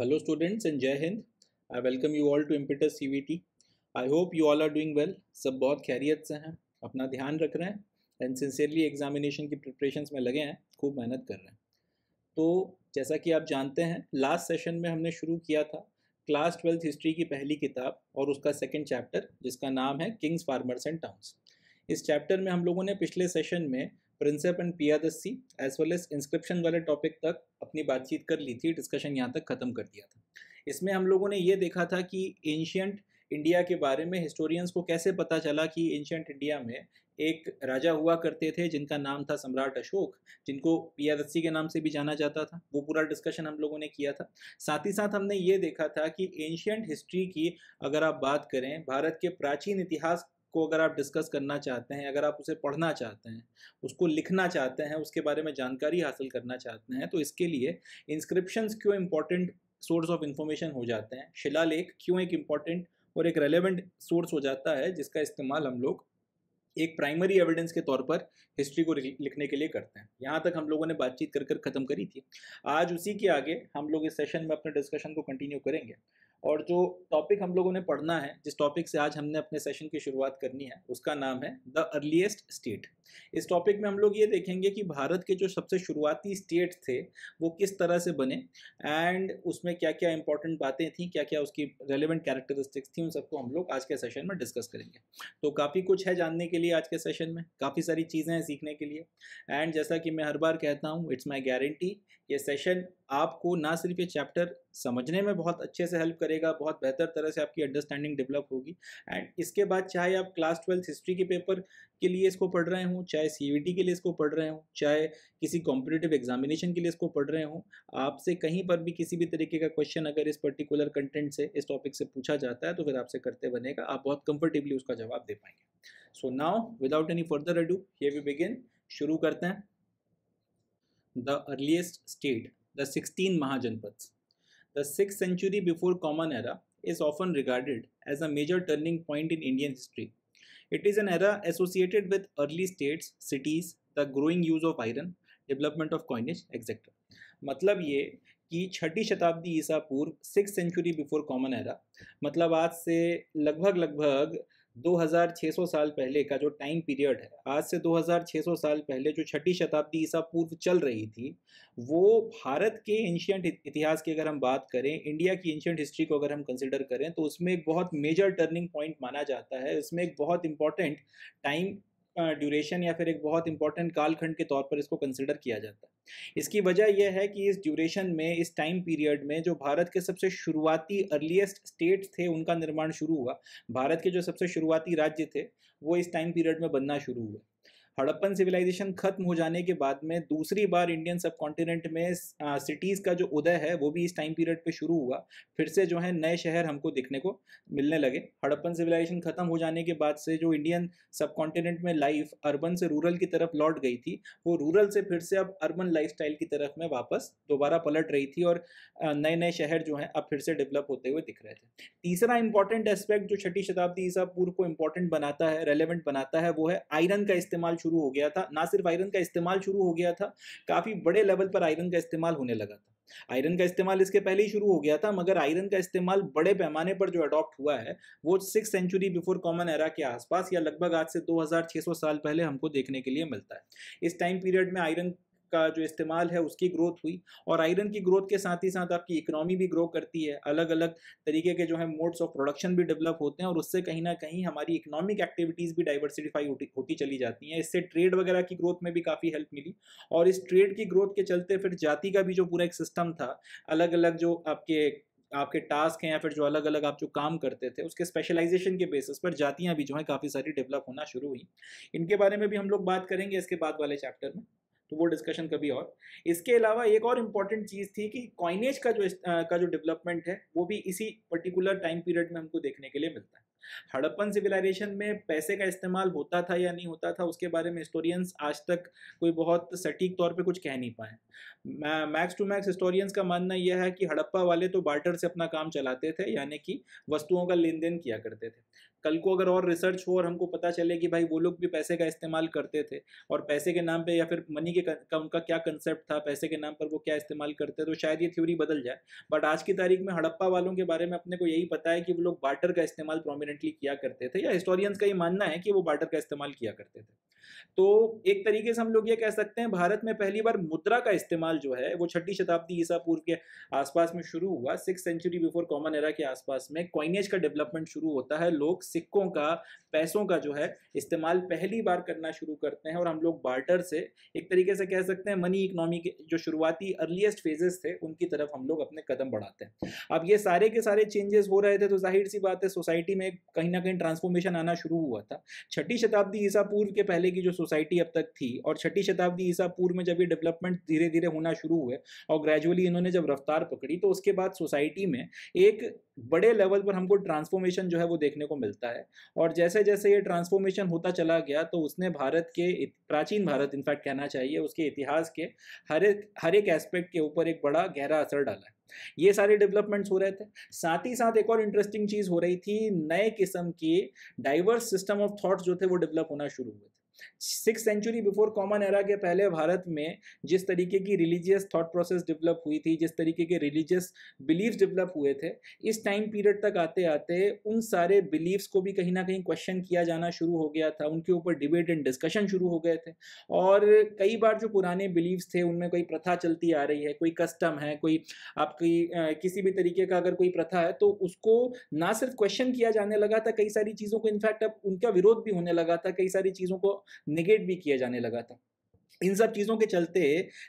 Hello students and Jai Hind I welcome you all to Impetus C V T I hope you all are doing well सब बहुत खैरियत से हैं अपना ध्यान रख रहे हैं एंड सिंसियरली एग्जामिनेशन की प्रिपरेशन में लगे हैं खूब मेहनत कर रहे हैं तो जैसा कि आप जानते हैं लास्ट सेशन में हमने शुरू किया था क्लास ट्वेल्थ हिस्ट्री की पहली किताब और उसका सेकेंड चैप्टर जिसका नाम है किंग्स फार्मर्स एंड टाउन्स इस चैप्टर में हम लोगों ने पिछले सेशन में प्रिंसेप एंड पिया एज वेल एज इंस्क्रिप्शन वाले टॉपिक तक अपनी बातचीत कर ली थी डिस्कशन यहाँ तक ख़त्म कर दिया था इसमें हम लोगों ने ये देखा था कि एंशियंट इंडिया के बारे में हिस्टोरियंस को कैसे पता चला कि एंशियंट इंडिया में एक राजा हुआ करते थे जिनका नाम था सम्राट अशोक जिनको पियादस्सी के नाम से भी जाना जाता था वो पूरा डिस्कशन हम लोगों ने किया था साथ ही साथ हमने ये देखा था कि एंशियंट हिस्ट्री की अगर आप बात करें भारत के प्राचीन इतिहास को अगर आप डिस्कस करना चाहते हैं अगर आप उसे पढ़ना चाहते हैं उसको लिखना चाहते हैं उसके बारे में जानकारी हासिल करना चाहते हैं तो इसके लिए इंस्क्रिप्शंस क्यों इम्पोर्टेंट सोर्स ऑफ इन्फॉर्मेशन हो जाते हैं शिलालेख क्यों एक इम्पॉर्टेंट और एक रेलिवेंट सोर्स हो जाता है जिसका इस्तेमाल हम लोग एक प्राइमरी एविडेंस के तौर पर हिस्ट्री को लिखने के लिए करते हैं यहाँ तक हम लोगों ने बातचीत कर कर ख़त्म करी थी आज उसी के आगे हम लोग इस सेशन में अपने डिस्कशन को कंटिन्यू करेंगे और जो टॉपिक हम लोगों ने पढ़ना है जिस टॉपिक से आज हमने अपने सेशन की शुरुआत करनी है उसका नाम है द अर्लीस्ट स्टेट इस टॉपिक में हम लोग ये देखेंगे कि भारत के जो सबसे शुरुआती स्टेट थे वो किस तरह से बने एंड उसमें क्या क्या इंपॉर्टेंट बातें थी क्या क्या उसकी रेलिवेंट कैरेक्टरिस्टिक्स थी उन सबको हम लोग आज के सेशन में डिस्कस करेंगे तो काफ़ी कुछ है जानने के लिए आज के सेशन में काफ़ी सारी चीज़ें हैं सीखने के लिए एंड जैसा कि मैं हर बार कहता हूँ इट्स माई गारंटी ये सेशन आपको ना सिर्फ ये चैप्टर समझने में बहुत अच्छे से हेल्प करेगा बहुत बेहतर तरह से आपकी अंडरस्टैंडिंग डेवलप होगी एंड इसके बाद चाहे आप क्लास ट्वेल्थ हिस्ट्री के पेपर के लिए इसको पढ़ रहे हों चाहे सी e के लिए इसको पढ़ रहे हों चाहे किसी कॉम्पिटेटिव एग्जामिनेशन के लिए इसको पढ़ रहे हों आपसे कहीं पर भी किसी भी तरीके का क्वेश्चन अगर इस पर्टिकुलर कंटेंट से इस टॉपिक से पूछा जाता है तो फिर आपसे करते बनेगा आप बहुत कंफर्टेबली उसका जवाब दे पाएंगे so now without any further ado ये वी बिगिन शुरू करते हैं the earliest state the 16 Mahajanpads. The 6th century before Common Era is often regarded as a major turning point in Indian history. It is an era associated with early states, cities, the growing use of iron, development of coinage etcetera मतलब ये कि छठी शताब्दी ईसा पूर्व six century before common era मतलब आज से लगभग लगभग 2600 साल पहले का जो टाइम पीरियड है आज से 2600 साल पहले जो छठी शताब्दी ईसा पूर्व चल रही थी वो भारत के एंशियंट इतिहास की अगर हम बात करें इंडिया की एंशियंट हिस्ट्री को अगर हम कंसिडर करें तो उसमें एक बहुत मेजर टर्निंग पॉइंट माना जाता है इसमें एक बहुत इंपॉर्टेंट टाइम ड्यूरेशन या फिर एक बहुत इंपॉर्टेंट कालखंड के तौर पर इसको कंसिडर किया जाता है इसकी वजह यह है कि इस ड्यूरेशन में इस टाइम पीरियड में जो भारत के सबसे शुरुआती अर्लीस्ट स्टेट थे उनका निर्माण शुरू हुआ भारत के जो सबसे शुरुआती राज्य थे वो इस टाइम पीरियड में बनना शुरू हुए हड़प्पन सिविलाइजेशन खत्म हो जाने के बाद में दूसरी बार इंडियन सब कॉन्टिनेंट में सिटीज़ का जो उदय है वो भी इस टाइम पीरियड पे शुरू हुआ फिर से जो है नए शहर हमको दिखने को मिलने लगे हड़प्पन सिविलाइजेशन खत्म हो जाने के बाद से जो इंडियन सब कॉन्टिनेंट में लाइफ अर्बन से रूरल की तरफ लौट गई थी वो रूरल से फिर से अब अर्बन लाइफ की तरफ में वापस दोबारा पलट रही थी और नए नए शहर जो हैं अब फिर से डेवलप होते हुए दिख रहे थे तीसरा इंपॉर्टेंट एस्पेक्ट जो छठी शताब्दी ईसा पूर्व को इंपॉर्टेंट बनाता है रेलिवेंट बनाता है वो है आयरन का इस्तेमाल शुरू शुरू हो गया था ना सिर्फ आयरन का इस्तेमाल शुरू हो गया था काफ़ी बड़े लेवल पर आयरन का इस्तेमाल होने लगा था आयरन का इस्तेमाल इसके पहले ही शुरू हो गया था मगर आयरन का इस्तेमाल बड़े पैमाने पर जो अडॉप्ट हुआ है वो six century before common era के आसपास या लगभग आज से 2600 साल पहले हमको देखने के लिए मिलता है इस टाइम पीरियड में आयरन का जो इस्तेमाल है उसकी ग्रोथ हुई और आयरन की ग्रोथ के साथ ही साथ आपकी इकोनॉमी भी ग्रो करती है अलग अलग तरीके के जो है मोड्स ऑफ प्रोडक्शन भी डेवलप होते हैं और उससे कहीं ना कहीं हमारी इकोनॉमिक एक्टिविटीज़ भी डाइवर्सिफाई होती चली जाती हैं इससे ट्रेड वगैरह की ग्रोथ में भी काफ़ी हेल्प मिली और इस ट्रेड की ग्रोथ के चलते फिर जाति का भी जो पूरा एक सिस्टम था अलग अलग जो आपके आपके टास्क हैं या फिर जो अलग अलग आप जो काम करते थे उसके स्पेशलाइजेशन के बेसिस पर जातियाँ भी जो है काफ़ी सारी डेवलप होना शुरू हुई इनके बारे में भी हम लोग बात करेंगे इसके बाद वाले चैप्टर में तो वो डिस्कशन कभी और इसके अलावा एक और इम्पॉर्टेंट चीज़ थी कि कॉइनेज का जो का जो डेवलपमेंट है वो भी इसी पर्टिकुलर टाइम पीरियड में हमको देखने के लिए मिलता है हड़प्पन सिविलाइजेशन में पैसे का इस्तेमाल होता था या नहीं होता था उसके बारे में हिस्टोरियंस आज तक कोई बहुत सटीक तौर पे कुछ कह नहीं पाए मैक्स टू मैक्स हिस्टोरियंस का मानना यह है कि हड़प्पा वाले तो बार्टर से अपना काम चलाते थे यानी कि वस्तुओं का लेन देन किया करते थे कल को अगर और रिसर्च हो और हमको पता चले कि भाई वो लोग भी पैसे का इस्तेमाल करते थे और पैसे के नाम पे या फिर मनी के का उनका क्या कंसेप्ट था पैसे के नाम पर वो क्या इस्तेमाल करते तो शायद ये थ्योरी बदल जाए बट आज की तारीख में हड़प्पा वालों के बारे में अपने को यही पता है कि वो लोग बाटर का इस्तेमाल प्रोमिनेंटली किया करते थे या हिस्टोरियंस का ये मानना है कि वो बाटर का इस्तेमाल किया करते थे तो एक तरीके से हम लोग ये कह सकते हैं भारत में पहली बार मुद्रा का इस्तेमाल जो है वो छठी शताब्दी ईसा पूर्व के आसपास में शुरू हुआ six century before common era के आसपास में कॉइनेज का डेवलपमेंट शुरू होता है लोग सिक्कों का पैसों का जो है इस्तेमाल पहली बार करना शुरू करते हैं और हम लोग बार्टर से एक तरीके से कह सकते हैं मनी इकोनॉमी के जो शुरुआती अर्लीस्ट फेजेस थे उनकी तरफ हम लोग अपने कदम बढ़ाते हैं अब ये सारे के सारे चेंजेस हो रहे थे तो जाहिर सी बात है सोसाइटी में कहीं ना कहीं ट्रांसफॉर्मेशन आना शुरू हुआ था छठी शताब्दी ईसा पूर्व के पहले पहले की जो सोसाइटी अब तक थी और छठी शताब्दी ईसा पूर्व में जब ये डेवलपमेंट धीरे धीरे होना शुरू हुए और ग्रेजुअली इन्होंने जब रफ्तार पकड़ी तो उसके बाद सोसाइटी में एक बड़े लेवल पर हमको ट्रांसफॉर्मेशन जो है वो देखने को मिलता है और जैसे जैसे ये ट्रांसफॉर्मेशन होता चला गया तो उसने भारत के प्राचीन भारत इनफैक्ट कहना चाहिए उसके इतिहास के हर एक हर एक एस्पेक्ट के ऊपर एक बड़ा गहरा असर डाला ये सारे डेवलपमेंट्स हो रहे थे साथ ही साथ एक और इंटरेस्टिंग चीज़ हो रही थी नए किस्म के डाइवर्स सिस्टम ऑफ थॉट्स जो थे वो डेवलप होना शुरू हुए थे six century before common era के पहले भारत में जिस तरीके की रिलीजियस थॉट प्रोसेस डेवलप हुई थी जिस तरीके के रिलीजियस बिलीव्स डेवलप हुए थे इस टाइम पीरियड तक आते आते उन सारे बिलीव्स को भी कहीं ना कहीं क्वेश्चन किया जाना शुरू हो गया था उनके ऊपर डिबेट एंड डिस्कशन शुरू हो गए थे और कई बार जो पुराने बिलीव्स थे उनमें कोई प्रथा चलती आ रही है कोई कस्टम है कोई आपकी किसी भी तरीके का अगर कोई प्रथा है तो उसको ना सिर्फ क्वेश्चन किया जाने लगा था कई सारी चीज़ों को इनफैक्ट अब उनका विरोध भी होने लगा था कई सारी चीज़ों को निगेट भी किया जाने लगा था इन सब चीज़ों के चलते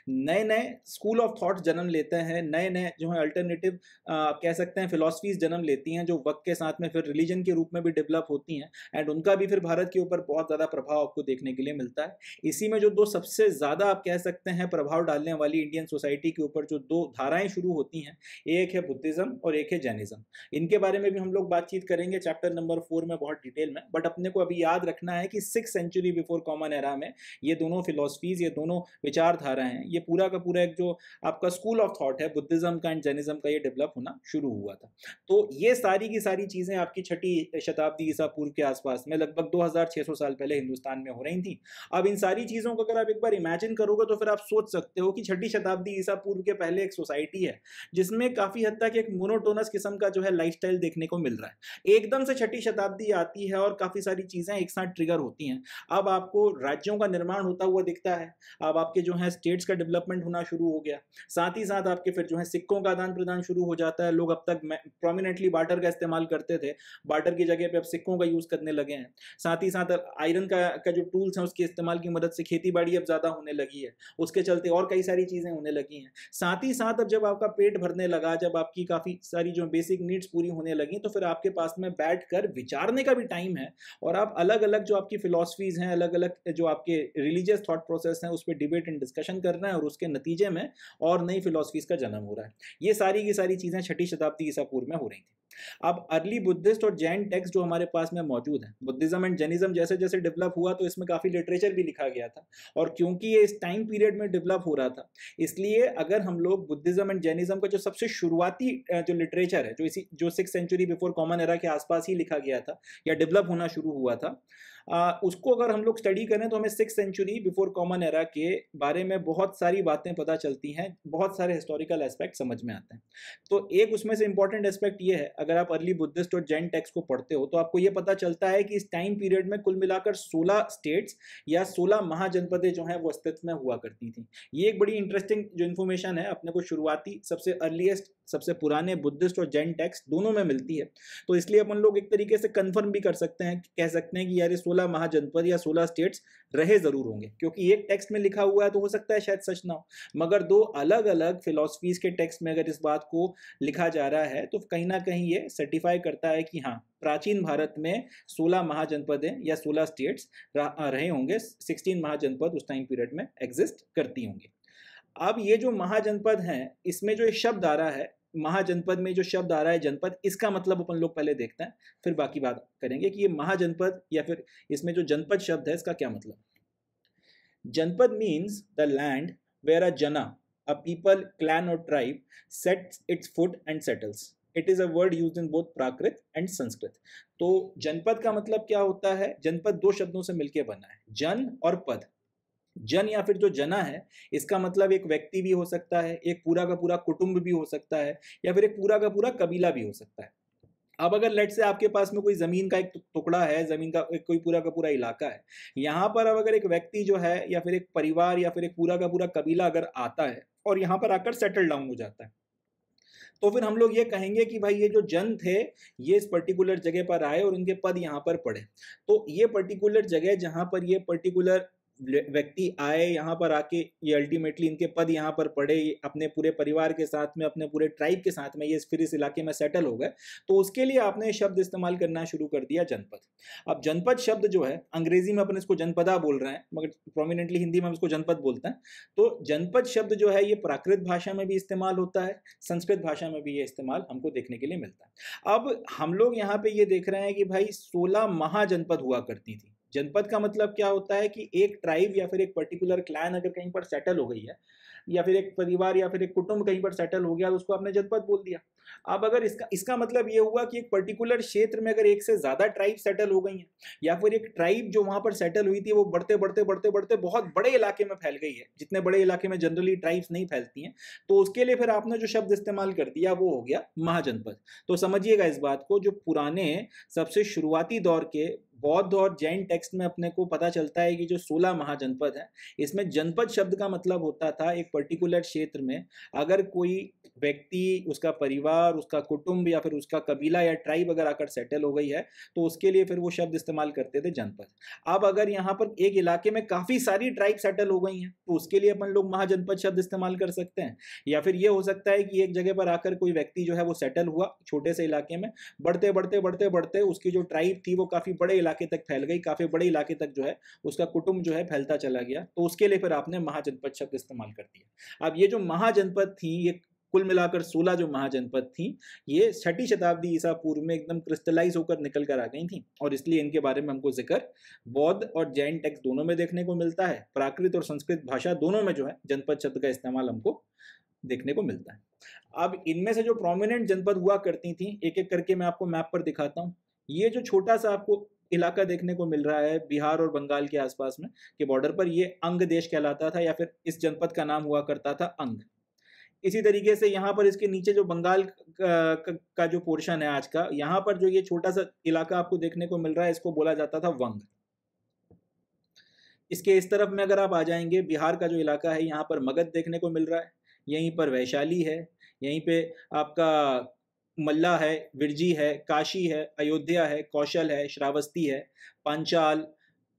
नए नए स्कूल ऑफ थॉट्स जन्म लेते हैं नए नए जो है अल्टरनेटिव कह सकते हैं फिलोसफीज जन्म लेती हैं जो वक्त के साथ में फिर रिलीजन के रूप में भी डेवलप होती हैं एंड उनका भी फिर भारत के ऊपर बहुत ज़्यादा प्रभाव आपको देखने के लिए मिलता है इसी में जो दो सबसे ज़्यादा आप कह सकते हैं प्रभाव डालने वाली इंडियन सोसाइटी के ऊपर जो दो धाराएँ शुरू होती हैं एक है बुद्धिज़्म और एक है जैनिज़्म इनके बारे में भी हम लोग बातचीत करेंगे चैप्टर नंबर फोर में बहुत डिटेल में बट अपने को अभी याद रखना है कि six century before common era में ये दोनों फिलोसफीज़ ये दोनों विचारधारा हैं ये पूरा का पूरा एक जो आपका स्कूल ऑफ थॉट है बुद्धिज्म का एंड जैनिज्म का ये डेवलप होना शुरू हुआ था तो ये सारी की सारी चीज़ें आपकी छठी शताब्दी ईसा पूर्व के आसपास में लगभग 2600 साल पहले हिंदुस्तान में हो रही थी अब इन सारी चीज़ों को अगर आप एक बार इमेजिन करोगे तो फिर आप सोच सकते हो कि छठी शताब्दी ईसा पूर्व के पहले एक सोसाइटी है जिसमें काफ़ी हद तक एक मोनोटोनस किस्म का जो है लाइफ देखने को मिल रहा है एकदम से छठी शताब्दी आती है और काफ़ी सारी चीज़ें एक साथ ट्रिगर होती हैं अब आपको राज्यों का निर्माण होता हुआ दिखता है अब आपके जो है स्टेट्स का डेवलपमेंट होना शुरू हो गया साथ ही साथ आपके फिर जो है सिक्कों का आदान प्रदान शुरू हो जाता है लोग अब तक प्रोमिनेंटली बाटर का इस्तेमाल करते थे बाटर की जगह पर अब सिक्कों का यूज़ करने लगे हैं साथ ही साथ आयरन का का जो टूल्स हैं उसके इस्तेमाल की मदद से खेती बाड़ी अब ज़्यादा होने लगी है उसके चलते और कई सारी चीज़ें होने लगी हैं साथ ही साथ अब जब आपका पेट भरने लगा जब आपकी काफ़ी सारी जो बेसिक नीड्स पूरी होने लगी तो फिर आपके पास में बैठ कर विचारने का भी टाइम है और आप अलग अलग जो आपकी फिलोसफीज़ हैं अलग अलग जो आपके रिलीजियस थॉट प्रोसेस हैं उस पर डिबेट एंड डिस्कशन कर रहे हैं और उसके नतीजे में और नई फिलोसफीज़ का जन्म हो रहा है ये सारी की सारी चीज़ें छठी शताब्दी ईसा पूर्व में हो रही थी अब अर्ली बुद्धिस्ट और जैन टेक्स्ट जो हमारे पास में मौजूद है बुद्धिज्म एंड जैनिज्म जैसे जैसे डेवलप हुआ तो इसमें काफ़ी लिटरेचर भी लिखा गया था और क्योंकि ये इस टाइम पीरियड में डेवलप हो रहा था इसलिए अगर हम लोग बुद्धिज्म एंड जैनिज्म का जो सबसे शुरुआती जो लिटरेचर है जो इसी जो six century before common era के आसपास ही लिखा गया था या डेवलप होना शुरू हुआ था उसको अगर हम लोग स्टडी करें तो हमें six century before common era के बारे में बहुत सारी बातें पता चलती हैं बहुत सारे हिस्टोरिकल एस्पेक्ट समझ में आते हैं तो एक उसमें से इंपॉर्टेंट एस्पेक्ट ये है अगर आप अर्ली बुद्धिस्ट और जैन टेक्स को पढ़ते हो तो आपको ये पता चलता है कि इस टाइम पीरियड में कुल मिलाकर सोलह स्टेट्स या सोलह महाजनपदें जो हैं वो अस्तित्व में हुआ करती थी ये एक बड़ी इंटरेस्टिंग जो इन्फॉर्मेशन है अपने को शुरुआती सबसे अर्लीस्ट सबसे पुराने बुद्धिस्ट और जैन टेक्स दोनों में मिलती है तो इसलिए अपन लोग एक तरीके से कन्फर्म भी कर सकते हैं कह सकते हैं कि यार इस सोलह महाजनपद या सोलह स्टेट्स रहे ज़रूर होंगे क्योंकि एक टेक्स्ट में लिखा हुआ है तो हो सकता है शायद सच ना हो मगर दो अलग अलग फिलोसफीज़ के टेक्स्ट में अगर इस बात को लिखा जा रहा है तो कहीं ना कहीं ये सर्टिफाई करता है कि हाँ प्राचीन भारत में सोलह महाजनपद या सोलह स्टेट्स रहे होंगे सिक्सटीन महाजनपद उस टाइम पीरियड में एग्जिस्ट करती होंगी अब ये जो महाजनपद हैं इसमें जो ये शब्द आ रहा है महाजनपद में जो शब्द आ रहा है जनपद इसका मतलब अपन लोग पहले देखते हैं फिर बाकी बात करेंगे कि ये महाजनपद या फिर इसमें जो जनपद शब्द है इसका क्या मतलब janapada means the land where a jana a people clan और tribe sets its foot and settles it is a word use in both Prakrit and Sanskrit तो जनपद का मतलब क्या होता है जनपद दो शब्दों से मिलकर बना है जन और पद जन या फिर जो जना है इसका मतलब एक व्यक्ति भी हो सकता है एक पूरा का पूरा कुटुंब भी हो सकता है या फिर एक पूरा का पूरा कबीला भी हो सकता है अब अगर लेट से आपके पास में कोई ज़मीन का एक टुकड़ा है ज़मीन का एक कोई पूरा का पूरा इलाका है यहाँ पर अब अगर एक व्यक्ति जो है या फिर एक परिवार या फिर एक पूरा का पूरा कबीला अगर आता है और यहाँ पर आकर सेटल डाउन हो जाता है तो फिर हम लोग ये कहेंगे कि भाई ये जो जन थे ये इस पर्टिकुलर जगह पर आए और उनके पद यहाँ पर पड़े तो ये पर्टिकुलर जगह जहाँ पर ये पर्टिकुलर व्यक्ति आए यहाँ पर आके ये अल्टीमेटली इनके पद यहाँ पर पड़े अपने पूरे परिवार के साथ में अपने पूरे ट्राइब के साथ में ये फिर इस इलाके में सेटल हो गए तो उसके लिए आपने शब्द इस्तेमाल करना शुरू कर दिया जनपद अब जनपद शब्द जो है अंग्रेजी में अपन इसको जनपदा बोल रहे हैं मगर प्रोमिनेंटली हिंदी में हम इसको जनपद बोलते हैं तो जनपद शब्द जो है ये प्राकृत भाषा में भी इस्तेमाल होता है संस्कृत भाषा में भी ये इस्तेमाल हमको देखने के लिए मिलता है अब हम लोग यहाँ पे ये देख रहे हैं कि भाई सोलह महाजनपद हुआ करती थी जनपद का मतलब क्या होता है कि एक ट्राइब या फिर एक पर्टिकुलर क्लैन अगर कहीं पर सेटल हो गई है या फिर एक परिवार या फिर एक कुटुंब कहीं पर सेटल हो गया तो उसको आपने जनपद बोल दिया अब अगर इसका इसका मतलब ये हुआ कि एक पर्टिकुलर क्षेत्र में अगर एक से ज़्यादा ट्राइब सेटल हो गई है या फिर एक ट्राइब जो वहां पर सेटल हुई थी वो बढ़ते बढ़ते बढ़ते बढ़ते बहुत बड़े इलाके में फैल गई है जितने बड़े इलाके में जनरली ट्राइब्स नहीं फैलती हैं तो उसके लिए फिर आपने जो शब्द इस्तेमाल कर दिया वो हो गया महाजनपद तो समझिएगा इस बात को जो पुराने सबसे शुरुआती दौर के बौद्ध और जैन टेक्स्ट में अपने को पता चलता है कि जो सोलह महाजनपद हैं इसमें जनपद शब्द का मतलब होता था एक पर्टिकुलर क्षेत्र में अगर कोई व्यक्ति उसका परिवार उसका कुटुंब या फिर उसका कबीला या ट्राइब अगर आकर सेटल हो गई है तो उसके लिए फिर वो शब्द इस्तेमाल करते थे जनपद अब अगर यहाँ पर एक इलाके में काफ़ी सारी ट्राइब सेटल हो गई हैं तो उसके लिए अपन लोग महाजनपद शब्द इस्तेमाल कर सकते हैं या फिर ये हो सकता है कि एक जगह पर आकर कोई व्यक्ति जो है वो सेटल हुआ छोटे से इलाके में बढ़ते बढ़ते बढ़ते बढ़ते उसकी जो ट्राइब थी वो काफ़ी बड़े इलाके इलाके तक फैल गई काफ़ी बड़े इलाके तक जो है उसका कुटुंब जो है फैलता चला गया तो उसके लिए फिर आपने महाजनपद शब्द इस्तेमाल कर दिया अब ये जो महाजनपद थी ये कुल मिलाकर 16 जो महाजनपद थी ये छठी शताब्दी ईसा पूर्व में एकदम क्रिस्टलाइज होकर निकल कर आ गई थी और इसलिए इनके बारे में हमको जिक्र बौद्ध और जैन टेक्स्ट दोनों में देखने को मिलता है प्राकृत और संस्कृत भाषा दोनों में जो है जनपद शब्द का इस्तेमाल हमको देखने को मिलता है अब इनमें से जो प्रोमिनेंट जनपद हुआ करती थी एक एक करके मैं आपको मैप पर दिखाता हूँ ये जो छोटा सा आपको इलाका देखने को मिल रहा है बिहार और बंगाल के आसपास में कि बॉर्डर पर ये अंग देश कहलाता था या फिर इस जनपद का नाम हुआ करता था अंग इसी तरीके से यहाँ पर इसके नीचे जो बंगाल का, का जो पोर्शन है आज का यहाँ पर जो ये छोटा सा इलाका आपको देखने को मिल रहा है इसको बोला जाता था वंग इसके इस तरफ में अगर आप आ जाएंगे बिहार का जो इलाका है यहाँ पर मगध देखने को मिल रहा है यहीं पर वैशाली है यहीं पे आपका मल्ला है बिरजी है काशी है अयोध्या है कौशल है श्रावस्ती है पांचाल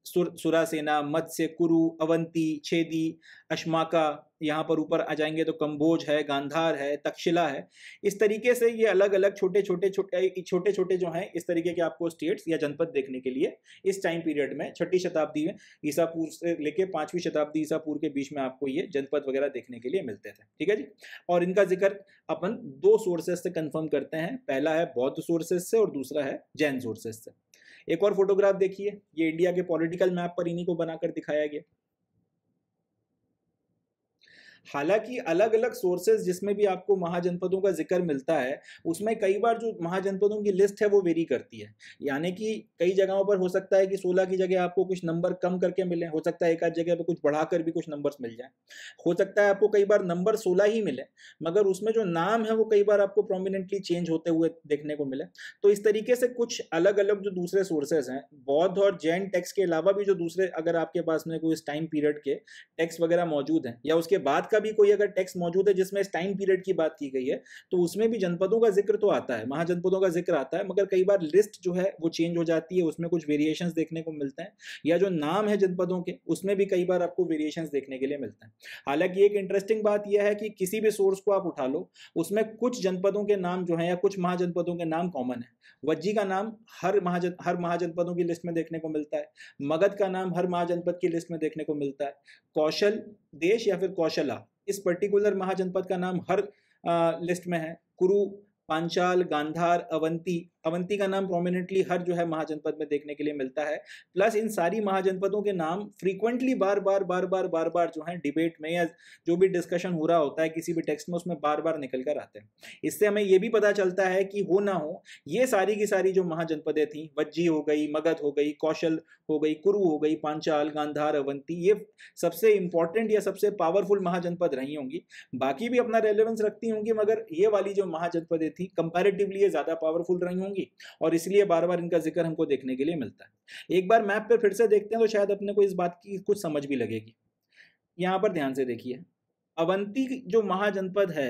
सुर सुरासेना मत्स्य कुरु अवंती छेदी अश्माका यहाँ पर ऊपर आ जाएंगे तो कंबोज है गांधार है तक्षशिला है इस तरीके से ये अलग अलग छोटे छोटे छोटे छोटे छोटे जो हैं इस तरीके के आपको स्टेट्स या जनपद देखने के लिए इस टाइम पीरियड में छठी शताब्दी में ईसापुर से लेके पाँचवीं शताब्दी ईसापुर के बीच में आपको ये जनपद वगैरह देखने के लिए मिलते थे ठीक है जी और इनका जिक्र अपन दो सोर्सेज से कन्फर्म करते हैं पहला है बौद्ध सोर्सेज से और दूसरा है जैन सोर्सेज से एक और फोटोग्राफ देखिए ये इंडिया के पॉलिटिकल मैप पर इन्हीं को बनाकर दिखाया गया हालांकि अलग अलग सोर्सेज जिसमें भी आपको महाजनपदों का जिक्र मिलता है उसमें कई बार जो महाजनपदों की लिस्ट है वो वेरी करती है यानी कि कई जगहों पर हो सकता है कि सोलह की जगह आपको कुछ नंबर कम करके मिले हो सकता है एक आध जगह पर कुछ बढ़ाकर भी कुछ नंबर्स मिल जाए हो सकता है आपको कई बार नंबर सोलह ही मिले मगर उसमें जो नाम है वो कई बार आपको प्रोमिनेंटली चेंज होते हुए देखने को मिले तो इस तरीके से कुछ अलग अलग जो दूसरे सोर्सेज हैं बौद्ध और जैन टेक्स के अलावा भी जो दूसरे अगर आपके पास में कोई इस टाइम पीरियड के टेक्स वगैरह मौजूद हैं या उसके बाद का भी कोई अगर टेक्स्ट मौजूद है जिसमें इस टाइम पीरियड की बात की गई है तो उसमें भी जनपदों का जिक्र तो आता है महाजनपदों का जिक्र आता है मगर कई बार लिस्ट जो है वो चेंज हो जाती है उसमें कुछ वेरिएशन देखने को मिलते हैं या जो नाम है जनपदों के उसमें भी कई बार आपको वेरिएशन देखने के लिए मिलते हैं हालांकि एक इंटरेस्टिंग बात यह है कि किसी भी सोर्स को आप उठा लो उसमें कुछ जनपदों के नाम जो है या कुछ महाजनपदों के नाम कॉमन है वज्जी का नाम हर महाजन हर महाजनपदों की लिस्ट में देखने को मिलता है मगध का नाम हर महाजनपद की लिस्ट में देखने को मिलता है कौशल देश या फिर कौशला इस पर्टिकुलर महाजनपद का नाम हर आ, लिस्ट में है कुरु पांचाल गांधार अवंती अवंती का नाम प्रोमिनेंटली हर जो है महाजनपद में देखने के लिए मिलता है प्लस इन सारी महाजनपदों के नाम फ्रीक्वेंटली बार बार बार बार बार बार जो है डिबेट में या जो भी डिस्कशन हो रहा होता है किसी भी टेक्स्ट में उसमें बार बार निकल कर आते हैं इससे हमें ये भी पता चलता है कि हो ना हो ये सारी की सारी जो महाजनपदें थी वज्जी हो गई मगध हो गई कौशल हो गई कुरु हो गई पांचाल गांधार अवंती ये सबसे इंपॉर्टेंट या सबसे पावरफुल महाजनपद रही होंगी बाकी भी अपना रेलिवेंस रखती होंगी मगर ये वाली जो महाजनपदें थी कंपैरेटिवली ये ज़्यादा पावरफुल रही होंगी और इसलिए बार बार इनका जिक्र हमको देखने के लिए मिलता है एक बार मैप पर फिर से देखते हैं तो शायद अपने को इस बात की कुछ समझ भी लगेगी यहाँ पर ध्यान से देखिए अवंती जो महाजनपद है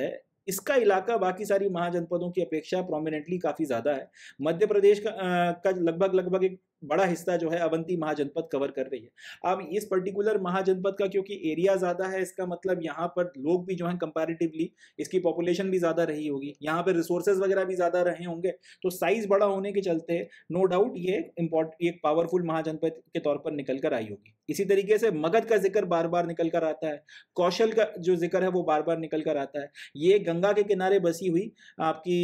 इसका इलाका बाकी सारी महाजनपदों की अपेक्षा प्रोमिनेंटली काफ़ी ज़्यादा है मध्य प्रदेश का, का लगभग लगभग एक बड़ा हिस्सा जो है अवंती महाजनपद कवर कर रही है अब इस पर्टिकुलर महाजनपद का क्योंकि एरिया ज़्यादा है इसका मतलब यहाँ पर लोग भी जो है कंपेरेटिवली इसकी पॉपुलेशन भी ज़्यादा रही होगी यहाँ पर रिसोर्सेज वगैरह भी ज़्यादा रहे होंगे तो साइज़ बड़ा होने के चलते नो डाउट ये इम्पोर्ट एक पावरफुल महाजनपद के तौर पर निकल कर आई होगी इसी तरीके से मगध का जिक्र बार बार निकल कर आता है कौशल का जो जिक्र है वो बार बार निकल कर आता है ये गंगा के किनारे बसी हुई आपकी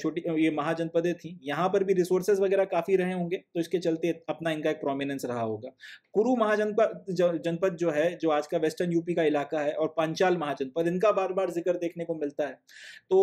छोटी ये महाजनपदें थी यहाँ पर भी रिसोर्सेज वगैरह काफ़ी रहे होंगे तो इसके चलते अपना इनका एक प्रोमिनेंस रहा होगा कुरु महाजनपद जनपद जो है जो आज का वेस्टर्न यूपी का इलाका है और पांचाल महाजनपद इनका बार बार जिक्र देखने को मिलता है तो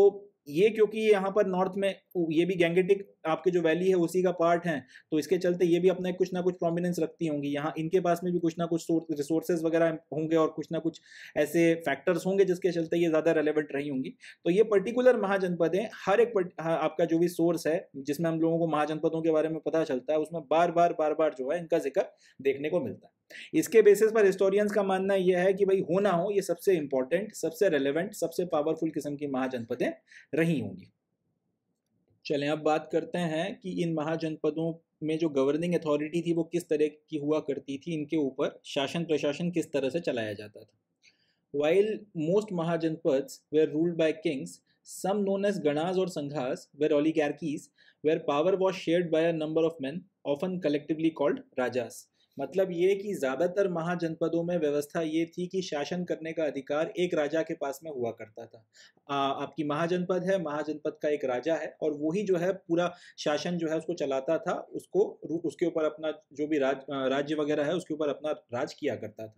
ये क्योंकि यहाँ पर नॉर्थ में ये भी गैंगेटिक आपके जो वैली है उसी का पार्ट है तो इसके चलते ये भी अपना कुछ ना कुछ प्रोमिनेंस रखती होंगी यहाँ इनके पास में भी कुछ ना कुछ रिसोर्सेज वगैरह होंगे और कुछ ना कुछ ऐसे फैक्टर्स होंगे जिसके चलते ये ज़्यादा रेलिवेंट रही होंगी तो ये पर्टिकुलर महाजनपद है हर एक पर्ट, हाँ, आपका जो भी सोर्स है जिसमें हम लोगों को महाजनपदों के बारे में पता चलता है उसमें बार बार बार बार जो है इनका जिक्र देखने को मिलता है इसके बेसिस पर हिस्टोरियंस का मानना यह है कि भाई होना हो ये सबसे इंपॉर्टेंट सबसे रेलिवेंट सबसे पावरफुल किस्म की महाजनपदें रही होंगी चलें अब बात करते हैं कि इन महाजनपदों में जो गवर्निंग अथॉरिटी थी वो किस तरह की हुआ करती थी इनके ऊपर शासन प्रशासन किस तरह से चलाया जाता था while most mahajanapada were ruled by kings some known as ganas और sanghas were oligarchies where power was shared by a number of men often collectively called rajas मतलब ये कि ज़्यादातर महाजनपदों में व्यवस्था ये थी कि शासन करने का अधिकार एक राजा के पास में हुआ करता था आ, आपकी महाजनपद है महाजनपद का एक राजा है और वही जो है पूरा शासन जो है उसको चलाता था उसको उसके ऊपर अपना जो भी राज राज्य वगैरह है उसके ऊपर अपना राज किया करता था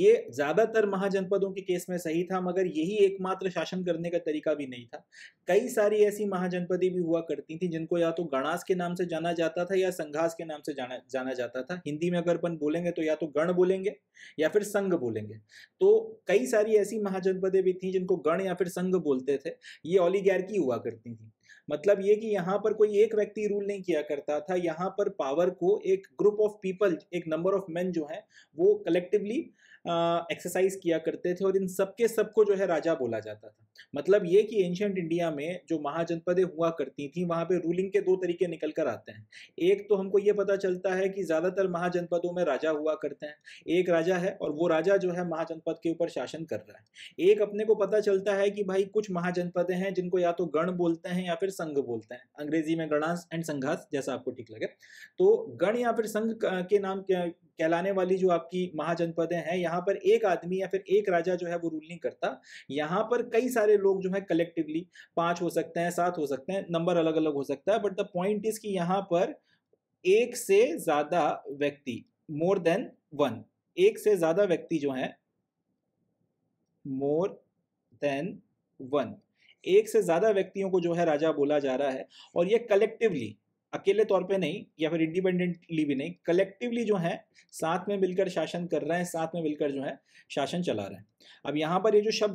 ये ज़्यादातर महाजनपदों के केस में सही था मगर यही एकमात्र शासन करने का तरीका भी नहीं था कई सारी ऐसी महाजनपदी भी हुआ करती थी जिनको या तो गणास के नाम से जाना जाता था या संघास के नाम से जाना जाना जाता था हिंदी में अगर अगर अपन बोलेंगे तो या तो गण बोलेंगे या फिर संघ बोलेंगे तो कई सारी ऐसी महाजनपदें भी थी जिनको गण या फिर संघ बोलते थे ये ओलीगैरकी हुआ करती थी मतलब ये कि यहाँ पर कोई एक व्यक्ति रूल नहीं किया करता था यहाँ पर पावर को एक ग्रुप ऑफ पीपल एक नंबर ऑफ मेन जो है वो कलेक्टिवली एक्सरसाइज किया करते थे और इन सब के सब को जो है राजा बोला जाता था मतलब ये कि एंशियंट इंडिया में जो महाजनपदें हुआ करती थी वहाँ पे रूलिंग के दो तरीके निकल कर आते हैं एक तो हमको ये पता चलता है कि ज़्यादातर महाजनपदों में राजा हुआ करते हैं एक राजा है और वो राजा जो है महाजनपद के ऊपर शासन कर रहा है एक अपने को पता चलता है कि भाई कुछ महाजनपदें हैं जिनको या तो गण बोलते हैं या फिर संघ बोलते हैं अंग्रेजी में गणास एंड संघास जैसा आपको ठीक लगे तो गण या फिर संघ के नाम कहलाने वाली जो आपकी महाजनपदें हैं यहाँ पर एक आदमी या फिर एक राजा जो है वो रूल नहीं करता यहाँ पर कई सारे लोग जो है कलेक्टिवली पांच हो सकते हैं सात हो सकते हैं नंबर अलग अलग हो सकता है बट द पॉइंट इज कि यहाँ पर एक से ज्यादा व्यक्ति मोर देन वन एक से ज्यादा व्यक्ति जो है मोर देन वन एक से ज्यादा व्यक्तियों को जो है राजा बोला जा रहा है और ये कलेक्टिवली अकेले तौर पे नहीं या फिर इंडिपेंडेंटली भी नहीं कलेक्टिवली जो है साथ में मिलकर शासन कर रहे हैं साथ में मिलकर जो है शासन चला रहे हैं अब यहाँ पर ये जो शब्द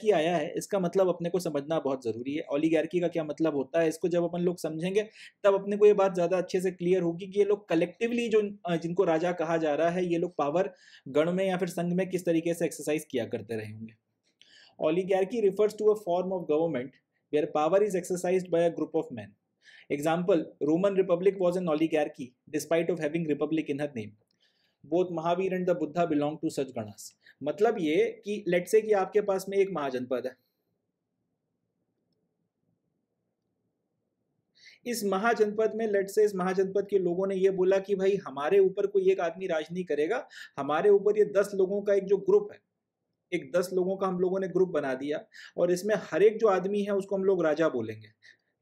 की आया है इसका मतलब अपने को समझना बहुत ज़रूरी है की का क्या मतलब होता है इसको जब अपन लोग समझेंगे तब अपने को ये बात ज़्यादा अच्छे से क्लियर होगी कि ये लोग कलेक्टिवली जो जिनको राजा कहा जा रहा है ये लोग पावर गण में या फिर संघ में किस तरीके से एक्सरसाइज किया करते रहे होंगे की refers to a form of government where power is exercise by a group of men Example, Roman Republic was an oligarchy despite of having republic in her name. Both Mahavir and the Buddha belong to such ganas मतलब ये कि late से कि आपके पास में एक महाजनपद है इस महाजनपद में लेट से इस महाजनपद के लोगों ने यह बोला कि भाई हमारे ऊपर कोई एक आदमी राज नहीं करेगा हमारे ऊपर ये दस लोगों का एक जो ग्रुप है एक दस लोगों का हम लोगों ने ग्रुप बना दिया और इसमें हर एक जो आदमी है उसको हम लोग राजा बोलेंगे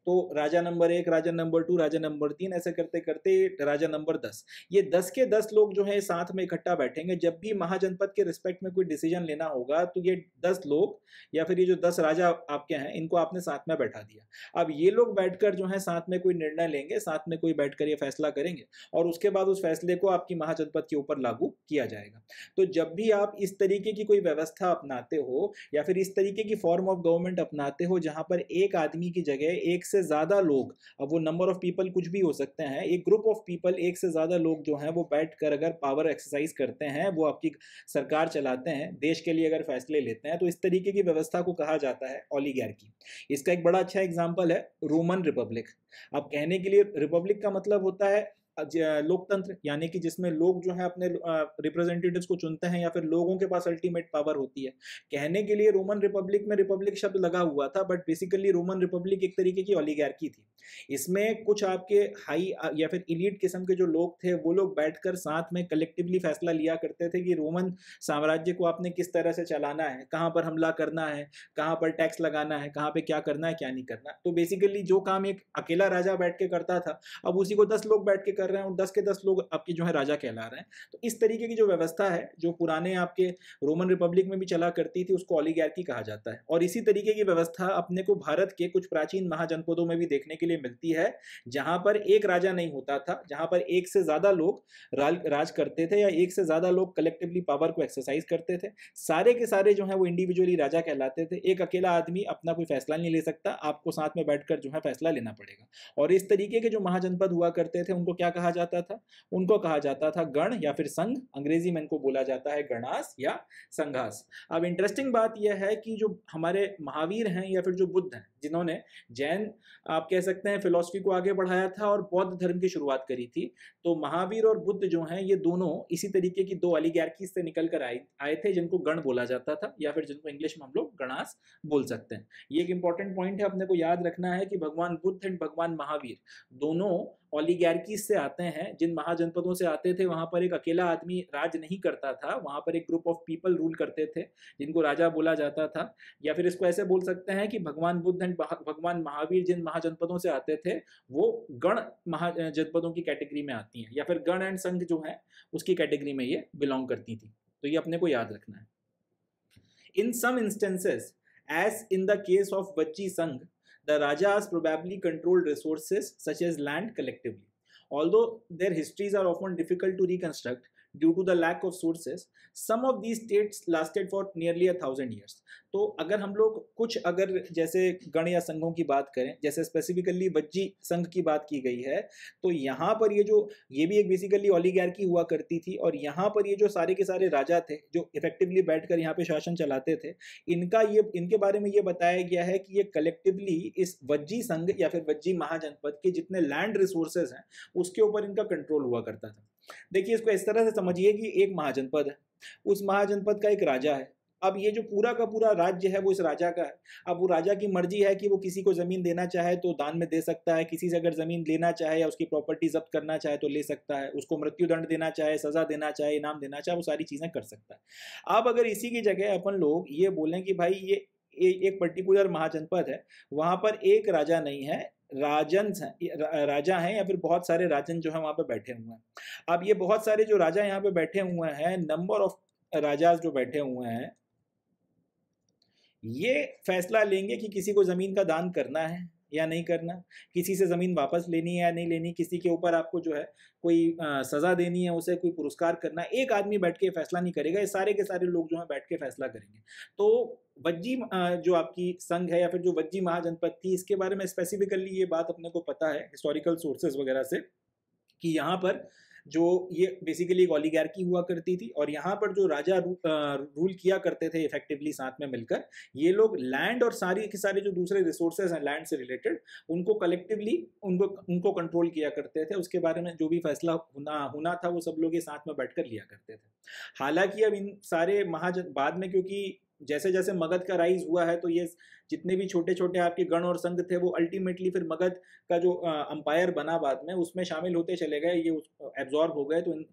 तो राजा नंबर एक राजा नंबर टू राजा नंबर तीन ऐसे करते करते राजा नंबर दस ये दस के दस लोग जो है साथ में इकट्ठा बैठेंगे जब भी महाजनपद के रिस्पेक्ट में कोई डिसीजन लेना होगा तो ये दस लोग या फिर ये जो दस राजा आपके हैं इनको आपने साथ में बैठा दिया अब ये लोग बैठकर जो है साथ में कोई निर्णय लेंगे साथ में कोई बैठकर ये फैसला करेंगे और उसके बाद उस फैसले को आपकी महाजनपद के ऊपर लागू किया जाएगा तो जब भी आप इस तरीके की कोई व्यवस्था अपनाते हो या फिर इस तरीके की फॉर्म ऑफ गवर्नमेंट अपनाते हो जहां पर एक आदमी की जगह एक से से ज़्यादा लोग अब वो नंबर ऑफ़ पीपल कुछ भी हो सकते हैं एक ग्रुप ऑफ पीपल एक से ज़्यादा लोग जो हैं वो बैठ कर अगर पावर एक्सरसाइज करते हैं वो आपकी सरकार चलाते हैं देश के लिए अगर फैसले लेते हैं तो इस तरीके की व्यवस्था को कहा जाता है की इसका एक बड़ा अच्छा एग्जाम्पल है रोमन रिपब्लिक अब कहने के लिए रिपब्लिक का मतलब होता है लोकतंत्र यानी कि जिसमें लोग जो है अपने रिप्रेजेंटेटिव्स को चुनते हैं या फिर लोगों के पास अल्टीमेट पावर होती है कहने के लिए रोमन रिपब्लिक में रिपब्लिक शब्द लगा हुआ था बट बेसिकली रोमन रिपब्लिक एक तरीके की ओलीगैर्की थी इसमें कुछ आपके हाई या फिर इलीट किस्म के जो लोग थे वो लोग बैठकर साथ में कलेक्टिवली फैसला लिया करते थे कि रोमन साम्राज्य को आपने किस तरह से चलाना है कहाँ पर हमला करना है कहाँ पर टैक्स लगाना है कहाँ पर क्या करना है क्या नहीं करना तो बेसिकली जो काम एक अकेला राजा बैठ के करता था अब उसी को दस लोग बैठ के कर कर रहे हैं और दस के दस लोग आपके जो है राजा कहला रहे हैं तो इस तरीके की जो व्यवस्था है जो पुराने आपके रोमन रिपब्लिक में भी चला करती थी उसको ऑलीगैरकी कहा जाता है और इसी तरीके की व्यवस्था अपने को भारत के कुछ प्राचीन महाजनपदों में भी देखने के लिए मिलती है जहाँ पर एक राजा नहीं होता था जहाँ पर एक से ज़्यादा लोग राज करते थे या एक से ज़्यादा लोग कलेक्टिवली पावर को एक्सरसाइज करते थे सारे के सारे जो है वो इंडिविजुअली राजा कहलाते थे एक अकेला आदमी अपना कोई फैसला नहीं ले सकता आपको साथ में बैठकर जो है फैसला लेना पड़ेगा और इस तरीके के जो महाजनपद हुआ करते थे उनको क्या कहा जाता था उनको कहा जाता था गण या फिर संघ अंग्रेजी में इनको बोला जाता है गणास या संघास अब इंटरेस्टिंग बात यह है कि जो हमारे महावीर हैं या फिर जो बुद्ध हैं जिन्होंने जैन आप कह सकते हैं फिलोसफी को आगे बढ़ाया था और बौद्ध धर्म की शुरुआत करी थी तो महावीर और बुद्ध जो हैं ये दोनों इसी तरीके की दो अलीगैरकीज से निकल कर आए आए थे जिनको गण बोला जाता था या फिर जिनको इंग्लिश में हम लोग गणास बोल सकते हैं ये एक इंपॉर्टेंट पॉइंट है अपने को याद रखना है कि भगवान बुद्ध एंड भगवान महावीर दोनों ओलीगैरकीज से आते हैं जिन महाजनपदों से आते थे वहां पर एक अकेला आदमी राज नहीं करता था वहां पर एक ग्रुप ऑफ पीपल रूल करते थे जिनको राजा बोला जाता था या फिर इसको ऐसे बोल सकते हैं कि भगवान बुद्ध एंड इनफैक्ट भगवान महावीर जिन महाजनपदों से आते थे वो गण महाजनपदों की कैटेगरी में आती हैं या फिर गण एंड संघ जो है उसकी कैटेगरी में ये बिलोंग करती थी तो ये अपने को याद रखना है in some instances as in the case of Vajji sangha the rajas probably controlled resources such as land collectively although their histories are often difficult to reconstruct due to the lack of sources some of the states lasted for nearly a thousand years तो अगर हम लोग कुछ अगर जैसे गण या संघों की बात करें जैसे स्पेसिफिकली वज्जी संघ की बात की गई है तो यहाँ पर ये जो ये भी एक बेसिकली ओलीगैर की हुआ करती थी और यहाँ पर ये जो सारे के सारे राजा थे जो इफेक्टिवली बैठ कर यहाँ पे शासन चलाते थे इनका ये इनके बारे में ये बताया गया है कि ये कलेक्टिवली इस वज्जी संघ या फिर वज्जी महाजनपद के जितने लैंड रिसोर्सेज हैं उसके ऊपर इनका कंट्रोल हुआ करता था देखिए इसको इस तरह से समझिए कि एक महाजनपद है उस महाजनपद का एक राजा है अब ये जो पूरा का पूरा राज्य है वो इस राजा का है अब वो राजा की मर्जी है कि वो किसी को ज़मीन देना चाहे तो दान में दे सकता है किसी से अगर ज़मीन लेना चाहे या उसकी प्रॉपर्टी जब्त करना चाहे तो ले सकता है उसको मृत्यु दंड देना चाहे सज़ा देना चाहे इनाम देना चाहे वो सारी चीज़ें कर सकता है अब अगर इसी की जगह अपन लोग ये बोलें कि भाई ये एक पर्टिकुलर महाजनपद है वहां पर एक राजा नहीं है राजन राजा हैं या फिर बहुत सारे राजन जो है वहां पे बैठे हुए हैं अब ये बहुत सारे जो राजा यहाँ पे बैठे हुए हैं नंबर ऑफ राजा जो बैठे हुए हैं ये फैसला लेंगे कि किसी को जमीन का दान करना है या नहीं करना किसी से ज़मीन वापस लेनी है या नहीं लेनी किसी के ऊपर आपको जो है कोई सज़ा देनी है उसे कोई पुरस्कार करना एक आदमी बैठ के फैसला नहीं करेगा ये सारे के सारे लोग जो हैं बैठ के फैसला करेंगे तो वज्जी जो आपकी संघ है या फिर जो वज्जी महाजनपद थी इसके बारे में स्पेसिफिकली ये बात अपने को पता है हिस्टोरिकल सोर्सेज वगैरह से कि यहाँ पर जो ये बेसिकली एक की हुआ करती थी और यहाँ पर जो राजा रू, आ, रूल किया करते थे इफेक्टिवली साथ में मिलकर ये लोग लैंड और सारी के सारे जो दूसरे रिसोर्सेज हैं लैंड से रिलेटेड उनको कलेक्टिवली उनको उनको कंट्रोल किया करते थे उसके बारे में जो भी फैसला होना होना था वो सब लोग ये साथ में बैठ लिया करते थे हालांकि अब इन सारे महाजन बाद में क्योंकि जैसे जैसे मगध का राइज हुआ है तो ये जितने भी छोटे छोटे आपके गण और संघ थे वो अल्टीमेटली फिर मगध का जो अंपायर बना बाद में उसमें शामिल होते चले गए ये एब्जॉर्ब हो गए तो इन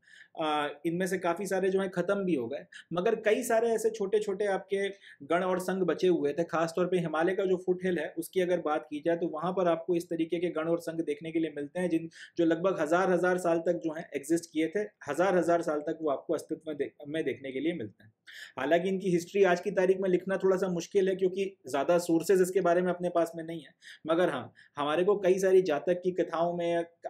इनमें से काफ़ी सारे जो हैं ख़त्म भी हो गए मगर कई सारे ऐसे छोटे छोटे आपके गण और संघ बचे हुए थे खासतौर पर हिमालय का जो फुट हिल है उसकी अगर बात की जाए तो वहाँ पर आपको इस तरीके के गण और संघ देखने के लिए मिलते हैं जिन जो लगभग हज़ार हज़ार साल तक जो हैं एग्जिस्ट किए थे हज़ार हज़ार साल तक वो आपको अस्तित्व में, देख, में देखने के लिए मिलते हैं हालांकि इनकी हिस्ट्री आज की तारीख में लिखना थोड़ा सा मुश्किल है क्योंकि ज़्यादा सोर्सेज इसके बारे में अपने पास में नहीं है मगर हाँ हमारे को कई सारी जातक की कथाओं में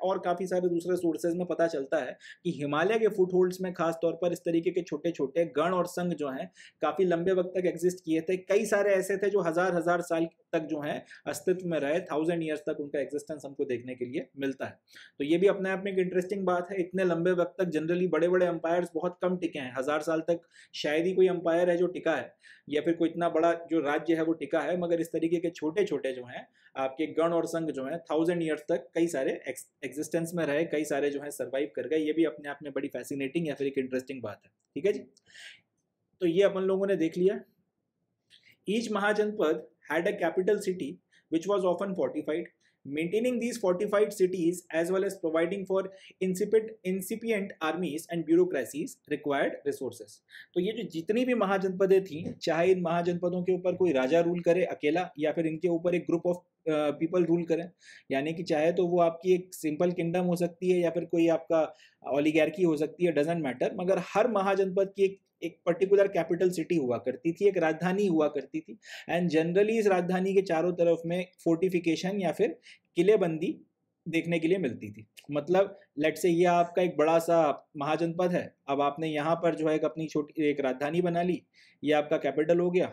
और काफ़ी सारे दूसरे सोर्सेज में पता चलता है कि हिमालय के फुट होल्ड्स में खास तौर पर इस तरीके के छोटे छोटे गण और संघ जो हैं काफ़ी लंबे वक्त तक एग्जिस्ट किए थे कई सारे ऐसे थे जो हज़ार हज़ार साल तक जो है अस्तित्व में रहे थाउजेंड ईयर्स तक उनका एग्जिस्टेंस हमको देखने के लिए मिलता है तो ये भी अपने आप में एक इंटरेस्टिंग बात है इतने लंबे वक्त तक जनरली बड़े बड़े अंपायर्स बहुत कम टिके हैं हज़ार साल तक शायद ही कोई अंपायर है जो टिका है या फिर कोई इतना बड़ा जो राज्य है वो टिका है मगर इस तरीके के छोटे छोटे जो हैं आपके गण और संघ जो हैं थाउजेंड ईयर्स तक कई सारे एग्जिस्टेंस में रहे कई सारे जो हैं सर्वाइव कर गए ये भी अपने आप में बड़ी फैसिनेटिंग या फिर एक इंटरेस्टिंग बात है ठीक है जी तो ये अपन लोगों ने देख लिया each mahajanapada had a capital city which was often fortified Maintaining these fortified cities as well as providing for incipient incipient armies and bureaucracies required resources. तो ये जो जितनी भी महाजनपदें थी चाहे इन महाजनपदों के ऊपर कोई राजा रूल करे अकेला या फिर इनके ऊपर एक ग्रुप ऑफ पीपल रूल करें यानी कि चाहे तो वो आपकी एक सिंपल किंगडम हो सकती है या फिर कोई आपका ओलीगैरकी हो सकती है डजेंट मैटर मगर हर महाजनपद की एक एक पर्टिकुलर कैपिटल सिटी हुआ करती थी एक राजधानी हुआ करती थी एंड जनरली इस राजधानी के चारों तरफ में फोर्टिफिकेशन या फिर किलेबंदी देखने के लिए मिलती थी मतलब लेट से ये आपका एक बड़ा सा महाजनपद है अब आपने यहाँ पर जो है एक अपनी छोटी एक राजधानी बना ली ये आपका कैपिटल हो गया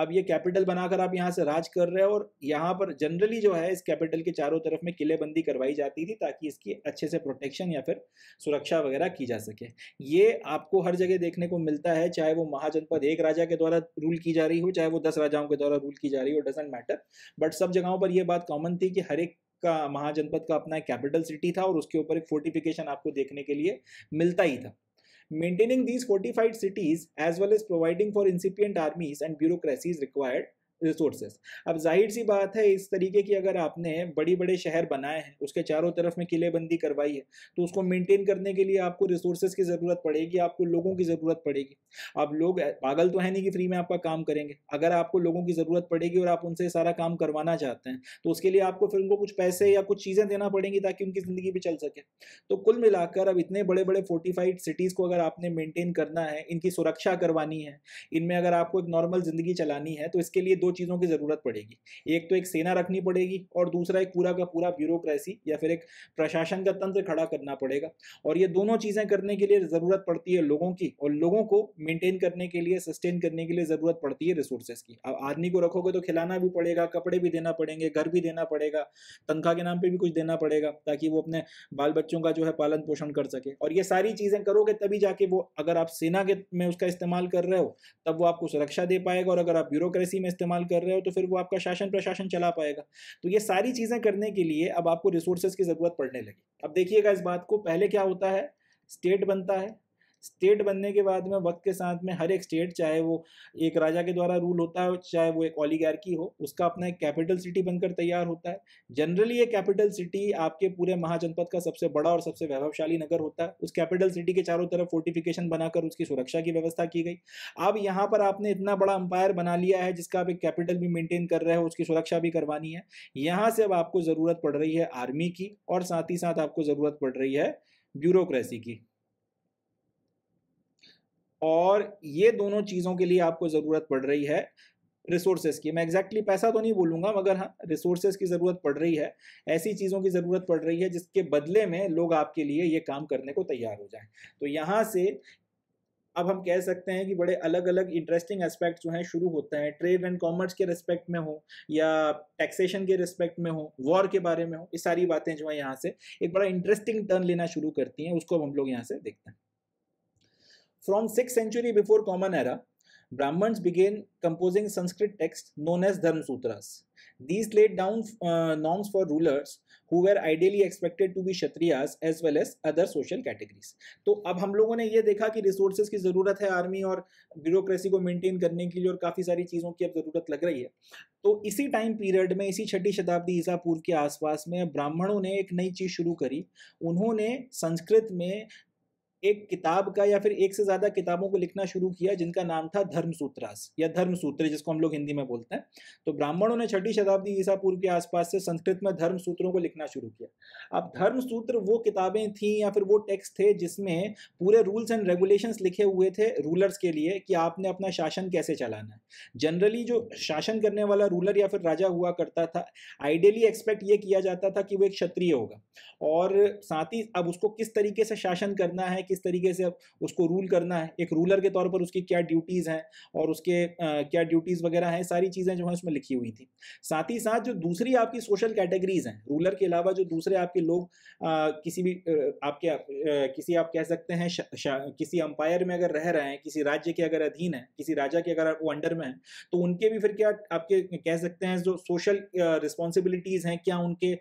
अब ये कैपिटल बनाकर आप यहाँ से राज कर रहे हो और यहाँ पर जनरली जो है इस कैपिटल के चारों तरफ में किलेबंदी करवाई जाती थी ताकि इसकी अच्छे से प्रोटेक्शन या फिर सुरक्षा वगैरह की जा सके ये आपको हर जगह देखने को मिलता है चाहे वो महाजनपद एक राजा के द्वारा रूल की जा रही हो चाहे वो दस राजाओं के द्वारा रूल की जा रही हो डजेंट मैटर बट सब जगहों पर यह बात कॉमन थी कि हर एक का महाजनपद का अपना कैपिटल सिटी था और उसके ऊपर एक फोर्टिफिकेशन आपको देखने के लिए मिलता ही था Maintaining these fortified cities as well as providing for incipient armies and bureaucracies required resources अब जाहिर सी बात है इस तरीके की अगर आपने बड़ी बड़े शहर बनाए हैं उसके चारों तरफ में किलेबंदी करवाई है तो उसको मेंटेन करने के लिए आपको रिसोर्सेज की ज़रूरत पड़ेगी आपको लोगों की ज़रूरत पड़ेगी आप लोग पागल तो है नहीं कि फ्री में आपका काम करेंगे अगर आपको लोगों की ज़रूरत पड़ेगी और आप उनसे सारा काम करवाना चाहते हैं तो उसके लिए आपको फिर उनको कुछ पैसे या कुछ चीज़ें देना पड़ेंगी ताकि उनकी ज़िंदगी भी चल सके तो कुल मिलाकर अब इतने बड़े बड़े फोर्टिफाइड सिटीज़ को अगर आपने मेनटेन करना है इनकी सुरक्षा करवानी है इनमें अगर आपको एक नॉर्मल ज़िंदगी चलानी है तो इसके लिए दो चीज़ों की ज़रूरत पड़ेगी एक तो एक सेना रखनी पड़ेगी और दूसरा एक पूरा का पूरा ब्यूरोक्रेसी या फिर एक प्रशासन का तंत्र खड़ा करना पड़ेगा और ये दोनों चीज़ें करने के लिए ज़रूरत पड़ती है लोगों की और लोगों को मेनटेन करने के लिए सस्टेन करने के लिए ज़रूरत पड़ती है रिसोर्सेज की अब आदमी को रखोगे तो खिलाना भी पड़ेगा कपड़े भी देना पड़ेंगे घर भी देना पड़ेगा तनख्वाह के नाम पर भी कुछ देना पड़ेगा ताकि वो अपने बाल बच्चों का जो है पालन पोषण कर सके और ये सारी चीज़ें करोगे तभी जाके वो अगर आप सेना के में उसका इस्तेमाल कर रहे हो तब वो आपको सुरक्षा दे पाएगा और अगर आप ब्यूरोक्रेसी में इस्तेमाल इस्तेमाल कर रहे हो तो फिर वो आपका शासन प्रशासन चला पाएगा तो ये सारी चीज़ें करने के लिए अब आपको रिसोर्सेज की ज़रूरत पड़ने लगी अब देखिएगा इस बात को पहले क्या होता है स्टेट बनता है स्टेट बनने के बाद में वक्त के साथ में हर एक स्टेट चाहे वो एक राजा के द्वारा रूल होता है चाहे वो एक की हो उसका अपना एक कैपिटल सिटी बनकर तैयार होता है जनरली ये कैपिटल सिटी आपके पूरे महाजनपद का सबसे बड़ा और सबसे वैभवशाली नगर होता है उस कैपिटल सिटी के चारों तरफ फोर्टिफिकेशन बनाकर उसकी सुरक्षा की व्यवस्था की गई अब यहाँ पर आपने इतना बड़ा अंपायर बना लिया है जिसका आप एक कैपिटल भी मेंटेन कर रहे हो उसकी सुरक्षा भी करवानी है यहाँ से अब आपको ज़रूरत पड़ रही है आर्मी की और साथ ही साथ आपको ज़रूरत पड़ रही है ब्यूरोक्रेसी की और ये दोनों चीज़ों के लिए आपको ज़रूरत पड़ रही है रिसोर्सेज की मैं एग्जैक्टली exactly पैसा तो नहीं बोलूँगा मगर हाँ रिसोर्सेज की ज़रूरत पड़ रही है ऐसी चीज़ों की ज़रूरत पड़ रही है जिसके बदले में लोग आपके लिए ये काम करने को तैयार हो जाएं तो यहाँ से अब हम कह सकते हैं कि बड़े अलग अलग इंटरेस्टिंग एस्पेक्ट जो हैं शुरू होते हैं ट्रेड एंड कॉमर्स के रिस्पेक्ट में हो या टैक्सेशन के रिस्पेक्ट में हो वॉर के बारे में हो ये सारी बातें जो है यहाँ से एक बड़ा इंटरेस्टिंग टर्न लेना शुरू करती हैं उसको अब हम लोग यहाँ से देखते हैं From 6th century before Common Era, Brahmins began composing Sanskrit texts known as Dharmasutras. These laid down uh, norms for rulers who were ideally expected to be क्षत्रियाज as well as other social categories. तो अब हम लोगों ने ये देखा कि resources की ज़रूरत है आर्मी और ब्यूरोक्रेसी को मेंटेन करने के लिए और काफ़ी सारी चीज़ों की अब ज़रूरत लग रही है तो इसी टाइम पीरियड में इसी छठी शताब्दी ईसा पूर्व के आसपास में ब्राह्मणों ने एक नई चीज़ शुरू करी उन्होंने संस्कृत में एक किताब का या फिर एक से ज़्यादा किताबों को लिखना शुरू किया जिनका नाम था धर्म सूत्रास या धर्म सूत्र जिसको हम लोग हिंदी में बोलते हैं तो ब्राह्मणों ने छठी शताब्दी ईसा पूर्व के आसपास से संस्कृत में धर्म सूत्रों को लिखना शुरू किया अब धर्म सूत्र वो किताबें थी या फिर वो टेक्स्ट थे जिसमें पूरे रूल्स एंड रेगुलेशन लिखे हुए थे रूलर्स के लिए कि आपने अपना शासन कैसे चलाना है जनरली जो शासन करने वाला रूलर या फिर राजा हुआ करता था आइडियली एक्सपेक्ट ये किया जाता था कि वो एक क्षत्रिय होगा और साथ ही अब उसको किस तरीके से शासन करना है किस तरीके से अब उसको रूल करना है एक रूलर के तौर पर उसकी क्या ड्यूटीज़ हैं और उसके आ, क्या ड्यूटीज़ वगैरह हैं सारी चीज़ें जो हैं उसमें लिखी हुई थी साथ ही साथ जो दूसरी आपकी सोशल कैटेगरीज हैं रूलर के अलावा जो दूसरे आपके लोग आ, किसी भी आपके किसी आप कह सकते हैं किसी अंपायर में अगर रह रहे हैं किसी राज्य के अगर अधीन है किसी राजा के अगर वो अंडर में है तो उनके भी फिर क्या आपके कह सकते हैं जो सोशल रिस्पॉन्सिबिलिटीज़ हैं क्या उनके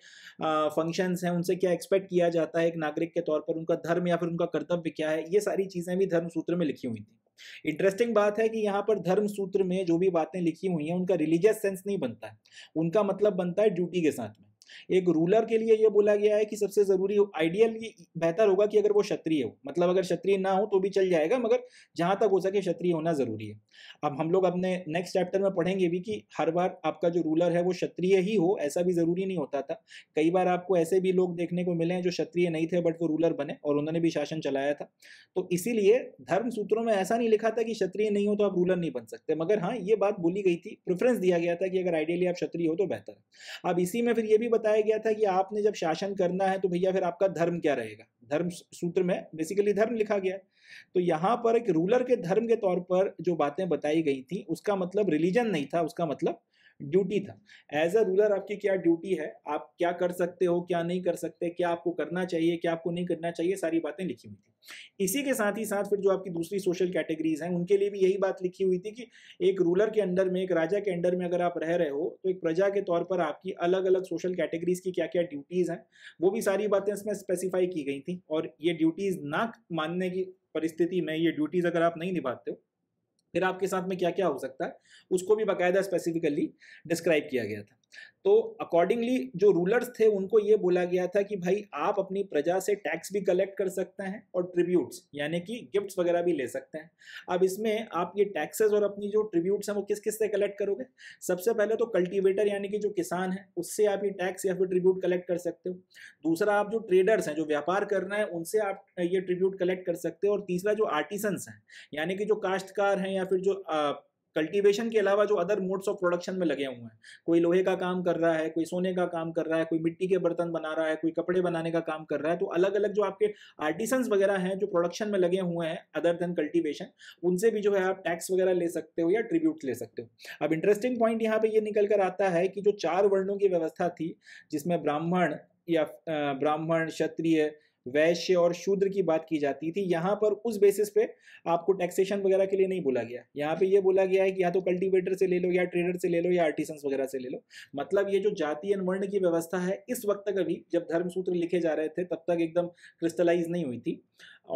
फंक्शंस हैं उनसे क्या एक्सपेक्ट किया जाता है एक नागरिक के तौर पर उनका धर्म या फिर उनका कर्तव्य पे क्या है ये सारी चीज़ें भी धर्म सूत्र में लिखी हुई थी इंटरेस्टिंग बात है कि यहाँ पर धर्म सूत्र में जो भी बातें लिखी हुई हैं उनका रिलीजियस सेंस नहीं बनता है उनका मतलब बनता है ड्यूटी के साथ में एक रूलर के लिए ये बोला गया है कि सबसे जरूरी आइडियल बेहतर होगा कि अगर वो क्षत्रिय हो मतलब अगर क्षत्रिय ना हो तो भी चल जाएगा मगर जहां तक हो सके क्षत्रिय होना जरूरी है अब हम लोग अपने नेक्स्ट चैप्टर में पढ़ेंगे भी कि हर बार आपका जो रूलर है वो क्षत्रिय ही हो ऐसा भी जरूरी नहीं होता था कई बार आपको ऐसे भी लोग देखने को मिले हैं जो क्षत्रिय नहीं थे बट वो रूलर बने और उन्होंने भी शासन चलाया था तो इसीलिए धर्म सूत्रों में ऐसा नहीं लिखा था कि क्षत्रिय नहीं हो तो आप रूलर नहीं बन सकते मगर हाँ ये बात बोली गई थी प्रेफरेंस दिया गया था कि अगर आइडियली आप क्षत्रिय हो तो बेहतर अब इसी में फिर ये भी बताया गया था कि आपने जब शासन करना है तो भैया फिर आपका धर्म क्या रहेगा धर्म सूत्र में बेसिकली धर्म लिखा गया तो यहाँ पर एक रूलर के धर्म के तौर पर जो बातें बताई गई थी उसका मतलब रिलीजन नहीं था उसका मतलब ड्यूटी था एज अ रूलर आपकी क्या ड्यूटी है आप क्या कर सकते हो क्या नहीं कर सकते क्या आपको करना चाहिए क्या आपको नहीं करना चाहिए सारी बातें लिखी हुई थी इसी के साथ ही साथ फिर जो आपकी दूसरी सोशल कैटेगरीज हैं उनके लिए भी यही बात लिखी हुई थी कि एक रूलर के अंडर में एक राजा के अंडर में अगर आप रह रहे हो तो एक प्रजा के तौर पर आपकी अलग अलग सोशल कैटेगरीज की क्या क्या ड्यूटीज़ हैं वो भी सारी बातें इसमें स्पेसिफाई की गई थी और ये ड्यूटीज़ ना मानने की परिस्थिति में ये ड्यूटीज़ अगर आप नहीं निभाते हो फिर आपके साथ में क्या क्या हो सकता है उसको भी बाकायदा स्पेसिफिकली डिस्क्राइब किया गया था तो अकॉर्डिंगली जो रूलर्स थे उनको ये बोला गया था कि भाई आप अपनी प्रजा से टैक्स भी कलेक्ट कर सकते हैं और ट्रिब्यूट्स यानी कि गिफ्ट्स वगैरह भी ले सकते हैं अब इसमें आप ये टैक्सेस और अपनी जो ट्रिब्यूट्स हैं वो किस किस से कलेक्ट करोगे सबसे पहले तो कल्टीवेटर यानी कि जो किसान है उससे आप ये टैक्स या फिर ट्रिब्यूट कलेक्ट कर सकते हो दूसरा आप जो ट्रेडर्स हैं जो व्यापार कर रहे हैं उनसे आप ये ट्रिब्यूट कलेक्ट कर सकते हो और तीसरा जो आर्टिसंस हैं यानी कि जो काश्तकार हैं या फिर जो कल्टीवेशन के अलावा जो अदर मोड्स ऑफ प्रोडक्शन में लगे हुए हैं कोई लोहे का काम कर रहा है कोई सोने का काम कर रहा है कोई मिट्टी के बर्तन बना रहा है कोई कपड़े बनाने का काम कर रहा है तो अलग अलग जो आपके आर्टिसंस वगैरह हैं जो प्रोडक्शन में लगे हुए हैं अदर देन कल्टीवेशन उनसे भी जो है आप टैक्स वगैरह ले सकते हो या ट्रिब्यूट ले सकते हो अब इंटरेस्टिंग पॉइंट यहाँ पे ये निकल कर आता है कि जो चार वर्णों की व्यवस्था थी जिसमें ब्राह्मण या ब्राह्मण क्षत्रिय वैश्य और शूद्र की बात की जाती थी यहाँ पर उस बेसिस पे आपको टैक्सेशन वगैरह के लिए नहीं बोला गया यहाँ पे ये बोला गया है कि या तो कल्टीवेटर से ले लो या ट्रेडर से ले लो या आर्टिसंस वगैरह से ले लो मतलब ये जो जाति एवं वर्ण की व्यवस्था है इस वक्त तक अभी जब धर्म सूत्र लिखे जा रहे थे तब तक एकदम क्रिस्टलाइज नहीं हुई थी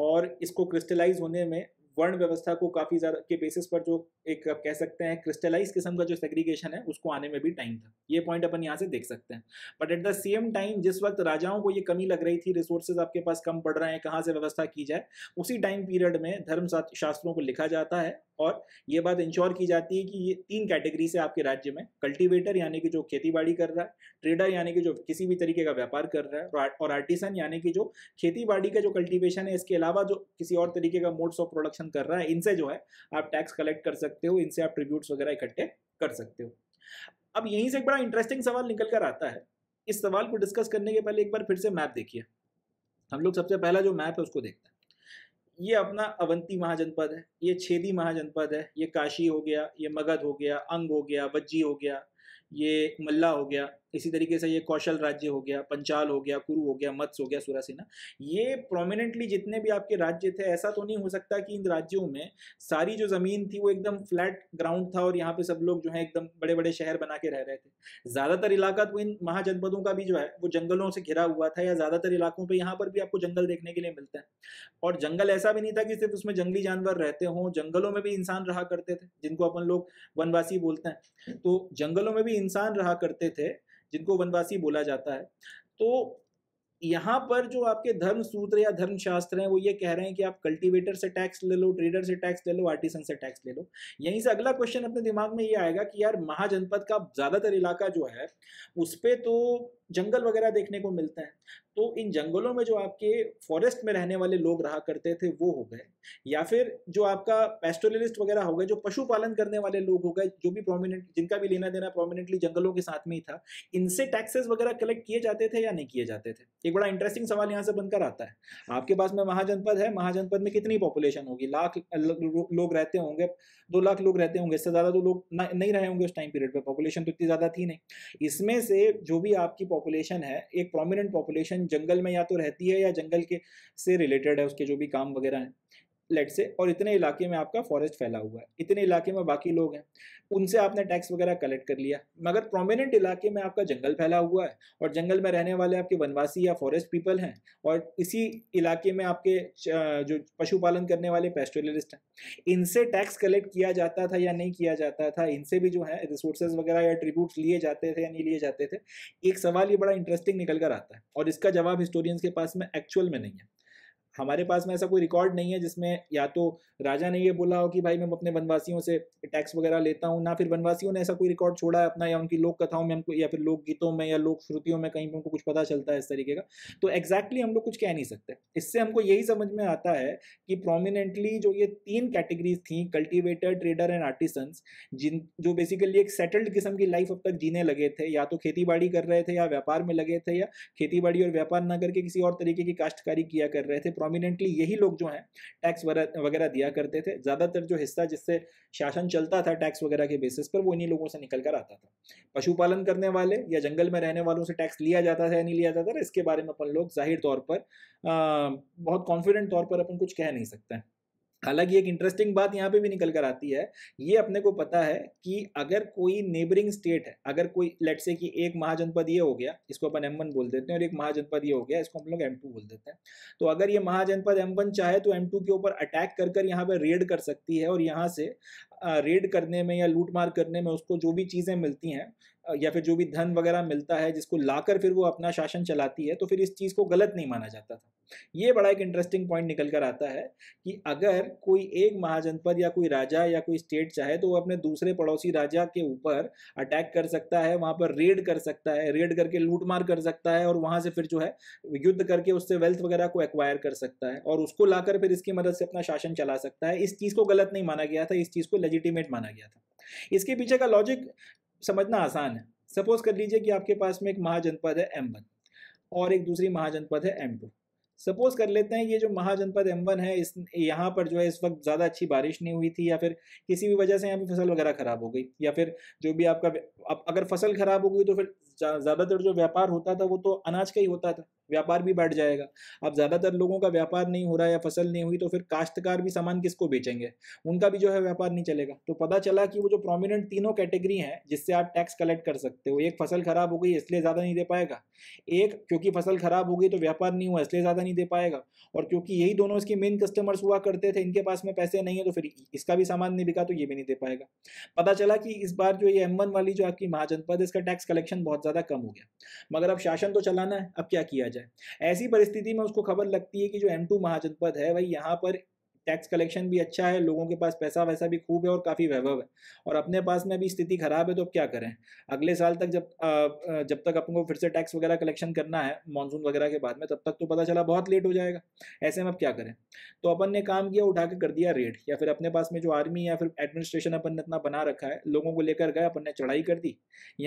और इसको क्रिस्टलाइज होने में वर्ण व्यवस्था को काफ़ी ज़्यादा के बेसिस पर जो एक आप कह सकते हैं क्रिस्टलाइज किस्म का जो सेग्रीगेशन है उसको आने में भी टाइम था ये पॉइंट अपन यहाँ से देख सकते हैं but at the same time जिस वक्त राजाओं को ये कमी लग रही थी रिसोर्सेज आपके पास कम पड़ रहे हैं कहाँ से व्यवस्था की जाए उसी टाइम पीरियड में धर्म शास्त्रों को लिखा जाता है और ये बात इंश्योर की जाती है कि ये तीन कैटेगरी से आपके राज्य में कल्टीवेटर यानी कि जो खेतीबाड़ी कर रहा है ट्रेडर यानी कि जो किसी भी तरीके का व्यापार कर रहा है और आर्टिसन यानी कि जो खेतीबाड़ी का जो कल्टीवेशन है इसके अलावा जो किसी और तरीके का मोड्स ऑफ प्रोडक्शन कंजम्पशन कर रहा है इनसे जो है आप टैक्स कलेक्ट कर सकते हो इनसे आप ट्रिब्यूट्स वगैरह इकट्ठे कर सकते हो अब यहीं से एक बड़ा इंटरेस्टिंग सवाल निकल कर आता है इस सवाल को डिस्कस करने के पहले एक बार फिर से मैप देखिए हम लोग सबसे पहला जो मैप है उसको देखते हैं ये अपना अवंती महाजनपद है ये छेदी महाजनपद है ये काशी हो गया ये मगध हो गया अंग हो गया बज्जी हो गया ये मल्ला हो गया इसी तरीके से ये कौशल राज्य हो गया पंचाल हो गया कुरु हो गया मत्स्य हो गया सुरासेना ये प्रोमिनेंटली जितने भी आपके राज्य थे ऐसा तो नहीं हो सकता कि इन राज्यों में सारी जो ज़मीन थी वो एकदम फ्लैट ग्राउंड था और यहाँ पे सब लोग जो है एकदम बड़े बड़े शहर बना के रह रहे थे ज़्यादातर इलाका तो इन महाजनपदों का भी जो है वो जंगलों से घिरा हुआ था या ज़्यादातर इलाकों पर यहाँ पर भी आपको जंगल देखने के लिए मिलता है और जंगल ऐसा भी नहीं था कि सिर्फ उसमें जंगली जानवर रहते हों जंगलों में भी इंसान रहा करते थे जिनको अपन लोग वनवासी बोलते हैं तो जंगलों में भी इंसान रहा करते थे जिनको वनवासी बोला जाता है तो यहाँ पर जो आपके धर्म सूत्र या धर्म शास्त्र हैं वो ये कह रहे हैं कि आप कल्टीवेटर से टैक्स ले लो ट्रेडर से टैक्स ले लो आर्टिसन से टैक्स ले लो यहीं से अगला क्वेश्चन अपने दिमाग में ये आएगा कि यार महाजनपद का ज़्यादातर इलाका जो है उस पर तो जंगल वगैरह देखने को मिलते हैं तो इन जंगलों में जो आपके फॉरेस्ट में रहने वाले लोग रहा करते थे वो हो गए या फिर जो आपका पेस्टोरलिस्ट वगैरह हो गए जो पशुपालन करने वाले लोग हो गए जो भी प्रोमिनेंट जिनका भी लेना देना प्रोमिनेंटली जंगलों के साथ में ही था इनसे टैक्सेस वगैरह कलेक्ट किए जाते थे या नहीं किए जाते थे एक बड़ा इंटरेस्टिंग सवाल यहाँ से बनकर आता है आपके पास में महाजनपद है महाजनपद में कितनी पॉपुलेशन होगी लाख लोग रहते होंगे दो लाख लोग रहते होंगे इससे ज़्यादा तो लोग नहीं रहे होंगे उस टाइम पीरियड पर पॉपुलेशन तो इतनी ज़्यादा थी नहीं इसमें से जो भी आपकी पॉपुलेशन है एक प्रोमिनेंट पॉपुलेशन जंगल में या तो रहती है या जंगल के से रिलेटेड है उसके जो भी काम वगैरह हैं लेट से और इतने इलाके में आपका फॉरेस्ट फैला हुआ है इतने इलाके में बाकी लोग हैं उनसे आपने टैक्स वगैरह कलेक्ट कर लिया मगर प्रोमिनेंट इलाके में आपका जंगल फैला हुआ है और जंगल में रहने वाले आपके वनवासी या फॉरेस्ट पीपल हैं और इसी इलाके में आपके जो पशुपालन करने वाले पेस्टोरलिस्ट हैं इनसे टैक्स कलेक्ट किया जाता था या नहीं किया जाता था इनसे भी जो है रिसोर्सेज वगैरह या ट्रिब्यूट लिए जाते थे या नहीं लिए जाते थे एक सवाल ये बड़ा इंटरेस्टिंग निकल कर आता है और इसका जवाब हिस्टोरियंस के पास में एक्चुअल में नहीं है हमारे पास में ऐसा कोई रिकॉर्ड नहीं है जिसमें या तो राजा ने ये बोला हो कि भाई मैं अपने वनवासियों से टैक्स वगैरह लेता हूँ ना फिर वनवासियों ने ऐसा कोई रिकॉर्ड छोड़ा है अपना या उनकी लोक कथाओं में हमको या फिर लोक गीतों में या लोक श्रुतियों में कहीं पर हमको कुछ पता चलता है इस तरीके का तो एग्जैक्टली हम लोग कुछ कह नहीं सकते इससे हमको यही समझ में आता है कि प्रोमिनेंटली जो ये तीन कैटेगरीज थी कल्टिवेटर ट्रेडर एंड आर्टिसंस जिन जो बेसिकली एक सेटल्ड किस्म की लाइफ अब तक जीने लगे थे या तो खेती बाड़ी कर रहे थे या व्यापार में लगे थे या खेती बाड़ी और व्यापार ना करके किसी और तरीके की काश्तकारी किया कर रहे थे प्रोमिनेंटली यही लोग जो हैं टैक्स वगैरह दिया करते थे ज़्यादातर जो हिस्सा जिससे शासन चलता था टैक्स वगैरह के बेसिस पर वो इन्हीं लोगों से निकल कर आता था पशुपालन करने वाले या जंगल में रहने वालों से टैक्स लिया जाता था या नहीं लिया जाता था इसके बारे में अपन लोग जाहिर तौर पर आ, बहुत कॉन्फिडेंट तौर पर अपन कुछ कह नहीं सकते हैं हालांकि एक इंटरेस्टिंग बात यहाँ पे भी निकल कर आती है ये अपने को पता है कि अगर कोई नेबरिंग स्टेट है अगर कोई लेट से कि एक महाजनपद ये हो गया इसको अपन एम बोल देते हैं और एक महाजनपद ये हो गया इसको हम लोग एम बोल देते हैं तो अगर ये महाजनपद एम चाहे तो एम के ऊपर अटैक कर कर यहाँ पर रेड कर सकती है और यहाँ से रेड करने में या लूट मार करने में उसको जो भी चीज़ें मिलती हैं या फिर जो भी धन वगैरह मिलता है जिसको लाकर फिर वो अपना शासन चलाती है तो फिर इस चीज़ को गलत नहीं माना जाता था ये बड़ा एक इंटरेस्टिंग पॉइंट निकल कर आता है कि अगर कोई एक महाजनपद या कोई राजा या कोई स्टेट चाहे तो वो अपने दूसरे पड़ोसी राजा के ऊपर अटैक कर सकता है वहाँ पर रेड कर सकता है रेड करके लूटमार कर सकता है और वहाँ से फिर जो है युद्ध करके उससे वेल्थ वगैरह को एक्वायर कर सकता है और उसको लाकर फिर इसकी मदद से अपना शासन चला सकता है इस चीज़ को गलत नहीं माना गया था इस चीज़ को लेजिटिमेट माना गया था इसके पीछे का लॉजिक समझना आसान है सपोज कर लीजिए कि आपके पास में एक महाजनपद है एम और एक दूसरी महाजनपद है एम सपोज कर लेते हैं ये जो महाजनपद एम है इस यहाँ पर जो है इस वक्त ज़्यादा अच्छी बारिश नहीं हुई थी या फिर किसी भी वजह से यहाँ पर फसल वगैरह ख़राब हो गई या फिर जो भी आपका अब अगर फसल ख़राब हो गई तो फिर ज़्यादातर जो व्यापार होता था वो तो अनाज का ही होता था व्यापार भी बढ़ जाएगा अब ज़्यादातर लोगों का व्यापार नहीं हो रहा या फसल नहीं हुई तो फिर काश्तकार भी सामान किसको बेचेंगे उनका भी जो है व्यापार नहीं चलेगा तो पता चला कि वो जो प्रोमिनेंट तीनों कैटेगरी हैं जिससे आप टैक्स कलेक्ट कर सकते हो एक फसल खराब हो गई इसलिए ज़्यादा नहीं दे पाएगा एक क्योंकि फसल खराब हो गई तो व्यापार नहीं हुआ इसलिए ज़्यादा नहीं दे पाएगा और क्योंकि यही दोनों इसके मेन कस्टमर्स हुआ करते थे इनके पास में पैसे नहीं है तो फिर इसका भी सामान नहीं बिका तो ये भी नहीं दे पाएगा पता चला कि इस बार जो ये एम वाली जो आपकी महाजनपद इसका टैक्स कलेक्शन बहुत ज़्यादा कम हो गया मगर अब शासन तो चलाना है अब क्या किया जाए जाए ऐसी परिस्थिति में उसको खबर लगती है कि जो एम महाजनपद है भाई यहाँ पर टैक्स कलेक्शन भी अच्छा है लोगों के पास पैसा वैसा भी खूब है और काफ़ी वैभव है और अपने पास में अभी स्थिति ख़राब है तो अब क्या करें अगले साल तक जब जब तक अपन को फिर से टैक्स वगैरह कलेक्शन करना है मानसून वगैरह के बाद में तब तक तो पता चला बहुत लेट हो जाएगा ऐसे में अब क्या करें तो अपन ने काम किया उठा के कर दिया रेड या फिर अपने पास में जो आर्मी या फिर एडमिनिस्ट्रेशन अपन ने इतना बना रखा है लोगों को लेकर गए अपन ने चढ़ाई कर दी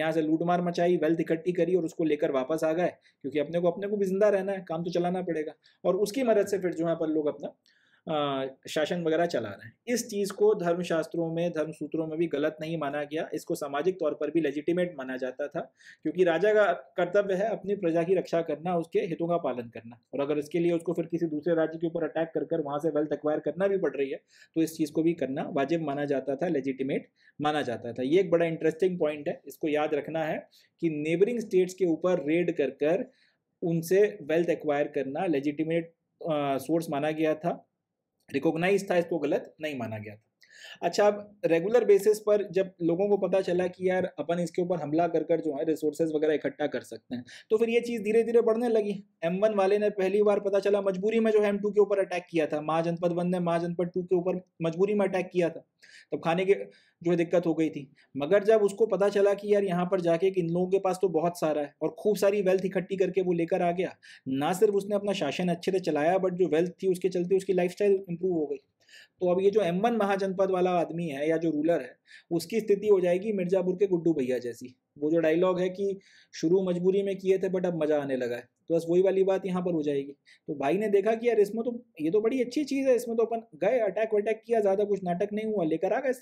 यहाँ से लूटमार मचाई वेल्थ इकट्ठी करी और उसको लेकर वापस आ गए क्योंकि अपने को अपने को भी जिंदा रहना है काम तो चलाना पड़ेगा और उसकी मदद से फिर जो है अपन लोग अपना शासन वगैरह चला रहे हैं इस चीज़ को धर्मशास्त्रों में धर्म सूत्रों में भी गलत नहीं माना गया इसको सामाजिक तौर पर भी लेजिटिमेट माना जाता था क्योंकि राजा का कर्तव्य है अपनी प्रजा की रक्षा करना उसके हितों का पालन करना और अगर इसके लिए उसको फिर किसी दूसरे राज्य के ऊपर अटैक कर कर वहाँ से वेल्थ एक्वायर करना भी पड़ रही है तो इस चीज़ को भी करना वाजिब माना जाता था लेजिटिमेट माना जाता था ये एक बड़ा इंटरेस्टिंग पॉइंट है इसको याद रखना है कि नेबरिंग स्टेट्स के ऊपर रेड कर कर उनसे वेल्थ एक्वायर करना लेजिटिमेट सोर्स माना गया था रिकॉग्नाइज था इसको गलत नहीं माना गया था अच्छा अब रेगुलर बेसिस पर जब लोगों को पता चला कि यार अपन इसके ऊपर हमला कर कर जो है रिसोर्सेज वगैरह इकट्ठा कर सकते हैं तो फिर ये चीज़ धीरे धीरे बढ़ने लगी एम वन वाले ने पहली बार पता चला मजबूरी में जो है एम टू के ऊपर अटैक किया था महाजनपद वन ने महाजनपद टू के ऊपर मजबूरी में अटैक किया था तब खाने के जो है दिक्कत हो गई थी मगर जब उसको पता चला कि यार यहाँ पर जाके इन लोगों के पास तो बहुत सारा है और खूब सारी वेल्थ इकट्ठी करके वो लेकर आ गया ना सिर्फ उसने अपना शासन अच्छे से चलाया बट जो वेल्थ थी उसके चलते उसकी लाइफ स्टाइल इंप्रूव हो गई तो अब ये जो वन महाजनपद वाला आदमी है या जो रूलर है उसकी स्थिति हो जाएगी मिर्जापुर के गुड्डू भैया जैसी वो जो डायलॉग है कि शुरू मजबूरी में किए थे बट अब मज़ा आने लगा है तो बस वही वाली बात यहाँ पर हो जाएगी तो भाई ने देखा कि यार इसमें तो ये तो बड़ी अच्छी चीज़ है इसमें तो अपन गए अटैक वटैक किया ज़्यादा कुछ नाटक नहीं हुआ लेकर आ गए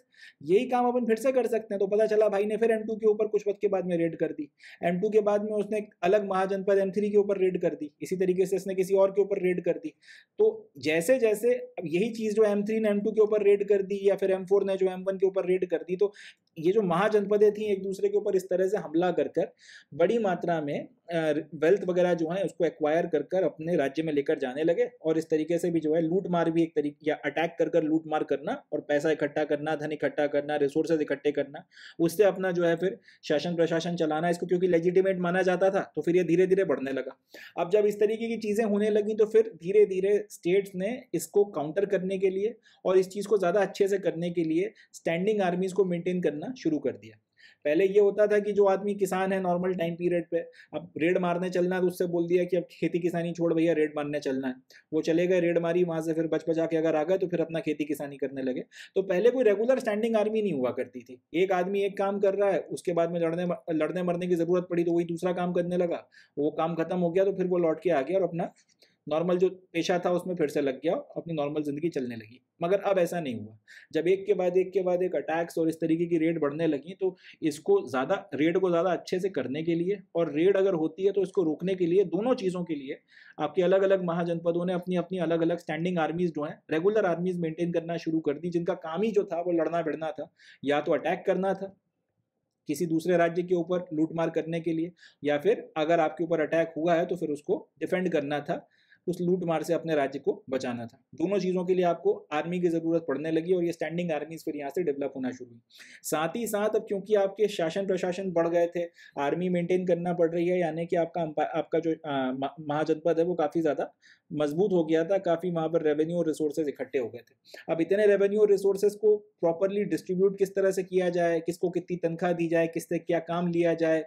यही काम अपन फिर से कर सकते हैं तो पता चला भाई ने फिर एम के ऊपर कुछ वक्त के बाद में रेड कर दी एम के बाद में उसने अलग महाजनपद एम के ऊपर रेड कर दी इसी तरीके से इसने किसी और के ऊपर रेड कर दी तो जैसे जैसे अब यही चीज़ जो एम ने एम के ऊपर रेड कर दी या फिर एम ने जो एम के ऊपर रेड कर दी तो ये जो महाजनपदें थी एक दूसरे के ऊपर इस तरह से हमला कर कर बड़ी मात्रा में वेल्थ वगैरह जो है उसको एक्वायर कर कर अपने राज्य में लेकर जाने लगे और इस तरीके से भी जो है लूट मार भी एक तरीके या अटैक कर कर लूट मार करना और पैसा इकट्ठा करना धन इकट्ठा करना रिसोर्सेज इकट्ठे करना उससे अपना जो है फिर शासन प्रशासन चलाना इसको क्योंकि लेजिटिमेट माना जाता था तो फिर ये धीरे धीरे बढ़ने लगा अब जब इस तरीके की चीज़ें होने लगी तो फिर धीरे धीरे स्टेट्स ने इसको काउंटर करने के लिए और इस चीज़ को ज़्यादा अच्छे से करने के लिए स्टैंडिंग आर्मीज को मेनटेन करना शुरू कर दिया पहले ये होता था कि जो आदमी किसान है नॉर्मल टाइम पीरियड पे अब रेड मारने चलना है तो उससे बोल दिया कि अब खेती किसानी छोड़ भैया रेड मारने चलना है वो चले गए रेड मारी वहाँ से फिर बच बचा के अगर आ गए तो फिर अपना खेती किसानी करने लगे तो पहले कोई रेगुलर स्टैंडिंग आर्मी नहीं हुआ करती थी एक आदमी एक काम कर रहा है उसके बाद में लड़ने लड़ने मरने की ज़रूरत पड़ी तो वही दूसरा काम करने लगा वो काम खत्म हो गया तो फिर वो लौट के आ गया और अपना नॉर्मल जो पेशा था उसमें फिर से लग गया अपनी नॉर्मल ज़िंदगी चलने लगी मगर अब ऐसा नहीं हुआ जब एक के बाद एक के बाद एक अटैक्स और इस तरीके की रेड बढ़ने लगी तो इसको ज़्यादा रेड को ज़्यादा अच्छे से करने के लिए और रेड अगर होती है तो इसको रोकने के लिए दोनों चीज़ों के लिए आपके अलग अलग महाजनपदों ने अपनी अपनी अलग अलग स्टैंडिंग आर्मीज़ जो हैं रेगुलर आर्मीज़ मेंटेन करना शुरू कर दी जिनका काम ही जो था वो लड़ना भिड़ना था या तो अटैक करना था किसी दूसरे राज्य के ऊपर लूटमार करने के लिए या फिर अगर आपके ऊपर अटैक हुआ है तो फिर उसको डिफेंड करना था उस लूट मार से अपने राज्य को बचाना था दोनों चीज़ों के लिए आपको आर्मी की ज़रूरत पड़ने लगी और ये स्टैंडिंग आर्मीज फिर यहाँ से डेवलप होना शुरू हुई साथ ही साथ अब क्योंकि आपके शासन प्रशासन बढ़ गए थे आर्मी मेंटेन करना पड़ रही है यानी कि आपका आपका जो महाजनपद है वो काफ़ी ज़्यादा मजबूत हो गया था काफ़ी वहाँ पर रेवेन्यू और रिसोर्सेज इकट्ठे हो गए थे अब इतने रेवेन्यू और रिसोर्सेज को प्रॉपरली डिस्ट्रीब्यूट किस तरह से किया जाए किसको कितनी तनख्वाह दी जाए किससे क्या काम लिया जाए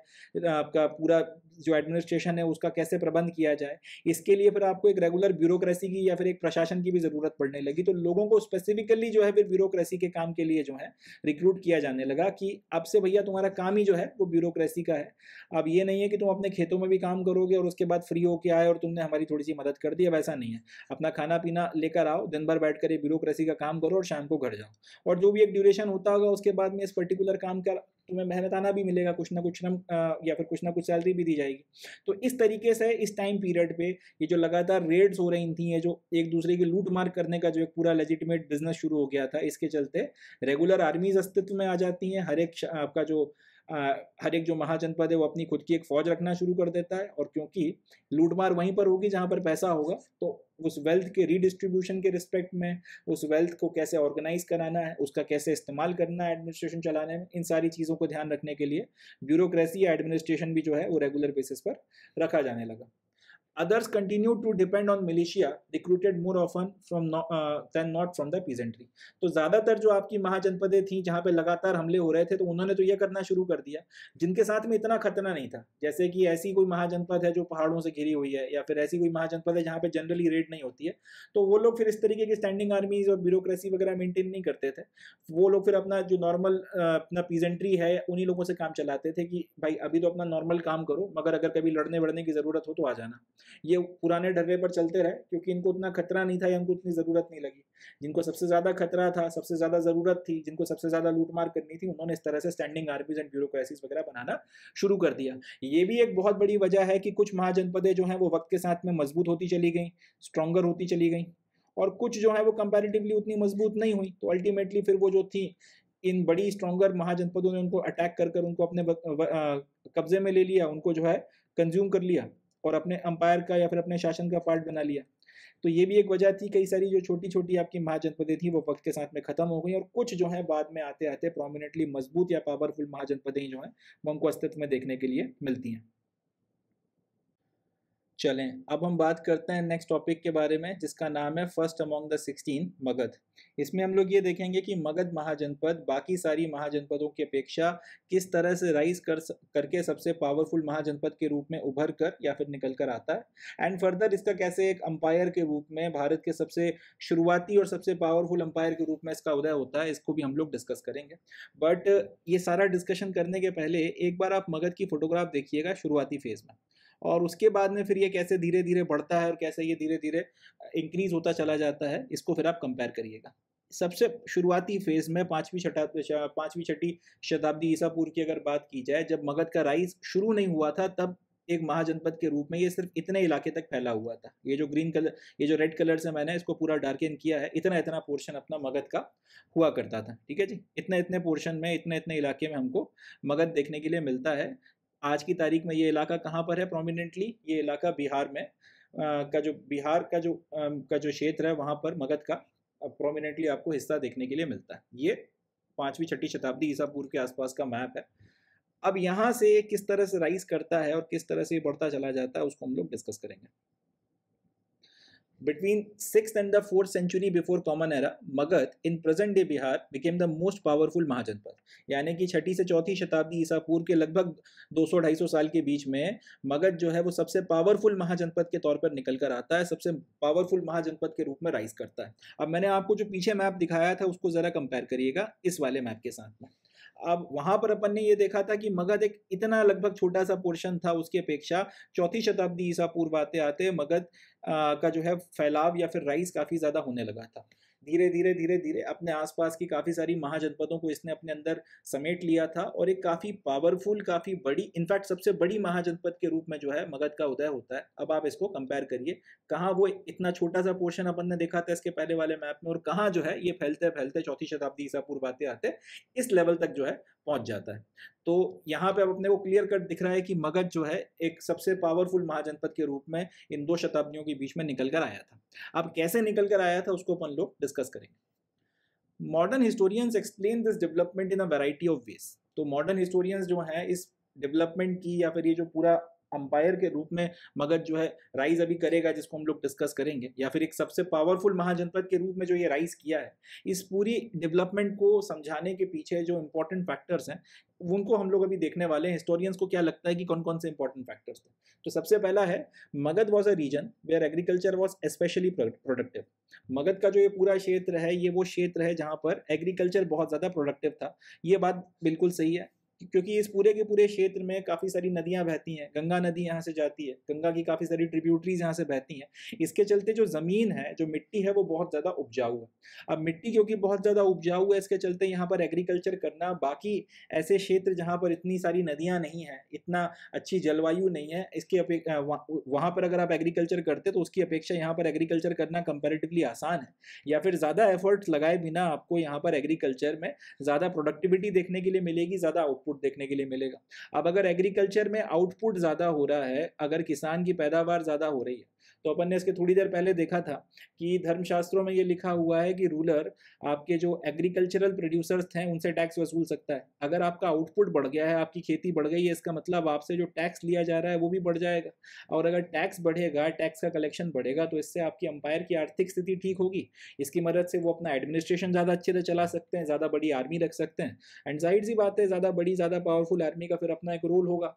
आपका पूरा जो एडमिनिस्ट्रेशन है उसका कैसे प्रबंध किया जाए इसके लिए फिर आपको एक रेगुलर ब्यूरोक्रेसी की या फिर एक प्रशासन की भी ज़रूरत पड़ने लगी तो लोगों को स्पेसिफिकली जो है फिर ब्यूरोक्रेसी के काम के लिए जो है रिक्रूट किया जाने लगा कि अब से भैया तुम्हारा काम ही जो है वो ब्यूरोक्रेसी का है अब ये नहीं है कि तुम अपने खेतों में भी काम करोगे और उसके बाद फ्री होके आए और तुमने हमारी थोड़ी सी मदद कर दी अब मतलब ऐसा नहीं है अपना खाना पीना लेकर आओ दिन भर बैठ कर ब्यूरोक्रेसी का काम करो और शाम को घर जाओ और जो भी एक ड्यूरेशन होता होगा उसके बाद में इस पर्टिकुलर काम का तुम्हें मेहनत आना भी मिलेगा कुछ ना कुछ श्रम या फिर कुछ ना कुछ सैलरी भी दी जाएगी तो इस तरीके से इस टाइम पीरियड पे ये जो लगातार रेड्स हो रही थी ये जो एक दूसरे की लूट मार करने का जो एक पूरा लेजिटिमेट बिजनेस शुरू हो गया था इसके चलते रेगुलर आर्मीज अस्तित्व में आ जाती हैं हर एक आपका जो हर एक जो महाजनपद है वो अपनी खुद की एक फौज रखना शुरू कर देता है और क्योंकि लूटमार वहीं पर होगी जहाँ पर पैसा होगा तो उस वेल्थ के रीडिस्ट्रीब्यूशन के रिस्पेक्ट में उस वेल्थ को कैसे ऑर्गेनाइज कराना है उसका कैसे इस्तेमाल करना है एडमिनिस्ट्रेशन चलाने में इन सारी चीज़ों को ध्यान रखने के लिए ब्यूरोक्रेसी या एडमिनिस्ट्रेशन भी जो है वो रेगुलर बेसिस पर रखा जाने लगा Others continued to depend on militia recruited more often from no, uh, than not from the peasantry. तो ज़्यादातर जो आपकी महाजनपदें थीं जहाँ पे लगातार हमले हो रहे थे तो उन्होंने तो ये करना शुरू कर दिया जिनके साथ में इतना खतरा नहीं था जैसे कि ऐसी कोई महाजनपद है जो पहाड़ों से घिरी हुई है या फिर ऐसी कोई महाजनपद है जहाँ पे जनरली रेड नहीं होती है तो वो लोग फिर इस तरीके की स्टैंडिंग आर्मीज और ब्यूरोक्रेसी वगैरह मेंटेन नहीं करते थे वो लोग फिर अपना जो नॉर्मल uh, अपना पीजेंट्री है उन्हीं लोगों से काम चलाते थे कि भाई अभी तो अपना नॉर्मल काम करो मगर अगर कभी लड़ने वड़ने की ज़रूरत हो तो आ जाना ये पुराने ढर्रे पर चलते रहे क्योंकि इनको उतना खतरा नहीं था या इनको उतनी ज़रूरत नहीं लगी जिनको सबसे ज़्यादा खतरा था सबसे ज़्यादा ज़रूरत थी जिनको सबसे ज़्यादा लूटमार करनी थी उन्होंने इस तरह से स्टैंडिंग आर्मीज एंड ब्यूरोक्रेसीज वगैरह बनाना शुरू कर दिया ये भी एक बहुत बड़ी वजह है कि कुछ महाजनपदें जो हैं वो वक्त के साथ में मजबूत होती चली गई स्ट्रॉगर होती चली गई और कुछ जो है वो कंपेरेटिवली उतनी मजबूत नहीं हुई तो अल्टीमेटली फिर वो जो थी इन बड़ी स्ट्रॉगर महाजनपदों ने उनको अटैक कर कर उनको अपने कब्जे में ले लिया उनको जो है कंज्यूम कर लिया और अपने अंपायर का या फिर अपने शासन का पार्ट बना लिया तो ये भी एक वजह थी कई सारी जो छोटी छोटी आपकी महाजनपदें थी वो वक्त के साथ में खत्म हो गई और कुछ जो है बाद में आते आते प्रोमिनेंटली मजबूत या पावरफुल महाजनपदें जो हैं वो हमको अस्तित्व में देखने के लिए मिलती हैं चलें अब हम बात करते हैं नेक्स्ट टॉपिक के बारे में जिसका नाम है first among the sixteen Magadha इसमें हम लोग ये देखेंगे कि मगध महाजनपद बाकी सारी महाजनपदों की अपेक्षा किस तरह से राइज कर करके सबसे पावरफुल महाजनपद के रूप में उभर कर या फिर निकल कर आता है एंड फर्दर इसका कैसे एक अंपायर के रूप में भारत के सबसे शुरुआती और सबसे पावरफुल अंपायर के रूप में इसका उदय होता है इसको भी हम लोग डिस्कस करेंगे बट ये सारा डिस्कशन करने के पहले एक बार आप मगध की फोटोग्राफ देखिएगा शुरुआती फेज में और उसके बाद में फिर ये कैसे धीरे धीरे बढ़ता है और कैसे ये धीरे धीरे इंक्रीज होता चला जाता है इसको फिर आप कंपेयर करिएगा सबसे शुरुआती फेज में पाँचवीं छठा पाँचवीं छठी शताब्दी ईसा पूर्व की अगर बात की जाए जब मगध का राइज शुरू नहीं हुआ था तब एक महाजनपद के रूप में ये सिर्फ इतने इलाके तक फैला हुआ था ये जो ग्रीन कलर ये जो रेड कलर से मैंने इसको पूरा डार्केन किया है इतना इतना पोर्शन अपना मगध का हुआ करता था ठीक है जी इतने इतने पोर्शन में इतने इतने इलाके में हमको मगध देखने के लिए मिलता है आज की तारीख में ये इलाका कहाँ पर है प्रोमिनेंटली ये इलाका बिहार में का जो बिहार का जो का जो क्षेत्र है वहाँ पर मगध का प्रोमिनेंटली आपको हिस्सा देखने के लिए मिलता है ये पाँचवीं छठी शताब्दी ईसा पूर्व के आसपास का मैप है अब यहाँ से किस तरह से राइज करता है और किस तरह से बढ़ता चला जाता है उसको हम लोग डिस्कस करेंगे between six and the 4th century before Common Era, Magad in present day Bihar became the most powerful mahajanapada यानी कि छठी से चौथी शताब्दी ईसा पूर्व के लगभग 200-250 साल के बीच में मगध जो है वो सबसे पावरफुल महाजनपद के तौर पर निकल कर आता है सबसे पावरफुल महाजनपद के रूप में राइज करता है अब मैंने आपको जो पीछे मैप दिखाया था उसको ज़रा कंपेयर करिएगा इस वाले मैप के साथ में अब वहां पर अपन ने ये देखा था कि मगध एक इतना लगभग छोटा सा पोर्शन था उसके अपेक्षा चौथी शताब्दी ईसा पूर्व आते आते मगध का जो है फैलाव या फिर राइज काफ़ी ज़्यादा होने लगा था धीरे धीरे धीरे धीरे अपने आसपास की काफ़ी सारी महाजनपदों को इसने अपने अंदर समेट लिया था और एक काफ़ी पावरफुल काफ़ी बड़ी इनफैक्ट सबसे बड़ी महाजनपद के रूप में जो है मगध का उदय होता है अब आप इसको कंपेयर करिए कहाँ वो इतना छोटा सा पोर्शन अपन ने देखा था इसके पहले वाले मैप में और कहाँ जो है ये फैलते फैलते चौथी शताब्दी ईसा पूर्व आते आते इस लेवल तक जो है पहुंच जाता है तो यहाँ पे अब अपने को क्लियर कट दिख रहा है कि मगध जो है एक सबसे पावरफुल महाजनपद के रूप में इन दो शताब्दियों के बीच में निकल कर आया था अब कैसे निकल कर आया था उसको अपन लोग डिस्कस करेंगे modern historians explain this development in a variety of ways तो मॉडर्न हिस्टोरियंस जो हैं इस डेवलपमेंट की या फिर ये जो पूरा अंपायर के रूप में मगध जो है राइज अभी करेगा जिसको हम लोग डिस्कस करेंगे या फिर एक सबसे पावरफुल महाजनपद के रूप में जो ये राइज किया है इस पूरी डेवलपमेंट को समझाने के पीछे जो इंपॉर्टेंट फैक्टर्स हैं उनको हम लोग अभी देखने वाले हैं हिस्टोरियंस को क्या लगता है कि कौन कौन से इंपॉर्टेंट फैक्टर्स थे तो सबसे पहला है Magadha was a region where agriculture was especially productive Magadha का जो ये पूरा क्षेत्र है ये वो क्षेत्र है जहाँ पर एग्रीकल्चर बहुत ज़्यादा प्रोडक्टिव था ये बात बिल्कुल सही है क्योंकि इस पूरे के पूरे क्षेत्र में काफ़ी सारी नदियाँ बहती हैं गंगा नदी यहाँ से जाती है गंगा की काफ़ी सारी ट्रिब्यूटरीज यहाँ से बहती हैं इसके चलते जो ज़मीन है जो मिट्टी है वो बहुत ज़्यादा उपजाऊ है अब मिट्टी क्योंकि बहुत ज़्यादा उपजाऊ है इसके चलते यहाँ पर एग्रीकल्चर करना बाकी ऐसे क्षेत्र जहाँ पर इतनी सारी नदियाँ नहीं हैं इतना अच्छी जलवायु नहीं है इसकी अपेक्षा वहाँ पर अगर आप एग्रीकल्चर करते तो उसकी अपेक्षा यहाँ पर एग्रीकल्चर करना कंपेरेटिवली आसान है या फिर ज़्यादा एफर्ट्स लगाए बिना आपको यहाँ पर एग्रीकल्चर में ज़्यादा प्रोडक्टिविटी देखने के लिए मिलेगी ज़्यादा आउटपुट आउटपुट देखने के लिए मिलेगा अब अगर एग्रीकल्चर में आउटपुट ज़्यादा हो रहा है अगर किसान की पैदावार ज़्यादा हो रही है तो अपन ने इसके थोड़ी देर पहले देखा था कि धर्मशास्त्रों में ये लिखा हुआ है कि रूलर आपके जो एग्रीकल्चरल प्रोड्यूसर्स हैं उनसे टैक्स वसूल सकता है अगर आपका आउटपुट बढ़ गया है आपकी खेती बढ़ गई है इसका मतलब आपसे जो टैक्स लिया जा रहा है वो भी बढ़ जाएगा और अगर टैक्स बढ़ेगा टैक्स का कलेक्शन बढ़ेगा तो इससे आपकी अंपायर की आर्थिक स्थिति ठीक होगी इसकी मदद से वो अपना एडमिनिस्ट्रेशन ज़्यादा अच्छे से चला सकते हैं ज़्यादा बड़ी आर्मी रख सकते हैं एंड जाहिर सी बात है ज़्यादा बड़ी ज़्यादा पावरफुल आर्मी का फिर अपना एक रोल होगा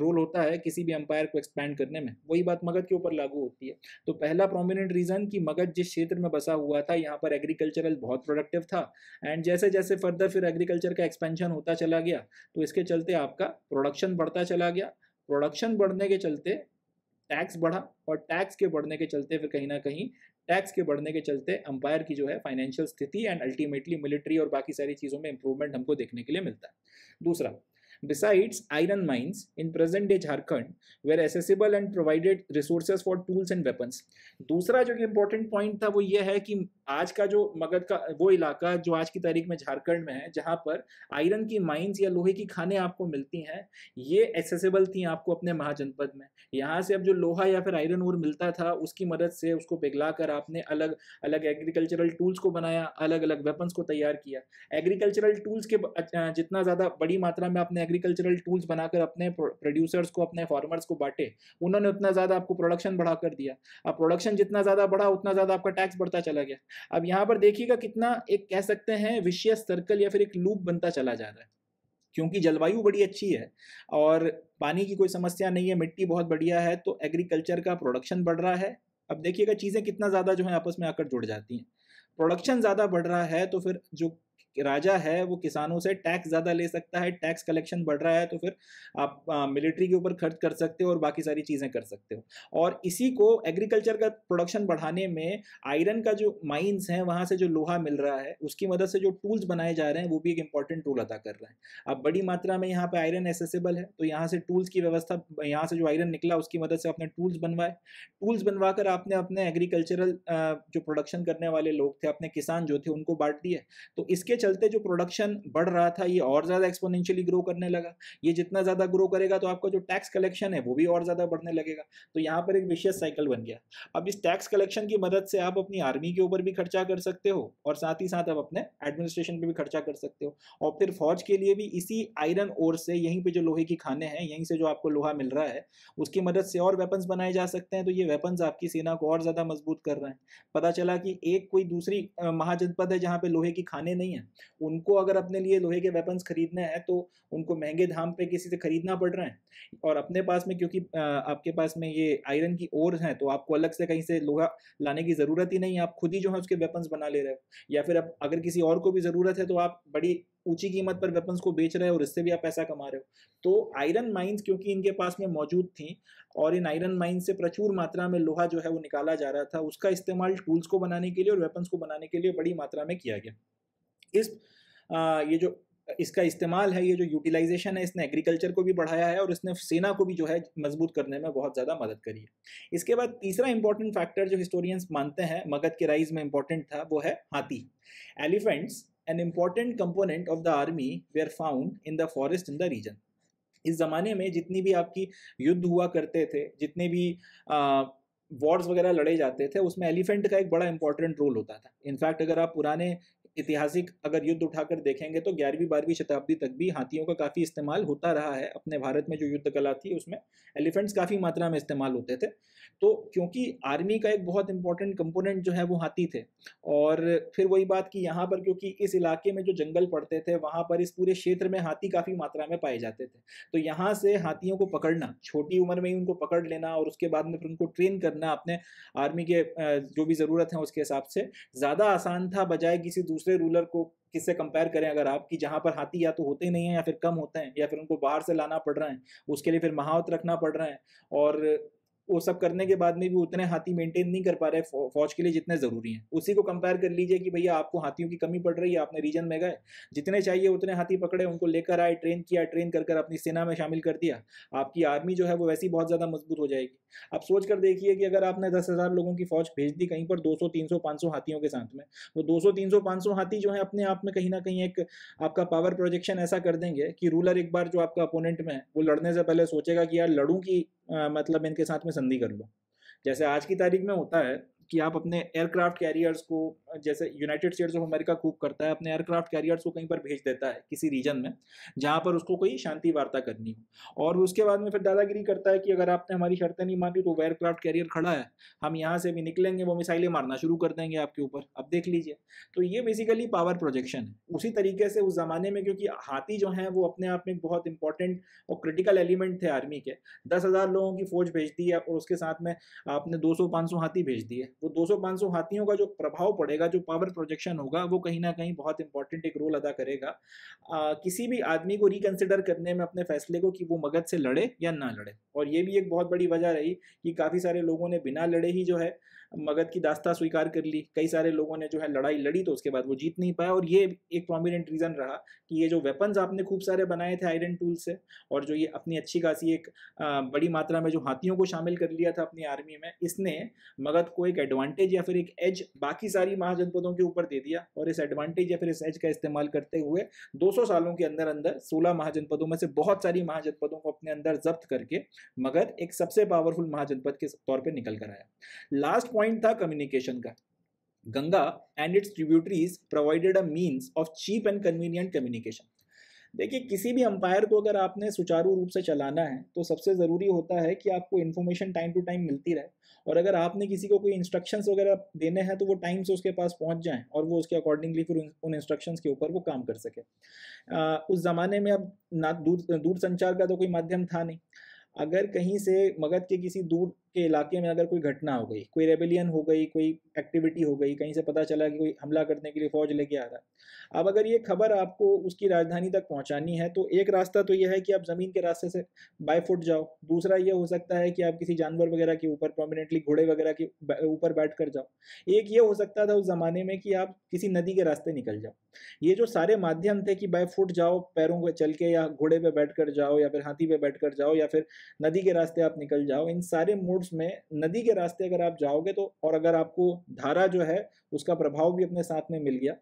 रोल होता है किसी भी अंपायर को एक्सपैंड करने में वही बात मगध के ऊपर लागू लागू होती है तो पहला प्रोमिनेंट रीज़न कि मगध जिस क्षेत्र में बसा हुआ था यहाँ पर एग्रीकल्चरल बहुत प्रोडक्टिव था एंड जैसे जैसे फर्दर फिर एग्रीकल्चर का एक्सपेंशन होता चला गया तो इसके चलते आपका प्रोडक्शन बढ़ता चला गया प्रोडक्शन बढ़ने के चलते टैक्स बढ़ा और टैक्स के बढ़ने के चलते फिर कहीं ना कहीं टैक्स के बढ़ने के चलते अंपायर की जो है फाइनेंशियल स्थिति एंड अल्टीमेटली मिलिट्री और बाकी सारी चीज़ों में इंप्रूवमेंट हमको देखने के लिए मिलता है दूसरा Besides iron mines in present day Jharkhand were accessible and provided resources for tools and weapons. dusra jo important point tha wo ye hai ki आज का जो मगध का वो इलाका जो आज की तारीख में झारखंड में है जहाँ पर आयरन की माइंस या लोहे की खाने आपको मिलती हैं ये एक्सेसिबल थी आपको अपने महाजनपद में यहाँ से अब जो लोहा या फिर आयरन और मिलता था उसकी मदद से उसको पिघला कर आपने अलग अलग एग्रीकल्चरल टूल्स को बनाया अलग अलग वेपन्स को तैयार किया एग्रीकल्चरल टूल्स के जितना ज़्यादा बड़ी मात्रा में आपने एग्रीकल्चरल टूल्स बनाकर अपने प्रोड्यूसर्स को अपने फार्मर्स को बांटे उन्होंने उतना ज़्यादा आपको प्रोडक्शन बढ़ा कर दिया अब प्रोडक्शन जितना ज़्यादा बढ़ा उतना ज़्यादा आपका टैक्स बढ़ता चला गया अब यहाँ पर देखिएगा कितना एक कह सकते हैं विषय सर्कल या फिर एक लूप बनता चला जा रहा है क्योंकि जलवायु बड़ी अच्छी है और पानी की कोई समस्या नहीं है मिट्टी बहुत बढ़िया है तो एग्रीकल्चर का प्रोडक्शन बढ़ रहा है अब देखिएगा चीज़ें कितना ज़्यादा जो है आपस में आकर जुड़ जाती हैं प्रोडक्शन ज़्यादा बढ़ रहा है तो फिर जो राजा है वो किसानों से टैक्स ज़्यादा ले सकता है टैक्स कलेक्शन बढ़ रहा है तो फिर आप मिलिट्री के ऊपर खर्च कर सकते हो और बाकी सारी चीज़ें कर सकते हो और इसी को एग्रीकल्चर का प्रोडक्शन बढ़ाने में आयरन का जो माइंस हैं वहाँ से जो लोहा मिल रहा है उसकी मदद से जो टूल्स बनाए जा रहे हैं वो भी एक इंपॉर्टेंट रोल अदा कर रहे हैं अब बड़ी मात्रा में यहाँ पर आयरन एसेसेबल है तो यहाँ से टूल्स की व्यवस्था यहाँ से जो आयरन निकला उसकी मदद से आपने टूल्स बनवाए टूल्स बनवा कर आपने अपने एग्रीकल्चरल जो प्रोडक्शन करने वाले लोग थे अपने किसान जो थे उनको बांट दिए तो इसके चलते जो प्रोडक्शन बढ़ रहा था ये और ज़्यादा एक्सपोनेंशियली ग्रो करने लगा ये जितना ज़्यादा ग्रो करेगा तो आपका जो टैक्स कलेक्शन है वो भी और ज़्यादा बढ़ने लगेगा तो यहाँ पर एक विशेष साइकिल बन गया अब इस टैक्स कलेक्शन की मदद से आप अपनी आर्मी के ऊपर भी खर्चा कर सकते हो और साथ ही साथ आप अपने एडमिनिस्ट्रेशन पर भी खर्चा कर सकते हो और फिर फौज के लिए भी इसी आयरन ओर से यहीं पर जो लोहे की खाने हैं यहीं से जो आपको लोहा मिल रहा है उसकी मदद से और वेपन्स बनाए जा सकते हैं तो ये वेपन्स आपकी सेना को और ज़्यादा मजबूत कर रहे हैं पता चला कि एक कोई दूसरी महाजनपद है जहाँ पे लोहे की खाने नहीं है उनको अगर अपने लिए लोहे के वेपन्स खरीदने हैं तो उनको महंगे दाम पे किसी से खरीदना पड़ रहा है और अपने पास में क्योंकि आपके पास में ये आयरन की ओर हैं तो आपको अलग से कहीं से लोहा लाने की ज़रूरत ही नहीं आप खुद ही जो है उसके वेपन्स बना ले रहे हो या फिर अगर किसी और को भी ज़रूरत है तो आप बड़ी ऊंची कीमत पर वेपन्स को बेच रहे हो और इससे भी आप पैसा कमा रहे हो तो आयरन माइंस क्योंकि इनके पास में मौजूद थी और इन आयरन माइंस से प्रचुर मात्रा में लोहा जो है वो निकाला जा रहा था उसका इस्तेमाल टूल्स को बनाने के लिए और वेपन्स को बनाने के लिए बड़ी मात्रा में किया गया इस आ, ये जो इसका इस्तेमाल है ये जो यूटिलाइजेशन है इसने एग्रीकल्चर को भी बढ़ाया है और इसने सेना को भी जो है मजबूत करने में बहुत ज़्यादा मदद करी है इसके बाद तीसरा इंपॉर्टेंट फैक्टर जो हिस्टोरियंस मानते हैं मगध के राइज में इंपॉर्टेंट था वो है हाथी elephants an important component of the army are found in the forest in the region इस ज़माने में जितनी भी आपकी युद्ध हुआ करते थे जितने भी वॉर्स वगैरह लड़े जाते थे उसमें एलिफेंट का एक बड़ा इंपॉर्टेंट रोल होता था इनफैक्ट अगर आप पुराने ऐतिहासिक अगर युद्ध उठाकर देखेंगे तो ग्यारहवीं बारहवीं शताब्दी तक भी हाथियों का काफ़ी इस्तेमाल होता रहा है अपने भारत में जो युद्ध कला थी उसमें एलिफेंट्स काफ़ी मात्रा में इस्तेमाल होते थे तो क्योंकि आर्मी का एक बहुत इंपॉर्टेंट कंपोनेंट जो है वो हाथी थे और फिर वही बात कि यहाँ पर क्योंकि इस इलाके में जो जंगल पड़ते थे वहाँ पर इस पूरे क्षेत्र में हाथी काफ़ी मात्रा में पाए जाते थे तो यहाँ से हाथियों को पकड़ना छोटी उम्र में ही उनको पकड़ लेना और उसके बाद में फिर उनको ट्रेन करना अपने आर्मी के जो भी ज़रूरत है उसके हिसाब से ज़्यादा आसान था बजाय किसी दूसरे दूसरे रूलर को किससे कंपेयर करें अगर आप कि जहाँ पर हाथी या तो होते नहीं हैं या फिर कम होते हैं या फिर उनको बाहर से लाना पड़ रहा है उसके लिए फिर महावत रखना पड़ रहा है और वो सब करने के बाद में भी उतने हाथी मेंटेन नहीं कर पा रहे फौज के लिए जितने ज़रूरी हैं उसी को कंपेयर कर लीजिए कि भैया आपको हाथियों की कमी पड़ रही है आपने रीजन में गए जितने चाहिए उतने हाथी पकड़े उनको लेकर आए ट्रेन किया ट्रेन कर कर अपनी सेना में शामिल कर दिया आपकी आर्मी जो है वो वैसी बहुत ज़्यादा मजबूत हो जाएगी आप सोच कर देखिए कि अगर आपने दस हज़ार लोगों की फौज भेज दी कहीं पर दो सौ तीन सौ सौ हाथियों के साथ में वो दो सौ तीन सौ सौ हाथी जो है अपने आप में कहीं ना कहीं एक आपका पावर प्रोजेक्शन ऐसा कर देंगे कि रूलर एक बार जो आपका अपोनेंट में है वो लड़ने से पहले सोचेगा कि यार लड़ू की मतलब इनके साथ में संधि कर लो जैसे आज की तारीख में होता है कि आप अपने एयरक्राफ्ट कैरियर्स को जैसे यूनाइटेड स्टेट्स ऑफ अमेरिका खूब करता है अपने एयरक्राफ्ट कैरियर्स को कहीं पर भेज देता है किसी रीजन में जहाँ पर उसको कोई शांति वार्ता करनी हो और उसके बाद में फिर दादागिरी करता है कि अगर आपने हमारी शर्तें नहीं मानी तो वो एयरक्राफ्ट कैरियर खड़ा है हम यहाँ से भी निकलेंगे वो मिसाइलें मारना शुरू कर देंगे आपके ऊपर अब देख लीजिए तो ये बेसिकली पावर प्रोजेक्शन है उसी तरीके से उस ज़माने में क्योंकि हाथी जो हैं वो अपने आप में बहुत इंपॉर्टेंट और क्रिटिकल एलिमेंट थे आर्मी के दस हज़ार लोगों की फ़ौज भेज दी है और उसके साथ में आपने दो सौ पाँच सौ हाथी भेज दिए वो 200-500 हाथियों का जो प्रभाव पड़ेगा जो पावर प्रोजेक्शन होगा वो कहीं ना कहीं बहुत इंपॉर्टेंट एक रोल अदा करेगा आ, किसी भी आदमी को रिकन्सिडर करने में अपने फैसले को कि वो मगध से लड़े या ना लड़े और ये भी एक बहुत बड़ी वजह रही कि काफ़ी सारे लोगों ने बिना लड़े ही जो है मगध की दास्ता स्वीकार कर ली कई सारे लोगों ने जो है लड़ाई लड़ी तो उसके बाद वो जीत नहीं पाया और ये एक प्रोमिनेंट रीज़न रहा कि ये जो वेपन्स आपने खूब सारे बनाए थे आयरन टूल से और जो ये अपनी अच्छी खासी एक बड़ी मात्रा में जो हाथियों को शामिल कर लिया था अपनी आर्मी में इसने मगध को एक एडवांटेज या फिर एक एज बाकी सारी महाजनपदों के ऊपर दे दिया और इस एडवांटेज या फिर इस एज का इस्तेमाल करते हुए दो सालों के अंदर अंदर सोलह महाजनपदों में से बहुत सारी महाजनपदों को अपने अंदर जब्त करके मगध एक सबसे पावरफुल महाजनपद के तौर पर निकल कर आया लास्ट पॉइंट था कम्युनिकेशन का Ganga and its tributaries provided a means of cheap and convenient communication देखिए किसी भी अंपायर को अगर आपने सुचारू रूप से चलाना है तो सबसे ज़रूरी होता है कि आपको इन्फॉर्मेशन टाइम टू टाइम मिलती रहे और अगर आपने किसी को कोई इंस्ट्रक्शंस वगैरह देने हैं तो वो टाइम से उसके पास पहुंच जाएं और वो उसके अकॉर्डिंगली फिर उन इंस्ट्रक्शंस के ऊपर वो काम कर सके आ, उस ज़माने में अब ना दूर दूर संचार का तो कोई माध्यम था नहीं अगर कहीं से मगध के किसी दूर के इलाके में अगर कोई घटना हो गई कोई रेबेलियन हो गई कोई एक्टिविटी हो गई कहीं से पता चला कि कोई हमला करने के लिए फौज लेके आ रहा है अब अगर ये खबर आपको उसकी राजधानी तक पहुंचानी है तो एक रास्ता तो यह है कि आप ज़मीन के रास्ते से बाय फुट जाओ दूसरा ये हो सकता है कि आप किसी जानवर वगैरह के ऊपर प्रोमिनेंटली घोड़े वगैरह के ऊपर बैठ कर जाओ एक ये हो सकता था उस ज़माने में कि आप किसी नदी के रास्ते निकल जाओ ये जो सारे माध्यम थे कि बाय फुट जाओ पैरों पर चल के या घोड़े पर बैठ कर जाओ या फिर हाथी पर बैठ कर जाओ या फिर नदी के रास्ते आप निकल जाओ इन सारे मोड रोड्स में नदी के रास्ते अगर आप जाओगे तो और अगर आपको धारा जो है उसका प्रभाव भी अपने साथ में मिल गया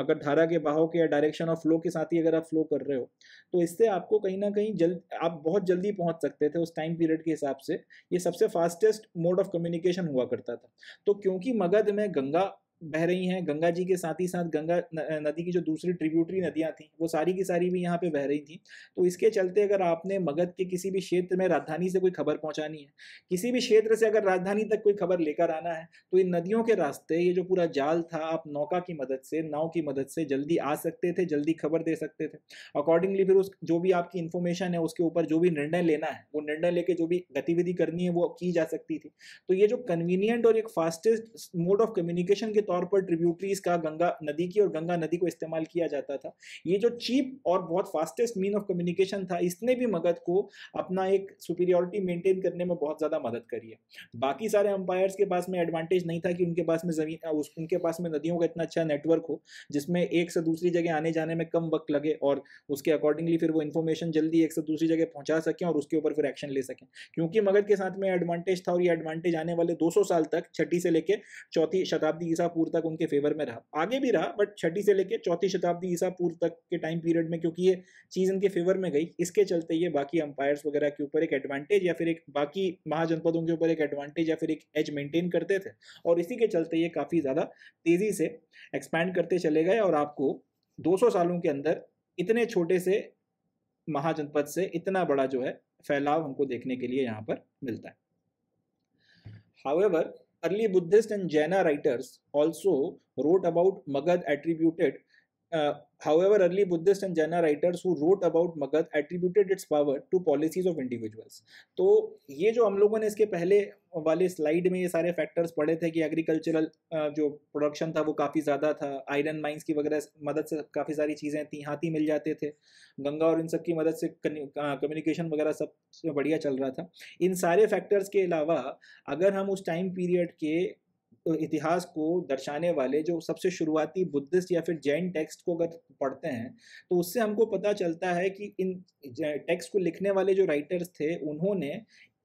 अगर धारा के बहाव के या डायरेक्शन ऑफ फ्लो के साथ ही अगर आप फ्लो कर रहे हो तो इससे आपको कहीं ना कहीं जल्द आप बहुत जल्दी पहुंच सकते थे उस टाइम पीरियड के हिसाब से ये सबसे फास्टेस्ट मोड ऑफ कम्युनिकेशन हुआ करता था तो क्योंकि मगध में गंगा बह रही हैं गंगा जी के साथ ही साथ गंगा नदी की जो दूसरी ट्रिब्यूटरी नदियां थी वो सारी की सारी भी यहाँ पे बह रही थी तो इसके चलते अगर आपने मगध के किसी भी क्षेत्र में राजधानी से कोई खबर पहुँचानी है किसी भी क्षेत्र से अगर राजधानी तक कोई खबर लेकर आना है तो इन नदियों के रास्ते ये जो पूरा जाल था आप नौका की मदद से नाव की मदद से जल्दी आ सकते थे जल्दी खबर दे सकते थे अकॉर्डिंगली फिर उस जो भी आपकी इन्फॉर्मेशन है उसके ऊपर जो भी निर्णय लेना है वो निर्णय लेके जो भी गतिविधि करनी है वो की जा सकती थी तो ये जो कन्वीनियंट और एक फास्टेस्ट मोड ऑफ कम्युनिकेशन के तौर तौर पर ट्रिब्यूटरीज का गंगा नदी की और गंगा नदी को इस्तेमाल किया जाता था ये जो चीप और बहुत फास्टेस्ट मीन ऑफ कम्युनिकेशन था इसने भी मगध को अपना एक सुपीरियोरिटी मेंटेन करने में बहुत ज़्यादा मदद करी है बाकी सारे अंपायर्स के पास में एडवांटेज नहीं था कि उनके पास में ज़मीन उनके पास में नदियों का इतना अच्छा नेटवर्क हो जिसमें एक से दूसरी जगह आने जाने में कम वक्त लगे और उसके अकॉर्डिंगली फिर वो इन्फॉर्मेशन जल्दी एक से दूसरी जगह पहुंचा सकें और उसके ऊपर फिर एक्शन ले सकें क्योंकि मगध के साथ में एडवांटेज था और ये एडवांटेज आने वाले दो साल तक छठी से लेकर चौथी शताब्दी ईसा पूर्व तक उनके फेवर में रहा आगे भी रहा बट छठी से लेकर चौथी शताब्दी ईसा पूर्व तक के टाइम पीरियड में क्योंकि ये चीज़ इनके फेवर में गई इसके चलते ये बाकी अंपायर्स वगैरह के ऊपर एक एडवांटेज या फिर एक बाकी महाजनपदों के ऊपर एक एडवांटेज या फिर एक एज मेंटेन करते थे और इसी के चलते ये काफ़ी ज़्यादा तेज़ी से एक्सपैंड करते चले गए और आपको दो सालों के अंदर इतने छोटे से महाजनपद से इतना बड़ा जो है फैलाव हमको देखने के लिए यहाँ पर मिलता है however Early Buddhist and Jaina writers also wrote about Magad attributed Uh, however, early Buddhist and Jaina writers who wrote about Magad attributed its power to policies of individuals. तो ये जो हम लोगों ने इसके पहले वाले स्लाइड में ये सारे फैक्टर्स पढ़े थे कि एग्रीकल्चरल uh, जो प्रोडक्शन था वो काफ़ी ज़्यादा था आयरन माइंस की वगैरह मदद से काफ़ी सारी चीज़ें थी हाथी मिल जाते थे गंगा और इन सब की मदद से कम्युनिकेशन uh, वगैरह सब बढ़िया चल रहा था इन सारे फैक्टर्स के अलावा अगर हम उस टाइम पीरियड के इतिहास को दर्शाने वाले जो सबसे शुरुआती बुद्धिस्ट या फिर जैन टेक्स्ट को अगर पढ़ते हैं तो उससे हमको पता चलता है कि इन टेक्स्ट को लिखने वाले जो राइटर्स थे उन्होंने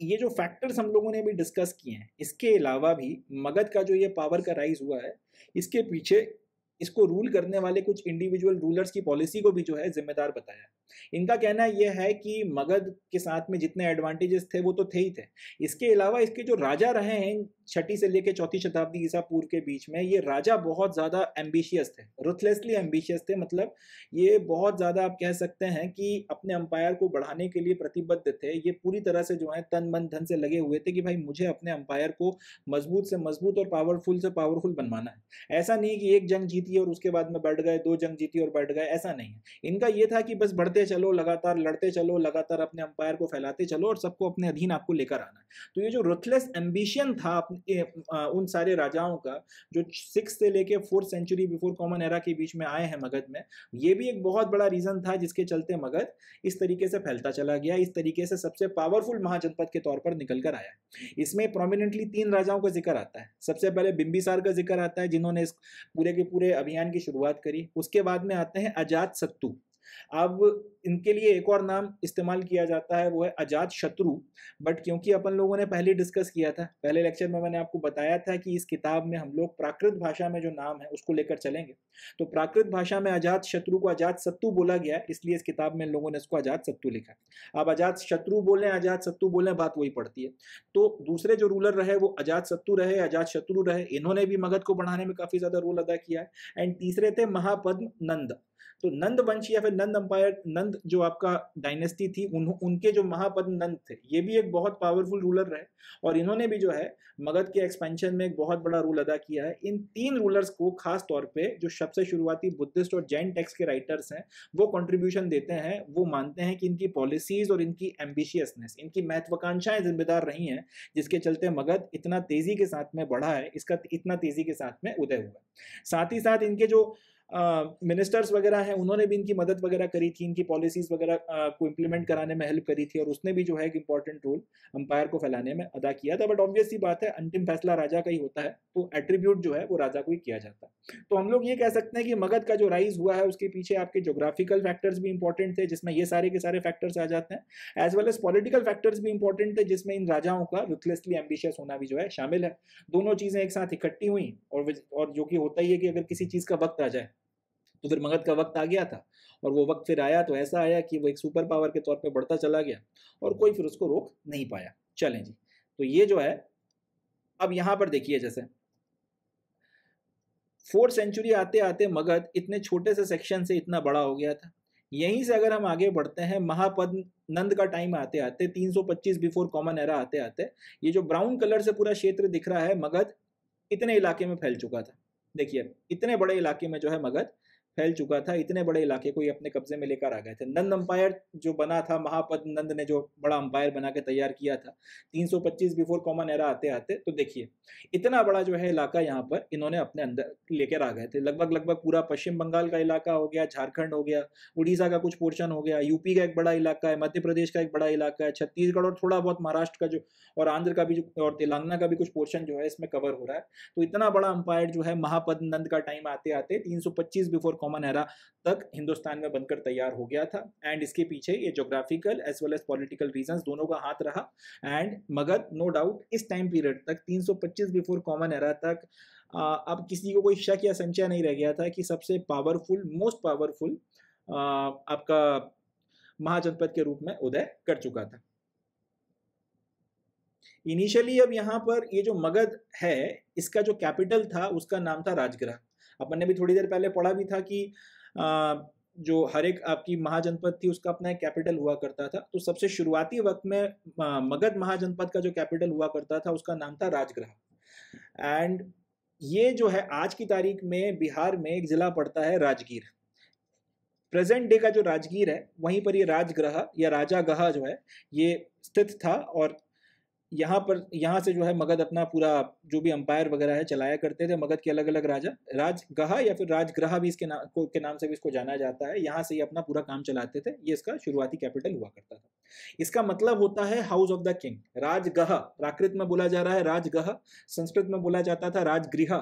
ये जो फैक्टर्स हम लोगों ने भी डिस्कस किए हैं इसके अलावा भी मगध का जो ये पावर का राइज हुआ है इसके पीछे इसको रूल करने वाले कुछ इंडिविजुअल रूलर्स की पॉलिसी को भी जो है जिम्मेदार बताया इनका कहना यह है कि मगध के साथ में जितने एडवांटेजेस थे वो तो थे ही थे इसके अलावा इसके जो राजा रहे हैं छठी से लेकर चौथी शताब्दी ईसा पूर्व के बीच में ये राजा बहुत ज़्यादा एम्बिशियस थे रुथलेसली एम्बिशियस थे मतलब ये बहुत ज़्यादा आप कह सकते हैं कि अपने अंपायर को बढ़ाने के लिए प्रतिबद्ध थे ये पूरी तरह से जो है तन मन धन से लगे हुए थे कि भाई मुझे अपने अंपायर को मजबूत से मजबूत और पावरफुल से पावरफुल बनवाना है ऐसा नहीं कि एक जंग जीती और उसके बाद में बैठ गए दो जंग जीती और बैठ गए ऐसा नहीं है इनका ये था कि बस बढ़ते लड़ते चलो लगातार लड़ते चलो लगातार अपने अंपायर को फैलाते चलो और सबको अपने अधीन आपको लेकर आना है तो ये जो रुथलेस एम्बिशन था अपने उन सारे राजाओं का जो सिक्स से लेके fourth century before common era के बीच में आए हैं मगध में ये भी एक बहुत बड़ा रीज़न था जिसके चलते मगध इस तरीके से फैलता चला गया इस तरीके से सबसे पावरफुल महाजनपद के तौर पर निकल कर आया इसमें प्रोमिनेंटली तीन राजाओं का जिक्र आता है सबसे पहले बिम्बिसार का जिक्र आता है जिन्होंने इस पूरे के पूरे अभियान की शुरुआत करी उसके बाद में आते हैं अजात सत्तू अब इनके लिए एक और नाम इस्तेमाल किया जाता है वो है अजात शत्रु बट क्योंकि अपन लोगों ने पहले डिस्कस किया था पहले लेक्चर में मैंने आपको बताया था कि इस किताब में हम लोग प्राकृत भाषा में जो नाम है उसको लेकर चलेंगे तो प्राकृत भाषा में अजात शत्रु को अजात सत्तु बोला गया इसलिए इस किताब में लोगों ने इसको अजात सत्तु लिखा अब अजात शत्रु बोलें अजात सत्तु बोलें बात वही पड़ती है तो दूसरे जो रूलर रहे वो अजात सत्तु रहे अजात शत्रु रहे इन्होंने भी मगध को बढ़ाने में काफ़ी ज़्यादा रोल अदा किया है एंड तीसरे थे महापद्म नंद तो नंद वंश या फिर नंद अंपायर नंद जो आपका डायनेस्टी थी उन, उनके जो महापद नंद थे ये भी एक बहुत पावरफुल रूलर रहे और इन्होंने भी जो है मगध के एक्सपेंशन में एक बहुत बड़ा रोल अदा किया है इन तीन रूलर्स को खास तौर पे जो सबसे शुरुआती बुद्धिस्ट और जैन टेक्स के राइटर्स हैं वो कंट्रीब्यूशन देते हैं वो मानते हैं कि इनकी पॉलिसीज और इनकी एम्बिशियसनेस इनकी महत्वाकांक्षाएं जिम्मेदार रही हैं जिसके चलते मगध इतना तेजी के साथ में बढ़ा है इसका इतना तेजी के साथ में उदय हुआ साथ ही साथ इनके जो मिनिस्टर्स वगैरह हैं उन्होंने भी इनकी मदद वगैरह करी थी इनकी पॉलिसीज़ वगैरह को इम्प्लीमेंट कराने में हेल्प करी थी और उसने भी जो है एक इम्पॉर्टेंट रोल अंपायर को फैलाने में अदा किया था बट ऑब्वियसली बात है अंतिम फैसला राजा का ही होता है तो एट्रीब्यूट जो है वो राजा को ही किया जाता है तो हम लोग ये कह सकते हैं कि मगध का जो राइज हुआ है उसके पीछे आपके जोग्राफिकल फैक्टर्स भी इंपॉर्टेंट थे जिसमें ये सारे के सारे फैक्टर्स आ जाते हैं as well as political factors भी इंपॉर्टेंट थे जिसमें इन राजाओं का रुथलेसली एम्बिशियस होना भी जो है शामिल है दोनों चीज़ें एक साथ इकट्ठी हुई और और जो कि होता ही है कि अगर किसी चीज़ का वक्त आ जाए तो फिर मगध का वक्त आ गया था और वो वक्त फिर आया तो ऐसा आया कि वो एक सुपर पावर के तौर पर बढ़ता चला गया और कोई फिर उसको रोक नहीं पाया चलें जी तो ये जो है अब यहाँ पर देखिए जैसे फोर्थ सेंचुरी आते आते मगध इतने छोटे से सेक्शन से इतना बड़ा हो गया था यहीं से अगर हम आगे बढ़ते हैं महापद नंद का टाइम आते आते 325 बिफोर कॉमन एरा आते आते ये जो ब्राउन कलर से पूरा क्षेत्र दिख रहा है मगध इतने इलाके में फैल चुका था देखिए इतने बड़े इलाके में जो है मगध फैल चुका था इतने बड़े इलाके को ये अपने कब्जे में लेकर आ गए थे नंद अंपायर जो बना था महापद नंद ने जो बड़ा अंपायर बना के तैयार किया था 325 बिफोर कॉमन एरा आते आते तो देखिए इतना बड़ा जो है इलाका यहाँ पर इन्होंने अपने अंदर लेकर आ गए थे लगभग लगभग पूरा पश्चिम बंगाल का इलाका हो गया झारखंड हो गया उड़ीसा का कुछ पोर्शन हो गया यूपी का एक बड़ा इलाका है मध्य प्रदेश का एक बड़ा इलाका है छत्तीसगढ़ और थोड़ा बहुत महाराष्ट्र का जो और आंध्र का भी जो और तेलंगाना का भी कुछ पोर्शन जो है इसमें कवर हो रहा है तो इतना बड़ा अंपायर जो है महापद नंद का टाइम आते आते तीन बिफोर कॉमन एरा तक हिंदुस्तान में बनकर तैयार हो गया था एंड इसके पीछे ये geographical as well as political reason दोनों का हाथ रहा एंड मगर नो डाउट इस टाइम पीरियड तक 325 बिफोर कॉमन एरा तक अब किसी को कोई शक या संचय नहीं रह गया था कि सबसे पावरफुल मोस्ट पावरफुल आपका महाजनपद के रूप में उदय कर चुका था इनिशियली अब यहाँ पर ये जो मगध है इसका जो कैपिटल था उसका नाम था राजगृह अपन ने भी थोड़ी देर पहले पढ़ा भी था कि आ, जो हर एक आपकी महाजनपद थी उसका अपना एक कैपिटल हुआ करता था तो सबसे शुरुआती वक्त में मगध महाजनपद का जो कैपिटल हुआ करता था उसका नाम था राजग्रह एंड ये जो है आज की तारीख में बिहार में एक ज़िला पड़ता है राजगीर प्रेजेंट डे का जो राजगीर है वहीं पर ये राजग्रह या राजा गह जो है ये स्थित था और यहाँ पर यहाँ से जो है मगध अपना पूरा जो भी अंपायर वगैरह है चलाया करते थे मगध के अलग अलग राजा राजगह या फिर राजग्रह भी इसके नाम को के नाम से भी इसको जाना जाता है यहाँ से ये अपना पूरा काम चलाते थे ये इसका शुरुआती कैपिटल हुआ करता था इसका मतलब होता है house of the king Rajagaha Prakrit में बोला जा रहा है राजगह संस्कृत में बोला जाता था राजगृह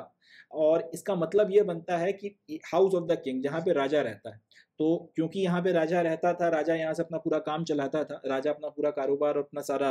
और इसका मतलब ये बनता है कि हाउस ऑफ द किंग जहाँ पे राजा रहता है तो क्योंकि यहाँ पे राजा रहता था राजा यहाँ से अपना पूरा काम चलाता था राजा अपना पूरा कारोबार और अपना सारा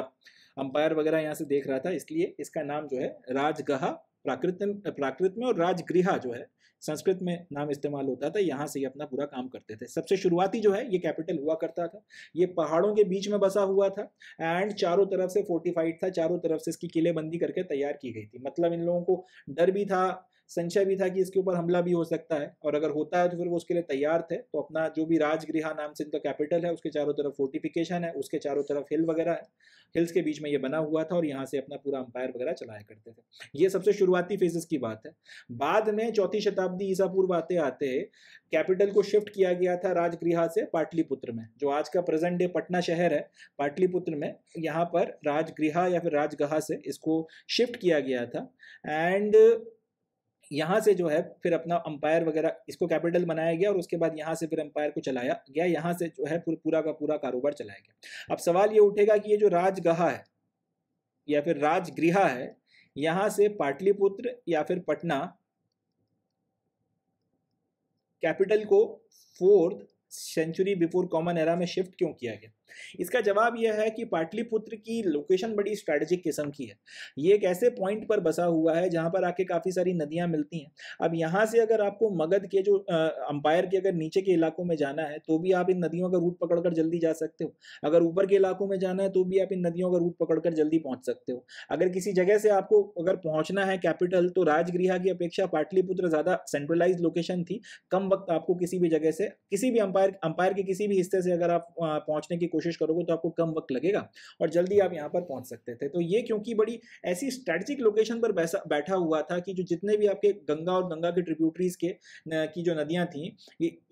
अंपायर वगैरह यहाँ से देख रहा था इसलिए इसका नाम जो है राजगह प्राकृत प्राकृत में और राजगृह जो है संस्कृत में नाम इस्तेमाल होता था यहाँ से ही अपना पूरा काम करते थे सबसे शुरुआती जो है ये कैपिटल हुआ करता था ये पहाड़ों के बीच में बसा हुआ था एंड चारों तरफ से फोर्टिफाइड था चारों तरफ से इसकी किलेबंदी करके तैयार की गई थी मतलब इन लोगों को डर भी था संशय भी था कि इसके ऊपर हमला भी हो सकता है और अगर होता है तो फिर वो उसके लिए तैयार थे तो अपना जो भी राजगृहा नाम से इनका कैपिटल है उसके चारों तरफ फोर्टिफिकेशन है उसके चारों तरफ हिल वगैरह है हिल्स के बीच में ये बना हुआ था और यहाँ से अपना पूरा अंपायर वगैरह चलाया करते थे ये सबसे शुरुआती फेजेस की बात है बाद में चौथी शताब्दी ईसा पूर्व आते आते कैपिटल को शिफ्ट किया गया था राजगृहा से पाटलिपुत्र में जो आज का प्रेजेंट डे पटना शहर है पाटलिपुत्र में यहाँ पर राजगृहा या फिर राजगहा से इसको शिफ्ट किया गया था एंड यहाँ से जो है फिर अपना अंपायर वगैरह इसको कैपिटल बनाया गया और उसके बाद यहाँ से फिर अंपायर को चलाया गया यहाँ से जो है पूरा का पूरा कारोबार चलाया गया अब सवाल ये उठेगा कि ये जो राजगहा है या फिर राजगृह है यहाँ से पाटलिपुत्र या फिर पटना कैपिटल को fourth century before common era में शिफ्ट क्यों किया गया इसका जवाब यह है कि पाटलिपुत्र की लोकेशन बड़ी स्ट्रैटेजिक किस्म की है ये एक ऐसे पॉइंट पर बसा हुआ है जहाँ पर आके काफ़ी सारी नदियाँ मिलती हैं अब यहाँ से अगर आपको मगध के जो अंपायर के अगर नीचे के इलाकों में जाना है तो भी आप इन नदियों का रूट पकड़कर जल्दी जा सकते हो अगर ऊपर के इलाकों में जाना है तो भी आप इन नदियों का रूट पकड़कर जल्दी पहुँच सकते हो अगर किसी जगह से आपको अगर पहुँचना है कैपिटल तो राजगृह की अपेक्षा पाटलिपुत्र ज़्यादा सेंट्रलाइज लोकेशन थी कम वक्त आपको किसी भी जगह से किसी भी अंपायर अंपायर के किसी भी हिस्से से अगर आप पहुँचने की कोशिश करोगे तो आपको कम वक्त लगेगा और जल्दी आप यहाँ पर पहुँच सकते थे तो ये क्योंकि बड़ी ऐसी स्ट्रेटजिक लोकेशन पर बैठा हुआ था कि जो जितने भी आपके गंगा और गंगा के ट्रिब्यूटरीज के की जो नदियाँ थी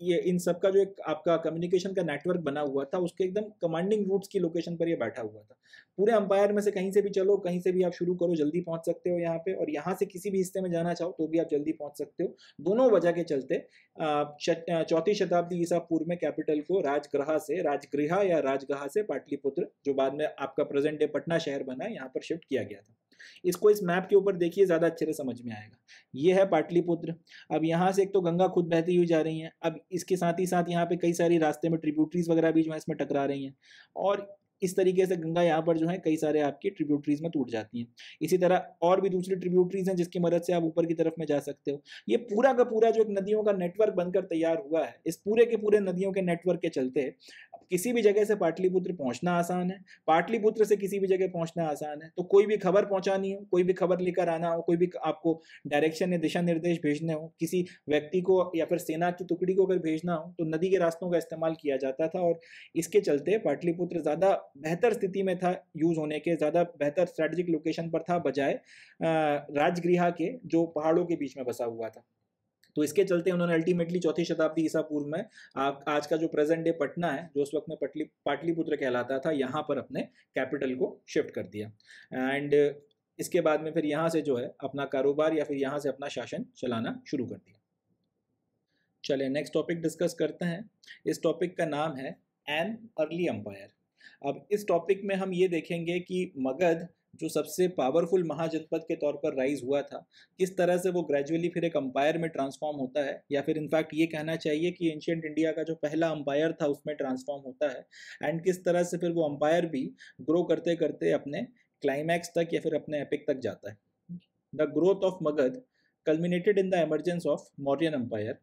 ये इन सब का जो एक आपका कम्युनिकेशन का नेटवर्क बना हुआ था उसके एकदम कमांडिंग रूट्स की लोकेशन पर ये बैठा हुआ था पूरे अंपायर में से कहीं से भी चलो कहीं से भी आप शुरू करो जल्दी पहुंच सकते हो यहाँ पे और यहाँ से किसी भी हिस्से में जाना चाहो तो भी आप जल्दी पहुंच सकते हो दोनों वजह के चलते चौथी शताब्दी ईसा पूर्व में कैपिटल को राजगृह से राजगृह या राज राजगहा से पाटलिपुत्र जो बाद में आपका प्रेजेंट डे पटना शहर बना है यहाँ पर शिफ्ट किया गया था इसको इस मैप के ऊपर देखिए ज़्यादा अच्छे से समझ में आएगा ये है पाटलिपुत्र अब यहाँ से एक तो गंगा खुद बहती हुई जा रही है अब इसके साथ ही साथ यहाँ पे कई सारी रास्ते में ट्रिब्यूटरीज वगैरह भी जो है इसमें टकरा रही हैं और इस तरीके से गंगा यहाँ पर जो है कई सारे आपकी ट्रिब्यूटरीज में टूट जाती हैं इसी तरह और भी दूसरी ट्रिब्यूटरीज हैं जिसकी मदद से आप ऊपर की तरफ में जा सकते हो ये पूरा का पूरा जो एक नदियों का नेटवर्क बनकर तैयार हुआ है इस पूरे के पूरे नदियों के नेटवर्क के चलते किसी भी जगह से पाटलिपुत्र पहुंचना आसान है पाटलिपुत्र से किसी भी जगह पहुंचना आसान है तो कोई भी खबर पहुंचानी हो कोई भी खबर लेकर आना हो कोई भी आपको डायरेक्शन या दिशा निर्देश भेजने हो किसी व्यक्ति को या फिर सेना की टुकड़ी को अगर भेजना हो तो नदी के रास्तों का इस्तेमाल किया जाता था और इसके चलते पाटलिपुत्र ज़्यादा बेहतर स्थिति में था यूज़ होने के ज़्यादा बेहतर स्ट्रैटेजिक लोकेशन पर था बजाय राजगृह के जो पहाड़ों के बीच में बसा हुआ था तो इसके चलते उन्होंने अल्टीमेटली चौथी शताब्दी ईसा पूर्व में आप आज का जो प्रेजेंट डे पटना है जो उस वक्त में पटली पाटलिपुत्र कहलाता था यहाँ पर अपने कैपिटल को शिफ्ट कर दिया एंड इसके बाद में फिर यहाँ से जो है अपना कारोबार या फिर यहाँ से अपना शासन चलाना शुरू कर दिया चलिए नेक्स्ट टॉपिक डिस्कस करते हैं इस टॉपिक का नाम है एन अर्ली एम्पायर अब इस टॉपिक में हम ये देखेंगे कि मगध जो सबसे पावरफुल महाजनपद के तौर पर राइज हुआ था किस तरह से वो ग्रेजुअली फिर एक अम्पायर में ट्रांसफॉर्म होता है या फिर इनफैक्ट ये कहना चाहिए कि एंशियंट इंडिया का जो पहला अम्पायर था उसमें ट्रांसफॉर्म होता है एंड किस तरह से फिर वो अम्पायर भी ग्रो करते करते अपने क्लाइमैक्स तक या फिर अपने एपिक तक जाता है the growth of Magadha culminated in the emergence of Mauryan empire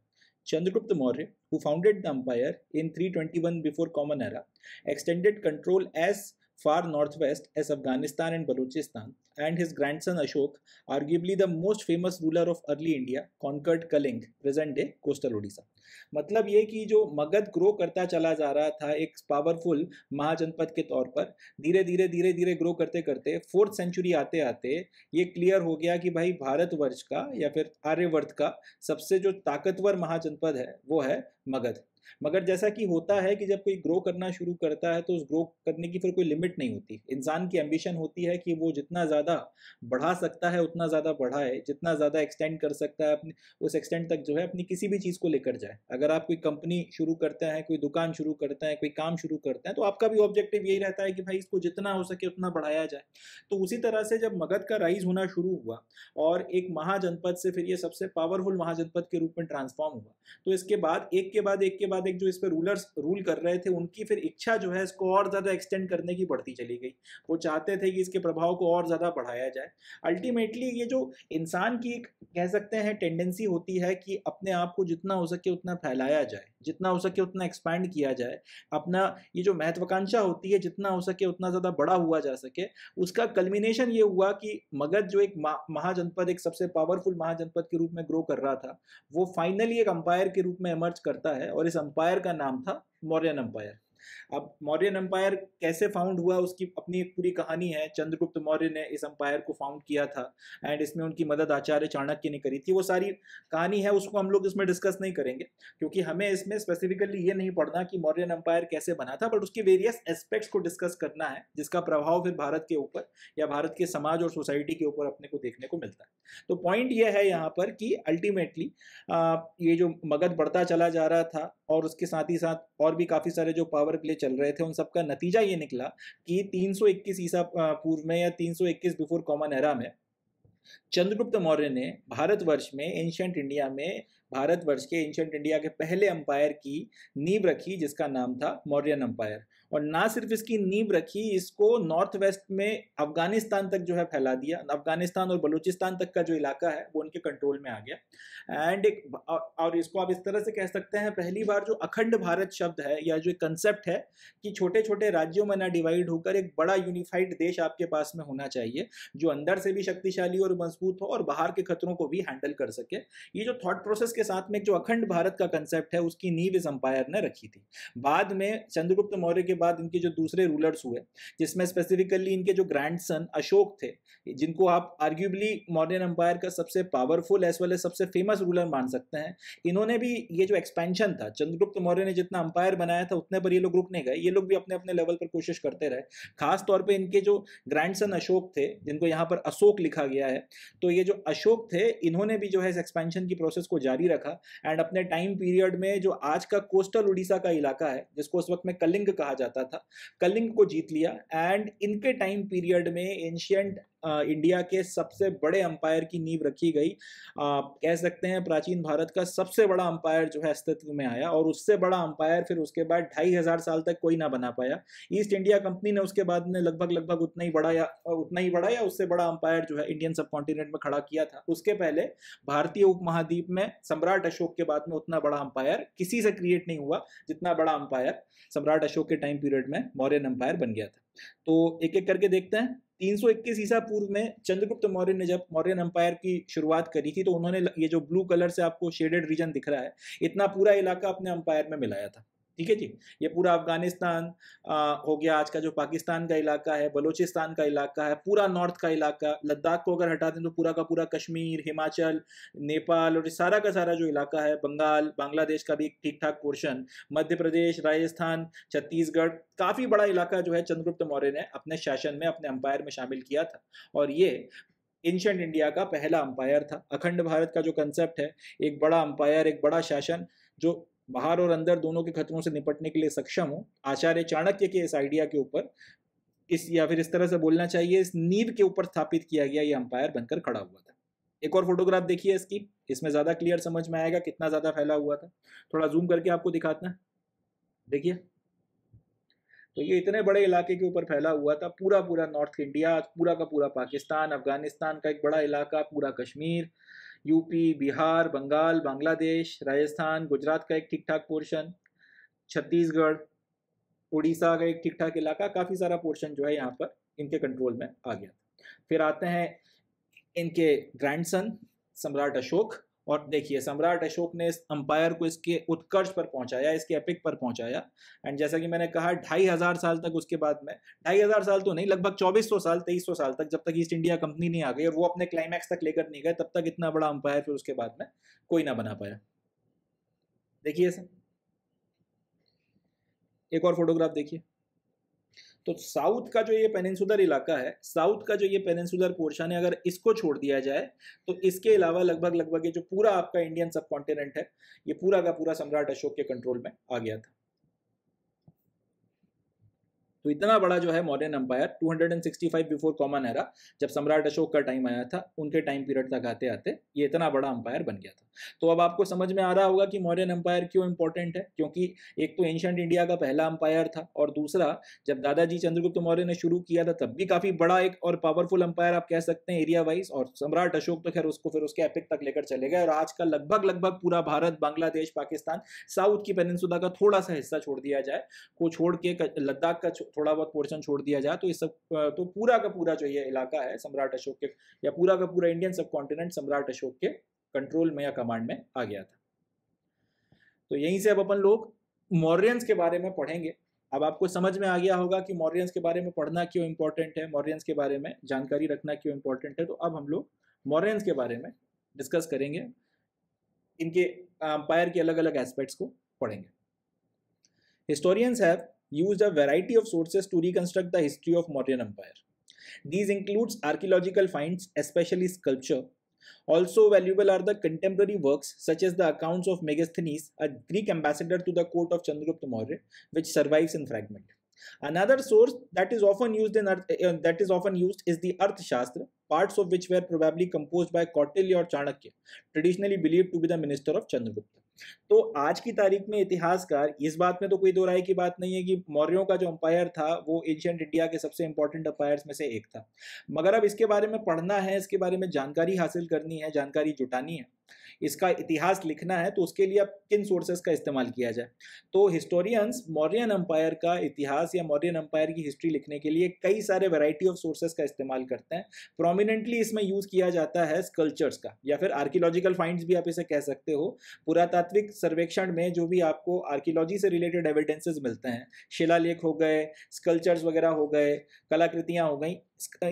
Chandragupta Maurya who founded the empire in 321 before common era extended control as far northwest as Afghanistan and Balochistan, and his grandson Ashok, arguably the most famous ruler of early India, conquered Kaling, present day coastal Odisha. मतलब ये कि जो Magadh grow करता चला जा रहा था एक पावरफुल महाजनपद के तौर पर धीरे धीरे धीरे धीरे ग्रो करते करते फोर्थ सेंचुरी आते आते ये क्लियर हो गया कि भाई भारतवर्ष का या फिर आर्यवर्त का सबसे जो ताकतवर महाजनपद है वो है मगध मगर जैसा कि होता है कि जब कोई ग्रो करना शुरू करता है तो उस ग्रो करने की फिर कोई लिमिट नहीं होती इंसान की एम्बिशन होती है कि वो जितना ज़्यादा बढ़ा सकता है उतना ज़्यादा बढ़ाए जितना ज़्यादा एक्सटेंड कर सकता है अपने उस एक्सटेंड तक जो है अपनी किसी भी चीज़ को लेकर जाए अगर आप कोई कंपनी शुरू करते हैं कोई दुकान शुरू करते हैं कोई काम शुरू करते हैं तो आपका भी ऑब्जेक्टिव यही रहता है कि भाई इसको जितना हो सके उतना बढ़ाया जाए तो उसी तरह से जब मगध का राइज होना शुरू हुआ और एक महाजनपद से फिर ये सबसे पावरफुल महाजनपद के रूप में ट्रांसफॉर्म हुआ तो इसके बाद एक के बाद एक के बाद एक जो इस पर रूलर्स रूल कर रहे थे उनकी फिर इच्छा जो है इसको और ज़्यादा एक्सटेंड करने की बढ़ती चली गई वो चाहते थे कि इसके प्रभाव को और ज़्यादा बढ़ाया जाए अल्टीमेटली ये जो इंसान की एक कह सकते हैं टेंडेंसी होती है कि अपने आप को जितना हो सके उतना फैलाया जाए जितना हो सके उतना एक्सपैंड किया जाए अपना ये जो महत्वाकांक्षा होती है जितना हो सके उतना ज़्यादा बड़ा हुआ जा सके उसका कल्मिनेशन ये हुआ कि मगध जो एक महाजनपद एक सबसे पावरफुल महाजनपद के रूप में ग्रो कर रहा था वो फाइनली एक अंपायर के रूप में एमर्ज करता है और इस अंपायर का नाम था मौर्यन अंपायर अब मौर्यन एम्पायर कैसे फाउंड हुआ उसकी अपनी एक पूरी कहानी है चंद्रगुप्त मौर्य ने इस एम्पायर को फाउंड किया था एंड इसमें उनकी मदद आचार्य चाणक्य ने करी थी वो सारी कहानी है उसको हम लोग इसमें डिस्कस नहीं करेंगे क्योंकि हमें इसमें स्पेसिफिकली ये नहीं पढ़ना कि मौर्यन एम्पायर कैसे बना था बट उसके वेरियस एस्पेक्ट्स को डिस्कस करना है जिसका प्रभाव फिर भारत के ऊपर या भारत के समाज और सोसाइटी के ऊपर अपने को देखने को मिलता है तो पॉइंट यह है यहाँ पर कि अल्टीमेटली ये जो मगध बढ़ता चला जा रहा था और उसके साथ ही साथ और भी काफ़ी सारे जो पावर पावर लिए चल रहे थे उन सबका नतीजा ये निकला कि 321 ईसा पूर्व में या 321 बिफोर कॉमन एरा में चंद्रगुप्त मौर्य ने भारतवर्ष में एंशंट इंडिया में भारतवर्ष के एंशंट इंडिया के पहले अंपायर की नींव रखी जिसका नाम था मौर्यन अंपायर और ना सिर्फ इसकी नींव रखी इसको नॉर्थ वेस्ट में अफगानिस्तान तक जो है फैला दिया अफगानिस्तान और बलूचिस्तान तक का जो इलाका है वो उनके कंट्रोल में आ गया एंड एक और इसको आप इस तरह से कह सकते हैं पहली बार जो अखंड भारत शब्द है या जो कंसेप्ट है कि छोटे छोटे राज्यों में ना डिवाइड होकर एक बड़ा यूनिफाइड देश आपके पास में होना चाहिए जो अंदर से भी शक्तिशाली और मजबूत हो और बाहर के खतरों को भी हैंडल कर सके ये जो थॉट प्रोसेस के साथ में जो अखंड भारत का कंसेप्ट है उसकी नींव इस अंपायर ने रखी थी बाद में चंद्रगुप्त मौर्य के बाद इनके जो दूसरे रूलर्स हुए जिसमें स्पेसिफिकली इनके जो ग्रैंड सन अशोक थे जिनको आप आर्ग्यूबली मॉडर्न एम्पायर का सबसे पावरफुल एज वेल एज सबसे फेमस रूलर मान सकते हैं इन्होंने भी ये जो एक्सपेंशन था चंद्रगुप्त मौर्य ने जितना अंपायर बनाया था उतने पर ये लोग रुक नहीं गए ये लोग भी अपने अपने लेवल पर कोशिश करते रहे खास तौर पे इनके जो ग्रैंड सन अशोक थे जिनको यहाँ पर अशोक लिखा गया है तो ये जो अशोक थे इन्होंने भी जो है इस एक्सपेंशन की प्रोसेस को जारी रखा एंड अपने टाइम पीरियड में जो आज का कोस्टल उड़ीसा का इलाका है जिसको उस वक्त में कलिंग कहा जाता जाता था कलिंग को जीत लिया एंड इनके टाइम पीरियड में एंशियंट इंडिया के सबसे बड़े अंपायर की नींव रखी गई आप कह सकते हैं प्राचीन भारत का सबसे बड़ा अंपायर जो है अस्तित्व में आया और उससे बड़ा अंपायर फिर उसके बाद ढाई हज़ार साल तक कोई ना बना पाया ईस्ट इंडिया कंपनी ने उसके बाद में लगभग लगभग उतना ही बड़ा या उतना ही बड़ा या उससे बड़ा अंपायर जो है इंडियन सब कॉन्टिनेंट में खड़ा किया था उसके पहले भारतीय उपमहाद्वीप में सम्राट अशोक के बाद में उतना बड़ा अंपायर किसी से क्रिएट नहीं हुआ जितना बड़ा अंपायर सम्राट अशोक के टाइम पीरियड में मौर्यन अंपायर बन गया था तो एक एक करके देखते हैं 321 ईसा पूर्व में चंद्रगुप्त मौर्य ने जब मौर्यन एम्पायर की शुरुआत करी थी तो उन्होंने ये जो ब्लू कलर से आपको शेडेड रीजन दिख रहा है इतना पूरा इलाका अपने एम्पायर में मिलाया था ठीक है जी ये पूरा अफगानिस्तान हो गया आज का जो पाकिस्तान का इलाका है बलूचिस्तान का इलाका है पूरा नॉर्थ का इलाका लद्दाख को अगर हटा दें तो पूरा का पूरा कश्मीर हिमाचल नेपाल और सारा का सारा जो इलाका है बंगाल बांग्लादेश का भी ठीक ठाक पोर्शन मध्य प्रदेश राजस्थान छत्तीसगढ़ काफ़ी बड़ा इलाका जो है चंद्रगुप्त मौर्य ने अपने शासन में अपने अंपायर में शामिल किया था और ये एंशंट इंडिया का पहला अंपायर था अखंड भारत का जो कंसेप्ट है एक बड़ा अंपायर एक बड़ा शासन जो बाहर और अंदर दोनों के खतरों से निपटने के लिए सक्षम हो आचार्य चाणक्य के इस आइडिया के ऊपर इस या फिर इस तरह से बोलना चाहिए इस नींव के ऊपर स्थापित किया गया ये अंपायर बनकर खड़ा हुआ था एक और फोटोग्राफ देखिए इसकी इसमें ज़्यादा क्लियर समझ में आएगा कितना ज़्यादा फैला हुआ था थोड़ा जूम करके आपको दिखाते हैं देखिए तो ये इतने बड़े इलाके के ऊपर फैला हुआ था पूरा पूरा नॉर्थ इंडिया पूरा का पूरा पाकिस्तान अफगानिस्तान का एक बड़ा इलाका पूरा कश्मीर यूपी बिहार बंगाल बांग्लादेश राजस्थान गुजरात का एक ठीक ठाक पोर्शन छत्तीसगढ़ उड़ीसा का एक ठीक ठाक इलाका काफ़ी सारा पोर्शन जो है यहाँ पर इनके कंट्रोल में आ गया फिर आते हैं इनके ग्रैंडसन सम्राट अशोक और देखिए सम्राट अशोक ने इस अंपायर को इसके उत्कर्ष पर पहुंचाया इसके एपिक पर पहुंचाया एंड जैसा कि मैंने कहा ढाई हज़ार साल तक उसके बाद में ढाई हज़ार साल तो नहीं लगभग चौबीस सौ साल तेईस सौ साल तक जब तक ईस्ट इंडिया कंपनी नहीं आ गई और वो अपने क्लाइमैक्स तक लेकर नहीं गए तब तक इतना बड़ा अंपायर फिर उसके बाद में कोई ना बना पाया देखिए सर एक और फोटोग्राफ देखिए तो साउथ का जो ये पेनिनसुलर इलाका है साउथ का जो ये पेनिनसुलर पोर्शन है अगर इसको छोड़ दिया जाए तो इसके अलावा लगभग लगभग ये जो पूरा आपका इंडियन सब कॉन्टिनेंट है ये पूरा का पूरा सम्राट अशोक के कंट्रोल में आ गया था तो इतना बड़ा जो है modern empire 265 before common era जब सम्राट अशोक का टाइम आया था उनके टाइम पीरियड तक आते आते ये इतना बड़ा एम्पायर बन गया था तो अब आपको समझ में आ रहा होगा कि मॉडर्न अंपायर क्यों इंपॉर्टेंट है क्योंकि एक तो एंशंट इंडिया का पहला अंपायर था और दूसरा जब दादाजी चंद्रगुप्त मौर्य ने शुरू किया था तब भी काफ़ी बड़ा एक और पावरफुल अंपायर आप कह सकते हैं एरिया वाइज और सम्राट अशोक तो खैर उसको फिर उसके एपिक तक लेकर चले गए और आज का लगभग लगभग पूरा भारत बांग्लादेश पाकिस्तान साउथ की पेनसुदा का थोड़ा सा हिस्सा छोड़ दिया जाए को छोड़ के लद्दाख का थोड़ा बहुत पोर्शन छोड़ दिया जाए तो इस सब तो पूरा का पूरा जो ये इलाका है सम्राट अशोक के या पूरा का पूरा इंडियन सब कॉन्टिनेंट सम्राट अशोक के कंट्रोल में या कमांड में आ गया था तो यहीं से अब अपन लोग मौर्यंस के बारे में पढ़ेंगे अब आपको समझ में आ गया होगा कि मौर्यंस के बारे में पढ़ना क्यों इंपॉर्टेंट है मौर्यंस के बारे में जानकारी रखना क्यों इंपॉर्टेंट है तो अब हम लोग मॉरियंस के बारे में डिस्कस करेंगे इनके अंपायर के अलग अलग एस्पेक्ट्स को पढ़ेंगे historians have used a variety of sources to reconstruct the history of Mauryan Empire. These includes archaeological finds, especially sculpture. Also valuable are the contemporary works such as the accounts of Megasthenes, a Greek ambassador to the court of Chandragupta Maurya, which survives in fragment. Another source that is often used in Earth, uh, that is often used is the Arthashastra, parts of which were probably composed by Kautilya or Chanakya, traditionally believed to be the minister of Chandragupta. तो आज की तारीख में इतिहासकार इस बात में तो कोई दो राय की बात नहीं है कि मौर्यों का जो अंपायर था वो एंशियंट इंडिया के सबसे इंपॉर्टेंट अंपायर्स में से एक था मगर अब इसके बारे में पढ़ना है इसके बारे में जानकारी हासिल करनी है जानकारी जुटानी है इसका इतिहास लिखना है तो उसके लिए अब किन सोर्सेज का इस्तेमाल किया जाए तो हिस्टोरियंस मौर्यन अम्पायर का इतिहास या मौर्यन अम्पायर की हिस्ट्री लिखने के लिए कई सारे वैरायटी ऑफ सोर्सेज का इस्तेमाल करते हैं प्रोमिनेंटली इसमें यूज़ किया जाता है स्कल्चर्स का या फिर आर्कियोलॉजिकल फाइंड्स भी आप इसे कह सकते हो पुरातात्विक सर्वेक्षण में जो भी आपको आर्कियोलॉजी से रिलेटेड एविडेंसेज मिलते हैं शिलालेख हो गए स्कल्चर्स वगैरह हो गए कलाकृतियाँ हो गई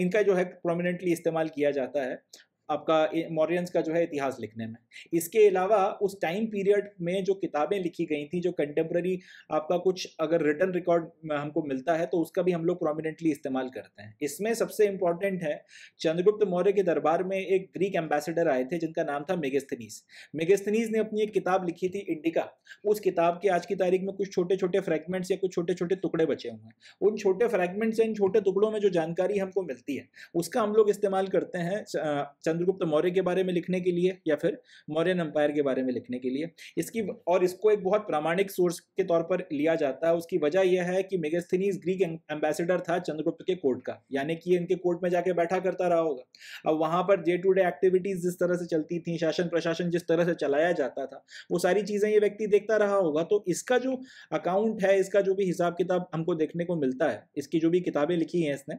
इनका जो है प्रोमिनेंटली इस्तेमाल किया जाता है आपका मॉरियंस का जो है इतिहास लिखने में इसके अलावा उस टाइम पीरियड में जो किताबें लिखी गई थी जो कंटेम्प्रेरी आपका कुछ अगर रिटर्न रिकॉर्ड हमको मिलता है तो उसका भी हम लोग प्रोमिनेंटली इस्तेमाल करते हैं इसमें सबसे इंपॉर्टेंट है चंद्रगुप्त मौर्य के दरबार में एक ग्रीक एम्बेसडर आए थे जिनका नाम था मेगेस्थनीस मेगेस्थनीस ने अपनी एक किताब लिखी थी इंडिका उस किताब के आज की तारीख में कुछ छोटे छोटे फ्रैगमेंट्स या कुछ छोटे छोटे टुकड़े बचे हुए हैं उन छोटे फ्रैगमेंट्स या इन छोटे टुकड़ों में जो जानकारी हमको मिलती है उसका हम लोग इस्तेमाल करते हैं चंद्र चंद्रगुप्त मौर्य के बारे में लिखने के लिए या फिर मौर्यन एम्पायर के बारे में लिखने के लिए इसकी और इसको एक बहुत प्रामाणिक सोर्स के तौर पर लिया जाता है उसकी वजह यह है कि मेगेस्थनीज ग्रीक एम्बेसडर था चंद्रगुप्त के कोर्ट का यानी कि इनके कोर्ट में जाके बैठा करता रहा होगा अब वहाँ per day to day activities जिस तरह से चलती थी शासन प्रशासन जिस तरह से चलाया जाता था वो सारी चीज़ें ये व्यक्ति देखता रहा होगा तो इसका जो अकाउंट है इसका जो भी हिसाब किताब हमको देखने को मिलता है इसकी जो भी किताबें लिखी हैं इसने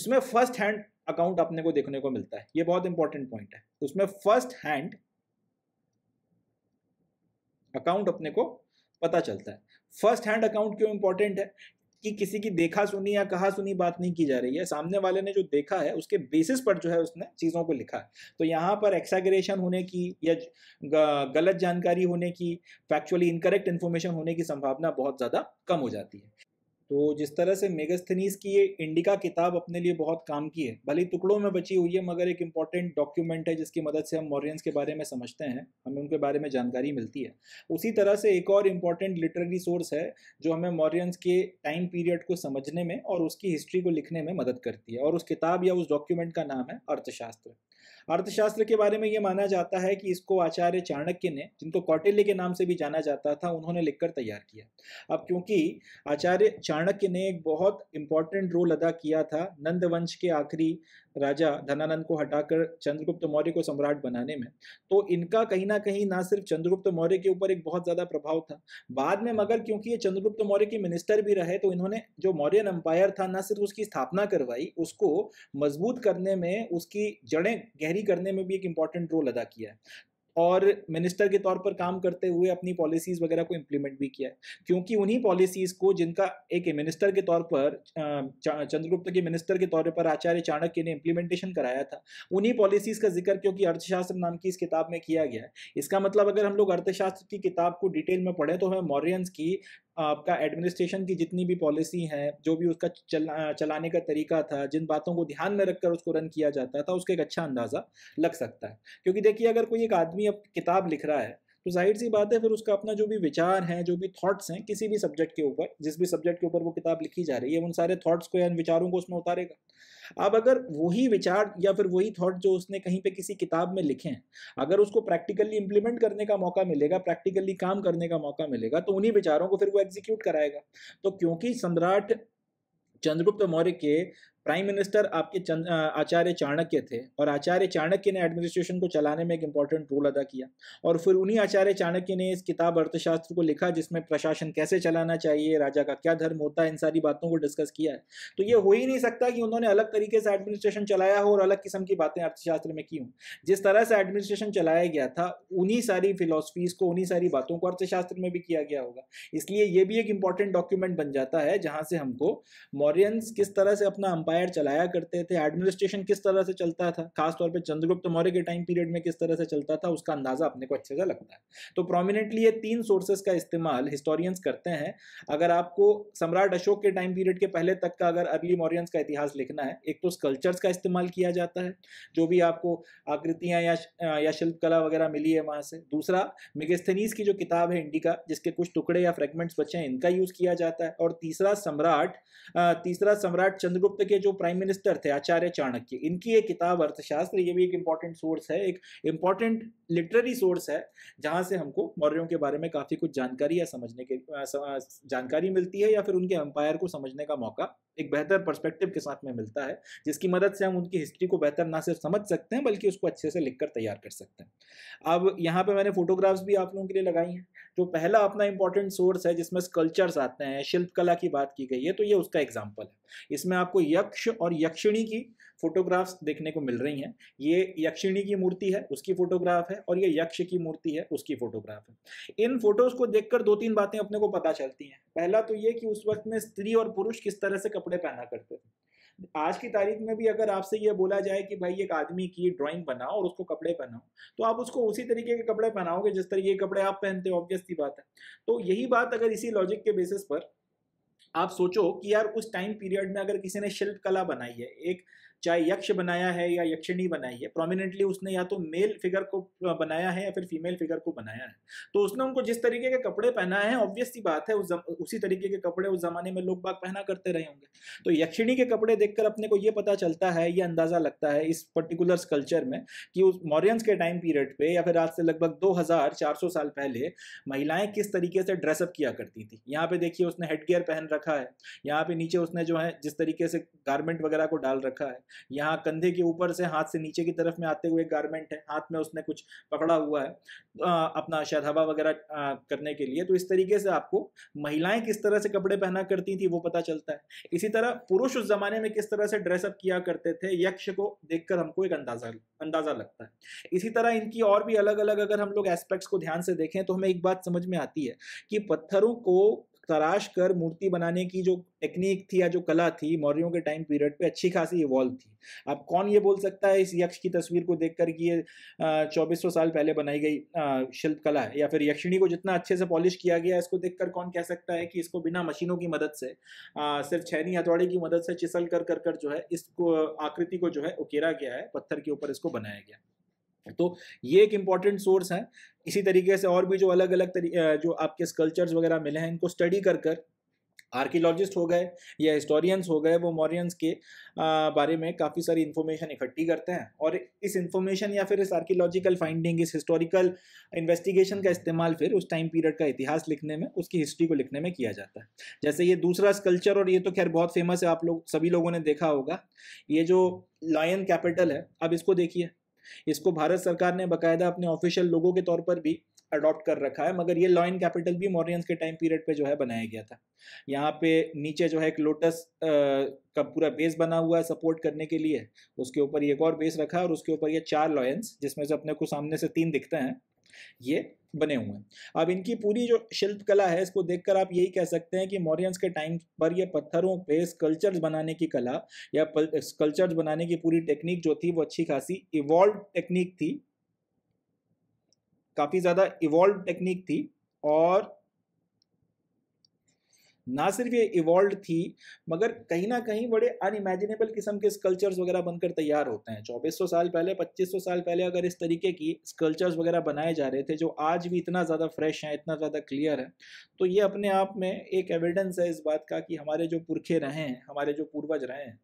उसमें फर्स्ट हैंड अकाउंट अपने को देखने को मिलता है ये बहुत इंपॉर्टेंट पॉइंट है उसमें फर्स्ट हैंड अकाउंट अपने को पता चलता है फर्स्ट हैंड अकाउंट क्यों इंपॉर्टेंट है कि किसी की देखा सुनी या कहा सुनी बात नहीं की जा रही है सामने वाले ने जो देखा है उसके बेसिस पर जो है उसने चीज़ों को लिखा है तो यहाँ पर एक्सागरेशन होने की या गलत जानकारी होने की फैक्चुअली इनकरेक्ट इन्फॉर्मेशन होने की संभावना बहुत ज़्यादा कम हो जाती है तो जिस तरह से मेगस्थनीस की ये इंडिका किताब अपने लिए बहुत काम की है भले टुकड़ों में बची हुई है मगर एक इम्पॉर्टेंट डॉक्यूमेंट है जिसकी मदद से हम मॉरियंस के बारे में समझते हैं हमें उनके बारे में जानकारी मिलती है उसी तरह से एक और इम्पॉर्टेंट लिटरेरी सोर्स है जो हमें मॉरियंस के टाइम पीरियड को समझने में और उसकी हिस्ट्री को लिखने में मदद करती है और उस किताब या उस डॉक्यूमेंट का नाम है अर्थशास्त्र अर्थशास्त्र के बारे में ये माना जाता है कि इसको आचार्य चाणक्य ने जिनको कौटिल्य के नाम से भी जाना जाता था उन्होंने लिखकर तैयार किया अब क्योंकि आचार्य चाणक्य ने एक बहुत इंपॉर्टेंट रोल अदा किया था नंदवंश के आखिरी राजा धनानंद को हटाकर चंद्रगुप्त मौर्य को सम्राट बनाने में तो इनका कहीं ना कहीं ना सिर्फ चंद्रगुप्त मौर्य के ऊपर एक बहुत ज़्यादा प्रभाव था बाद में मगर क्योंकि ये चंद्रगुप्त मौर्य के मिनिस्टर भी रहे तो इन्होंने जो मौर्यन एम्पायर था ना सिर्फ उसकी स्थापना करवाई उसको मजबूत करने में उसकी जड़ें गहरी करने में भी एक इम्पॉर्टेंट रोल अदा किया और मिनिस्टर के तौर पर काम करते हुए अपनी पॉलिसीज़ वगैरह को इम्प्लीमेंट भी किया है क्योंकि उन्हीं पॉलिसीज़ को जिनका एक मिनिस्टर के तौर पर चंद्रगुप्त के मिनिस्टर के तौर पर आचार्य चाणक्य ने इम्प्लीमेंटेशन कराया था उन्हीं पॉलिसीज़ का जिक्र क्योंकि अर्थशास्त्र नाम की इस किताब में किया गया है इसका मतलब अगर हम लोग अर्थशास्त्र की किताब को डिटेल में पढ़ें तो हमें मॉरियंस की आपका एडमिनिस्ट्रेशन की जितनी भी पॉलिसी हैं जो भी उसका चला, चलाने का तरीका था जिन बातों को ध्यान में रखकर उसको रन किया जाता था तो उसका एक अच्छा अंदाज़ा लग सकता है क्योंकि देखिए अगर कोई एक आदमी अब किताब लिख रहा है तो जाहिर सी बात है फिर उसका अपना जो भी विचार है जो भी थॉट्स हैं किसी भी सब्जेक्ट के ऊपर जिस भी सब्जेक्ट के ऊपर वो किताब लिखी जा रही है उन सारे थॉट्स को या विचारों को उसमें उतारेगा अब अगर वही विचार या फिर वही थॉट जो उसने कहीं पे किसी किताब में लिखे हैं अगर उसको प्रैक्टिकली इंप्लीमेंट करने का मौका मिलेगा प्रैक्टिकली काम करने का मौका मिलेगा तो उन्हीं विचारों को फिर वो एग्जीक्यूट कराएगा तो क्योंकि सम्राट चंद्रगुप्त मौर्य के प्राइम मिनिस्टर आपके आचार्य चाणक्य थे और आचार्य चाणक्य ने एडमिनिस्ट्रेशन को चलाने में एक इम्पॉर्टेंट रोल अदा किया और फिर उन्हीं आचार्य चाणक्य ने इस किताब अर्थशास्त्र को लिखा जिसमें प्रशासन कैसे चलाना चाहिए राजा का क्या धर्म होता है इन सारी बातों को डिस्कस किया है तो ये हो ही नहीं सकता कि उन्होंने अलग तरीके से एडमिनिस्ट्रेशन चलाया हो और अलग किस्म की बातें अर्थशास्त्र में की हूँ जिस तरह से एडमिनिस्ट्रेशन चलाया गया था उन्हीं सारी फिलोसफीज को उन्हीं सारी बातों को अर्थशास्त्र में भी किया गया होगा इसलिए ये भी एक इम्पॉर्टेंट डॉक्यूमेंट बन जाता है जहाँ से हमको मॉरियंस किस तरह से अपना अम्पायर चलाया करते थे एडमिनिस्ट्रेशन किस तरह से चलता था खासतौर पर चंद्रगुप्त मौर्य के टाइम पीरियड में किस तरह से चलता था उसका अंदाजा अपने को अच्छे से लगता है तो प्रोमिनेंटली ये तीन सोर्सेज का इस्तेमाल हिस्टोरियंस करते हैं अगर आपको सम्राट अशोक के टाइम पीरियड के पहले तक का अगर अर्ली मॉरियंस का इतिहास लिखना है एक तो स्कल्चर्स का इस्तेमाल किया जाता है जो भी आपको आकृतियाँ या या शिल्पकला वगैरह मिली है वहाँ से दूसरा मेगस्थनीस की जो किताब है इंडिका जिसके कुछ टुकड़े या फ्रेगमेंट्स बचे हैं इनका यूज़ किया जाता है और तीसरा सम्राट तीसरा सम्राट चंद्रगुप्त के जो प्राइम मिनिस्टर थे आचार्य चाणक्य इनकी एक किताब अर्थशास्त्र ये भी एक इंपॉर्टेंट सोर्स है एक इंपॉर्टेंट लिटरेरी सोर्स है जहाँ से हमको मौर्यों के बारे में काफ़ी कुछ जानकारी या समझने के जानकारी मिलती है या फिर उनके एम्पायर को समझने का मौका एक बेहतर पर्सपेक्टिव के साथ में मिलता है जिसकी मदद से हम उनकी हिस्ट्री को बेहतर ना सिर्फ समझ सकते हैं बल्कि उसको अच्छे से लिख कर तैयार कर सकते हैं अब यहाँ पे मैंने फोटोग्राफ्स भी आप लोगों के लिए लगाई हैं जो पहला अपना इंपॉर्टेंट सोर्स है जिसमें स्कल्चर्स आते हैं शिल्पकला की बात की गई है तो ये उसका एग्जाम्पल है इसमें आपको यक्ष और यक्षिणी की फोटोग्राफ्स देखने को मिल रही हैं ये यक्षिणी की मूर्ति है उसकी फोटोग्राफ है और ये यक्ष की मूर्ति है उसकी फोटोग्राफ है इन फोटोज को देखकर दो तीन बातें अपने को पता चलती हैं पहला तो ये कि उस वक्त में स्त्री और पुरुष किस तरह से कपड़े पहना करते थे आज की तारीख में भी अगर आपसे ये बोला जाए कि भाई एक आदमी की ड्राइंग बनाओ और उसको कपड़े पहनाओ तो आप उसको उसी तरीके के कपड़े पहनाओगे जिस तरीके के कपड़े आप पहनते हो ऑब्वियस सी बात है तो यही बात अगर इसी लॉजिक के बेसिस पर आप सोचो कि यार उस टाइम पीरियड में अगर किसी ने शिल्प कला बनाई है एक चाहे यक्ष बनाया है या यक्षिणी बनाई है प्रोमिनेंटली उसने या तो मेल फिगर को बनाया है या फिर फीमेल फिगर को बनाया है तो उसने उनको जिस तरीके के कपड़े पहनाए हैं ऑब्वियस सी बात है उस जम, उसी तरीके के कपड़े उस जमाने में लोग बाग पहना करते रहे होंगे तो यक्षिणी के कपड़े देखकर अपने को ये पता चलता है ये अंदाज़ा लगता है इस पर्टिकुलर कल्चर में कि उस मॉरियंस के टाइम पीरियड पे या फिर आज से लगभग दो सौ साल पहले महिलाएं किस तरीके से ड्रेसअप किया करती थी यहाँ पे देखिए उसने हेड गियर पहन रखा है यहाँ पे नीचे उसने जो है जिस तरीके से गारमेंट वगैरह को डाल रखा है यहाँ कंधे के ऊपर से हाथ से नीचे की तरफ में आते हुए गारमेंट है हाथ में उसने कुछ पकड़ा हुआ है अपना शायद हवा वगैरह करने के लिए तो इस तरीके से आपको महिलाएं किस तरह से कपड़े पहना करती थी वो पता चलता है इसी तरह पुरुष उस जमाने में किस तरह से ड्रेसअप किया करते थे यक्ष को देखकर हमको एक अंदाजा अंदाजा लगता है इसी तरह इनकी और भी अलग अलग अगर हम लोग एस्पेक्ट्स को ध्यान से देखें तो हमें एक बात समझ में आती है कि पत्थरों को तराश कर मूर्ति बनाने की जो टेक्निक थी या जो कला थी मौर्यों के टाइम पीरियड पे अच्छी खासी इवॉल्व थी अब कौन ये बोल सकता है इस यक्ष की तस्वीर को देखकर कि ये चौबीस सौ साल पहले बनाई गई शिल्प कला है या फिर यक्षिणी को जितना अच्छे से पॉलिश किया गया इसको देखकर कौन कह सकता है कि इसको बिना मशीनों की मदद से आ, सिर्फ छैनी हथौड़े की मदद से चिसल कर कर कर जो है इसको आकृति को जो है उकेरा गया है पत्थर के ऊपर इसको बनाया गया तो ये एक इम्पॉर्टेंट सोर्स है इसी तरीके से और भी जो अलग अलग जो आपके स्कल्चर्स वगैरह मिले हैं इनको स्टडी कर कर आर्कियोलॉजिस्ट हो गए या हिस्टोरियंस हो गए वो मॉरियंस के बारे में काफ़ी सारी इन्फॉर्मेशन इकट्ठी करते हैं और इस इन्फॉर्मेशन या फिर इस आर्कियोलॉजिकल फाइंडिंग इस हिस्टोरिकल इन्वेस्टिगेशन का इस्तेमाल फिर उस टाइम पीरियड का इतिहास लिखने में उसकी हिस्ट्री को लिखने में किया जाता है जैसे ये दूसरा स्कल्चर और ये तो खैर बहुत फेमस है आप लोग सभी लोगों ने देखा होगा ये जो लॉयन कैपिटल है अब इसको देखिए इसको भारत सरकार ने बाकायदा अपने ऑफिशियल लोगों के तौर पर भी अडॉप्ट कर रखा है मगर ये लॉइन कैपिटल भी मॉरियंस के टाइम पीरियड पे जो है बनाया गया था यहाँ पे नीचे जो है एक लोटस का पूरा बेस बना हुआ है सपोर्ट करने के लिए उसके ऊपर एक और बेस रखा है और उसके ऊपर ये चार लॉयंस जिसमें से अपने को सामने से तीन दिखते हैं ये बने हुए हैं अब इनकी पूरी जो शिल्पकला है इसको देखकर आप यही कह सकते हैं कि मौर्यंस के टाइम पर ये पत्थरों पे स्कल्चर्स बनाने की कला या स्कल्चर्स बनाने की पूरी टेक्निक जो थी वो अच्छी खासी इवॉल्व टेक्निक थी काफ़ी ज़्यादा इवॉल्व टेक्निक थी और ना सिर्फ ये इवॉल्व थी मगर कहीं ना कहीं बड़े अनइमेजिनेबल किस्म के स्कल्चर्स वगैरह बनकर तैयार होते हैं 2400 साल पहले 2500 साल पहले अगर इस तरीके की स्कल्चर्स वगैरह बनाए जा रहे थे जो आज भी इतना ज़्यादा फ्रेश हैं इतना ज़्यादा क्लियर है तो ये अपने आप में एक एविडेंस है इस बात का कि हमारे जो पुरखे रहे हैं हमारे जो पूर्वज रहे हैं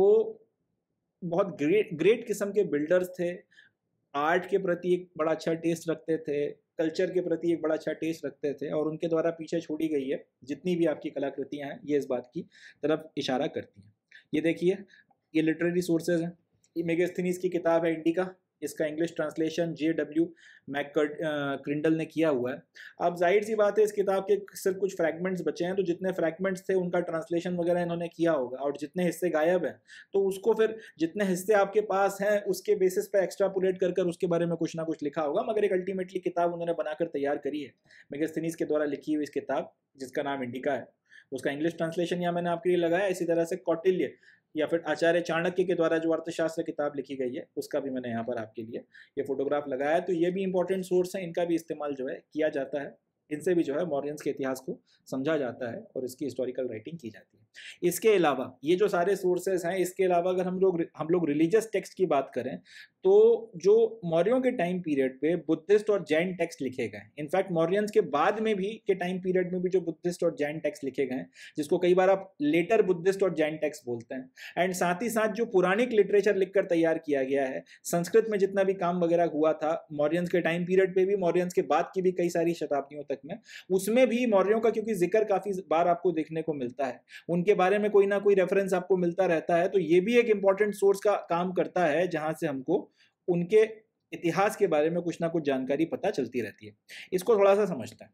वो बहुत ग्रेट ग्रेट किस्म के बिल्डर्स थे आर्ट के प्रति एक बड़ा अच्छा टेस्ट रखते थे कल्चर के प्रति एक बड़ा अच्छा टेस्ट रखते थे और उनके द्वारा पीछे छोड़ी गई है जितनी भी आपकी कलाकृतियाँ हैं ये इस बात की तरफ इशारा करती हैं ये देखिए ये लिटरेरी सोर्सेज हैं मेगेस्थनीस की किताब है इंडिका इसका English translation J W McCrindle ने किया हुआ है अब जाहिर सी बात है इस किताब के सिर्फ कुछ फ्रैगमेंट्स बचे हैं तो जितने फ्रैगमेंट्स थे उनका ट्रांसलेशन वगैरह इन्होंने किया होगा और जितने हिस्से गायब हैं तो उसको फिर जितने हिस्से आपके पास हैं उसके बेसिस पे एक्स्ट्रापुलेट कर कर उसके बारे में कुछ ना कुछ लिखा होगा मगर एक अल्टीमेटली किताब उन्होंने बनाकर तैयार करी है मेगस्थनीस के द्वारा लिखी हुई इस किताब जिसका नाम इंडिका है उसका इंग्लिश ट्रांसलेशन यहाँ मैंने आपके लिए लगाया इसी तरह से कौटिल्य या फिर आचार्य चाणक्य के द्वारा जो अर्थशास्त्र किताब लिखी गई है उसका भी मैंने यहाँ पर आपके लिए ये फोटोग्राफ लगाया है तो ये भी इंपॉर्टेंट सोर्स है इनका भी इस्तेमाल जो है किया जाता है इनसे भी जो है मॉरियंस के इतिहास को समझा जाता है और इसकी हिस्टोरिकल राइटिंग की जाती है इसके अलावा ये जो सारे सोर्सेज हैं इसके अलावा अगर हम लोग हम लोग रिलीजियस टेक्स्ट की बात करें तो जो मौर्यों के टाइम पीरियड पे बुद्धिस्ट और जैन टेक्स्ट लिखे गए इनफैक्ट मौर्यंस के बाद में भी के टाइम पीरियड में भी जो बुद्धिस्ट और जैन टेक्स्ट लिखे गए जिसको कई बार आप लेटर बुद्धिस्ट और जैन टेक्स्ट बोलते हैं एंड साथ ही साथ जो पुराणिक लिटरेचर लिखकर तैयार किया गया है संस्कृत में जितना भी काम वगैरह हुआ था मौर्यंस के टाइम पीरियड पर भी मौर्यंस के बाद की भी कई सारी शताब्दियों तक में उसमें भी मौर्यों का क्योंकि जिक्र काफी बार आपको देखने को मिलता है उन उनके बारे में कोई ना कोई रेफरेंस आपको मिलता रहता है तो ये भी एक इम्पॉर्टेंट सोर्स का काम करता है जहाँ से हमको उनके इतिहास के बारे में कुछ ना कुछ जानकारी पता चलती रहती है इसको थोड़ा सा समझता है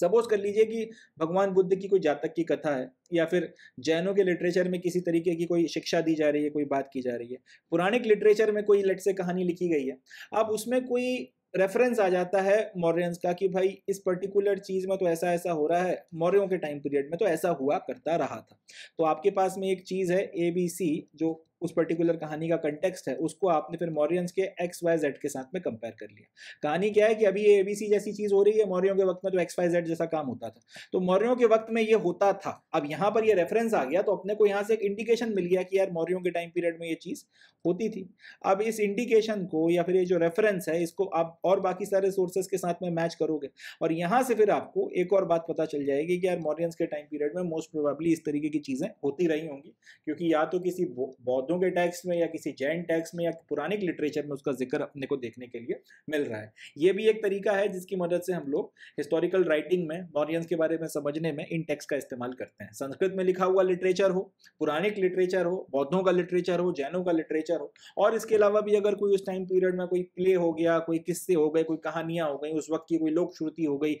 सपोज कर लीजिए कि भगवान बुद्ध की कोई जातक की कथा है या फिर जैनों के लिटरेचर में किसी तरीके की कोई शिक्षा दी जा रही है कोई बात की जा रही है पुराणिक लिटरेचर में कोई लट से कहानी लिखी गई है अब उसमें कोई रेफरेंस आ जाता है मौर्यंस का कि भाई इस पर्टिकुलर चीज़ में तो ऐसा ऐसा हो रहा है मौर्यों के टाइम पीरियड में तो ऐसा हुआ करता रहा था तो आपके पास में एक चीज़ है ए बी सी जो उस पर्टिकुलर कहानी का कंटेक्स्ट है उसको आपने फिर मॉरियंस के एक्स वाई जेड के साथ में कंपेयर कर लिया कहानी क्या है कि अभी ये एबीसी जैसी चीज़ हो रही है मौर्यों के वक्त में तो एक्स वाई जेड जैसा काम होता था तो मौर्यों के वक्त में ये होता था अब यहाँ पर ये रेफरेंस आ गया तो अपने को यहाँ से एक इंडिकेशन मिल गया कि यार मौर्यों के टाइम पीरियड में ये चीज़ होती थी अब इस इंडिकेशन को या फिर ये जो रेफरेंस है इसको आप और बाकी सारे सोर्सेज के साथ में मैच करोगे और यहाँ से फिर आपको एक और बात पता चल जाएगी कि यार मौर्यंस के टाइम पीरियड में मोस्ट प्रोबेबली इस तरीके की चीज़ें होती रही होंगी क्योंकि या तो किसी बौद्ध बौद्धों के टेक्स्ट में या किसी जैन टेक्स्ट में या पुराने लिटरेचर में उसका जिक्र अपने को देखने के लिए मिल रहा है ये भी एक तरीका है जिसकी मदद से हम लोग हिस्टोरिकल राइटिंग में मॉरियंस के बारे में समझने में इन टेक्स का इस्तेमाल करते हैं संस्कृत में लिखा हुआ लिटरेचर हो पुरानिक लिटरेचर हो बौद्धों का लिटरेचर हो जैनों का लिटरेचर हो और इसके अलावा भी अगर कोई उस टाइम पीरियड में कोई प्ले हो गया कोई किस्से हो गए कोई कहानियाँ हो गई उस वक्त की कोई लोक श्रुति हो गई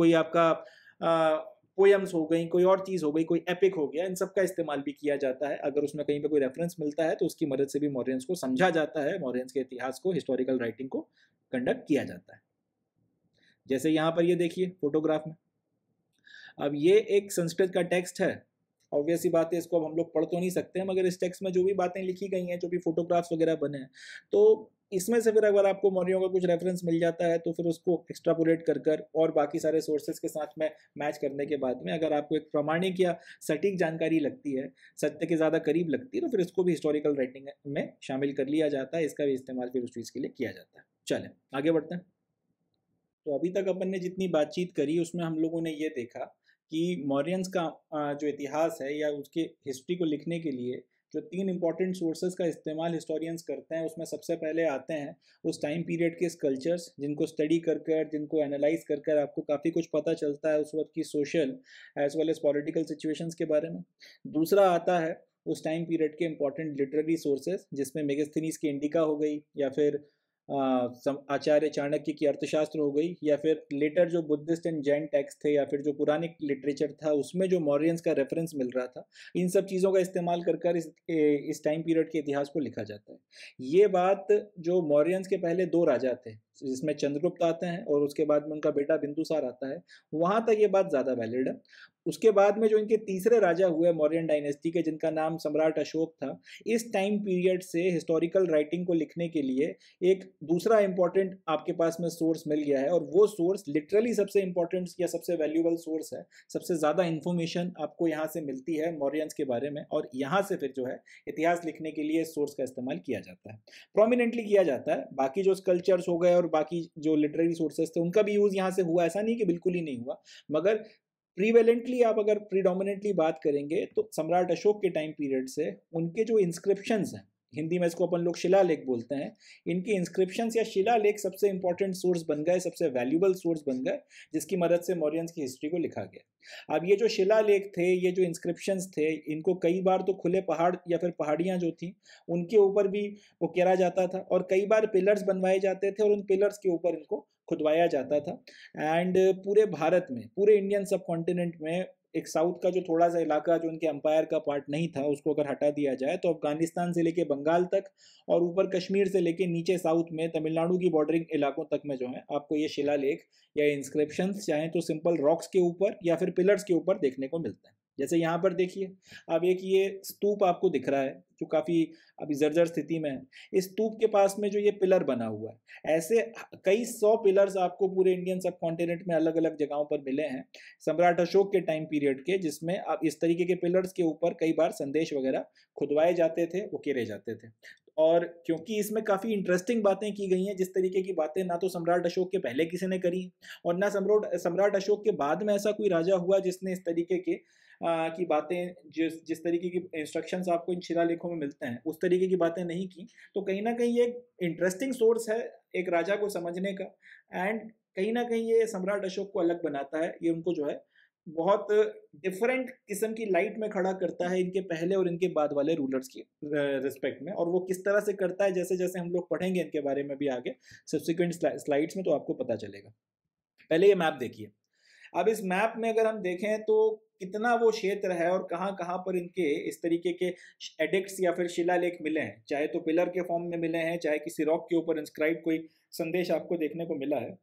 कोई आपका पोएम्स हो गई कोई और चीज़ हो गई कोई एपिक हो गया इन सब का इस्तेमाल भी किया जाता है अगर उसमें कहीं पर कोई रेफरेंस मिलता है तो उसकी मदद से भी मॉरियंस को समझा जाता है मॉरियंस के इतिहास को हिस्टोरिकल राइटिंग को कंडक्ट किया जाता है जैसे यहाँ पर ये देखिए फोटोग्राफ में अब ये एक संस्कृत का टेक्स्ट है ऑब्वियस ही बात है इसको अब हम लोग पढ़ तो नहीं सकते मगर इस टेक्स्ट में जो भी बातें लिखी गई हैं जो भी फोटोग्राफ्स वगैरह बने हैं तो इसमें से फिर अगर आपको मौर्यों का कुछ रेफरेंस मिल जाता है तो फिर उसको एक्स्ट्रापोलेट कर कर और बाकी सारे सोर्सेज के साथ में मैच करने के बाद में अगर आपको एक प्रमाणिक या सटीक जानकारी लगती है सत्य के ज़्यादा करीब लगती है तो फिर इसको भी हिस्टोरिकल राइटिंग में शामिल कर लिया जाता है इसका भी इस्तेमाल फिर उस चीज़ के लिए किया जाता है चलें आगे बढ़ते हैं तो अभी तक अपन ने जितनी बातचीत करी उसमें हम लोगों ने ये देखा कि मॉरियंस का जो इतिहास है या उसके हिस्ट्री को लिखने के लिए जो तीन इंपॉर्टेंट सोर्सेज का इस्तेमाल हिस्टोरियंस करते हैं उसमें सबसे पहले आते हैं उस टाइम पीरियड के कल्चर्स जिनको स्टडी कर कर जिनको एनालाइज कर कर आपको काफ़ी कुछ पता चलता है उस वक्त की social as well as political situations के बारे में दूसरा आता है उस टाइम पीरियड के इंपॉर्टेंट लिटरेरी सोर्सेज जिसमें मेगस्थनीस की इंडिका हो गई या फिर आचार्य चाणक्य की अर्थशास्त्र हो गई या फिर लेटर जो बुद्धिस्ट एंड जैन टेक्स्ट थे या फिर जो पुराने लिटरेचर था उसमें जो मॉरियंस का रेफरेंस मिल रहा था इन सब चीज़ों का इस्तेमाल कर कर इस टाइम पीरियड के इतिहास को लिखा जाता है ये बात जो मॉरियंस के पहले दो राजा थे तो जिसमें चंद्रगुप्त आते हैं और उसके बाद में उनका बेटा बिंदुसार आता है वहाँ तक ये बात ज़्यादा वैलिड है उसके बाद में जो इनके तीसरे राजा हुए मौर्यन डायनेस्टी के जिनका नाम सम्राट अशोक था इस टाइम पीरियड से हिस्टोरिकल राइटिंग को लिखने के लिए एक दूसरा इंपॉर्टेंट आपके पास में सोर्स मिल गया है और वो सोर्स लिटरली सबसे इंपॉर्टेंट या सबसे वैल्यूबल सोर्स है सबसे ज़्यादा इन्फॉर्मेशन आपको यहाँ से मिलती है मौर्यंस के बारे में और यहाँ से फिर जो है इतिहास लिखने के लिए सोर्स का इस्तेमाल किया जाता है प्रोमिनेंटली किया जाता है बाकी जो स्कल्चर्स हो गए और और बाकी जो लिटरेरी सोर्सेज थे उनका भी यूज़ यहाँ से हुआ ऐसा नहीं कि बिल्कुल ही नहीं हुआ मगर प्रीवेलेंटली आप अगर प्रीडोमिनेंटली बात करेंगे तो सम्राट अशोक के टाइम पीरियड से उनके जो इंस्क्रिप्शंस हैं हिंदी में इसको अपन लोग शिला लेख बोलते हैं इनकी इंस्क्रिप्शन या शिला लेख सबसे इंपॉर्टेंट सोर्स बन गए सबसे वैल्यूबल सोर्स बन गए जिसकी मदद से मौर्यंस की हिस्ट्री को लिखा गया अब ये जो शिला लेख थे ये जो इंस्क्रिप्शन थे इनको कई बार तो खुले पहाड़ या फिर पहाड़ियाँ जो थी उनके ऊपर भी वो केरा जाता था और कई बार पिलर्स बनवाए जाते थे और उन पिलर्स के ऊपर इनको खुदवाया जाता था एंड पूरे भारत में पूरे इंडियन सब कॉन्टिनेंट में एक साउथ का जो थोड़ा सा इलाका जो उनके अंपायर का पार्ट नहीं था उसको अगर हटा दिया जाए तो अफगानिस्तान से लेके बंगाल तक और ऊपर कश्मीर से लेके नीचे साउथ में तमिलनाडु की बॉर्डरिंग इलाकों तक में जो है आपको ये शिलालेख या इंस्क्रिप्शन चाहे तो सिंपल रॉक्स के ऊपर या फिर पिलर्स के ऊपर देखने को मिलता है जैसे यहाँ पर देखिए अब एक ये स्तूप आपको दिख रहा है जो काफ़ी अभी जर्जर स्थिति में है इस स्तूप के पास में जो ये पिलर बना हुआ है ऐसे कई सौ पिलर्स आपको पूरे इंडियन सब कॉन्टिनेंट में अलग अलग जगहों पर मिले हैं सम्राट अशोक के टाइम पीरियड के जिसमें आप इस तरीके के पिलर्स के ऊपर कई बार संदेश वगैरह खुदवाए जाते थे वो केरे जाते थे और क्योंकि इसमें काफ़ी इंटरेस्टिंग बातें की गई हैं जिस तरीके की बातें ना तो सम्राट अशोक के पहले किसी ने करी और ना सम्राट सम्राट अशोक के बाद में ऐसा कोई राजा हुआ जिसने इस तरीके के की बातें जिस जिस तरीके की इंस्ट्रक्शन आपको इन शिलालेखों में मिलते हैं उस तरीके की बातें नहीं की तो कहीं ना कहीं ये इंटरेस्टिंग सोर्स है एक राजा को समझने का एंड कहीं ना कहीं ये सम्राट अशोक को अलग बनाता है ये उनको जो है बहुत डिफरेंट किस्म की लाइट में खड़ा करता है इनके पहले और इनके बाद वाले रूलर्स की रिस्पेक्ट में और वो किस तरह से करता है जैसे जैसे हम लोग पढ़ेंगे इनके बारे में भी आगे सब्सिक्वेंट स्लाइड्स में तो आपको पता चलेगा पहले ये मैप देखिए अब इस मैप में अगर हम देखें तो कितना वो क्षेत्र है और कहाँ कहाँ पर इनके इस तरीके के एडिक्ट या फिर शिलालेख मिले हैं चाहे तो पिलर के फॉर्म में मिले हैं चाहे किसी रॉक के ऊपर इंस्क्राइब कोई संदेश आपको देखने को मिला है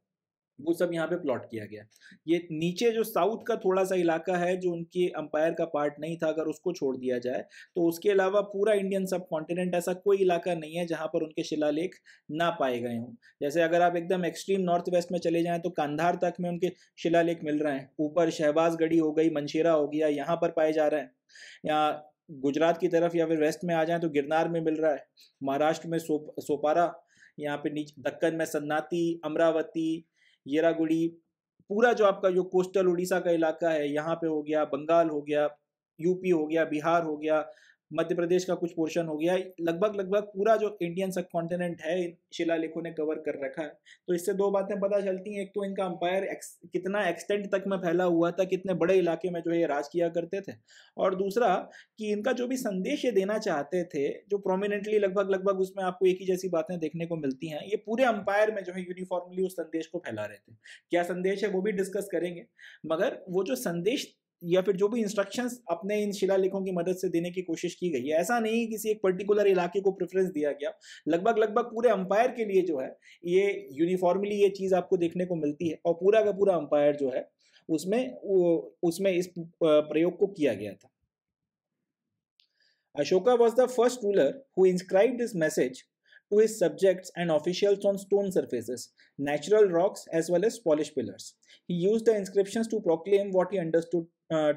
वो सब यहाँ पे प्लॉट किया गया ये नीचे जो साउथ का थोड़ा सा इलाका है जो उनके अंपायर का पार्ट नहीं था अगर उसको छोड़ दिया जाए तो उसके अलावा पूरा इंडियन सब कॉन्टिनेंट ऐसा कोई इलाका नहीं है जहाँ पर उनके शिलालेख ना पाए गए हों जैसे अगर आप एकदम एक्सट्रीम नॉर्थ वेस्ट में चले जाएँ तो कंधार तक में उनके शिलालेख मिल रहे हैं ऊपर शहबाजगढ़ी हो गई मंशेरा हो गया यहाँ पर पाए जा रहे हैं या गुजरात की तरफ या फिर वेस्ट में आ जाए तो गिरनार में मिल रहा है महाराष्ट्र में सोप सोपारा यहाँ पे नीचे दक्कन में सन्नाती अमरावती येरागुड़ी पूरा जो आपका जो कोस्टल उड़ीसा का इलाका है यहाँ पे हो गया बंगाल हो गया यूपी हो गया बिहार हो गया मध्य प्रदेश का कुछ पोर्शन हो गया लगभग लगभग पूरा जो इंडियन सब कॉन्टिनेंट है शिलालेखों ने कवर कर रखा है तो इससे दो बातें पता चलती हैं एक तो इनका अंपायर एक्स, कितना एक्सटेंट तक में फैला हुआ था कितने बड़े इलाके में जो है ये राज किया करते थे और दूसरा कि इनका जो भी संदेश ये देना चाहते थे जो प्रोमिनेंटली लगभग लगभग उसमें आपको एक ही जैसी बातें देखने को मिलती हैं ये पूरे अंपायर में जो है यूनिफॉर्मली उस संदेश को फैला रहे थे क्या संदेश है वो भी डिस्कस करेंगे मगर वो जो संदेश या फिर जो भी इंस्ट्रक्शंस अपने इन शिलालेखों की मदद से देने की कोशिश की गई है ऐसा नहीं किसी एक पर्टिकुलर इलाके को प्रेफरेंस दिया गया लगभग लगभग पूरे अंपायर के लिए जो है ये यूनिफॉर्मली ये चीज़ आपको देखने को मिलती है और पूरा का पूरा अंपायर जो है उसमें उसमें इस प्रयोग को किया गया था Ashoka was the first ruler who inscribed this message to his subjects and officials on stone surfaces, natural rocks, as well as polished pillars. He used the inscriptions to proclaim what he understood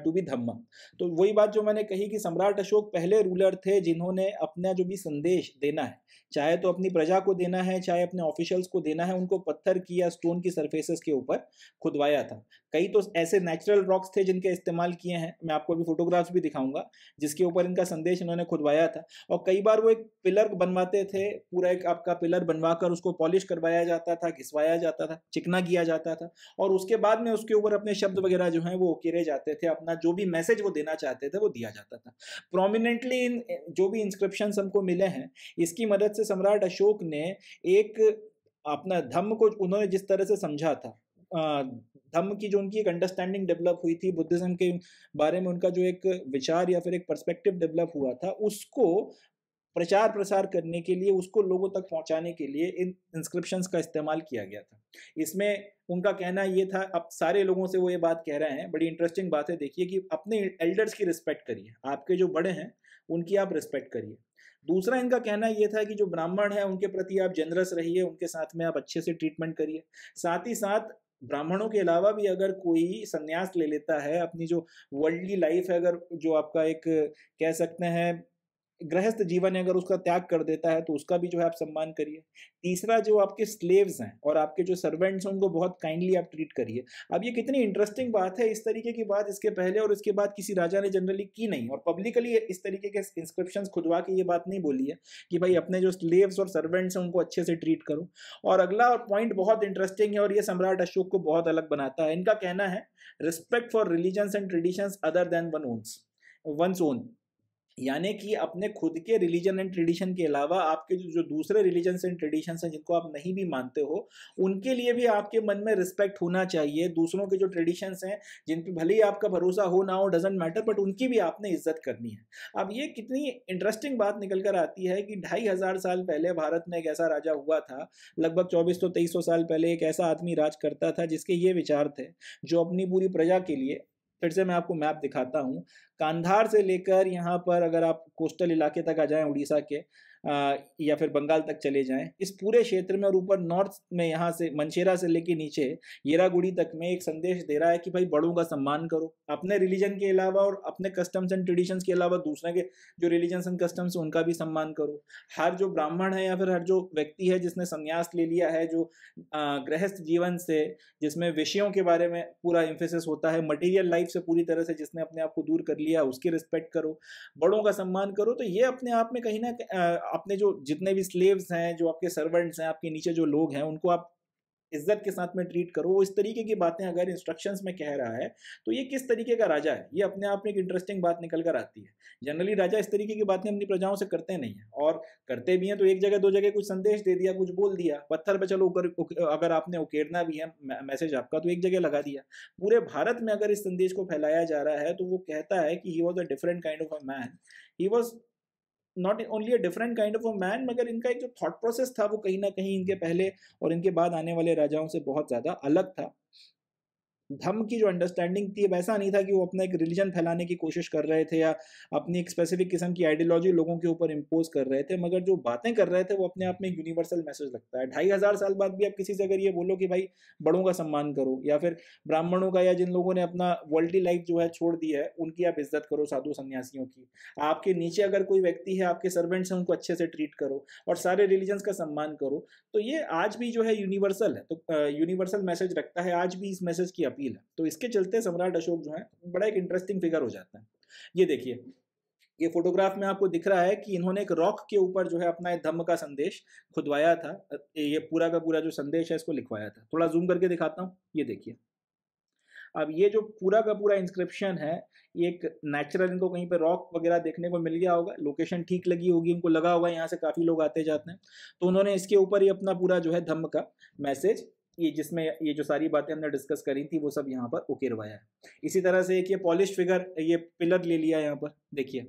to be dhamma तो वही बात जो मैंने कही कि सम्राट अशोक पहले ruler थे जिन्होंने अपना जो भी संदेश देना है चाहे तो अपनी प्रजा को देना है चाहे अपने ऑफिशियल्स को देना है उनको पत्थर की या स्टोन की सरफेसेस के ऊपर खुदवाया था कई तो ऐसे नेचुरल रॉक्स थे जिनके इस्तेमाल किए हैं मैं आपको अभी फोटोग्राफ्स भी दिखाऊंगा जिसके ऊपर इनका संदेश इन्होंने खुदवाया था और कई बार वो एक पिलर बनवाते थे पूरा एक आपका पिलर बनवाकर उसको पॉलिश करवाया जाता था घिसवाया जाता था चिकना किया जाता था और उसके बाद में उसके ऊपर अपने शब्द वगैरह जो है वो उकेरे जाते थे अपना जो भी मैसेज वो देना चाहते थे वो दिया जाता था प्रोमिनेंटली इन जो भी इंस्क्रिप्शन हमको मिले हैं इसकी मदद से सम्राट अशोक ने एक अपना धम्म को उन्होंने जिस तरह से समझा था धम्म की जो उनकी एक अंडरस्टैंडिंग डेवलप हुई थी बुद्धिज्म के बारे में उनका जो एक विचार या फिर एक पर्सपेक्टिव डेवलप हुआ था उसको प्रचार प्रसार करने के लिए उसको लोगों तक पहुंचाने के लिए इन इंस्क्रिप्शंस का इस्तेमाल किया गया था इसमें उनका कहना ये था अब सारे लोगों से वो ये बात कह रहे हैं बड़ी इंटरेस्टिंग बात है देखिए कि अपने एल्डर्स की रिस्पेक्ट करिए आपके जो बड़े हैं उनकी आप रिस्पेक्ट करिए दूसरा इनका कहना यह था कि जो ब्राह्मण है उनके प्रति आप जनरस रहिए उनके साथ में आप अच्छे से ट्रीटमेंट करिए साथ ही साथ ब्राह्मणों के अलावा भी अगर कोई संन्यास ले लेता है अपनी जो वर्ल्डली लाइफ है अगर जो आपका एक कह सकते हैं गृहस्थ जीवन है अगर उसका त्याग कर देता है तो उसका भी जो है आप सम्मान करिए तीसरा जो आपके स्लेव्स हैं और आपके जो सर्वेंट्स हैं उनको बहुत काइंडली आप ट्रीट करिए अब ये कितनी इंटरेस्टिंग बात है इस तरीके की बात इसके पहले और इसके बाद किसी राजा ने जनरली की नहीं और पब्लिकली इस तरीके के इंस्क्रिप्शन खुदवा के ये बात नहीं बोली है कि भाई अपने जो स्लेव्स और सर्वेंट्स हैं उनको अच्छे से ट्रीट करो और अगला और पॉइंट बहुत इंटरेस्टिंग है और ये सम्राट अशोक को बहुत अलग बनाता है इनका कहना है respect for religions and traditions other than one owns one's own यानी कि अपने खुद के रिलीजन एंड ट्रेडिशन के अलावा आपके जो जो दूसरे रिलीजन एंड ट्रेडिशन हैं जिनको आप नहीं भी मानते हो उनके लिए भी आपके मन में रिस्पेक्ट होना चाहिए दूसरों के जो ट्रेडिशन हैं जिन पर भले ही आपका भरोसा हो ना हो डजेंट मैटर बट उनकी भी आपने इज्जत करनी है अब ये कितनी इंटरेस्टिंग बात निकल कर आती है कि ढाई हज़ार साल पहले भारत में एक ऐसा राजा हुआ था लगभग चौबीस सौ तेईस सौ साल पहले एक ऐसा आदमी राज करता था जिसके ये विचार थे जो अपनी पूरी प्रजा के लिए फिर से मैं आपको मैप दिखाता हूँ कांधार से लेकर यहाँ पर अगर आप कोस्टल इलाके तक आ जाएं उड़ीसा के या फिर बंगाल तक चले जाएं इस पूरे क्षेत्र में और ऊपर नॉर्थ में यहाँ से मनशेरा से लेके नीचे येरागुड़ी तक में एक संदेश दे रहा है कि भाई बड़ों का सम्मान करो अपने रिलीजन के अलावा और अपने कस्टम्स एंड ट्रेडिशंस के अलावा दूसरे के जो रिलीजन्स एंड कस्टम्स उनका भी सम्मान करो हर जो ब्राह्मण है या फिर हर जो व्यक्ति है जिसने संन्यास ले लिया है जो गृहस्थ जीवन से जिसमें विषयों के बारे में पूरा इम्फेसिस होता है मटेरियल लाइफ से पूरी तरह से जिसने अपने आप को दूर कर लिया उसकी रिस्पेक्ट करो बड़ों का सम्मान करो तो ये अपने आप में कहीं ना अपने जो जितने भी स्लेव्स हैं जो आपके सर्वेंट्स हैं आपके नीचे जो लोग हैं उनको आप इज्जत के साथ में ट्रीट करो वो इस तरीके की बातें अगर इंस्ट्रक्शंस में कह रहा है तो ये किस तरीके का राजा है ये अपने आप में एक इंटरेस्टिंग बात निकल कर आती है जनरली राजा इस तरीके की बातें अपनी प्रजाओं से करते नहीं हैं और करते भी हैं तो एक जगह दो जगह कुछ संदेश दे दिया कुछ बोल दिया पत्थर पर चलो उकर, अगर आपने उकेरना भी है मैसेज आपका तो एक जगह लगा दिया पूरे भारत में अगर इस संदेश को फैलाया जा रहा है तो वो कहता है कि he was a different kind of a man he was not only a different kind of a man मगर इनका एक जो थॉट प्रोसेस था वो कहीं ना कहीं इनके पहले और इनके बाद आने वाले राजाओं से बहुत ज़्यादा अलग था धम की जो अंडरस्टैंडिंग थी वैसा नहीं था कि वो अपना एक रिलीजन फैलाने की कोशिश कर रहे थे या अपनी एक स्पेसिफिक किस्म की आइडियोलॉजी लोगों के ऊपर इम्पोज कर रहे थे मगर जो बातें कर रहे थे वो अपने आप में यूनिवर्सल मैसेज लगता है ढाई हज़ार साल बाद भी आप किसी से अगर ये बोलो कि भाई बड़ों का सम्मान करो या फिर ब्राह्मणों का या जिन लोगों ने अपना वर्ल्डी लाइफ जो है छोड़ दी है उनकी आप इज्जत करो साधु सन्यासियों की आपके नीचे अगर कोई व्यक्ति है आपके सर्वेंट्स हैं उनको अच्छे से ट्रीट करो और सारे रिलीजन्स का सम्मान करो तो ये आज भी जो है यूनिवर्सल है तो यूनिवर्सल मैसेज रखता है आज भी इस मैसेज की अपील है तो इसके चलते सम्राट अशोक जो है बड़ा एक इंटरेस्टिंग फिगर हो जाता है ये देखिए ये फोटोग्राफ में आपको दिख रहा है कि इन्होंने एक रॉक के ऊपर जो है अपना एक धम्म का संदेश खुदवाया था ये पूरा का पूरा जो संदेश है इसको लिखवाया था थोड़ा जूम करके दिखाता हूँ ये देखिए अब ये जो पूरा का पूरा इंस्क्रिप्शन है ये एक नेचुरल इनको कहीं पे रॉक वगैरह देखने को मिल गया होगा लोकेशन ठीक लगी होगी इनको लगा होगा यहाँ से काफ़ी लोग आते जाते हैं तो उन्होंने इसके ऊपर ही अपना पूरा जो है धम्म का मैसेज ये जिसमें ये जो सारी बातें हमने डिस्कस करी थी वो सब यहाँ पर उकेरवाया है इसी तरह से एक ये पॉलिश फिगर ये पिलर ले लिया यहाँ पर देखिए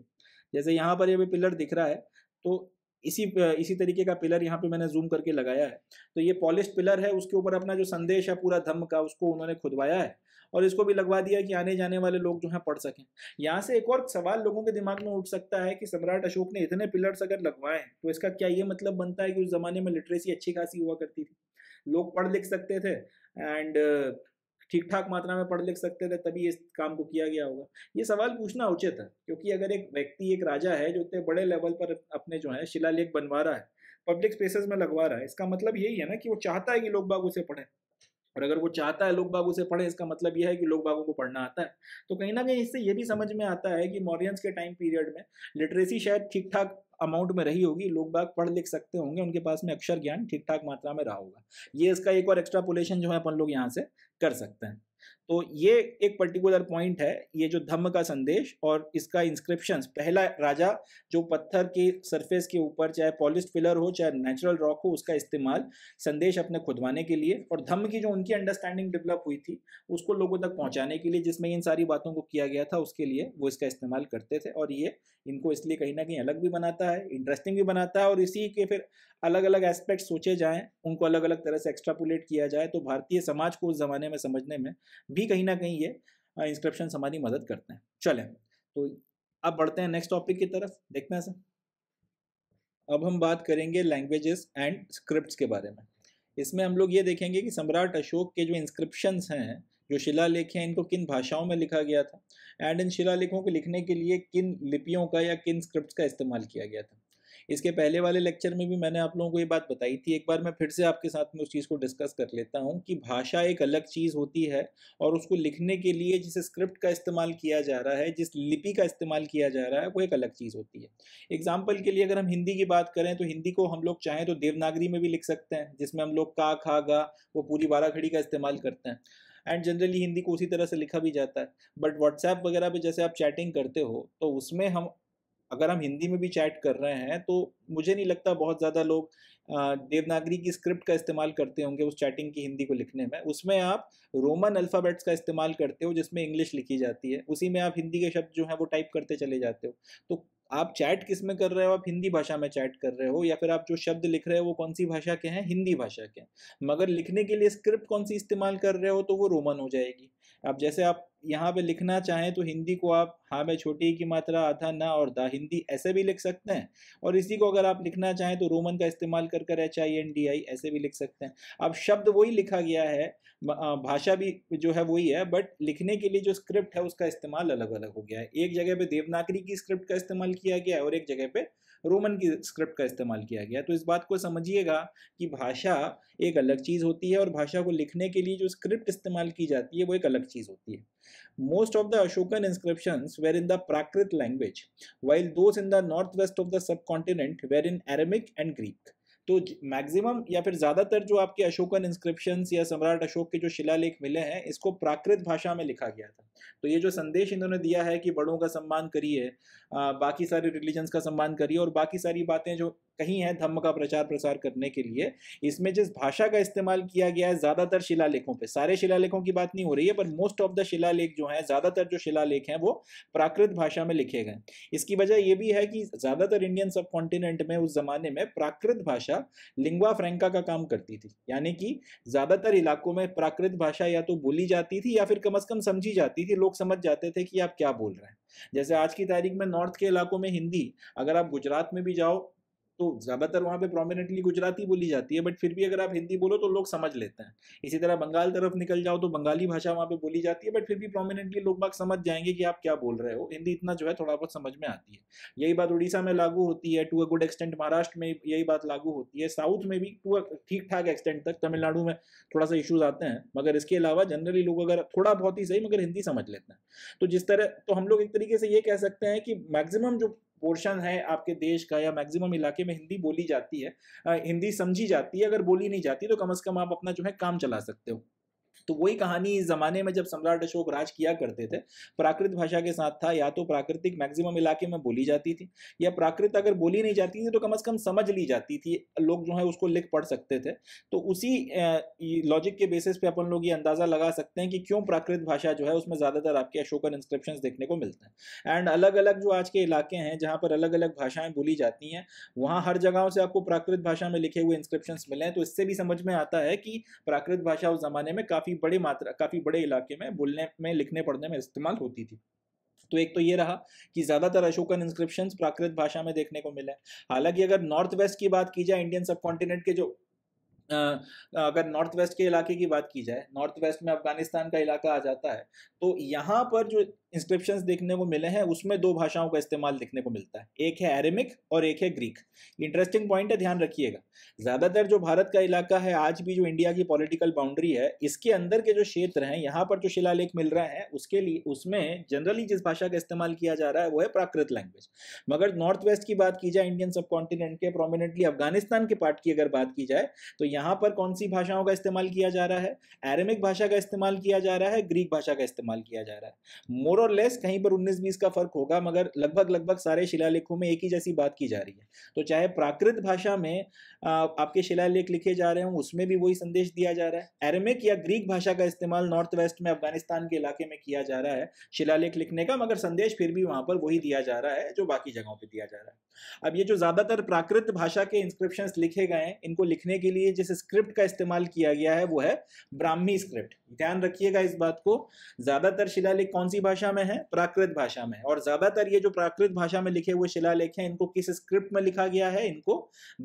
जैसे यहाँ पर ये भी पिलर दिख रहा है तो इसी इसी तरीके का पिलर यहाँ पे मैंने जूम करके लगाया है तो ये पॉलिश पिलर है उसके ऊपर अपना जो संदेश है पूरा धम्म का उसको उन्होंने खुदवाया है और इसको भी लगवा दिया कि आने जाने वाले लोग जो हैं पढ़ सकें यहाँ से एक और सवाल लोगों के दिमाग में उठ सकता है कि सम्राट अशोक ने इतने पिलर्स अगर लगवाए तो इसका क्या ये मतलब बनता है कि उस जमाने में लिटरेसी अच्छी खासी हुआ करती थी लोग पढ़ लिख सकते थे एंड uh, ठीक ठाक मात्रा में पढ़ लिख सकते थे तभी इस काम को किया गया होगा ये सवाल पूछना उचित है क्योंकि अगर एक व्यक्ति एक राजा है जो इतने बड़े लेवल पर अपने जो है शिलालेख बनवा रहा है पब्लिक स्पेसेस में लगवा रहा है इसका मतलब यही है ना कि वो चाहता है कि लोग बाग उसे पढ़े और अगर वो चाहता है लोग बाग उसे पढ़े इसका मतलब यह है कि लोग बागों को पढ़ना आता है तो कहीं ना कहीं इससे ये भी समझ में आता है कि मौर्यंस के टाइम पीरियड में लिटरेसी शायद ठीक ठाक अमाउंट में रही होगी लोग बाग पढ़ लिख सकते होंगे उनके पास में अक्षर ज्ञान ठीक ठाक मात्रा में रहा होगा ये इसका एक और एक्स्ट्रापोलेशन जो है अपन लोग यहाँ से कर सकते हैं तो ये एक पर्टिकुलर पॉइंट है ये जो धम्म का संदेश और इसका इंस्क्रिप्शंस पहला राजा जो पत्थर के सरफेस के ऊपर चाहे पॉलिस्ट फिलर हो चाहे नेचुरल रॉक हो उसका इस्तेमाल संदेश अपने खुदवाने के लिए और धम्म की जो उनकी अंडरस्टैंडिंग डेवलप हुई थी उसको लोगों तक पहुँचाने के लिए जिसमें इन सारी बातों को किया गया था उसके लिए वो इसका इस्तेमाल करते थे और ये इनको इसलिए कहीं ना कहीं अलग भी बनाता है इंटरेस्टिंग भी बनाता है और इसी के फिर अलग अलग एस्पेक्ट सोचे जाएँ उनको अलग अलग तरह से एक्स्ट्रापुलेट किया जाए तो भारतीय समाज को उस ज़माने में समझने में भी कहीं ना कहीं ये इंस्क्रिप्शन हमारी मदद करते हैं चले तो अब बढ़ते हैं नेक्स्ट टॉपिक की तरफ देखते हैं सर अब हम बात करेंगे लैंग्वेजेस एंड स्क्रिप्ट्स के बारे में इसमें हम लोग ये देखेंगे कि सम्राट अशोक के जो इंस्क्रिप्शंस हैं जो शिलालेख हैं इनको किन भाषाओं में लिखा गया था एंड इन शिलालेखों को लिखने के लिए किन लिपियों का या किन स्क्रिप्ट का इस्तेमाल किया गया था इसके पहले वाले लेक्चर में भी मैंने आप लोगों को ये बात बताई थी एक बार मैं फिर से आपके साथ में उस चीज़ को डिस्कस कर लेता हूँ कि भाषा एक अलग चीज़ होती है और उसको लिखने के लिए जिस स्क्रिप्ट का इस्तेमाल किया जा रहा है जिस लिपि का इस्तेमाल किया जा रहा है वो एक अलग चीज़ होती है एग्जाम्पल के लिए अगर हम हिंदी की बात करें तो हिंदी को हम लोग चाहें तो देवनागरी में भी लिख सकते हैं जिसमें हम लोग का खा गा वो पूरी बारह खड़ी का इस्तेमाल करते हैं एंड जनरली हिंदी को उसी तरह से लिखा भी जाता है बट व्हाट्सएप वगैरह पे जैसे आप चैटिंग करते हो तो उसमें हम अगर हम हिंदी में भी चैट कर रहे हैं तो मुझे नहीं लगता बहुत ज़्यादा लोग देवनागरी की स्क्रिप्ट का इस्तेमाल करते होंगे उस चैटिंग की हिंदी को लिखने में उसमें आप रोमन अल्फ़ाबेट्स का इस्तेमाल करते हो जिसमें इंग्लिश लिखी जाती है उसी में आप हिंदी के शब्द जो हैं वो टाइप करते चले जाते हो तो आप चैट किस में कर रहे हो आप हिंदी भाषा में चैट कर रहे हो या फिर आप जो शब्द लिख रहे हो वो कौन सी भाषा के हैं हिंदी भाषा के हैं मगर लिखने के लिए स्क्रिप्ट कौन सी इस्तेमाल कर रहे हो तो वो रोमन हो जाएगी अब जैसे आप यहाँ पे लिखना चाहें तो हिंदी को आप हाँ में छोटी की मात्रा आधा ना और दा हिंदी ऐसे भी लिख सकते हैं और इसी को अगर आप लिखना चाहें तो रोमन का इस्तेमाल कर कर H I N D I ऐसे भी लिख सकते हैं अब शब्द वही लिखा गया है भाषा भी जो है वही है बट लिखने के लिए जो स्क्रिप्ट है उसका इस्तेमाल अलग अलग हो गया है एक जगह पे देवनागरी की स्क्रिप्ट का इस्तेमाल किया गया है और एक जगह पे रोमन की स्क्रिप्ट का इस्तेमाल किया गया तो इस बात को समझिएगा कि भाषा एक अलग चीज़ होती है और भाषा को लिखने के लिए जो स्क्रिप्ट इस्तेमाल की जाती है वो एक अलग चीज़ होती है most of the Ashokan inscription were in the Prakrit language while those in the north west of the subcontinent were in Aramaic and Greek तो मैक्सिमम या फिर ज़्यादातर जो आपके अशोकन इंस्क्रिप्शन या सम्राट अशोक के जो शिलालेख मिले हैं इसको प्राकृत भाषा में लिखा गया था तो ये जो संदेश इन्होंने दिया है कि बड़ों का सम्मान करिए बाकी सारे रिलीजन्स का सम्मान करिए और बाकी सारी बातें जो कहीं है धम्म का प्रचार प्रसार करने के लिए इसमें जिस भाषा का इस्तेमाल किया गया है ज़्यादातर शिलालेखों पर सारे शिलालेखों की बात नहीं हो रही है पर मोस्ट ऑफ द शिलालेख जो है ज़्यादातर जो शिलालेख हैं वो प्राकृत भाषा में लिखे गए इसकी वजह यह भी है कि ज़्यादातर इंडियन सब कॉन्टिनेंट में उस ज़माने में प्राकृत भाषा लिंगवा फ्रेंका का काम करती थी यानी कि ज़्यादातर इलाकों में प्राकृत भाषा या तो बोली जाती थी या फिर कम अज़ कम समझी जाती थी लोग समझ जाते थे कि आप क्या बोल रहे हैं जैसे आज की तारीख में नॉर्थ के इलाकों में हिंदी अगर आप गुजरात में भी जाओ तो ज़्यादातर वहाँ पे प्रोमिनेंटली गुजराती बोली जाती है बट फिर भी अगर आप हिंदी बोलो तो लोग समझ लेते हैं इसी तरह बंगाल तरफ निकल जाओ तो बंगाली भाषा वहाँ पे बोली जाती है बट फिर भी प्रोमिनेंटली लोग बाग समझ जाएंगे कि आप क्या बोल रहे हो हिंदी इतना जो है थोड़ा बहुत समझ में आती है यही बात उड़ीसा में लागू होती है to a good extent Maharashtra में यही बात लागू होती है साउथ में भी टू ठीक ठाक एक्सटेंट तक तमिलनाडु में थोड़ा सा इशूज़ आते हैं मगर इसके अलावा जनरली लोग अगर थोड़ा बहुत ही सही मगर हिंदी समझ लेते हैं तो जिस तरह तो हम लोग एक तरीके से ये कह सकते हैं कि मैक्सिमम जो पोर्शन है आपके देश का या मैक्सिमम इलाके में हिंदी बोली जाती है हिंदी समझी जाती है अगर बोली नहीं जाती तो कम अज़ कम आप अपना जो है काम चला सकते हो तो वही कहानी इस जमाने में जब सम्राट अशोक राज किया करते थे प्राकृत भाषा के साथ था या तो प्राकृतिक मैक्सिमम इलाके में बोली जाती थी या प्राकृत अगर बोली नहीं जाती थी तो कम अज कम समझ ली जाती थी लोग जो है उसको लिख पढ़ सकते थे तो उसी लॉजिक के बेसिस पे अपन लोग ये अंदाज़ा लगा सकते हैं कि क्यों प्राकृत भाषा जो है उसमें ज़्यादातर आपके अशोकन इंस्क्रिप्शन देखने को मिलते हैं एंड अलग अलग जो आज के इलाके हैं जहाँ पर अलग अलग भाषाएं बोली जाती हैं वहाँ हर जगहों से आपको प्राकृत भाषा में लिखे हुए इंस्क्रिप्शन मिले हैं तो इससे भी समझ में आता है कि प्राकृत भाषा उस ज़माने में काफ़ी काफी बड़ी मात्रा काफ़ी बड़े इलाके में बोलने में लिखने पढ़ने में इस्तेमाल होती थी तो एक तो ये रहा कि ज़्यादातर अशोकन इंस्क्रिप्शन प्राकृत भाषा में देखने को मिले हालांकि अगर नॉर्थ वेस्ट की बात की जाए इंडियन सब कॉन्टिनेंट के जो अगर नॉर्थ वेस्ट के इलाके की बात की जाए नॉर्थ वेस्ट में अफगानिस्तान का इलाका आ जाता है तो यहाँ पर जो इंस्क्रिप्शन देखने को मिले हैं उसमें दो भाषाओं का इस्तेमाल देखने को मिलता है एक है एरेमिक और एक है ग्रीक इंटरेस्टिंग पॉइंट है ध्यान रखिएगा ज़्यादातर जो भारत का इलाका है आज भी जो इंडिया की पॉलिटिकल बाउंड्री है इसके अंदर के जो क्षेत्र हैं यहाँ पर जो शिलालेख मिल रहा है उसके लिए उसमें जनरली जिस भाषा का इस्तेमाल किया जा रहा है वो है प्राकृत लैंग्वेज मगर नॉर्थ वेस्ट की बात की जाए इंडियन सब कॉन्टिनेंट के प्रोमिनेंटली अफगानिस्तान के पार्ट की अगर बात की जाए तो यहाँ पर कौन सी भाषाओं का इस्तेमाल किया जा रहा है एरेमिक भाषा का इस्तेमाल किया जा रहा है ग्रीक भाषा का इस्तेमाल किया जा रहा है मोर मोर और लेस कहीं पर 19 बीस का फर्क होगा मगर लगभग लगभग सारे शिलालेखों में एक ही जैसी बात की जा रही है तो चाहे प्राकृत भाषा में आपके शिलालेख लिखे जा रहे हों उसमें भी वही संदेश दिया जा रहा है एरमिक या ग्रीक भाषा का इस्तेमाल नॉर्थ वेस्ट में अफगानिस्तान के इलाके में किया जा रहा है शिलालेख लिखने का मगर संदेश फिर भी वहां पर वही दिया जा रहा है जो बाकी जगहों पर दिया जा रहा है अब ये जो ज़्यादातर प्राकृत भाषा के इंस्क्रिप्शन लिखे गए हैं इनको लिखने के लिए जिस स्क्रिप्ट का इस्तेमाल किया गया है वो है ब्राह्मी स्क्रिप्ट ध्यान रखिएगा इस बात को ज़्यादातर शिलालेख कौन सी भाषा भाषा में है प्राकृत भाषा में और ज्यादातर ये जो प्राकृत भाषा में लिखे हुए शिलालेख हैं इनको किस स्क्रिप्ट में लिखा गया है इनको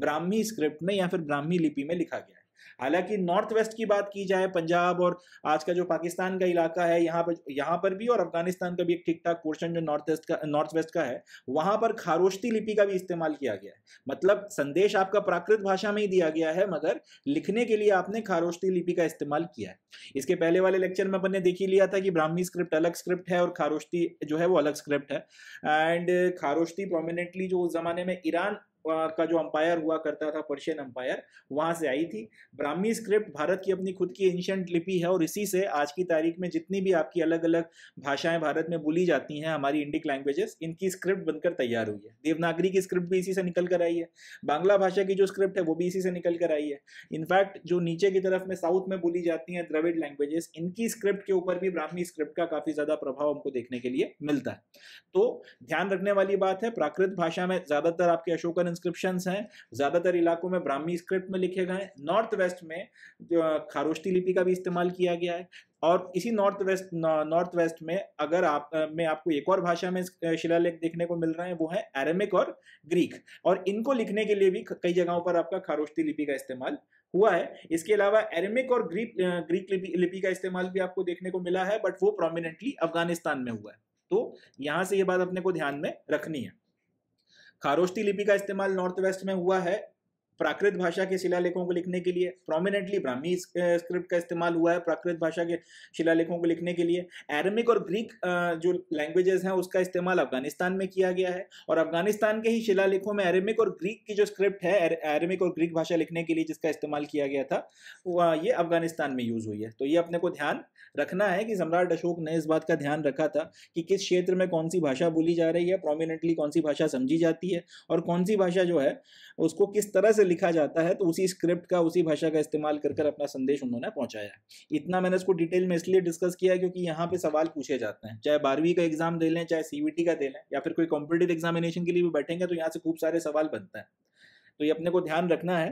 ब्राह्मी स्क्रिप्ट में या फिर ब्राह्मी लिपि में लिखा गया है हालांकि नॉर्थ वेस्ट की बात की जाए पंजाब और आज का जो पाकिस्तान का इलाका है यहाँ पर यहाँ पर भी और अफगानिस्तान का भी एक ठीक ठाक पोर्शन जो नॉर्थ वेस्ट का नॉर्थ वेस्ट का है वहाँ पर खारोश्ती लिपि का भी इस्तेमाल किया गया है मतलब संदेश आपका प्राकृत भाषा में ही दिया गया है मगर लिखने के लिए आपने खारोश्ती लिपि का इस्तेमाल किया है इसके पहले वाले लेक्चर में अपन ने देख ही लिया था कि ब्राह्मी स्क्रिप्ट अलग स्क्रिप्ट है और खारोश्ती जो है वो अलग स्क्रिप्ट है एंड खारोश्ती प्रोमिनेंटली जो उस जमाने में ईरान का जो अंपायर हुआ करता था पर्शियन अंपायर वहां से आई थी ब्राह्मी स्क्रिप्ट भारत की अपनी खुद की एंशंट लिपि है और इसी से आज की तारीख में जितनी भी आपकी अलग अलग भाषाएं भारत में बोली जाती हैं हमारी इंडिक लैंग्वेजेस इनकी स्क्रिप्ट बनकर तैयार हुई है देवनागरी की स्क्रिप्ट भी इसी से निकल कर आई है बांग्ला भाषा की जो स्क्रिप्ट है वो भी इसी से निकल कर आई है इनफैक्ट जो नीचे की तरफ में साउथ में बोली जाती है द्रविड़ लैंग्वेजेस इनकी स्क्रिप्ट के ऊपर भी ब्राह्मी स्क्रिप्ट का काफ़ी ज़्यादा प्रभाव हमको देखने के लिए मिलता है तो ध्यान रखने वाली बात है प्राकृत भाषा में ज़्यादातर आपके अशोकन इंस्क्रिप्शन हैं ज़्यादातर इलाकों में ब्राह्मी स्क्रिप्ट में लिखे गए हैं नॉर्थ वेस्ट में जो खारोष्टी लिपि का भी इस्तेमाल किया गया है और इसी नॉर्थ वेस्ट नॉर्थ वेस्ट में अगर आप में आपको एक और भाषा में शिलालेख देखने को मिल रहे हैं वो है एरेमिक और ग्रीक और इनको लिखने के लिए भी कई जगहों पर आपका खारोष्टी लिपि का इस्तेमाल हुआ है इसके अलावा एरेमिक और ग्रीक ग्रीक लिपि, का इस्तेमाल भी आपको देखने को मिला है बट वो प्रोमिनेंटली अफगानिस्तान में हुआ है तो यहां से ये बात अपने को ध्यान में रखनी है खारोष्टी लिपि का इस्तेमाल नॉर्थ वेस्ट में हुआ है प्राकृत भाषा के शिलालेखों को लिखने के लिए प्रोमिनेंटली ब्राह्मी स्क्रिप्ट का इस्तेमाल हुआ है प्राकृत भाषा के शिलालेखों को लिखने के लिए एरमिक और ग्रीक जो लैंग्वेजेस हैं उसका इस्तेमाल अफगानिस्तान में किया गया है और अफगानिस्तान के ही शिलालेखों में एरमिक और ग्रीक की जो स्क्रिप्ट है एरमिक और ग्रीक भाषा लिखने के लिए जिसका इस्तेमाल किया गया था ये अफगानिस्तान में यूज़ हुई है तो ये अपने को ध्यान रखना है कि सम्राट अशोक ने इस बात का ध्यान रखा था कि किस क्षेत्र में कौन सी भाषा बोली जा रही है प्रोमिनेंटली कौन सी भाषा समझी जाती है और कौन सी भाषा जो है उसको किस तरह से लिखा जाता है तो उसी स्क्रिप्ट का उसी भाषा का इस्तेमाल कर कर अपना संदेश उन्होंने पहुंचाया इतना मैंने इसको डिटेल में इसलिए डिस्कस किया क्योंकि यहाँ पे सवाल पूछे जाते हैं चाहे बारहवीं का एग्जाम दे लें चाहे सीबीटी का दे लें या फिर कोई कॉम्पिटेटिव एग्जामिनेशन के लिए भी बैठेंगे तो यहाँ से खूब सारे सवाल बनता है तो ये अपने को ध्यान रखना है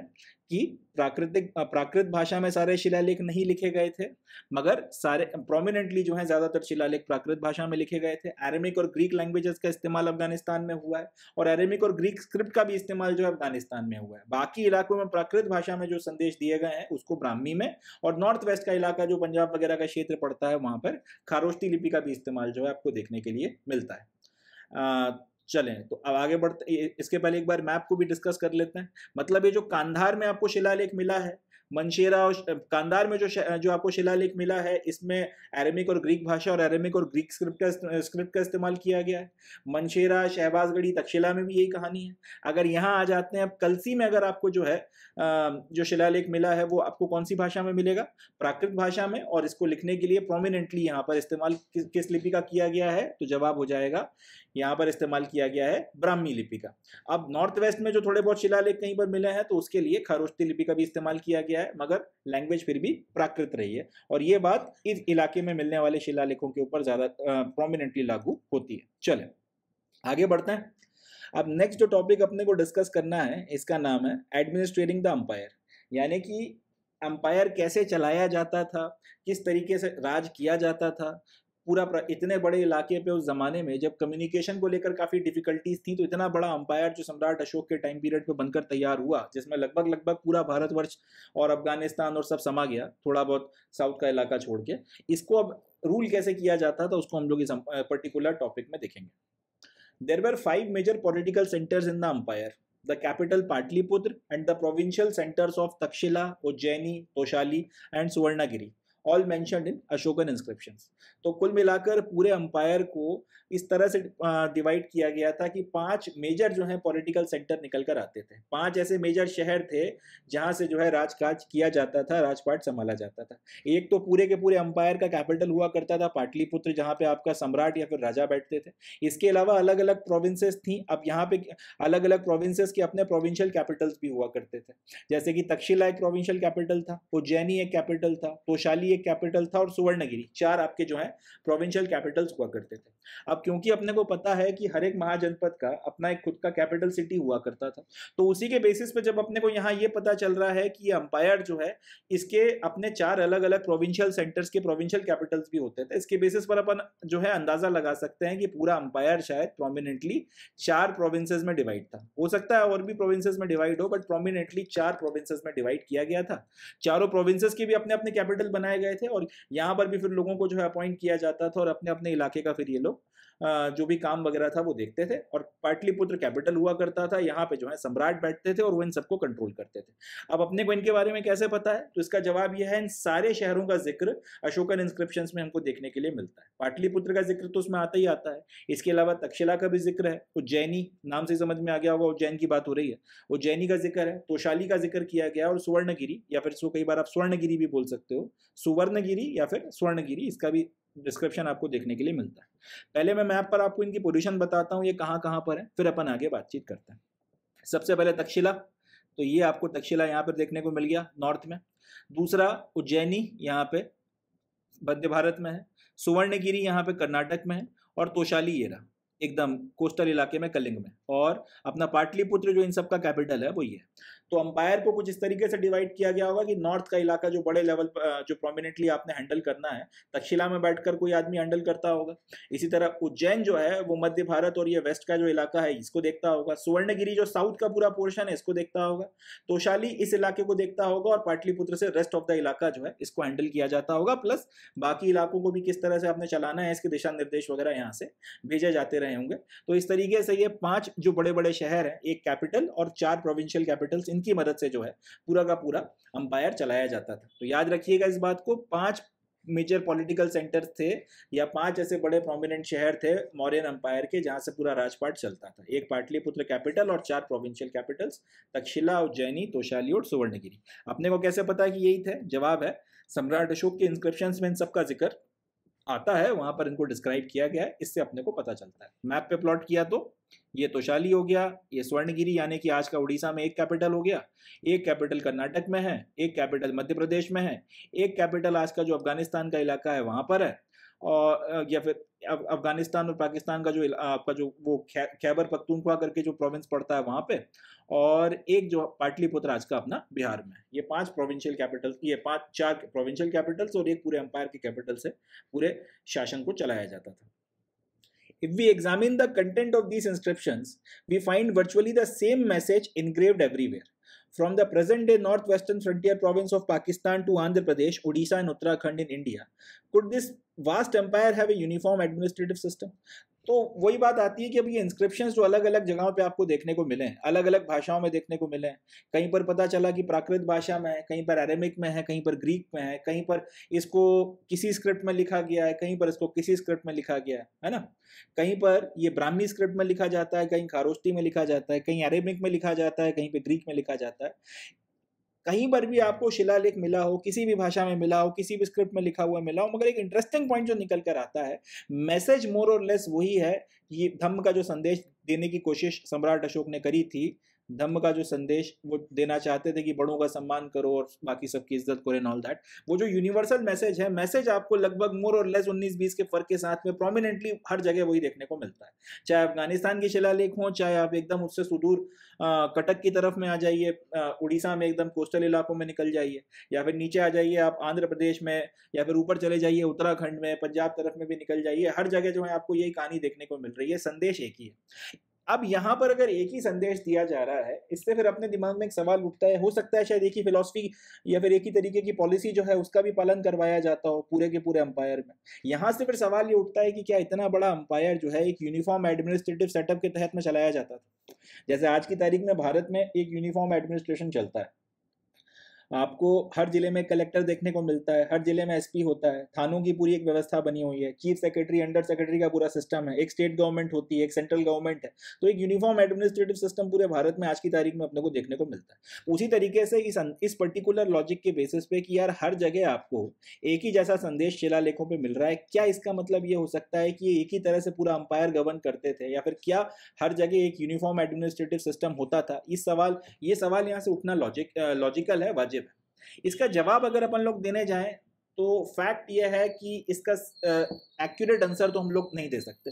कि प्राकृतिक प्राकृत भाषा में सारे शिलालेख नहीं लिखे गए थे मगर सारे प्रोमिनेंटली जो है ज़्यादातर शिलालेख प्राकृत भाषा में लिखे गए थे एरेमिक और ग्रीक लैंग्वेजेस का इस्तेमाल अफगानिस्तान में हुआ है और एरेमिक और ग्रीक स्क्रिप्ट का भी इस्तेमाल जो है अफगानिस्तान में हुआ है बाकी इलाकों में प्राकृत भाषा में जो संदेश दिए गए हैं उसको ब्राह्मी में और नॉर्थ वेस्ट का इलाका जो पंजाब वगैरह का क्षेत्र पड़ता है वहाँ पर खारोष्टी लिपि का भी इस्तेमाल जो है आपको देखने के लिए मिलता है चलें तो अब आगे बढ़ते इसके पहले एक बार मैप को भी डिस्कस कर लेते हैं मतलब ये जो कांधार में आपको शिलालेख मिला है मनशेरा और कांदार में जो जो आपको शिलालेख मिला है इसमें एरमिक और ग्रीक भाषा और एरमिक और ग्रीक स्क्रिप्ट का स्क्रिप्ट का इस्तेमाल किया गया है मनशेरा शहबाजगढ़ी तक्षशिला में भी यही कहानी है अगर यहाँ आ जाते हैं अब कलसी में अगर आपको जो है जो शिलालेख मिला है वो आपको कौन सी भाषा में मिलेगा प्राकृत भाषा में और इसको लिखने के लिए प्रोमिनेंटली यहाँ पर इस्तेमाल किस, किस लिपि का किया गया है तो जवाब हो जाएगा यहाँ पर इस्तेमाल किया गया है ब्राह्मी लिपि का अब नॉर्थ वेस्ट में जो थोड़े बहुत शिलालेख कहीं पर मिले हैं तो उसके लिए खरोश्ती लिपि का भी इस्तेमाल किया गया है मगर लैंग्वेज फिर भी प्राकृत रही है और ये बात इस इलाके में मिलने वाले शिलालेखों के ऊपर ज़्यादा प्रोमिनेंटली लागू होती है चले आगे बढ़ते हैं अब नेक्स्ट जो टॉपिक अपने को डिस्कस करना है इसका नाम है एडमिनिस्ट्रेटिंग द अम्पायर यानी कि अम्पायर कैसे चलाया जाता था किस तरीके से राज किया जाता था पूरा इतने बड़े इलाके पे उस जमाने में जब कम्युनिकेशन को लेकर काफ़ी डिफिकल्टीज थी तो इतना बड़ा अंपायर जो सम्राट अशोक के टाइम पीरियड पे बनकर तैयार हुआ जिसमें लगभग लगभग पूरा भारतवर्ष और अफगानिस्तान और सब समा गया थोड़ा बहुत साउथ का इलाका छोड़ के इसको अब रूल कैसे किया जाता था उसको हम लोग इस पर्टिकुलर टॉपिक में देखेंगे there were five major political centres in the empire the capital Pataliputra and the provincial centres of Takshashila Ujjaini Toshali and Suvarnagiri all mentioned in Ashokan inscription तो कुल मिलाकर पूरे अंपायर को इस तरह से डिवाइड किया गया था कि पांच मेजर जो है पॉलिटिकल सेंटर निकल कर आते थे पांच ऐसे मेजर शहर थे जहां से जो है राजकाज किया जाता था राजपाट संभाला जाता था एक तो पूरे के पूरे अंपायर का कैपिटल हुआ करता था पाटलिपुत्र जहां पे आपका सम्राट या फिर राजा बैठते थे इसके अलावा अलग अलग प्रोविंसेस थी अब यहाँ पे अलग अलग प्रोविंसेस के अपने प्रोविंशियल कैपिटल्स भी हुआ करते थे जैसे कि तक्षशिला एक प्रोविंशियल कैपिटल था उज्जैनी एक कैपिटल था तोशाली ये कैपिटल था और सुवर्णगिरी चार आपके जो है प्रोविंशियल कैपिटल्स हुआ करते थे अब क्योंकि अपने को पता है कि हर एक महाजनपद का अपना एक खुद का कैपिटल सिटी हुआ करता था तो उसी के बेसिस पे जब अपने को यहाँ ये पता चल रहा है कि ये अंपायर जो है इसके अपने चार अलग अलग प्रोविंशियल सेंटर्स के प्रोविंशियल कैपिटल्स भी होते थे इसके बेसिस पर अपन जो है अंदाजा लगा सकते हैं कि पूरा अंपायर शायद प्रोमिनेंटली चार प्रोविंसेस में डिवाइड था हो सकता है और भी प्रोविंसेस में डिवाइड हो बट प्रोमिनेंटली चार प्रोविंसेस में डिवाइड किया गया था चारों प्रोविंसेस के भी अपने अपने कैपिटल बनाए गए थे और यहाँ पर भी फिर लोगों को जो है अपॉइंट किया जाता था और अपने अपने इलाके का फिर ये लोग जो भी काम वगैरह था वो देखते थे और पाटलिपुत्र कैपिटल हुआ करता था यहाँ पे जो है सम्राट बैठते थे और वो इन सबको कंट्रोल करते थे अब अपने को इनके बारे में कैसे पता है तो इसका जवाब यह है इन सारे शहरों का जिक्र अशोकन इंस्क्रिप्शन में हमको देखने के लिए मिलता है पाटलिपुत्र का जिक्र तो उसमें आता ही आता है इसके अलावा तक्षशिला का भी जिक्र है उज्जैनी नाम से समझ में आ गया होगा उज्जैन की बात हो रही है उज्जैनी का जिक्र है तोशाली का जिक्र किया गया और सुवर्णगिरी या फिर इसको कई बार आप स्वर्णगिरी भी बोल सकते हो सुवर्णगिरी या फिर स्वर्णगिरी इसका भी डिस्क्रिप्शन आपको देखने के लिए मिलता है पहले मैं मैप पर आपको इनकी पोजीशन बताता हूँ ये कहाँ कहाँ पर है फिर अपन आगे बातचीत करते हैं सबसे पहले तक्षशिला तो ये आपको तक्षशिला यहाँ पर देखने को मिल गया नॉर्थ में दूसरा उज्जैनी यहाँ पे मध्य भारत में है सुवर्णगिरी यहाँ पे कर्नाटक में है और तोशाली ये रहा एकदम कोस्टल इलाके में कलिंग में और अपना पाटलिपुत्र जो इन सब का कैपिटल है वो ये तो अंपायर को कुछ इस तरीके से डिवाइड किया गया होगा कि नॉर्थ का इलाका जो बड़े लेवल जो प्रोमिनेंटली आपने हैंडल करना है तक्षशिला में बैठकर कोई आदमी हैंडल करता होगा इसी तरह उज्जैन जो है वो मध्य भारत और ये वेस्ट का जो इलाका है इसको देखता होगा सुवर्णगिरी जो साउथ का पूरा पोर्शन है इसको देखता होगा तोशाली इस इलाके को देखता होगा और पाटलिपुत्र से रेस्ट ऑफ द इलाका जो है इसको हैंडल किया जाता होगा प्लस बाकी इलाकों को भी किस तरह से आपने चलाना है इसके दिशा निर्देश वगैरह यहाँ से भेजे जाते रहे होंगे तो इस तरीके से ये पांच जो बड़े बड़े शहर हैं एक कैपिटल और चार प्रोविंशियल कैपिटल्स इन इनकी मदद से जो है पूरा का पूरा अंपायर चलाया जाता था तो याद रखिएगा इस बात को पांच मेजर पॉलिटिकल सेंटर थे या पांच ऐसे बड़े प्रोमिनेंट शहर थे मौर्यन अंपायर के जहां से पूरा राजपाट चलता था एक पाटलिपुत्र कैपिटल और चार प्रोविंशियल कैपिटल्स तक्षशिला उज्जैनी तोशाली और सुवर्णगिरी अपने को कैसे पता है कि यही थे जवाब है सम्राट अशोक के इंस्क्रिप्शन में इन सबका जिक्र आता है वहां पर इनको डिस्क्राइब किया गया है इससे अपने को पता चलता है मैप पे प्लॉट किया तो ये तोशाली हो गया ये स्वर्णगिरी यानी कि आज का उड़ीसा में एक कैपिटल हो गया एक कैपिटल कर्नाटक में है एक कैपिटल मध्य प्रदेश में है एक कैपिटल आज का जो अफगानिस्तान का इलाका है वहाँ पर है और या फिर अफगानिस्तान और पाकिस्तान का जो आपका जो वो खैबर पख्तूनख्वा करके जो प्रोविंस पड़ता है वहाँ पे और एक जो पाटलिपुत्र आज का अपना बिहार में ये पांच प्रोविंशियल कैपिटल्स ये पांच चार प्रोविंशियल कैपिटल्स और एक पूरे एम्पायर के कैपिटल से पूरे शासन को चलाया जाता था If we examine the content of these inscriptions, we find virtually the same message engraved everywhere. From the present day northwestern frontier province of Pakistan to Andhra Pradesh, Odisha, and Uttarakhand in India, could this vast empire have a uniform administrative system? तो वही बात आती है कि अब ये inscription जो अलग अलग जगहों पे आपको देखने को मिले हैं अलग अलग भाषाओं में देखने को मिले हैं कहीं पर पता चला कि प्राकृत भाषा में है कहीं पर अरेमिक में है कहीं पर ग्रीक में है कहीं पर इसको किसी स्क्रिप्ट में लिखा गया है कहीं पर इसको किसी स्क्रिप्ट में लिखा गया है है ना कहीं पर ये ब्राह्मी स्क्रिप्ट में लिखा जाता है कहीं खारोस्टी में लिखा जाता है कहीं अरेमिक में लिखा जाता है कहीं पर ग्रीक में लिखा जाता है कहीं पर भी आपको शिलालेख मिला हो किसी भी भाषा में मिला हो किसी भी स्क्रिप्ट में लिखा हुआ मिला हो मगर एक इंटरेस्टिंग पॉइंट जो निकल कर आता है मैसेज मोर और लेस वही है ये धम्म का जो संदेश देने की कोशिश सम्राट अशोक ने करी थी धम्म का जो संदेश वो देना चाहते थे कि बड़ों का सम्मान करो और बाकी सबकी इज्जत करो एंड ऑल दैट वो जो यूनिवर्सल मैसेज है मैसेज आपको लगभग मोर और लेस उन्नीस बीस के फर्क के साथ में प्रोमिनेंटली हर जगह वही देखने को मिलता है चाहे अफगानिस्तान के शिलालेख हों चाहे आप एकदम उससे सुदूर कटक की तरफ में आ जाइए उड़ीसा में एकदम कोस्टल इलाकों में निकल जाइए या फिर नीचे आ जाइए आप आंध्र प्रदेश में या फिर ऊपर चले जाइए उत्तराखंड में पंजाब तरफ में भी निकल जाइए हर जगह जो है आपको यही कहानी देखने को मिल रही है संदेश एक ही है अब यहाँ पर अगर एक ही संदेश दिया जा रहा है इससे फिर अपने दिमाग में एक सवाल उठता है हो सकता है शायद एक ही फिलोसफी या फिर एक ही तरीके की पॉलिसी जो है उसका भी पालन करवाया जाता हो पूरे के पूरे अंपायर में यहाँ से फिर सवाल ये उठता है कि क्या इतना बड़ा अंपायर जो है एक यूनिफॉर्म एडमिनिस्ट्रेटिव सेटअप के तहत में चलाया जाता था जैसे आज की तारीख में भारत में एक यूनिफॉर्म एडमिनिस्ट्रेशन चलता है आपको हर जिले में कलेक्टर देखने को मिलता है हर जिले में एसपी होता है थानों की पूरी एक व्यवस्था बनी हुई है चीफ सेक्रेटरी अंडर सेक्रेटरी का पूरा सिस्टम है एक स्टेट गवर्नमेंट होती है एक सेंट्रल गवर्नमेंट है तो एक यूनिफॉर्म एडमिनिस्ट्रेटिव सिस्टम पूरे भारत में आज की तारीख में अपने को देखने को मिलता है उसी तरीके से इस इस पर्टिकुलर लॉजिक के बेसिस पे कि यार हर जगह आपको एक ही जैसा संदेश लेखों पर मिल रहा है क्या इसका मतलब ये हो सकता है कि एक ही तरह से पूरा अंपायर गवर्न करते थे या फिर क्या हर जगह एक यूनिफॉर्म एडमिनिस्ट्रेटिव सिस्टम होता था इस सवाल ये सवाल यहाँ से उठना लॉजिक लॉजिकल है वाजिब इसका जवाब अगर अपन लोग देने जाएं तो फैक्ट यह है कि इसका एक्यूरेट आंसर तो हम लोग नहीं दे सकते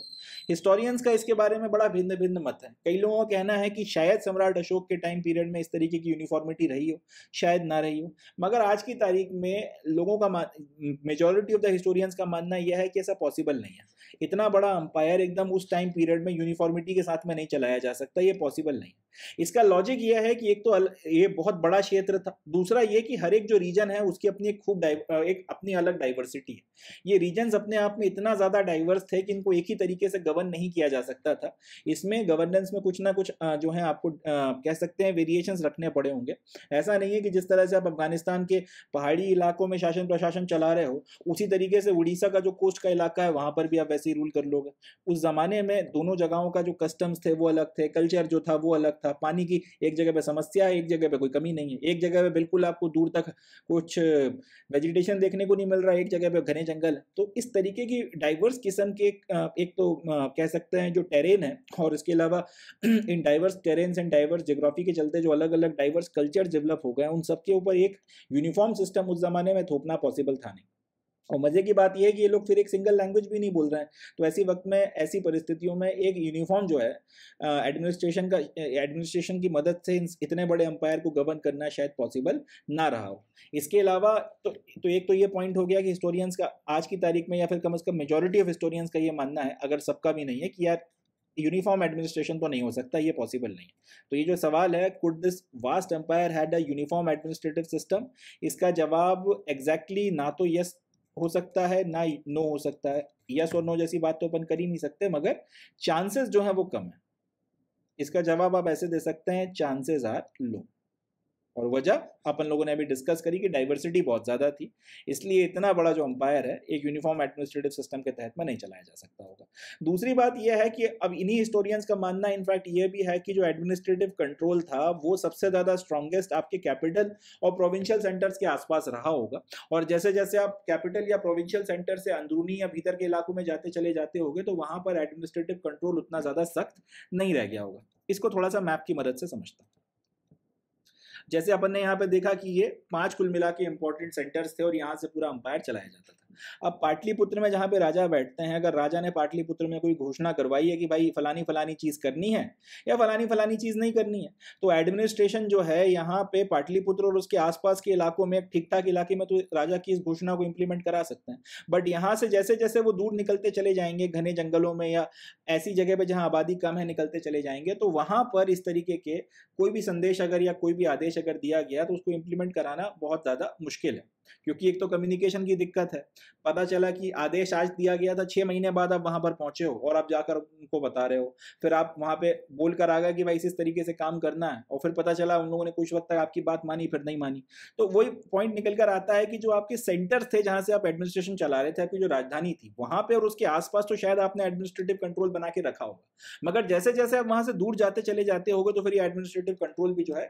हिस्टोरियंस का इसके बारे में बड़ा भिन्न भिन्न मत है कई लोगों का कहना है कि शायद सम्राट अशोक के टाइम पीरियड में इस तरीके की यूनिफॉर्मिटी रही हो शायद ना रही हो मगर आज की तारीख में लोगों का मेजोरिटी ऑफ द हिस्टोरियंस का मानना यह है कि ऐसा पॉसिबल नहीं है इतना बड़ा अंपायर एकदम उस टाइम पीरियड में यूनिफॉर्मिटी के साथ में नहीं चलाया जा सकता ये पॉसिबल नहीं इसका लॉजिक यह है कि एक तो ये बहुत बड़ा क्षेत्र था दूसरा ये कि हर एक जो रीजन है उसकी अपनी एक खूब एक अपनी अलग डाइवर्सिटी है ये रीजन्स अपने आप में इतना ज़्यादा डाइवर्स थे कि इनको एक ही तरीके से गवर्न नहीं किया जा सकता था इसमें गवर्नेंस में कुछ ना कुछ जो है आपको कह सकते हैं वेरिएशंस रखने पड़े होंगे ऐसा नहीं है कि जिस तरह से आप अफगानिस्तान के पहाड़ी इलाकों में शासन प्रशासन चला रहे हो उसी तरीके से उड़ीसा का जो कोस्ट का इलाका है वहाँ पर भी आप वैसे ही रूल कर लोगे उस ज़माने में दोनों जगहों का जो कस्टम्स थे वो अलग थे कल्चर जो था वो अलग था पानी की एक जगह पर समस्या है एक जगह पर कोई कमी नहीं है एक जगह पर बिल्कुल आपको दूर तक कुछ वेजिटेशन देखने देखने को नहीं मिल रहा है एक जगह पे घने जंगल तो इस तरीके की डाइवर्स किस्म के एक तो कह सकते हैं जो टेरेन है और इसके अलावा in diverse terrains and diverse geography के चलते जो अलग अलग डाइवर्स कल्चर डेवलप हो गए हैं उन सबके ऊपर एक यूनिफॉर्म सिस्टम उस ज़माने में थोपना पॉसिबल था नहीं और मजे की बात यह है कि ये लोग फिर एक सिंगल लैंग्वेज भी नहीं बोल रहे हैं तो ऐसी वक्त में ऐसी परिस्थितियों में एक यूनिफॉर्म जो है एडमिनिस्ट्रेशन का एडमिनिस्ट्रेशन की मदद से इतने बड़े अंपायर को गवर्न करना शायद पॉसिबल ना रहा हो इसके अलावा तो तो एक तो ये पॉइंट हो गया कि हिस्टोरियंस का आज की तारीख में या फिर कम अज़ कम मेजोरिटी ऑफ हिस्टोरियंस का ये मानना है अगर सबका भी नहीं है कि यार यूनिफॉर्म एडमिनिस्ट्रेशन तो नहीं हो सकता ये पॉसिबल नहीं है तो ये जो सवाल है could this vast empire had a uniform administrative system इसका जवाब एग्जैक्टली exactly ना तो यस हो सकता है ना नो हो सकता है यस और नो जैसी बात तो अपन कर ही नहीं सकते मगर चांसेस जो है वो कम है इसका जवाब आप ऐसे दे सकते हैं चांसेस आर लो और वजह अपन लोगों ने अभी डिस्कस करी कि डाइवर्सिटी बहुत ज़्यादा थी इसलिए इतना बड़ा जो अंपायर है एक यूनिफॉर्म एडमिनिस्ट्रेटिव सिस्टम के तहत में नहीं चलाया जा सकता होगा दूसरी बात यह है कि अब इन्हीं हिस्टोरियंस का मानना इनफैक्ट ये भी है कि जो एडमिनिस्ट्रेटिव कंट्रोल था वो सबसे ज़्यादा स्ट्रॉन्गेस्ट आपके कैपिटल और प्रोविंशियल सेंटर्स के आसपास रहा होगा और जैसे जैसे आप कैपिटल या प्रोविंशियल सेंटर से अंदरूनी या भीतर के इलाकों में जाते चले जाते हो तो वहाँ पर एडमिनिस्ट्रेटिव कंट्रोल उतना ज़्यादा सख्त नहीं रह गया होगा इसको थोड़ा सा मैप की मदद से समझता जैसे अपन ने यहाँ पे देखा कि ये पांच कुल मिला के इंपॉर्टेंट सेंटर्स थे और यहाँ से पूरा अंपायर चलाया जाता था अब पाटलिपुत्र में जहाँ पे राजा बैठते हैं अगर राजा ने पाटलिपुत्र में कोई घोषणा करवाई है कि भाई फलानी फलानी चीज़ करनी है या फलानी फलानी चीज़ नहीं करनी है तो एडमिनिस्ट्रेशन जो है यहाँ पे पाटलिपुत्र और उसके आसपास के इलाकों में ठीक ठाक इलाके में तो राजा की इस घोषणा को इम्प्लीमेंट करा सकते हैं बट यहाँ से जैसे जैसे वो दूर निकलते चले जाएंगे घने जंगलों में या ऐसी जगह पर जहाँ आबादी कम है निकलते चले जाएंगे तो वहां पर इस तरीके के कोई भी संदेश अगर या कोई भी आदेश अगर दिया गया तो उसको इम्प्लीमेंट कराना बहुत ज़्यादा मुश्किल है क्योंकि एक तो कम्युनिकेशन की दिक्कत है पता चला कि आदेश आज दिया गया था छः महीने बाद आप वहाँ पर पहुँचे हो और आप जाकर उनको बता रहे हो फिर आप वहाँ पर बोल कर आ गए कि भाई इस तरीके से काम करना है और फिर पता चला उन लोगों ने कुछ वक्त तक आपकी बात मानी फिर नहीं मानी तो वही पॉइंट निकल कर आता है कि जो आपके सेंटर्स थे जहाँ से आप एडमिनिस्ट्रेशन चला रहे थे आपकी जो राजधानी थी वहाँ पर और उसके आसपास तो शायद आपने एडमिनिस्ट्रेटिव कंट्रोल बना के रखा होगा मगर जैसे जैसे आप वहाँ से दूर जाते चले जाते होगे तो फिर ये एडमिनिस्ट्रेटिव कंट्रोल भी जो है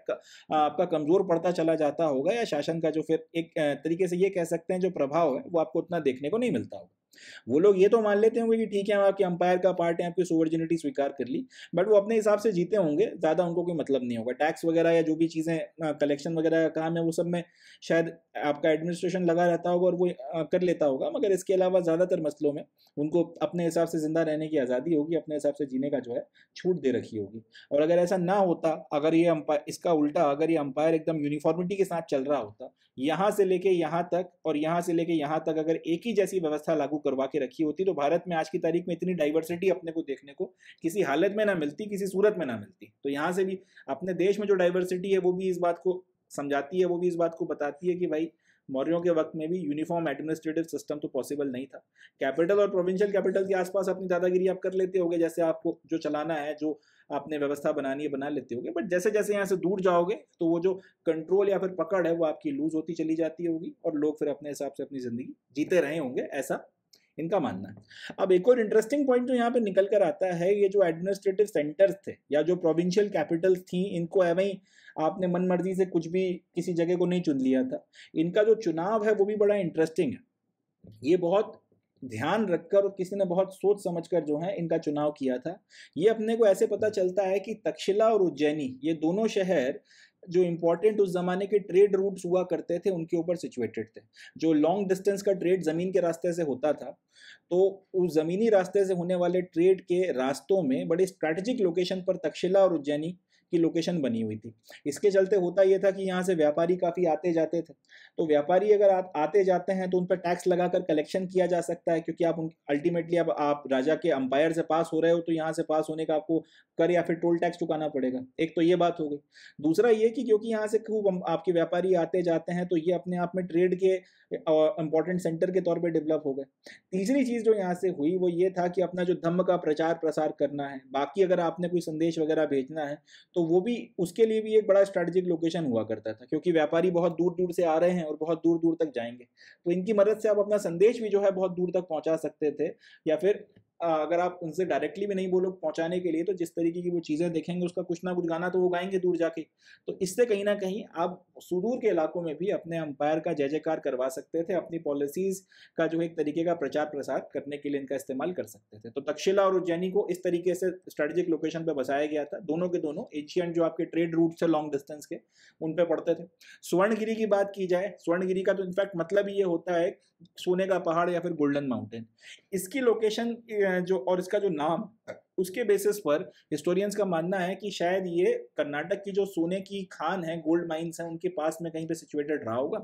आपका कमजोर पड़ता चला जाता होगा या शासन का जो फिर एक तरीके से ये कह सकते हैं जो प्रभाव है वो आपको उतना देखने को नहीं मिलता होगा वो लोग ये तो मान लेते होंगे कि ठीक है हम आपके अंपायर का पार्ट है आपकी सुवर्जिनिटी स्वीकार कर ली बट वो अपने हिसाब से जीते होंगे ज़्यादा उनको कोई मतलब नहीं होगा टैक्स वगैरह या जो भी चीज़ें कलेक्शन वगैरह का काम है वो सब में शायद आपका एडमिनिस्ट्रेशन लगा रहता होगा और वो कर लेता होगा मगर इसके अलावा ज़्यादातर मसलों में उनको अपने हिसाब से ज़िंदा रहने की आज़ादी होगी अपने हिसाब से जीने का जो है छूट दे रखी होगी और अगर ऐसा ना होता अगर ये अंपायर इसका उल्टा अगर ये अंपायर एकदम यूनिफॉर्मिटी के साथ चल रहा होता यहाँ से लेके यहाँ तक और यहाँ से लेके यहाँ तक अगर एक ही जैसी व्यवस्था लागू करवा के रखी होती तो भारत में आज की तारीख में इतनी डाइवर्सिटी अपने को देखने को किसी हालत में ना मिलती किसी सूरत में ना मिलती तो यहाँ से भी अपने देश में जो डाइवर्सिटी है वो भी इस बात को समझाती है वो भी इस बात को बताती है कि भाई मौर्यों के वक्त में भी यूनिफॉर्म एडमिनिस्ट्रेटिव सिस्टम तो पॉसिबल नहीं था कैपिटल और प्रोविंशियल कैपिटल के आसपास अपनी दादागिरी आप कर लेते होगे जैसे आपको जो चलाना है जो आपने व्यवस्था बनानी है बना लेते होगे बट जैसे जैसे यहाँ से दूर जाओगे तो वो जो कंट्रोल या फिर पकड़ है वो आपकी लूज होती चली जाती होगी और लोग फिर अपने हिसाब से अपनी ज़िंदगी जीते रहे होंगे ऐसा इनका मानना है अब एक और इंटरेस्टिंग पॉइंट जो यहाँ पे निकल कर आता है ये जो एडमिनिस्ट्रेटिव सेंटर्स थे या जो प्रोविंशियल कैपिटल्स थी इनको एवं आपने मन मर्जी से कुछ भी किसी जगह को नहीं चुन लिया था इनका जो चुनाव है वो भी बड़ा इंटरेस्टिंग है ये बहुत ध्यान रखकर और किसी ने बहुत सोच समझकर जो है इनका चुनाव किया था ये अपने को ऐसे पता चलता है कि तक्षशिला और उज्जैनी ये दोनों शहर जो इम्पोर्टेंट उस ज़माने के ट्रेड रूट्स हुआ करते थे उनके ऊपर सिचुएटेड थे जो लॉन्ग डिस्टेंस का ट्रेड ज़मीन के रास्ते से होता था तो उस ज़मीनी रास्ते से होने वाले ट्रेड के रास्तों में बड़े स्ट्रैटेजिक लोकेशन पर तक्षशिला और उज्जैनी की लोकेशन बनी हुई थी इसके चलते होता यह था कि यहाँ से व्यापारी काफ़ी आते जाते थे तो व्यापारी अगर आप आते जाते हैं तो उन पर टैक्स लगाकर कलेक्शन किया जा सकता है क्योंकि आप अल्टीमेटली अब आप राजा के अंपायर से पास हो रहे हो तो यहाँ से पास होने का आपको कर या फिर टोल टैक्स चुकाना पड़ेगा एक तो ये बात हो गई दूसरा ये कि क्योंकि यहाँ से खूब आपके व्यापारी आते जाते हैं तो ये अपने आप में ट्रेड के इंपॉर्टेंट सेंटर के तौर पर डेवलप हो गए तीसरी चीज़ जो यहाँ से हुई वो ये था कि अपना जो धम्म का प्रचार प्रसार करना है बाकी अगर आपने कोई संदेश वगैरह भेजना है तो तो वो भी उसके लिए भी एक बड़ा स्ट्रेटेजिक लोकेशन हुआ करता था क्योंकि व्यापारी बहुत दूर दूर से आ रहे हैं और बहुत दूर दूर तक जाएंगे तो इनकी मदद से आप अपना संदेश भी जो है बहुत दूर तक पहुंचा सकते थे या फिर अगर आप उनसे डायरेक्टली भी नहीं बोलो पहुंचाने के लिए तो जिस तरीके की वो चीज़ें देखेंगे उसका कुछ ना कुछ गाना तो वो गाएंगे दूर जाके तो इससे कहीं ना कहीं आप सुदूर के इलाकों में भी अपने अंपायर का जय जयकार करवा सकते थे अपनी पॉलिसीज़ का जो एक तरीके का प्रचार प्रसार करने के लिए इनका इस्तेमाल कर सकते थे तो तक्षशिला और उज्जैनी को इस तरीके से स्ट्रेटेजिक लोकेशन पर बसाया गया था दोनों के दोनों एशियन जो आपके ट्रेड रूट थे लॉन्ग डिस्टेंस के उन पर पड़ते थे स्वर्णगिरी की बात की जाए स्वर्णगिरी का तो इनफैक्ट मतलब ये होता है सोने का पहाड़ या फिर गोल्डन माउंटेन इसकी लोकेशन जो और इसका जो नाम उसके बेसिस पर हिस्टोरियंस का मानना है कि शायद ये कर्नाटक की जो सोने की खान है गोल्ड माइंस हैं उनके पास में कहीं पे सिचुएटेड रहा होगा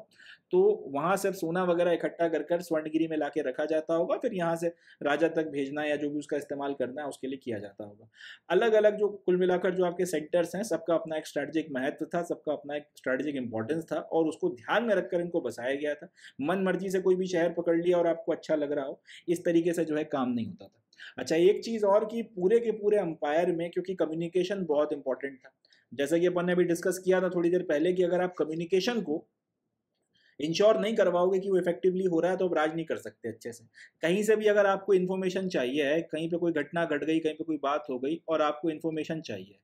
तो वहाँ से सोना वगैरह इकट्ठा कर कर स्वर्णगिरी में ला के रखा जाता होगा फिर यहाँ से राजा तक भेजना या जो भी उसका इस्तेमाल करना है उसके लिए किया जाता होगा अलग अलग जो कुल मिलाकर जो आपके सेंटर्स हैं सबका अपना एक स्ट्रैटेजिक महत्व था सबका अपना एक स्ट्रैटेजिक इंपॉर्टेंस था और उसको ध्यान में रखकर इनको बसाया गया था मन मर्जी से कोई भी शहर पकड़ लिया और आपको अच्छा लग रहा हो इस तरीके से जो है काम नहीं होता था अच्छा एक चीज और कि पूरे के पूरे अंपायर में क्योंकि कम्युनिकेशन बहुत इंपॉर्टेंट था जैसा कि अपन ने अभी डिस्कस किया था थोड़ी देर पहले कि अगर आप कम्युनिकेशन को इंश्योर नहीं करवाओगे कि वो इफेक्टिवली हो रहा है तो आप राज नहीं कर सकते अच्छे से कहीं से भी अगर आपको इन्फॉर्मेशन चाहिए है कहीं पे कोई घटना घट गट गई कहीं पे कोई बात हो गई और आपको इन्फॉर्मेशन चाहिए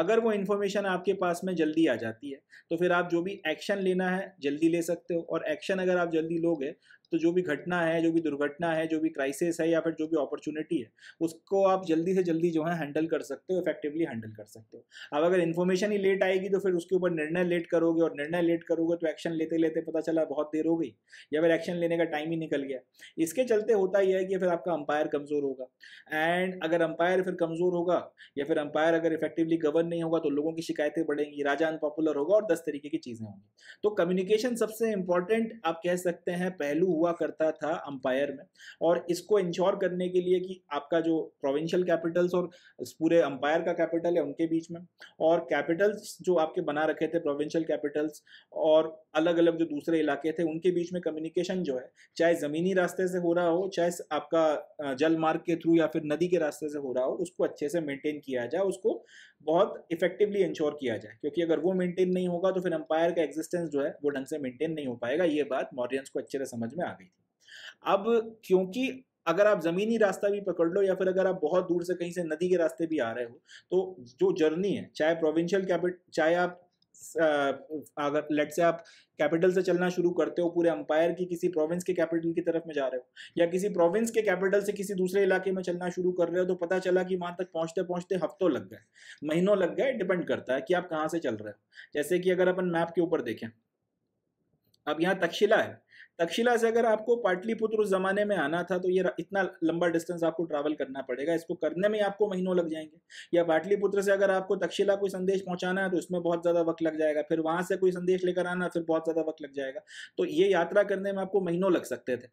अगर वो इन्फॉर्मेशन आपके पास में जल्दी आ जाती है तो फिर आप जो भी एक्शन लेना है जल्दी ले सकते हो और एक्शन अगर आप जल्दी लोगे तो जो भी घटना है जो भी दुर्घटना है जो भी क्राइसिस है या फिर जो भी अपॉर्चुनिटी है उसको आप जल्दी से जल्दी जो है हैंडल कर सकते हो इफेक्टिवली हैंडल कर सकते हो अब अगर इन्फॉर्मेशन ही लेट आएगी तो फिर उसके ऊपर निर्णय लेट करोगे और निर्णय लेट करोगे तो एक्शन लेते लेते पता चला बहुत देर हो गई या फिर एक्शन लेने का टाइम ही निकल गया इसके चलते होता यह है कि फिर आपका अंपायर कमज़ोर होगा एंड अगर अंपायर फिर कमज़ोर होगा या फिर अंपायर अगर इफेक्टिवली गवर्न नहीं होगा तो लोगों की शिकायतें बढ़ेंगी राजा अनपॉपुलर होगा और दस तरीके की चीज़ें होंगी तो कम्युनिकेशन सबसे इंपॉर्टेंट आप कह सकते हैं पहलू हुआ करता था अंपायर में और इसको इंश्योर करने के लिए कि आपका जो प्रोविंशियल कैपिटल्स और पूरे अंपायर का कैपिटल है उनके बीच में और कैपिटल्स जो आपके बना रखे थे प्रोविंशियल कैपिटल्स और अलग अलग जो दूसरे इलाके थे उनके बीच में कम्युनिकेशन जो है चाहे ज़मीनी रास्ते से हो रहा हो चाहे आपका जल मार्ग के थ्रू या फिर नदी के रास्ते से हो रहा हो उसको अच्छे से मेनटेन किया जाए उसको बहुत इफेक्टिवली इंश्योर किया जाए क्योंकि अगर वो मेंटेन नहीं होगा तो फिर अंपायर का एग्जिस्टेंस जो है वो ढंग से मेंटेन नहीं हो पाएगा ये बात मॉरियंस को अच्छे से समझ में में आ गई थी अब क्योंकि अगर आप ज़मीनी रास्ता भी पकड़ लो या फिर अगर आप बहुत दूर से कहीं से नदी के रास्ते भी आ रहे हो तो जो जर्नी है चाहे प्रोविंशियल कैपिट चाहे आप अगर लेट से आप कैपिटल से चलना शुरू करते हो पूरे अंपायर की किसी प्रोविंस के कैपिटल की तरफ में जा रहे हो या किसी प्रोविंस के कैपिटल से किसी दूसरे इलाके में चलना शुरू कर रहे हो तो पता चला कि वहां तक पहुंचते पहुंचते हफ्तों लग गए महीनों लग गए डिपेंड करता है कि आप कहाँ से चल रहे हो जैसे कि अगर अपन मैप के ऊपर देखें अब यहाँ तक्षशिला है तक्षशिला से अगर आपको पाटलिपुत्र उस जमाने में आना था तो ये इतना लंबा डिस्टेंस आपको ट्रैवल करना पड़ेगा इसको करने में आपको महीनों लग जाएंगे या पाटलिपुत्र से अगर आपको तक्षशिला कोई संदेश पहुंचाना है तो उसमें बहुत ज़्यादा वक्त लग जाएगा फिर वहां से कोई संदेश लेकर आना फिर बहुत ज़्यादा वक्त लग जाएगा तो ये यात्रा करने में आपको महीनों लग सकते थे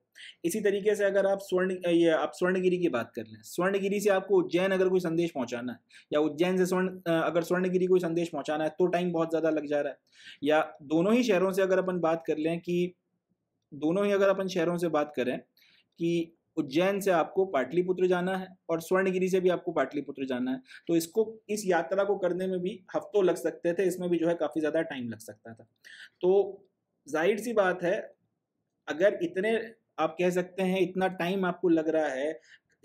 इसी तरीके से अगर आप स्वर्ण ये आप स्वर्णगिरी की बात कर लें स्वर्णगिरी से आपको उज्जैन अगर कोई संदेश पहुंचाना है या उज्जैन से स्वर्ण अगर स्वर्णगिरी कोई संदेश पहुंचाना है तो टाइम बहुत ज़्यादा लग जा रहा है या दोनों ही शहरों से अगर अपन बात कर लें कि दोनों ही अगर अपन शहरों से बात करें कि उज्जैन से आपको पाटलिपुत्र जाना है और स्वर्णगिरी से भी आपको पाटलिपुत्र जाना है तो इसको इस यात्रा को करने में भी हफ्तों लग सकते थे इसमें भी जो है काफ़ी ज़्यादा टाइम लग सकता था तो जाहिर सी बात है अगर इतने आप कह सकते हैं इतना टाइम आपको लग रहा है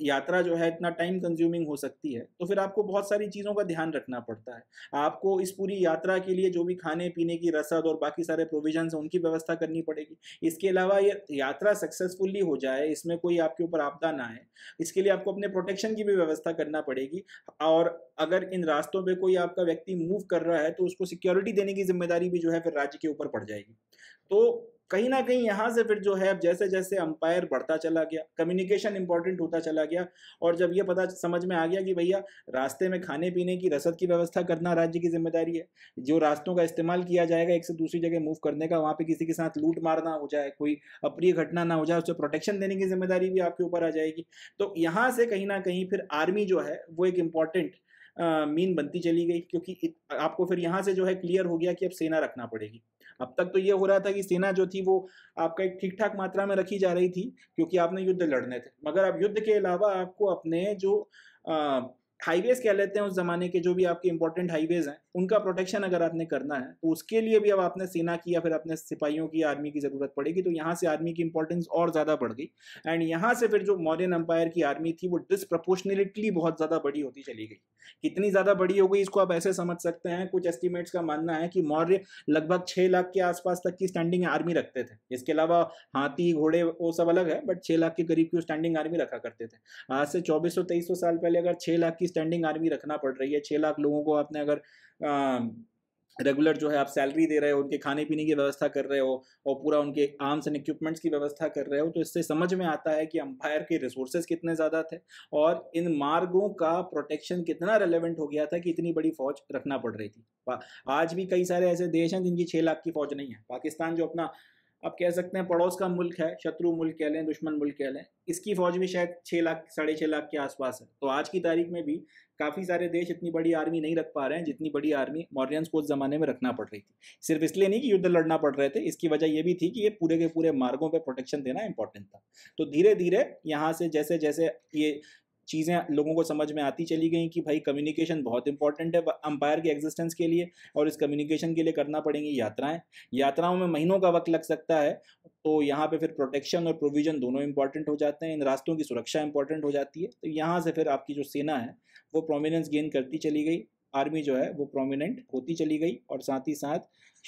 यात्रा जो है इतना टाइम कंज्यूमिंग हो सकती है तो फिर आपको बहुत सारी चीज़ों का ध्यान रखना पड़ता है आपको इस पूरी यात्रा के लिए जो भी खाने पीने की रसद और बाकी सारे प्रोविजन हैं उनकी व्यवस्था करनी पड़ेगी इसके अलावा ये यात्रा सक्सेसफुली हो जाए इसमें कोई आपके ऊपर आपदा ना आए इसके लिए आपको अपने प्रोटेक्शन की भी व्यवस्था करना पड़ेगी और अगर इन रास्तों पर कोई आपका व्यक्ति मूव कर रहा है तो उसको सिक्योरिटी देने की जिम्मेदारी भी जो है फिर राज्य के ऊपर पड़ जाएगी तो कहीं ना कहीं यहाँ से फिर जो है जैसे जैसे अंपायर बढ़ता चला गया कम्युनिकेशन इंपॉर्टेंट होता चला गया और जब ये पता समझ में आ गया कि भैया रास्ते में खाने पीने की रसद की व्यवस्था करना राज्य की जिम्मेदारी है जो रास्तों का इस्तेमाल किया जाएगा एक से दूसरी जगह मूव करने का वहाँ पर किसी के साथ लूट मार ना हो जाए कोई अप्रिय घटना ना हो जाए उससे प्रोटेक्शन देने की जिम्मेदारी भी आपके ऊपर आ जाएगी तो यहाँ से कहीं ना कहीं फिर आर्मी जो है वो एक इम्पॉर्टेंट मीन बनती चली गई क्योंकि आपको फिर यहाँ से जो है क्लियर हो गया कि अब सेना रखना पड़ेगी अब तक तो ये हो रहा था कि सेना जो थी वो आपका एक ठीक ठाक मात्रा में रखी जा रही थी क्योंकि आपने युद्ध लड़ने थे मगर अब युद्ध के अलावा आपको अपने जो हाईवेज कह लेते हैं उस जमाने के जो भी आपके इंपॉर्टेंट हाईवेज हैं उनका प्रोटेक्शन अगर आपने करना है तो उसके लिए भी अब आपने सेना की या फिर अपने सिपाहियों की आर्मी की ज़रूरत पड़ेगी तो यहाँ से आर्मी की इंपॉर्टेंस और ज़्यादा बढ़ गई एंड यहाँ से फिर जो मॉडर्न अंपायर की आर्मी थी वो डिसप्रपोर्शनेटली बहुत ज़्यादा बड़ी होती चली गई कितनी ज़्यादा बड़ी हो गई इसको आप ऐसे समझ सकते हैं कुछ एस्टिमेट्स का मानना है कि मौर्य लगभग छः लाख के आसपास तक की स्टैंडिंग आर्मी रखते थे इसके अलावा हाथी घोड़े वो सब अलग है बट छः लाख के करीब की स्टैंडिंग आर्मी रखा करते थे आज से चौबीस सौ तेईस सौ साल पहले अगर छः लाख की स्टैंडिंग आर्मी रखना पड़ रही है छः लाख लोगों को आपने अगर रेगुलर जो है आप सैलरी दे रहे हो उनके खाने पीने की व्यवस्था कर रहे हो और पूरा उनके आर्म्स एंड इक्विपमेंट्स की व्यवस्था कर रहे हो तो इससे समझ में आता है कि अंपायर के रिसोर्सेज कितने ज़्यादा थे और इन मार्गों का प्रोटेक्शन कितना रेलेवेंट हो गया था कि इतनी बड़ी फौज रखना पड़ रही थी आज भी कई सारे ऐसे देश हैं जिनकी छः लाख की फौज नहीं है पाकिस्तान जो अपना आप कह सकते हैं पड़ोस का मुल्क है शत्रु मुल्क कह लें दुश्मन मुल्क कह लें इसकी फ़ौज भी शायद छः लाख साढ़े छः लाख के आसपास है तो आज की तारीख में भी काफ़ी सारे देश इतनी बड़ी आर्मी नहीं रख पा रहे हैं जितनी बड़ी आर्मी मॉरियंस को उस ज़माने में रखना पड़ रही थी सिर्फ इसलिए नहीं कि युद्ध लड़ना पड़ रहे थे इसकी वजह यह भी थी कि ये पूरे के पूरे मार्गों पर प्रोटेक्शन देना इंपॉर्टेंट था तो धीरे धीरे यहाँ से जैसे जैसे ये चीज़ें लोगों को समझ में आती चली गई कि भाई कम्युनिकेशन बहुत इंपॉर्टेंट है अंपायर के एग्जिस्टेंस के लिए और इस कम्युनिकेशन के लिए करना पड़ेंगी यात्राएं यात्राओं में महीनों का वक्त लग सकता है तो यहाँ पे फिर प्रोटेक्शन और प्रोविजन दोनों इंपॉर्टेंट हो जाते हैं इन रास्तों की सुरक्षा इंपॉर्टेंट हो जाती है तो यहाँ से फिर आपकी जो सेना है वो प्रोमिनेंस गेन करती चली गई आर्मी जो है वो प्रोमिनेंट होती चली गई और साथ ही साथ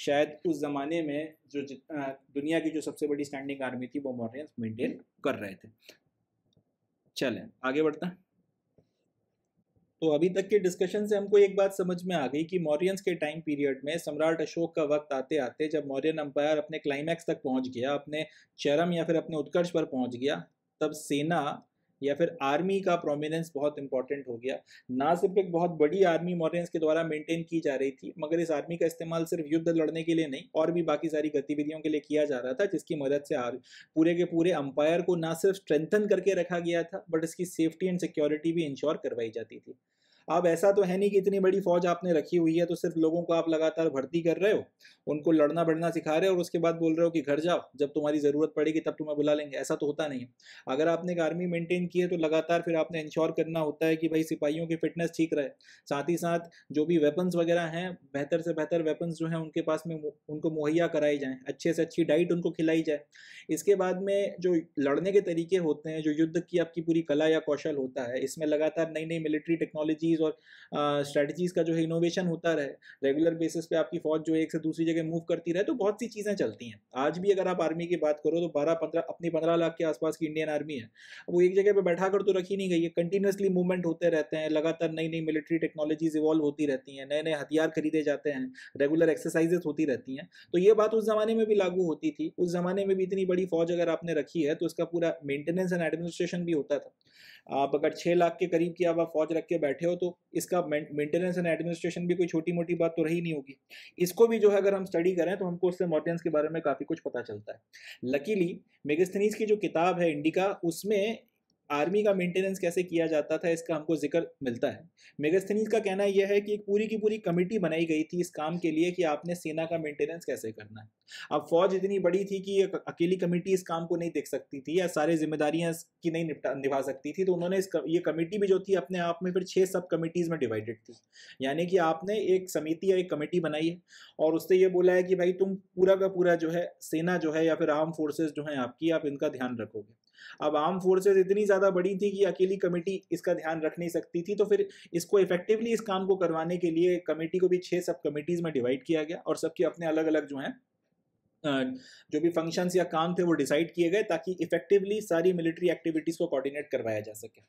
शायद उस ज़माने में जो दुनिया की जो सबसे बड़ी स्टैंडिंग आर्मी थी वो मॉरियंस मेंटेन कर रहे थे चलें आगे बढ़ते हैं तो अभी तक के डिस्कशन से हमको एक बात समझ में आ गई कि मौर्यंस के टाइम पीरियड में सम्राट अशोक का वक्त आते आते जब मौर्यन अंपायर अपने क्लाइमैक्स तक पहुंच गया अपने चरम या फिर अपने उत्कर्ष पर पहुंच गया तब सेना या फिर आर्मी का प्रोमिनेंस बहुत इंपॉर्टेंट हो गया ना सिर्फ एक बहुत बड़ी आर्मी मॉरियंस के द्वारा मेंटेन की जा रही थी मगर इस आर्मी का इस्तेमाल सिर्फ युद्ध लड़ने के लिए नहीं और भी बाकी सारी गतिविधियों के लिए किया जा रहा था जिसकी मदद से पूरे के पूरे अंपायर को ना सिर्फ स्ट्रेंथन करके रखा गया था बट इसकी सेफ्टी एंड सिक्योरिटी भी इंश्योर करवाई जाती थी अब ऐसा तो है नहीं कि इतनी बड़ी फौज आपने रखी हुई है तो सिर्फ लोगों को आप लगातार भर्ती कर रहे हो उनको लड़ना बढ़ना सिखा रहे हो और उसके बाद बोल रहे हो कि घर जाओ जब तुम्हारी ज़रूरत पड़ेगी तब तुम्हें बुला लेंगे ऐसा तो होता नहीं अगर आपने एक आर्मी मेंटेन की है तो लगातार फिर आपने इंश्योर करना होता है कि भाई सिपाहियों की फिटनेस ठीक रहे साथ ही साथ जो भी वेपन्स वगैरह हैं बेहतर से बेहतर वेपन्स जो हैं उनके पास में उनको मुहैया कराई जाए अच्छे से अच्छी डाइट उनको खिलाई जाए इसके बाद में जो लड़ने के तरीके होते हैं जो युद्ध की आपकी पूरी कला या कौशल होता है इसमें लगातार नई नई मिलिट्री टेक्नोलॉजीज स्ट्रैटेजीज और स्ट्रैटेजीज का जो है इनोवेशन होता रहे रेगुलर बेसिस पे आपकी फौज जो एक से दूसरी जगह मूव करती रहे तो बहुत सी चीज़ें चलती हैं आज भी अगर आप आर्मी की बात करो तो बारह पंद्रह अपनी पंद्रह लाख के आसपास की इंडियन आर्मी है वो एक जगह पर बैठा कर तो रखी नहीं गई है कंटिन्यूसली मूवमेंट होते रहते हैं लगातार नई नई मिलिट्री टेक्नोलॉजीज इवॉल्व होती रहती हैं नए नए हथियार खरीदे जाते हैं रेगुलर एक्सरसाइजेस होती रहती हैं तो ये बात उस ज़माने में भी लागू होती थी उस ज़माने में भी इतनी बड़ी फौज अगर आपने रखी है तो उसका पूरा मेंटेनेंस एंड एडमिनिस्ट्रेशन भी होता था आप अगर छः लाख के करीब की आप फौज रख के बैठे हो तो इसका मेंटेनेंस एंड एडमिनिस्ट्रेशन भी कोई छोटी मोटी बात तो रही नहीं होगी इसको भी जो है अगर हम स्टडी करें तो हमको उससे मॉडर्न्स के बारे में काफ़ी कुछ पता चलता है लकीली मेगस्थनीज की जो किताब है इंडिका उसमें आर्मी का मेंटेनेंस कैसे किया जाता था इसका हमको जिक्र मिलता है मेगास्थनीज का कहना यह है कि एक पूरी की पूरी कमेटी बनाई गई थी इस काम के लिए कि आपने सेना का मेंटेनेंस कैसे करना है अब फौज इतनी बड़ी थी कि अकेली कमेटी इस काम को नहीं देख सकती थी या सारे जिम्मेदारियां की नहीं निभा सकती थी तो उन्होंने इस कर, ये कमेटी भी जो थी अपने आप में फिर छः सब कमेटीज़ में डिवाइडेड थी यानी कि आपने एक समिति या एक कमेटी बनाई है और उससे ये बोला है कि भाई तुम पूरा का पूरा जो है सेना जो है या फिर आर्म फोर्सेज जो है आपकी आप इनका ध्यान रखोगे अब आर्म फोर्सेज इतनी ज़्यादा बड़ी थी कि अकेली कमेटी इसका ध्यान रख नहीं सकती थी तो फिर इसको इफेक्टिवली इस काम को करवाने के लिए कमेटी को भी छः सब कमेटीज़ में डिवाइड किया गया और सबके अपने अलग अलग जो हैं जो भी फंक्शंस या काम थे वो डिसाइड किए गए ताकि इफेक्टिवली सारी मिलिट्री एक्टिविटीज़ को कोऑर्डिनेट करवाया जा सके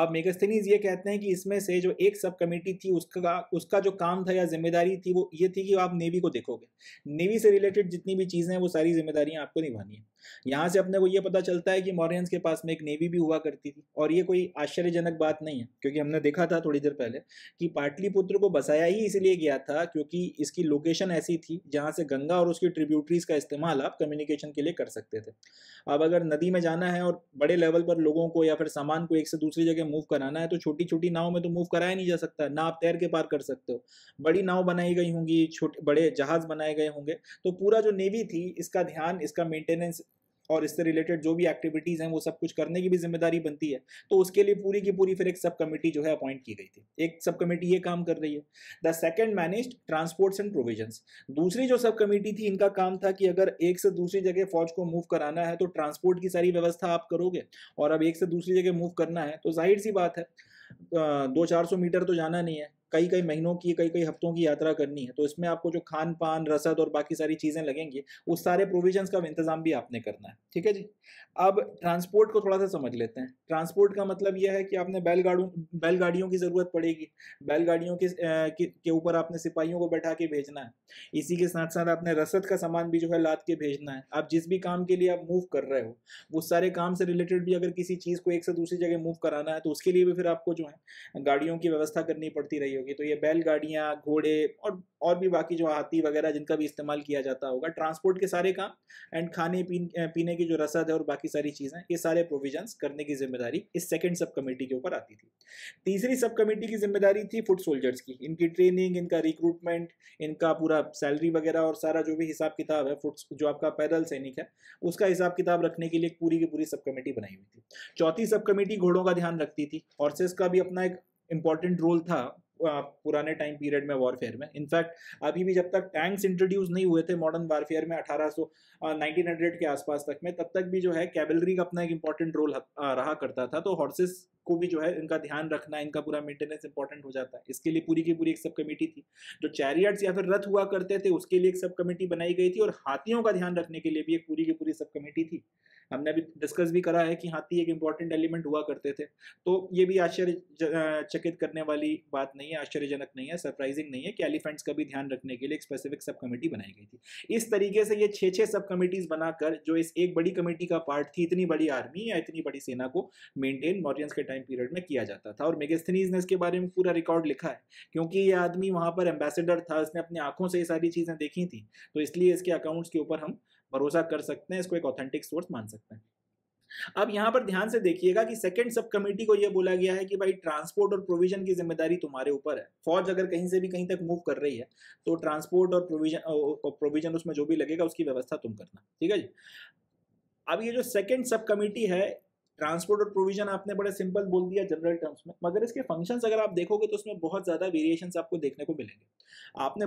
अब मेगस्थनीज ये कहते हैं कि इसमें से जो एक सब कमेटी थी उसका उसका जो काम था या जिम्मेदारी थी वो ये थी कि आप नेवी को देखोगे नेवी से रिलेटेड जितनी भी चीज़ें हैं वो सारी जिम्मेदारियां आपको निभानी है यहाँ से अपने को ये पता चलता है कि मॉरियंस के पास में एक नेवी भी हुआ करती थी और ये कोई आश्चर्यजनक बात नहीं है क्योंकि हमने देखा था थोड़ी देर पहले कि पाटलिपुत्र को बसाया ही इसलिए गया था क्योंकि इसकी लोकेशन ऐसी थी जहाँ से गंगा और उसकी ट्रिब्यूटरीज का इस्तेमाल आप कम्युनिकेशन के लिए कर सकते थे अब अगर नदी में जाना है और बड़े लेवल पर लोगों को या फिर सामान को एक से दूसरी जगह मूव कराना है तो छोटी छोटी नाव में तो मूव कराया नहीं जा सकता ना आप तैर के पार कर सकते हो बड़ी नाव बनाई गई होंगी छोटे बड़े जहाज बनाए गए होंगे तो पूरा जो नेवी थी इसका ध्यान इसका मेंटेनेंस और इससे रिलेटेड जो भी एक्टिविटीज़ हैं वो सब कुछ करने की भी जिम्मेदारी बनती है तो उसके लिए पूरी की पूरी फिर एक सब कमेटी जो है अपॉइंट की गई थी एक सब कमेटी ये काम कर रही है the second manage transports and provision दूसरी जो सब कमेटी थी इनका काम था कि अगर एक से दूसरी जगह फौज को मूव कराना है तो ट्रांसपोर्ट की सारी व्यवस्था आप करोगे और अब एक से दूसरी जगह मूव करना है तो जाहिर सी बात है दो चार सौ मीटर तो जाना नहीं है कई कई महीनों की कई कई हफ्तों की यात्रा करनी है तो इसमें आपको जो खान पान रसद और बाकी सारी चीज़ें लगेंगी उस सारे प्रोविजन का इंतजाम भी आपने करना है ठीक है जी अब ट्रांसपोर्ट को थोड़ा सा समझ लेते हैं ट्रांसपोर्ट का मतलब यह है कि आपने बैलगाड़ों बैलगाड़ियों की ज़रूरत पड़ेगी बैलगाड़ियों के के ऊपर आपने सिपाहियों को बैठा के भेजना है इसी के साथ साथ आपने रसद का सामान भी जो है लाद के भेजना है आप जिस भी काम के लिए आप मूव कर रहे हो वो सारे काम से रिलेटेड भी अगर किसी चीज़ को एक से दूसरी जगह मूव कराना है तो उसके लिए भी फिर आपको जो है गाड़ियों की व्यवस्था करनी पड़ती रही होगी तो ये बैलगाड़ियाँ घोड़े और और भी बाकी जो हाथी वगैरह जिनका भी इस्तेमाल किया जाता होगा ट्रांसपोर्ट के सारे काम एंड खाने पीन, पीने की जो रसद है और बाकी सारी चीज़ें ये सारे प्रोविजंस करने की जिम्मेदारी इस सेकेंड सब कमेटी के ऊपर आती थी तीसरी सब कमेटी की जिम्मेदारी थी फुट सोल्जर्स की इनकी ट्रेनिंग इनका रिक्रूटमेंट इनका पूरा सैलरी वगैरह और सारा जो भी हिसाब किताब है फुट जो आपका पैदल सैनिक है उसका हिसाब किताब रखने के लिए पूरी की पूरी सब कमेटी बनाई हुई थी चौथी सब कमेटी घोड़ों का ध्यान रखती थी हॉर्सेस का भी अपना एक इम्पॉर्टेंट रोल था पुराने टाइम पीरियड में वॉरफेयर में इनफैक्ट अभी भी जब तक टैंक्स इंट्रोड्यूस नहीं हुए थे मॉडर्न वारफेयर में 1800 1900 के आसपास तक में तब तक भी जो है कैबलरी का अपना एक इंपॉर्टेंट रोल रहा करता था तो हॉर्सेस को भी जो है इनका ध्यान रखना इनका पूरा मेंटेनेंस इंपॉर्टेंट हो जाता है इसके लिए पूरी की पूरी एक सब कमेटी थी जो चैरियट्स या फिर रथ हुआ करते थे उसके लिए एक सब कमेटी बनाई गई थी और हाथियों का ध्यान रखने के लिए भी एक पूरी की पूरी सब कमेटी थी हमने अभी डिस्कस भी करा है कि हाथी एक इम्पॉर्टेंट एलिमेंट हुआ करते थे तो ये भी आश्चर्य चकित करने वाली बात नहीं है आश्चर्यजनक नहीं है सरप्राइजिंग नहीं है कि एलिफेंट्स का भी ध्यान रखने के लिए एक स्पेसिफिक सब कमेटी बनाई गई थी इस तरीके से ये छः छः सब कमेटीज बनाकर जो इस एक बड़ी कमेटी का पार्ट थी इतनी बड़ी आर्मी या इतनी बड़ी सेना को मेनटेन मॉरियंस के टाइम टाइम पीरियड में किया जाता था और मेगेस्थनीज ने इसके बारे में पूरा रिकॉर्ड लिखा है क्योंकि ये आदमी वहाँ पर एम्बेसडर था इसने अपनी आंखों से ये सारी चीज़ें देखी थी तो इसलिए इसके अकाउंट्स के ऊपर हम भरोसा कर सकते हैं इसको एक ऑथेंटिक सोर्स मान सकते हैं अब यहाँ पर ध्यान से देखिएगा कि सेकंड सब कमेटी को यह बोला गया है कि भाई ट्रांसपोर्ट और प्रोविजन की जिम्मेदारी तुम्हारे ऊपर है फौज अगर कहीं से भी कहीं तक मूव कर रही है तो ट्रांसपोर्ट और प्रोविजन और प्रोविजन उसमें जो भी लगेगा उसकी व्यवस्था तुम करना ठीक है जी अब ये जो सेकंड सब कमेटी है ट्रांसपोर्ट और प्रोविजन आपने बड़े सिंपल बोल दिया जनरल टर्म्स में मगर इसके फंक्शंस अगर आप देखोगे तो उसमें बहुत ज़्यादा वेरिएशंस आपको देखने को मिलेंगे आपने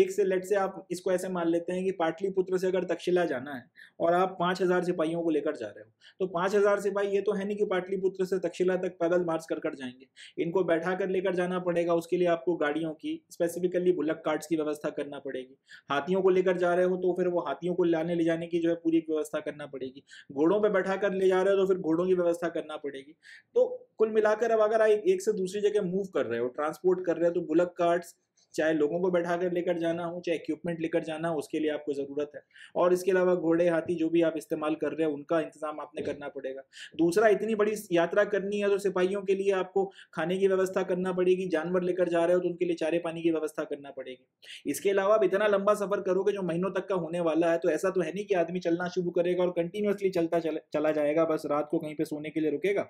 एक से लेट से आप इसको ऐसे मान लेते हैं कि पाटलिपुत्र से अगर तक्षशिला जाना है और आप पांच हज़ार सिपाहियों को लेकर जा रहे हो तो पांच हज़ार सिपाही ये तो है नहीं कि पाटलिपुत्र से तक्षशिला तक पैदल मार्च कर कर जाएंगे इनको बैठा कर लेकर जाना पड़ेगा उसके लिए आपको गाड़ियों की स्पेसिफिकली बुलक कार्ड्स की व्यवस्था करना पड़ेगी हाथियों को लेकर जा रहे हो तो फिर वो हाथियों को लाने ले जाने की जो है पूरी व्यवस्था करना पड़ेगी घोड़ों पर बैठा कर ले जा रहे हो तो फिर घोड़ों की व्यवस्था करना पड़ेगी तो कुल मिलाकर अब अगर आप एक से दूसरी जगह मूव कर रहे हो ट्रांसपोर्ट कर रहे हो तो बुलक कार्ड्स चाहे लोगों को बैठा कर लेकर जाना हो चाहे इक्विपमेंट लेकर जाना हो उसके लिए आपको ज़रूरत है और इसके अलावा घोड़े हाथी जो भी आप इस्तेमाल कर रहे हैं उनका इंतजाम आपने हम्म। करना पड़ेगा दूसरा इतनी बड़ी यात्रा करनी है तो सिपाहियों के लिए आपको खाने की व्यवस्था करना पड़ेगी जानवर लेकर जा रहे हो तो उनके लिए चारे पानी की व्यवस्था करना पड़ेगी इसके अलावा आप इतना लंबा सफर करोगे जो महीनों तक का होने वाला है तो ऐसा तो है नहीं कि आदमी चलना शुरू करेगा और कंटिन्यूसली चलता चला जाएगा बस रात को कहीं पर सोने के लिए रुकेगा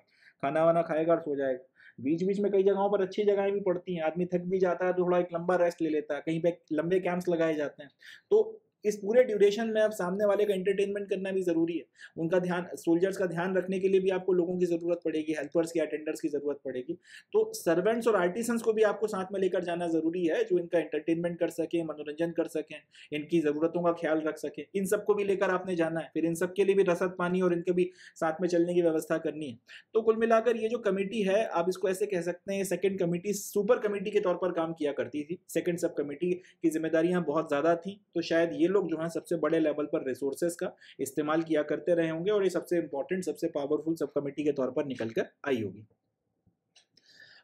खाना वाना खाएगा और सो जाएगा बीच बीच में कई जगहों पर अच्छी जगहें भी पड़ती हैं आदमी थक भी जाता है तो थोड़ा एक लंबा रेस्ट ले लेता है कहीं पे लंबे कैंप्स लगाए जाते हैं तो इस पूरे ड्यूरेशन में आप सामने वाले का एंटरटेनमेंट करना भी ज़रूरी है उनका ध्यान सोल्जर्स का ध्यान रखने के लिए भी आपको लोगों की ज़रूरत पड़ेगी हेल्पर्स की अटेंडर्स की ज़रूरत पड़ेगी तो सर्वेंट्स और आर्टिसंस को भी आपको साथ में लेकर जाना ज़रूरी है जो इनका एंटरटेनमेंट कर सके मनोरंजन कर सकें इनकी ज़रूरतों का ख्याल रख सके इन सबको भी लेकर आपने जाना है फिर इन सबके लिए भी रसद पानी और इनके भी साथ में चलने की व्यवस्था करनी है तो कुल मिलाकर ये जो कमेटी है आप इसको ऐसे कह सकते हैं सेकेंड कमेटी सुपर कमेटी के तौर पर काम किया करती थी सेकेंड सब कमेटी की जिम्मेदारियां बहुत ज़्यादा थी तो शायद ये लोग जो है सबसे बड़े लेवल पर रिसोर्सेज का इस्तेमाल किया करते रहे होंगे और ये सबसे इंपॉर्टेंट सबसे पावरफुल सब कमेटी के तौर पर निकल कर आई होगी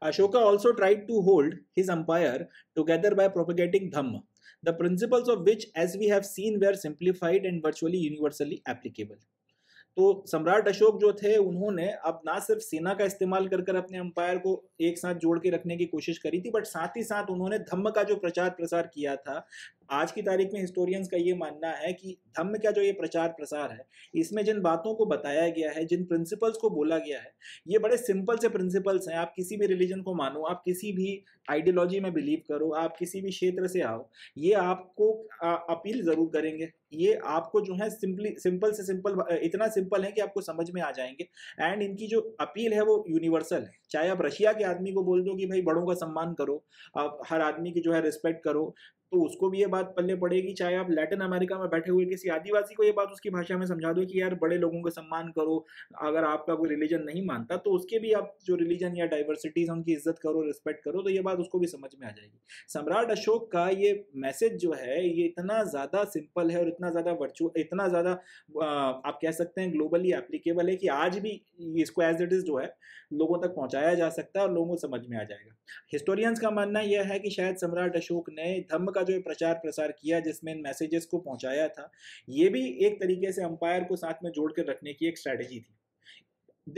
Ashoka also tried to hold his empire together by propagating Dhamma, the principles of which, as we have seen, were simplified and virtually universally applicable तो सम्राट अशोक जो थे उन्होंने अब ना सिर्फ सेना का इस्तेमाल कर कर अपने अंपायर को एक साथ जोड़ के रखने की कोशिश करी थी बट साथ ही साथ उन्होंने धम्म का जो प्रचार प्रसार किया था आज की तारीख में हिस्टोरियंस का ये मानना है कि धम्म का जो ये प्रचार प्रसार है इसमें जिन बातों को बताया गया है जिन प्रिंसिपल्स को बोला गया है ये बड़े सिंपल से प्रिंसिपल्स हैं आप किसी भी रिलीजन को मानो आप किसी भी आइडियोलॉजी में बिलीव करो आप किसी भी क्षेत्र से आओ ये आपको अपील ज़रूर करेंगे ये आपको जो है सिंपली सिंपल से सिंपल इतना सिंपल है कि आपको समझ में आ जाएंगे एंड इनकी जो अपील है वो यूनिवर्सल है चाहे आप रशिया के आदमी को बोल दो कि भाई बड़ों का सम्मान करो आप हर आदमी की जो है रिस्पेक्ट करो तो उसको भी ये बात पल्ले पड़ेगी चाहे आप लैटिन अमेरिका में बैठे हुए किसी आदिवासी को ये बात उसकी भाषा में समझा दो कि यार बड़े लोगों का सम्मान करो अगर आपका कोई रिलीजन नहीं मानता तो उसके भी आप जो रिलीजन या डाइवर्सिटीज उनकी इज्जत करो रिस्पेक्ट करो तो ये बात उसको भी समझ में आ जाएगी सम्राट अशोक का ये मैसेज जो है ये इतना ज़्यादा सिंपल है और इतना ज़्यादा वर्चुअल इतना ज़्यादा आप कह सकते हैं ग्लोबली एप्लीकेबल है कि आज भी इसको एज इट इज़ जो है लोगों तक पहुँचाया जा सकता है और लोगों को समझ में आ जाएगा हिस्टोरियंस का मानना यह है कि शायद सम्राट अशोक ने धम्म का जो प्रचार प्रसार किया जिसमें इन मैसेजेस को पहुंचाया था ये भी एक तरीके से अंपायर को साथ में जोड़ कर रखने की एक स्ट्रैटेजी थी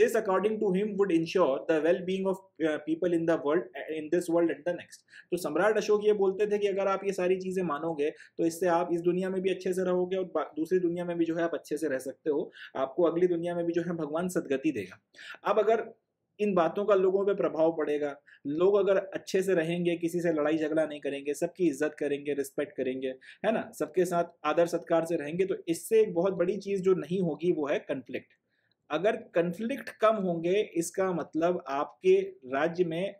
this according to him would ensure the well being of people in the world in this world world the uh, next तो सम्राट अशोक ये बोलते थे कि अगर आप ये सारी चीजें मानोगे तो इससे आप इस दुनिया में भी अच्छे से रहोगे और दूसरी दुनिया में भी जो है आप अच्छे से रह सकते हो आपको अगली दुनिया में भी जो है भगवान सदगति देगा अब अगर इन बातों का लोगों पे प्रभाव पड़ेगा लोग अगर अच्छे से रहेंगे किसी से लड़ाई झगड़ा नहीं करेंगे सबकी इज्जत करेंगे रिस्पेक्ट करेंगे है ना सबके साथ आदर सत्कार से रहेंगे तो इससे एक बहुत बड़ी चीज़ जो नहीं होगी वो है कन्फ्लिक्ट अगर कन्फ्लिक्ट कम होंगे इसका मतलब आपके राज्य में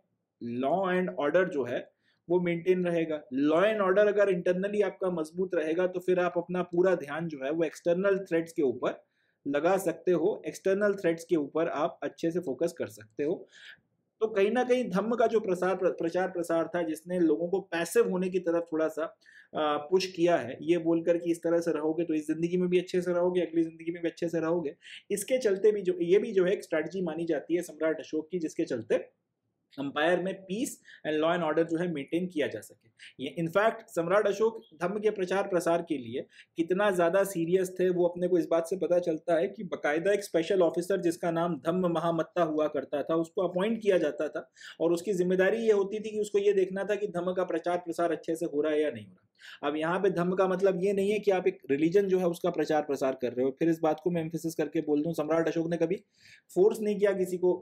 लॉ एंड ऑर्डर जो है वो मेंटेन रहेगा लॉ एंड ऑर्डर अगर इंटरनली आपका मजबूत रहेगा तो फिर आप अपना पूरा ध्यान जो है वो एक्सटर्नल थ्रेड्स के ऊपर लगा सकते हो एक्सटर्नल थ्रेड्स के ऊपर आप अच्छे से फोकस कर सकते हो तो कहीं ना कहीं धम्म का जो प्रसार प्रचार प्रसार था जिसने लोगों को पैसिव होने की तरफ थोड़ा सा पुश किया है ये बोलकर कि इस तरह से रहोगे तो इस जिंदगी में भी अच्छे से रहोगे अगली जिंदगी में भी अच्छे से रहोगे इसके चलते भी जो ये भी जो है एक स्ट्रैटेजी मानी जाती है सम्राट अशोक की जिसके चलते अंपायर में peace and law and order जो है मेंटेन किया जा सके ये इनफैक्ट सम्राट अशोक धर्म के प्रचार प्रसार के लिए कितना ज़्यादा सीरियस थे वो अपने को इस बात से पता चलता है कि बकायदा एक स्पेशल ऑफिसर जिसका नाम धम्म महामत्ता हुआ करता था उसको अपॉइंट किया जाता था और उसकी जिम्मेदारी ये होती थी कि उसको ये देखना था कि धम्म का प्रचार प्रसार अच्छे से हो रहा है या नहीं हो रहा अब यहाँ पे धम्म का मतलब ये नहीं है कि आप एक रिलीजन जो है उसका प्रचार प्रसार कर रहे हो फिर इस बात को मैं एम्फेसिस करके बोल दूँ सम्राट अशोक ने कभी फोर्स नहीं किया किसी को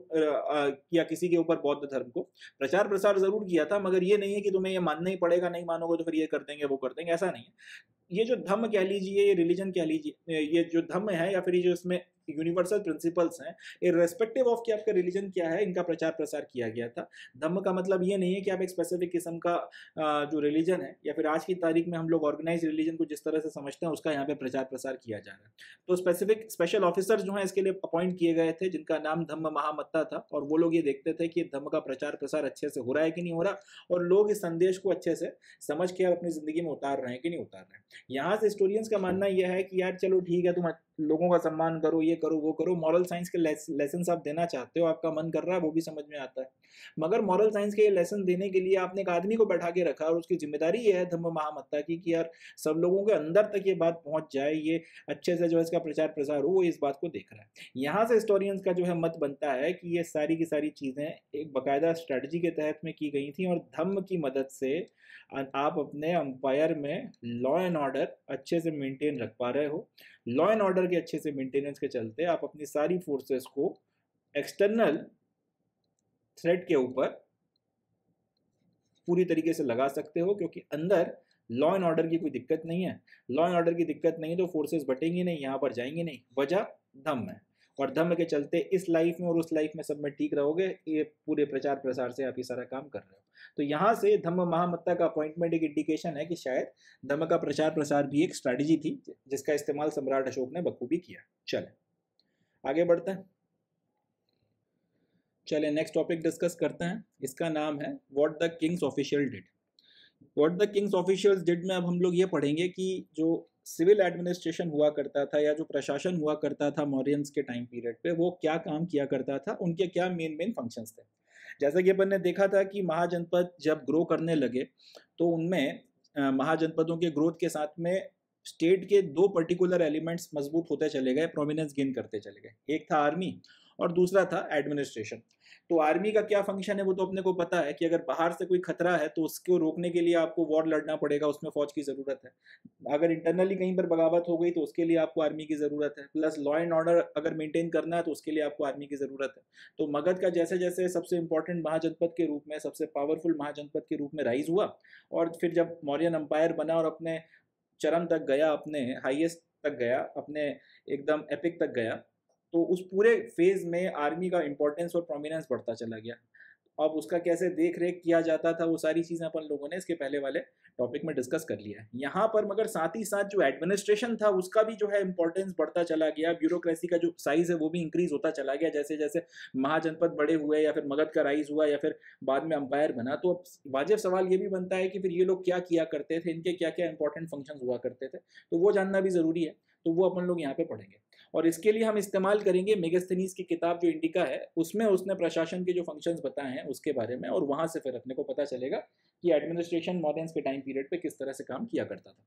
या किसी के ऊपर बौद्ध धर्म को प्रचार प्रसार जरूर किया था मगर ये नहीं है कि तुम्हें ये मानना ही पड़ेगा नहीं मानोगे तो फिर ये कर देंगे वो कर देंगे ऐसा नहीं है ये जो धम्म कह लीजिए ये रिलीजन कह लीजिए ये जो धम्म है या फिर ये जो इसमें यूनिवर्सल प्रिंसिपल्स हैं इरेस्पेक्टिव ऑफ कि आपका रिलीजन क्या है इनका प्रचार प्रसार किया गया था धम्म का मतलब ये नहीं है कि आप एक स्पेसिफिक किस्म का जो रिलीजन है या फिर आज की तारीख में हम लोग ऑर्गेनाइज रिलीजन को जिस तरह से समझते हैं उसका यहाँ पे प्रचार प्रसार किया जा रहा है तो स्पेसिफिक स्पेशल ऑफिसर जो हैं इसके लिए अपॉइंट किए गए थे जिनका नाम धम्म महामत्ता था और वो लोग ये देखते थे कि धम्म का प्रचार प्रसार अच्छे से हो रहा है कि नहीं हो रहा और लोग इस संदेश को अच्छे से समझ के अपनी ज़िंदगी में उतार रहे हैं कि नहीं उतार रहे हैं यहाँ से हिस्टोरियंस का मानना यह है कि यार चलो ठीक है तुम लोगों का सम्मान करो ये करो वो करो मॉरल साइंस के लेसन आप देना चाहते हो आपका मन कर रहा है वो भी समझ में आता है मगर मॉरल साइंस के ये लेसन देने के लिए आपने एक आदमी को बैठा के रखा और उसकी जिम्मेदारी ये है धम्म महामत्ता की कि यार सब लोगों के अंदर तक ये बात पहुंच जाए ये अच्छे से जो है इसका प्रचार प्रसार हो वो इस बात को देख रहा है यहाँ से हिस्टोरियंस का जो है मत बनता है कि ये सारी की सारी चीज़ें एक बाकायदा स्ट्रैटेजी के तहत में की गई थी और धम्म की मदद से आप अपने अंपायर में लॉ एंड ऑर्डर अच्छे से मेंटेन रख पा रहे हो लॉ एंड ऑर्डर के अच्छे से मेंटेनेंस के चलते आप अपनी सारी फोर्सेस को एक्सटर्नल थ्रेड के ऊपर पूरी तरीके से लगा सकते हो क्योंकि अंदर लॉ एंड ऑर्डर की कोई दिक्कत नहीं है लॉ एंड ऑर्डर की दिक्कत नहीं तो फोर्सेस बटेंगी नहीं यहाँ पर जाएंगे नहीं वजह दम है और धम्म के चलते इस लाइफ में और उस लाइफ में सब में ठीक रहोगे ये पूरे प्रचार प्रसार से आप ये सारा काम कर रहे हो तो यहाँ से धम्म महामत्ता का अपॉइंटमेंट एक इंडिकेशन है कि शायद धम्म का प्रचार प्रसार भी एक स्ट्रैटेजी थी जिसका इस्तेमाल सम्राट अशोक ने बखूबी किया चले आगे बढ़ते हैं चले नेक्स्ट टॉपिक डिस्कस करते हैं इसका नाम है what the king's official did what the king's official did में अब हम लोग ये पढ़ेंगे कि जो सिविल एडमिनिस्ट्रेशन हुआ करता था या जो प्रशासन हुआ करता था मॉरियंस के टाइम पीरियड पे वो क्या काम किया करता था उनके क्या मेन मेन फंक्शंस थे जैसा कि अपन ने देखा था कि महाजनपद जब ग्रो करने लगे तो उनमें महाजनपदों के ग्रोथ के साथ में स्टेट के दो पर्टिकुलर एलिमेंट्स मजबूत होते चले गए प्रोमिनेंस गेन करते चले गए एक था आर्मी और दूसरा था एडमिनिस्ट्रेशन तो आर्मी का क्या फंक्शन है वो तो अपने को पता है कि अगर बाहर से कोई खतरा है तो उसको रोकने के लिए आपको वॉर लड़ना पड़ेगा उसमें फौज की ज़रूरत है अगर इंटरनली कहीं पर बगावत हो गई तो उसके लिए आपको आर्मी की ज़रूरत है प्लस लॉ एंड ऑर्डर अगर मेंटेन करना है तो उसके लिए आपको आर्मी की ज़रूरत है तो मगध का जैसे जैसे सबसे इंपॉर्टेंट महाजनपद के रूप में सबसे पावरफुल महाजनपद के रूप में राइज हुआ और फिर जब मौर्यन अम्पायर बना और अपने चरम तक गया अपने हाइएस्ट तक गया अपने एकदम एपिक तक गया तो उस पूरे फेज में आर्मी का इम्पोर्टेंस और प्रोमिनेंस बढ़ता चला गया अब उसका कैसे देख रेख किया जाता था वो सारी चीज़ें अपन लोगों ने इसके पहले वाले टॉपिक में डिस्कस कर लिया है यहाँ पर मगर साथ ही साथ जो एडमिनिस्ट्रेशन था उसका भी जो है इंपॉर्टेंस बढ़ता चला गया ब्यूरोक्रेसी का जो साइज है वो भी इंक्रीज होता चला गया जैसे जैसे महाजनपद बड़े हुए या फिर मगध का राइज हुआ या फिर बाद में अंपायर बना तो अब वाजिब सवाल ये भी बनता है कि फिर ये लोग क्या किया करते थे इनके क्या क्या इंपॉर्टेंट फंक्शन हुआ करते थे तो वो जानना भी ज़रूरी है तो वो अपन लोग यहाँ पर पढ़ेंगे और इसके लिए हम इस्तेमाल करेंगे मेगस्थनीस की किताब जो इंडिका है उसमें उसने प्रशासन के जो फंक्शंस बताए हैं उसके बारे में और वहाँ से फिर अपने को पता चलेगा कि एडमिनिस्ट्रेशन मॉडर्न्स के टाइम पीरियड पे किस तरह से काम किया करता था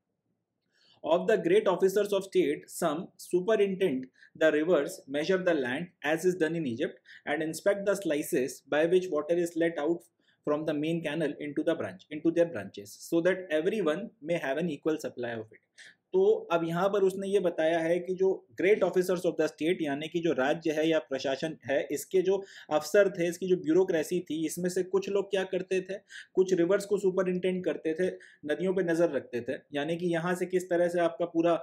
of the great officers of state some superintend the rivers measure the land as is done in egypt and inspect the slices by which water is let out from the main canal into the branch into their branches so that everyone may have an equal supply of it तो अब यहाँ पर उसने ये बताया है कि जो great officers of the state यानी कि जो राज्य है या प्रशासन है इसके जो अफसर थे इसकी जो ब्यूरोक्रेसी थी इसमें से कुछ लोग क्या करते थे कुछ रिवर्स को सुपरिंटेंड करते थे नदियों पर नज़र रखते थे यानी कि यहाँ से किस तरह से आपका पूरा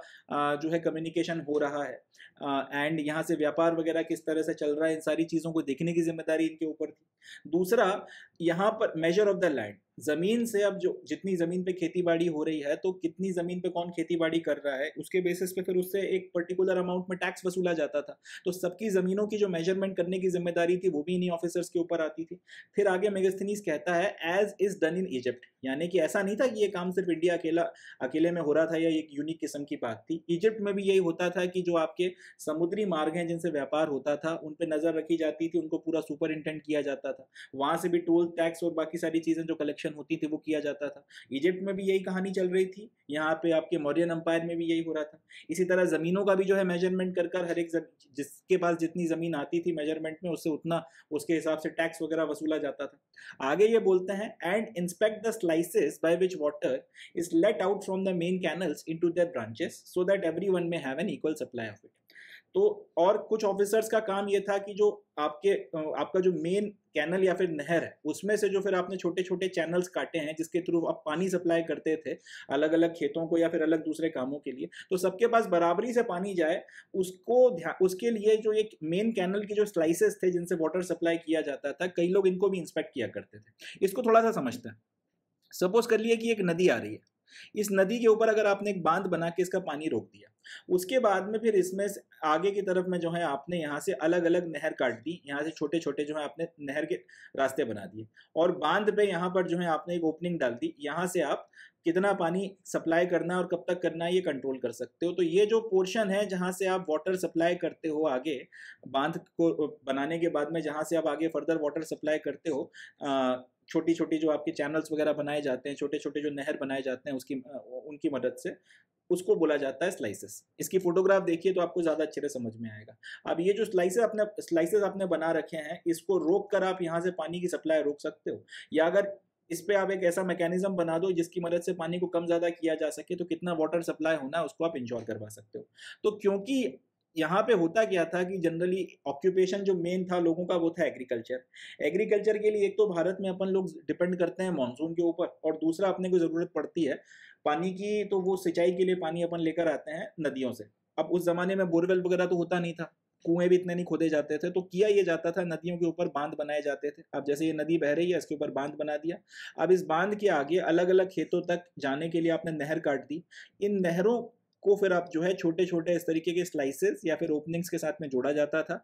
जो है कम्युनिकेशन हो रहा है एंड यहाँ से व्यापार वगैरह किस तरह से चल रहा है इन सारी चीज़ों को देखने की जिम्मेदारी इनके ऊपर थी दूसरा यहाँ पर मेजर ऑफ द लैंड ज़मीन से अब जो जितनी ज़मीन पे खेती बाड़ी हो रही है तो कितनी ज़मीन पे कौन खेती बाड़ी कर रहा है उसके बेसिस पे फिर उससे एक पर्टिकुलर अमाउंट में टैक्स वसूला जाता था तो सबकी ज़मीनों की जो मेजरमेंट करने की जिम्मेदारी थी वो भी इन्हीं ऑफिसर्स के ऊपर आती थी फिर आगे मेगस्थनीस कहता है as is done in Egypt यानी कि ऐसा नहीं था कि ये काम सिर्फ इंडिया अकेला अकेले में हो रहा था या एक यूनिक किस्म की बात थी इजिप्ट में भी यही होता था कि जो आपके समुद्री मार्ग हैं जिनसे व्यापार होता था उन पर नज़र रखी जाती थी उनको पूरा सुपरिंटेंड किया जाता था वहां से भी टोल टैक्स और बाकी सारी चीज़ें जो कलेक्शन एक्शन होती थी वो किया जाता था इजिप्ट में भी यही कहानी चल रही थी यहाँ पे आपके मौर्यन अम्पायर में भी यही हो रहा था इसी तरह ज़मीनों का भी जो है मेजरमेंट कर कर हर एक जिसके पास जितनी ज़मीन आती थी मेजरमेंट में उससे उतना उसके हिसाब से टैक्स वगैरह वसूला जाता था आगे ये बोलते हैं and inspect the sluices by which water is let out from the main canals into their branches so that every one may have an equal supply of it तो और कुछ ऑफिसर्स का काम ये था कि जो आपके आपका जो मेन कैनल या फिर नहर है उसमें से जो फिर आपने छोटे छोटे चैनल्स काटे हैं जिसके थ्रू आप पानी सप्लाई करते थे अलग अलग खेतों को या फिर अलग दूसरे कामों के लिए तो सबके पास बराबरी से पानी जाए उसको उसके लिए जो एक मेन कैनल की जो स्लाइसेस थे जिनसे वाटर सप्लाई किया जाता था कई लोग इनको भी इंस्पेक्ट किया करते थे इसको थोड़ा सा समझते हैं सपोज कर लिए कि एक नदी आ रही है इस नदी के ऊपर अगर आपने एक बांध बना के इसका पानी रोक दिया उसके बाद में फिर इसमें आगे की तरफ में जो है आपने यहाँ से अलग अलग नहर काट दी यहाँ से छोटे छोटे जो है आपने नहर के रास्ते बना दिए और बांध पे यहाँ पर जो है आपने एक ओपनिंग डाल दी यहाँ से आप कितना पानी सप्लाई करना है और कब तक करना है ये कंट्रोल कर सकते हो तो ये जो पोर्शन है जहाँ से आप वाटर सप्लाई करते हो आगे बांध को बनाने के बाद में जहाँ से आप आगे फर्दर वाटर सप्लाई करते हो आ, छोटी छोटी जो आपके चैनल्स वगैरह बनाए जाते हैं छोटे छोटे जो नहर बनाए जाते हैं उसकी उनकी मदद से उसको बोला जाता है स्लाइसेस इसकी फोटोग्राफ देखिए तो आपको ज़्यादा अच्छे से समझ में आएगा अब ये जो स्लाइसेस अपने स्लाइसेस आपने बना रखे हैं इसको रोक कर आप यहाँ से पानी की सप्लाई रोक सकते हो या अगर इस पर आप एक ऐसा मैकेनिज्म बना दो जिसकी मदद से पानी को कम ज़्यादा किया जा सके तो कितना वाटर सप्लाई होना है उसको आप इंश्योर करवा सकते हो तो क्योंकि यहाँ पे होता क्या था कि जनरली ऑक्यूपेशन जो मेन था लोगों का वो था एग्रीकल्चर एग्रीकल्चर के लिए एक तो भारत में अपन लोग डिपेंड करते हैं मानसून के ऊपर और दूसरा अपने को ज़रूरत पड़ती है पानी की तो वो सिंचाई के लिए पानी अपन लेकर आते हैं नदियों से अब उस ज़माने में बोरवेल वगैरह तो होता नहीं था कुएं भी इतने नहीं खोदे जाते थे तो किया ये जाता था नदियों के ऊपर बांध बनाए जाते थे अब जैसे ये नदी बह रही है इसके ऊपर बांध बना दिया अब इस बांध के आगे अलग अलग खेतों तक जाने के लिए आपने नहर काट दी इन नहरों को फिर आप जो है छोटे छोटे इस तरीके के स्लाइसेस या फिर ओपनिंग्स के साथ में जोड़ा जाता था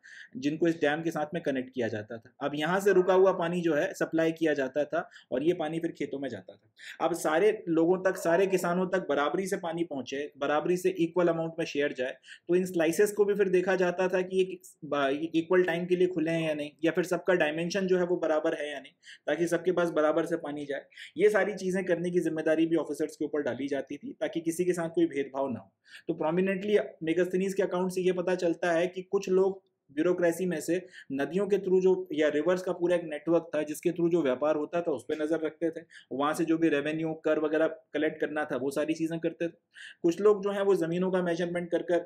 जिनको इस डैम के साथ में कनेक्ट किया जाता था अब यहाँ से रुका हुआ पानी जो है सप्लाई किया जाता था और ये पानी फिर खेतों में जाता था अब सारे लोगों तक सारे किसानों तक बराबरी से पानी पहुँचे बराबरी से इक्वल अमाउंट में शेयर जाए तो इन स्लाइसेस को भी फिर देखा जाता था कि ये इक्वल टाइम के लिए खुले हैं या नहीं या फिर सबका डायमेंशन जो है वो बराबर है या नहीं ताकि सबके पास बराबर से पानी जाए ये सारी चीज़ें करने की जिम्मेदारी भी ऑफिसर्स के ऊपर डाली जाती थी ताकि किसी के साथ कोई भेदभाव ना हो तो प्रोमिनेंटली मेगास्थनीज के अकाउंट से ये पता चलता है कि कुछ लोग ब्यूरोक्रेसी में से नदियों के थ्रू जो या रिवर्स का पूरा एक नेटवर्क था जिसके थ्रू जो व्यापार होता था उस पर नज़र रखते थे वहां से जो भी रेवेन्यू कर वगैरह कलेक्ट करना था वो सारी चीज़ें करते थे कुछ लोग जो है वो ज़मीनों का मेजरमेंट कर कर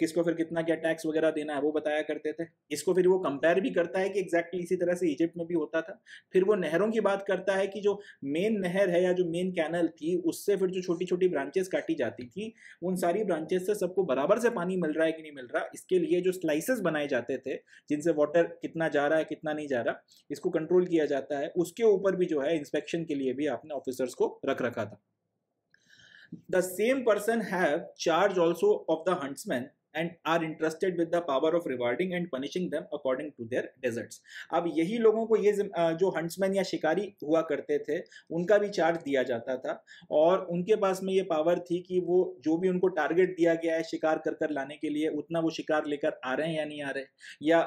किसको फिर कितना क्या टैक्स वगैरह देना है वो बताया करते थे इसको फिर वो कंपेयर भी करता है कि एग्जैक्टली exactly इसी तरह से इजिप्ट में भी होता था फिर वो नहरों की बात करता है कि जो मेन नहर है या जो मेन कैनल थी उससे फिर जो छोटी छोटी ब्रांचेस काटी जाती थी उन सारी ब्रांचेस से सबको बराबर से पानी मिल रहा है कि नहीं मिल रहा इसके लिए जो स्लाइसेस बनाए जाते आते थे जिनसे वाटर कितना जा रहा है कितना नहीं जा रहा इसको कंट्रोल किया जाता है उसके ऊपर भी जो है इंस्पेक्शन के लिए भी आपने ऑफिसर्स को रख रखा था the same person have charge also of the huntsman and are interested with the power of rewarding and punishing them according to their deserts अब यही लोगों को ये जो हंट्समैन या शिकारी हुआ करते थे उनका भी चार्ज दिया जाता था और उनके पास में ये पावर थी कि वो जो भी उनको टारगेट दिया गया है शिकार कर कर लाने के लिए उतना वो शिकार लेकर आ रहे हैं या नहीं आ रहे या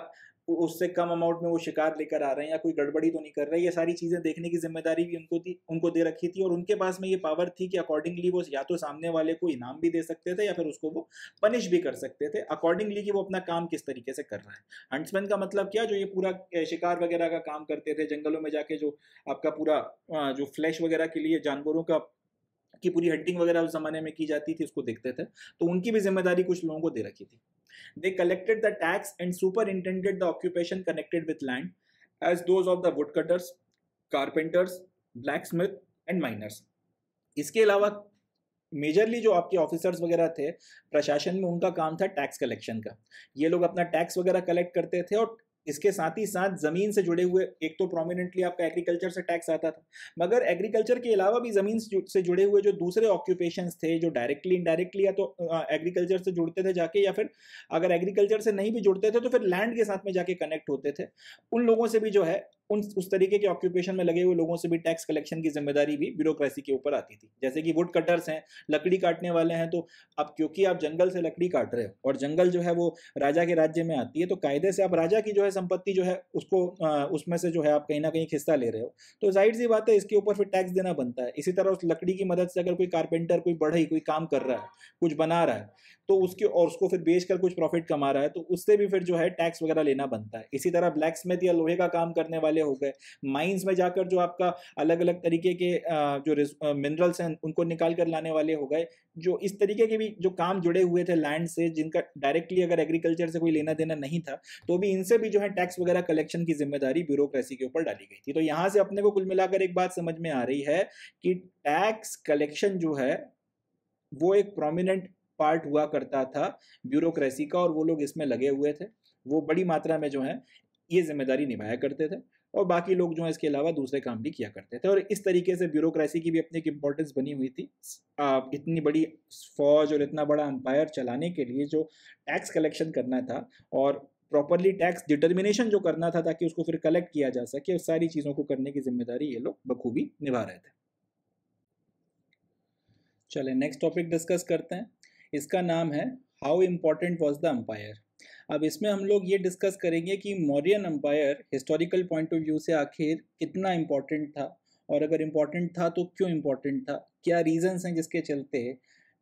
उससे कम अमाउंट में वो शिकार लेकर आ रहे हैं या कोई गड़बड़ी तो नहीं कर रहे ये सारी चीज़ें देखने की जिम्मेदारी भी उनको थी उनको दे रखी थी और उनके पास में ये पावर थी कि अकॉर्डिंगली वो या तो सामने वाले को इनाम भी दे सकते थे या फिर उसको वो पनिश भी कर सकते थे अकॉर्डिंगली कि वो अपना काम किस तरीके से कर रहा है हंट्समैन का मतलब क्या जो ये पूरा शिकार वगैरह का काम करते थे जंगलों में जाके जो आपका पूरा जो फ्लैश वगैरह के लिए जानवरों का की पूरी हड्डिंग वगैरह उस जमाने में की जाती थी उसको देखते थे तो उनकी भी जिम्मेदारी कुछ लोगों को दे रखी थी they collected the tax and superintended the occupation connected with land as those of the woodcutters carpenters blacksmith and miners इसके अलावा मेजरली जो आपके ऑफिसर्स वगैरह थे प्रशासन में उनका काम था टैक्स कलेक्शन का ये लोग अपना टैक्स वगैरह कलेक्ट करते थे और इसके साथ ही साथ ज़मीन से जुड़े हुए एक तो प्रोमिनेंटली आपका एग्रीकल्चर से टैक्स आता था मगर एग्रीकल्चर के अलावा भी ज़मीन से जुड़े हुए जो दूसरे ऑक्यूपेशन थे जो डायरेक्टली इनडायरेक्टली या तो एग्रीकल्चर से जुड़ते थे जाके या फिर अगर एग्रीकल्चर से नहीं भी जुड़ते थे तो फिर लैंड के साथ में जाके कनेक्ट होते थे उन लोगों से भी जो है उन उस तरीके के ऑक्यूपेशन में लगे हुए लोगों से भी टैक्स कलेक्शन की जिम्मेदारी भी ब्यूरोक्रेसी के ऊपर आती थी जैसे कि वुड कटर्स हैं लकड़ी काटने वाले हैं तो अब क्योंकि आप जंगल से लकड़ी काट रहे हो और जंगल जो है वो राजा के राज्य में आती है तो कायदे से आप राजा की जो है संपत्ति जो है उसको उसमें से जो है आप कहीं ना कहीं हिस्सा ले रहे हो तो जाहिर सी बात है इसके ऊपर फिर टैक्स देना बनता है इसी तरह उस लकड़ी की मदद से अगर कोई कारपेंटर कोई बढ़ई कोई काम कर रहा है कुछ बना रहा है तो उसके और उसको फिर बेच कुछ प्रॉफिट कमा रहा है तो उससे भी फिर जो है टैक्स वगैरह लेना बनता है इसी तरह ब्लैक स्मिथ या लोहे का काम करने वाले वाले हो गए माइंस में जाकर जो आपका अलग अलग तरीके के जो मिनरल्स हैं उनको निकाल कर लाने वाले हो गए जो इस तरीके के भी जो काम जुड़े हुए थे लैंड से जिनका डायरेक्टली अगर एग्रीकल्चर से कोई लेना देना नहीं था तो भी इनसे भी जो है टैक्स वगैरह कलेक्शन की जिम्मेदारी ब्यूरोक्रेसी के ऊपर डाली गई थी तो यहाँ से अपने को कुल मिलाकर एक बात समझ में आ रही है कि टैक्स कलेक्शन जो है वो एक प्रोमिनेंट पार्ट हुआ करता था ब्यूरोक्रेसी का और वो लोग इसमें लगे हुए थे वो बड़ी मात्रा में जो है ये जिम्मेदारी निभाया करते थे और बाकी लोग जो है इसके अलावा दूसरे काम भी किया करते थे और इस तरीके से ब्यूरोक्रेसी की भी अपनी एक इम्पोर्टेंस बनी हुई थी इतनी बड़ी फौज और इतना बड़ा अंपायर चलाने के लिए जो टैक्स कलेक्शन करना था और प्रॉपरली टैक्स डिटर्मिनेशन जो करना था ताकि उसको फिर कलेक्ट किया जा सके उस सारी चीज़ों को करने की जिम्मेदारी ये लोग बखूबी निभा रहे थे चले नेक्स्ट टॉपिक डिस्कस करते हैं इसका नाम है how important was the empire अब इसमें हम लोग ये डिस्कस करेंगे कि Mauryan empire historical point of view से आखिर कितना इम्पोर्टेंट था और अगर इम्पोर्टेंट था तो क्यों इम्पोर्टेंट था क्या रीजंस हैं जिसके चलते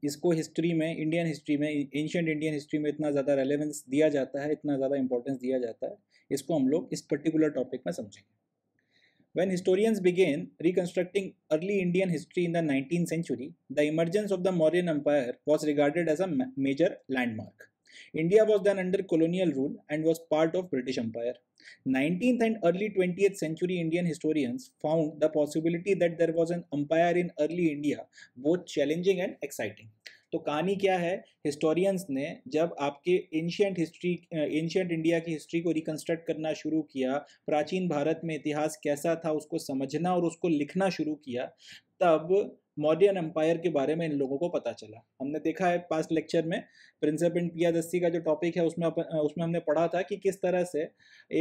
इसको हिस्ट्री में इंडियन हिस्ट्री में एंशियट इंडियन हिस्ट्री में इतना ज़्यादा रेलेवेंस दिया जाता है इतना ज़्यादा इंपॉर्टेंस दिया जाता है इसको हम लोग इस पर्टिकुलर टॉपिक में समझेंगे when historians began reconstructing early Indian history in the nineteen century the emergence of the Mauryan empire was regarded as a major landmark India was then under colonial rule and was part of British Empire. 19th and early 20th century Indian historians found the possibility that there was an empire in early India both challenging and exciting. तो कहानी क्या है historians ने जब आपके ancient history ancient India की history को reconstruct करना शुरू किया प्राचीन भारत में इतिहास कैसा था उसको समझना और उसको लिखना शुरू किया तब मौर्यन एम्पायर के बारे में इन लोगों को पता चला हमने देखा है पास्ट लेक्चर में प्रिंसेप एंड पिया दस्सी का जो टॉपिक है उसमें उसमें हमने पढ़ा था कि किस तरह से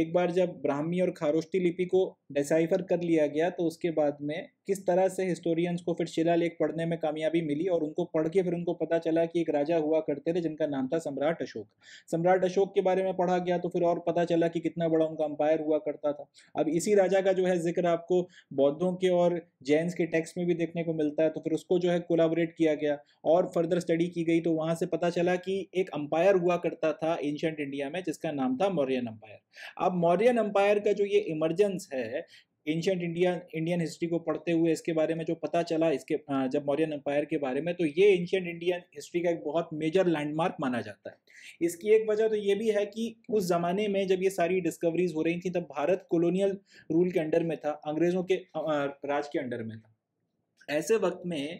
एक बार जब ब्राह्मी और खारोष्टी लिपि को डिसाइफर कर लिया गया तो उसके बाद में किस तरह से हिस्टोरियंस को फिर शिलालेख पढ़ने में कामयाबी मिली और उनको पढ़ के फिर उनको पता चला कि एक राजा हुआ करते थे जिनका नाम था सम्राट अशोक सम्राट अशोक के बारे में पढ़ा गया तो फिर और पता चला कि कितना बड़ा उनका अंपायर हुआ करता था अब इसी राजा का जो है जिक्र आपको बौद्धों के और जैन्स के टेक्स्ट में भी देखने को मिलता है तो फिर उसको जो है कोलाबरेट किया गया और फर्दर स्टडी की गई तो वहाँ से पता चला कि एक अंपायर हुआ करता था एंशंट इंडिया में जिसका नाम था मौर्यन अंपायर अब मौर्यन अंपायर का जो ये इमरजेंस है एंशंट इंडिया इंडियन हिस्ट्री को पढ़ते हुए इसके बारे में जो पता चला इसके जब मौर्यन एम्पायर के बारे में तो ये एंशंट इंडियन हिस्ट्री का एक बहुत मेजर लैंडमार्क माना जाता है इसकी एक वजह तो ये भी है कि उस ज़माने में जब ये सारी डिस्कवरीज हो रही थी तब भारत कॉलोनियल रूल के अंडर में था अंग्रेज़ों के राज के अंडर में था ऐसे वक्त में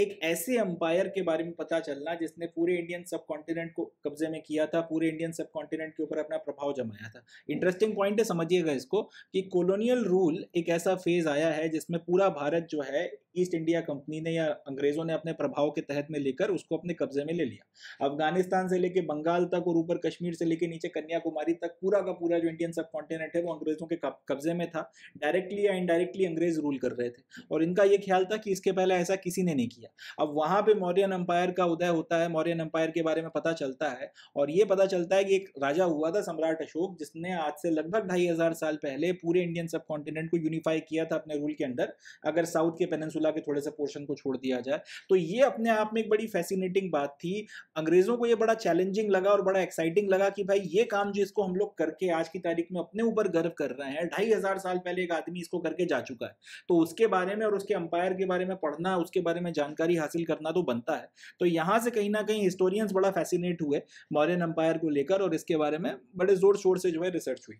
एक ऐसे अंपायर के बारे में पता चलना जिसने पूरे इंडियन सब कॉन्टिनेंट को कब्जे में किया था पूरे इंडियन सब कॉन्टिनेंट के ऊपर अपना प्रभाव जमाया था इंटरेस्टिंग पॉइंट है समझिएगा इसको कि कॉलोनियल रूल एक ऐसा फेज आया है जिसमें पूरा भारत जो है ईस्ट इंडिया कंपनी ने या अंग्रेजों ने अपने प्रभाव के तहत में लेकर उसको अपने कब्जे में ले लिया अफगानिस्तान से लेकर बंगाल तक और ऊपर कश्मीर से लेकर नीचे कन्याकुमारी तक पूरा का पूरा जो इंडियन सब कॉन्टिनेंट है वो अंग्रेजों के कब्जे में था डायरेक्टली या इनडायरेक्टली अंग्रेज रूल कर रहे थे और इनका ये ख्याल था कि इसके पहले ऐसा किसी ने नहीं किया अब वहां पर मौर्यन अंपायर का उदय होता है मौर्यन अंपायर के बारे में पता चलता है और ये पता चलता है कि एक राजा हुआ था सम्राट अशोक जिसने आज से लगभग ढाई साल पहले पूरे इंडियन सब कॉन्टिनेंट को यूनिफाई किया था अपने रूल के अंदर अगर साउथ के पेनसुला मिला के थोड़े से पोर्शन को छोड़ दिया जाए तो ये अपने आप में एक बड़ी फैसिनेटिंग बात थी अंग्रेज़ों को ये बड़ा चैलेंजिंग लगा और बड़ा एक्साइटिंग लगा कि भाई ये काम जो इसको हम लोग करके आज की तारीख में अपने ऊपर गर्व कर रहे हैं ढाई हज़ार साल पहले एक आदमी इसको करके जा चुका है तो उसके बारे में और उसके अंपायर के बारे में पढ़ना उसके बारे में जानकारी हासिल करना तो बनता है तो यहाँ से कहीं ना कहीं हिस्टोरियंस बड़ा फैसिनेट हुए मॉडर्न अंपायर को लेकर और इसके बारे में बड़े ज़ोर शोर से जो है रिसर्च हुई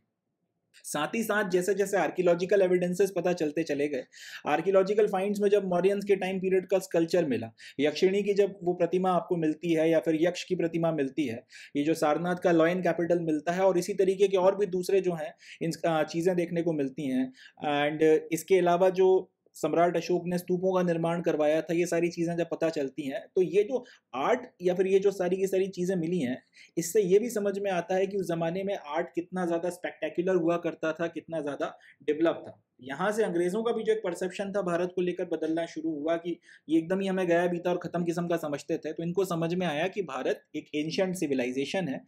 साथ ही साथ जैसे जैसे आर्कियोलॉजिकल एविडेंसेस पता चलते चले गए आर्कियोलॉजिकल फाइंड्स में जब मॉरियंस के टाइम पीरियड का स्कल्चर मिला यक्षिणी की जब वो प्रतिमा आपको मिलती है या फिर यक्ष की प्रतिमा मिलती है ये जो सारनाथ का लॉयन कैपिटल मिलता है और इसी तरीके के और भी दूसरे जो हैं इन चीज़ें देखने को मिलती हैं एंड इसके अलावा जो सम्राट अशोक ने स्तूपों का निर्माण करवाया था ये सारी चीज़ें जब पता चलती हैं तो ये जो आर्ट या फिर ये जो सारी की सारी चीज़ें मिली हैं इससे ये भी समझ में आता है कि उस ज़माने में आर्ट कितना ज़्यादा स्पेक्टेकुलर हुआ करता था कितना ज़्यादा डेवलप था यहाँ से अंग्रेज़ों का भी जो एक परसेप्शन था भारत को लेकर बदलना शुरू हुआ कि ये एकदम ही हमें गया बीता और ख़त्म किस्म का समझते थे तो इनको समझ में आया कि भारत एक एंशंट सिविलाइजेशन है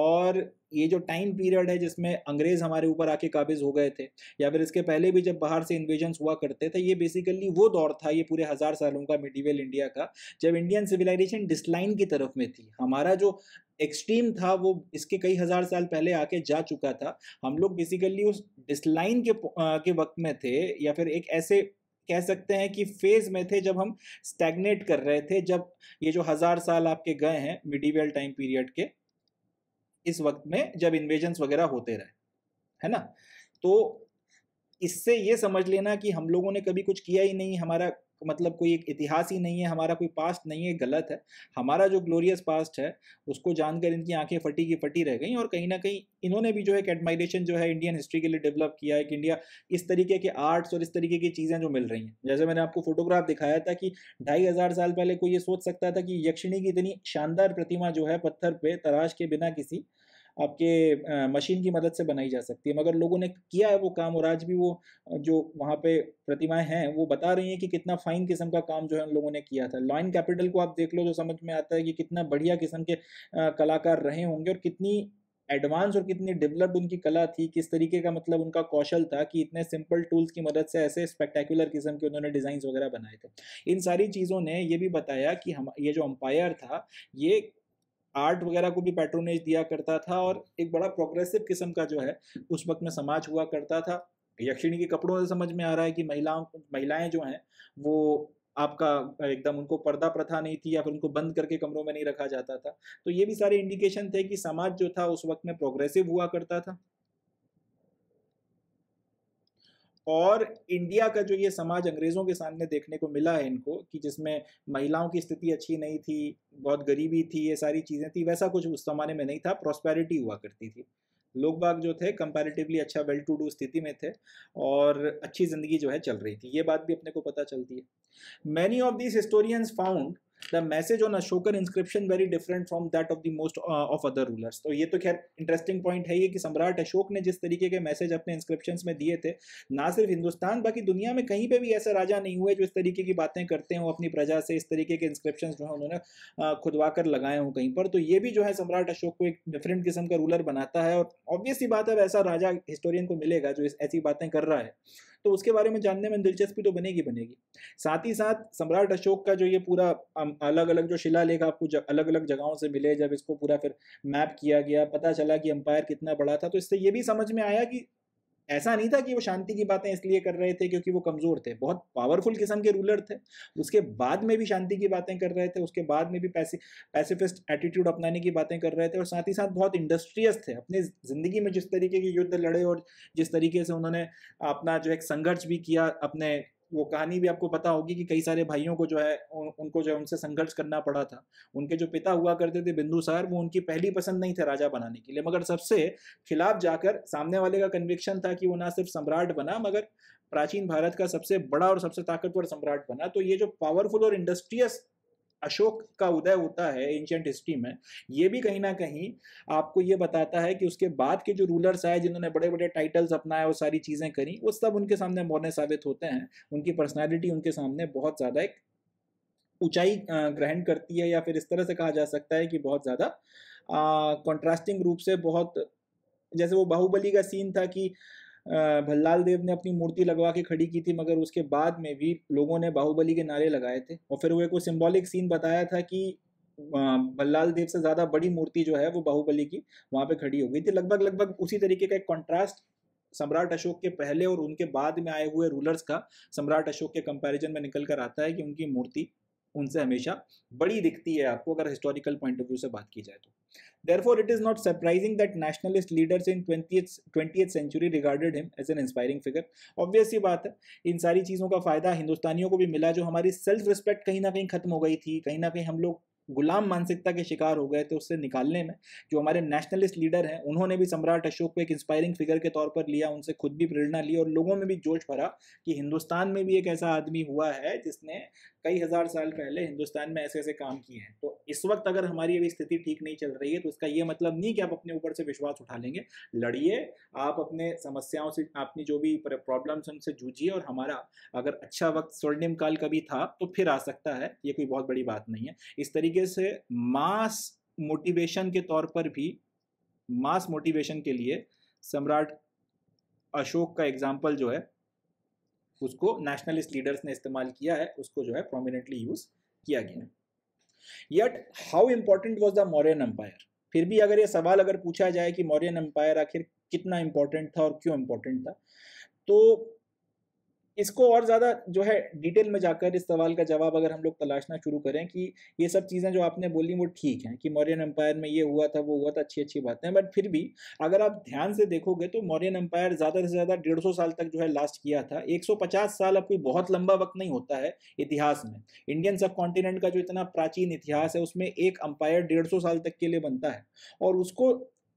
और ये जो टाइम पीरियड है जिसमें अंग्रेज़ हमारे ऊपर आके काबिज़ हो गए थे या फिर इसके पहले भी जब बाहर से इन्वेजन्स हुआ करते थे ये बेसिकली वो दौर था ये पूरे हज़ार सालों का मिडिवेल इंडिया का जब इंडियन सिविलाइजेशन डिसलाइन की तरफ में थी हमारा जो एक्सट्रीम था वो इसके कई हज़ार साल पहले आके जा चुका था हम लोग बेसिकली उस डिसलाइन के के वक्त में थे या फिर एक ऐसे कह सकते हैं कि फेज में थे जब हम स्टैग्नेट कर रहे थे जब ये जो हज़ार साल आपके गए हैं मिडीवियल टाइम पीरियड के इस वक्त में जब इन्वेजन्स वगैरह होते रहे है ना तो इससे ये समझ लेना कि हम लोगों ने कभी कुछ किया ही नहीं हमारा मतलब कोई एक इतिहास ही नहीं है हमारा कोई पास्ट नहीं है गलत है हमारा जो ग्लोरियस पास्ट है उसको जानकर इनकी आंखें फटी की फटी रह गई और कहीं ना कहीं इन्होंने भी जो है एक जो है इंडियन हिस्ट्री के लिए डेवलप किया है कि इंडिया इस तरीके के आर्ट्स और इस तरीके की चीज़ें जो मिल रही हैं जैसे मैंने आपको फोटोग्राफ दिखाया था कि ढाई हज़ार साल पहले कोई ये सोच सकता था कि यक्षिणी की इतनी शानदार प्रतिमा जो है पत्थर पर तराश के बिना किसी आपके मशीन की मदद से बनाई जा सकती है मगर लोगों ने किया है वो काम और आज भी वो जो वहाँ पे प्रतिमाएं हैं वो बता रही हैं कि कितना फाइन किस्म का काम जो है उन लोगों ने किया था लॉइन कैपिटल को आप देख लो तो समझ में आता है कि कितना बढ़िया किस्म के कलाकार रहे होंगे और कितनी एडवांस और कितनी डेवलप्ड उनकी कला थी किस तरीके का मतलब उनका कौशल था कि इतने सिंपल टूल्स की मदद से ऐसे स्पेक्टेकुलर किस्म के उन्होंने डिज़ाइन वगैरह बनाए थे इन सारी चीज़ों ने ये भी बताया कि हम ये जो अम्पायर था ये आर्ट वगैरह को भी पैट्रोनेज दिया करता था और एक बड़ा प्रोग्रेसिव किस्म का जो है उस वक्त में समाज हुआ करता था यक्षिणी के कपड़ों से समझ में आ रहा है कि महिलाओं महिलाएं जो हैं वो आपका एकदम उनको पर्दा प्रथा नहीं थी या फिर उनको बंद करके कमरों में नहीं रखा जाता था तो ये भी सारे इंडिकेशन थे कि समाज जो था उस वक्त में प्रोग्रेसिव हुआ करता था और इंडिया का जो ये समाज अंग्रेज़ों के सामने देखने को मिला है इनको कि जिसमें महिलाओं की स्थिति अच्छी नहीं थी बहुत गरीबी थी ये सारी चीज़ें थी वैसा कुछ उस ज़माने में नहीं था प्रॉस्पेरिटी हुआ करती थी लोग बाग जो थे कंपैरेटिवली अच्छा वेल टू डू स्थिति में थे और अच्छी ज़िंदगी जो है चल रही थी ये बात भी अपने को पता चलती है many of this historians found the message on Ashokan inscription very different from that of the most of other rulers तो ये तो खैर इंटरेस्टिंग पॉइंट है ये कि सम्राट अशोक ने जिस तरीके के मैसेज अपने इंस्क्रिप्शन में दिए थे ना सिर्फ हिंदुस्तान बाकी दुनिया में कहीं पर भी ऐसा राजा नहीं हुए जो इस तरीके की बातें करते हो अपनी प्रजा से इस तरीके के इंस्क्रिप्शन जो है उन्होंने uh, खुदवा कर लगाए हों कहीं पर तो ये भी जो है सम्राट अशोक को एक डिफरेंट किस्म का रूलर बनाता है और ऑब्वियसली बात है ऐसा राजा हिस्टोरियन को मिलेगा जो ऐसी बातें कर रहा है तो उसके बारे में जानने में दिलचस्पी तो बनेगी बनेगी साथ ही साथ सम्राट अशोक का जो ये पूरा अलग अलग जो शिला लेख आपको अलग अलग जगहों से मिले जब इसको पूरा फिर मैप किया गया पता चला कि अंपायर कितना बड़ा था तो इससे ये भी समझ में आया कि ऐसा नहीं था कि वो शांति की बातें इसलिए कर रहे थे क्योंकि वो कमज़ोर थे बहुत पावरफुल किस्म के रूलर थे उसके बाद में भी शांति की बातें कर रहे थे उसके बाद में भी पैसे पैसिफिस्ट एटीट्यूड अपनाने की बातें कर रहे थे और साथ ही साथ बहुत इंडस्ट्रियस थे अपने ज़िंदगी में जिस तरीके के युद्ध लड़े और जिस तरीके से उन्होंने अपना जो एक संघर्ष भी किया अपने वो कहानी भी आपको पता होगी कि कई सारे भाइयों को जो है उनको जो है उनसे संघर्ष करना पड़ा था उनके जो पिता हुआ करते थे बिंदुसार वो उनकी पहली पसंद नहीं थे राजा बनाने के लिए मगर सबसे खिलाफ जाकर सामने वाले का कन्विक्शन था कि वो ना सिर्फ सम्राट बना मगर प्राचीन भारत का सबसे बड़ा और सबसे ताकतवर सम्राट बना तो ये जो पावरफुल और इंडस्ट्रियस अशोक का उदय होता है एंशियंट हिस्ट्री में ये भी कहीं ना कहीं आपको ये बताता है कि उसके बाद के जो रूलर्स आए जिन्होंने बड़े बड़े टाइटल्स अपनाए और सारी चीज़ें करी वो सब उनके सामने मौर्य साबित होते हैं उनकी पर्सनैलिटी उनके सामने बहुत ज़्यादा एक ऊंचाई ग्रहण करती है या फिर इस तरह से कहा जा सकता है कि बहुत ज़्यादा कॉन्ट्रास्टिंग रूप से बहुत जैसे वो बाहुबली का सीन था कि भल्लाल देव ने अपनी मूर्ति लगवा के खड़ी की थी मगर उसके बाद में भी लोगों ने बाहुबली के नारे लगाए थे और फिर वो एक सिम्बॉलिक सीन बताया था कि भल्लाल देव से ज़्यादा बड़ी मूर्ति जो है वो बाहुबली की वहाँ पे खड़ी हो गई थी लगभग लगभग उसी तरीके का एक कॉन्ट्रास्ट सम्राट अशोक के पहले और उनके बाद में आए हुए रूलर्स का सम्राट अशोक के कंपैरिजन में निकल कर आता है कि उनकी मूर्ति उनसे हमेशा बड़ी दिखती है आपको अगर हिस्टोरिकल पॉइंट ऑफ व्यू से बात की जाए तो Therefore, it is not surprising that nationalist leaders in 20th 20th century regarded him as an inspiring figure obviously baat hai in sari cheezon ka fayda hindustaniyon ko bhi mila jo hamari self respect kahin na kahin khatam ho gayi thi kahin na kahin hum log गुलाम मानसिकता के शिकार हो गए थे उससे निकालने में जो हमारे नेशनलिस्ट लीडर हैं उन्होंने भी सम्राट अशोक को एक इंस्पायरिंग फिगर के तौर पर लिया उनसे खुद भी प्रेरणा ली और लोगों में भी जोश भरा कि हिंदुस्तान में भी एक ऐसा आदमी हुआ है जिसने कई हज़ार साल पहले हिंदुस्तान में ऐसे ऐसे काम किए हैं तो इस वक्त अगर हमारी अभी स्थिति ठीक नहीं चल रही है तो उसका ये मतलब नहीं कि आप अपने ऊपर से विश्वास उठा लेंगे लड़िए आप अपने समस्याओं से अपनी जो भी प्रॉब्लम्स उनसे जूझिए और हमारा अगर अच्छा वक्त स्वर्णिम काल का भी था तो फिर आ सकता है ये कोई बहुत बड़ी बात नहीं है इस तरीके से मास मोटिवेशन के तौर पर भी मास मोटिवेशन के लिए सम्राट अशोक का एग्जाम्पल जो है उसको नेशनलिस्ट लीडर्स ने इस्तेमाल किया है उसको जो है प्रोमिनेंटली यूज किया गया है yet how important was the Mauryan empire फिर भी अगर ये सवाल अगर पूछा जाए कि मौर्यन एम्पायर आखिर कितना इम्पोर्टेंट था और क्यों इम्पोर्टेंट था तो इसको और ज़्यादा जो है डिटेल में जाकर इस सवाल का जवाब अगर हम लोग तलाशना शुरू करें कि ये सब चीज़ें जो आपने बोली वो ठीक हैं कि मौर्यन एम्पायर में ये हुआ था वो हुआ था अच्छी अच्छी बातें बट फिर भी अगर आप ध्यान से देखोगे तो मौर्यन एम्पायर ज़्यादा से ज़्यादा डेढ़ सौ साल तक जो है लास्ट किया था एक सौ पचास साल अब कोई बहुत लंबा वक्त नहीं होता है इतिहास में इंडियन सब का जो इतना प्राचीन इतिहास है उसमें एक अंपायर डेढ़ सौ साल तक के लिए बनता है और उसको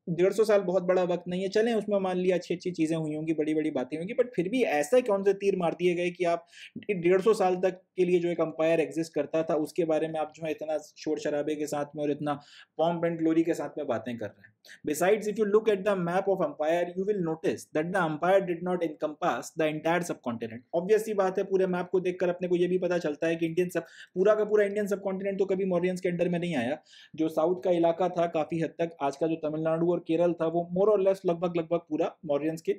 डेढ़ सौ साल बहुत बड़ा वक्त नहीं है चले उसमें मान लिया अच्छी अच्छी चीज़ें हुई होंगी बड़ी बड़ी बातें होंगी बट फिर भी ऐसा कौन से तीर मार दिए गए कि आप डेढ़ सौ साल तक के लिए जो एक अंपायर एग्जिस्ट करता था उसके बारे में आप जो है इतना शोर शराबे के साथ में और इतना पॉम्प एंड ग्लोरी के साथ में बातें कर रहे हैं Besides, if you look at the map of empire, you will notice that the empire did not encompass the entire subcontinent. Obviously hai pure map ko dekhkar apne ko ye bhi pata chalta hai ki indian Indian pura ka pura indian subcontinent to kabhi mauryans ke under mein nahi नहीं आया जो south का इलाका था काफ़ी tak aaj आज का जो तमिलनाडु और केरल था वो मोर और लेस लगभग lagbhag पूरा मॉरियंस के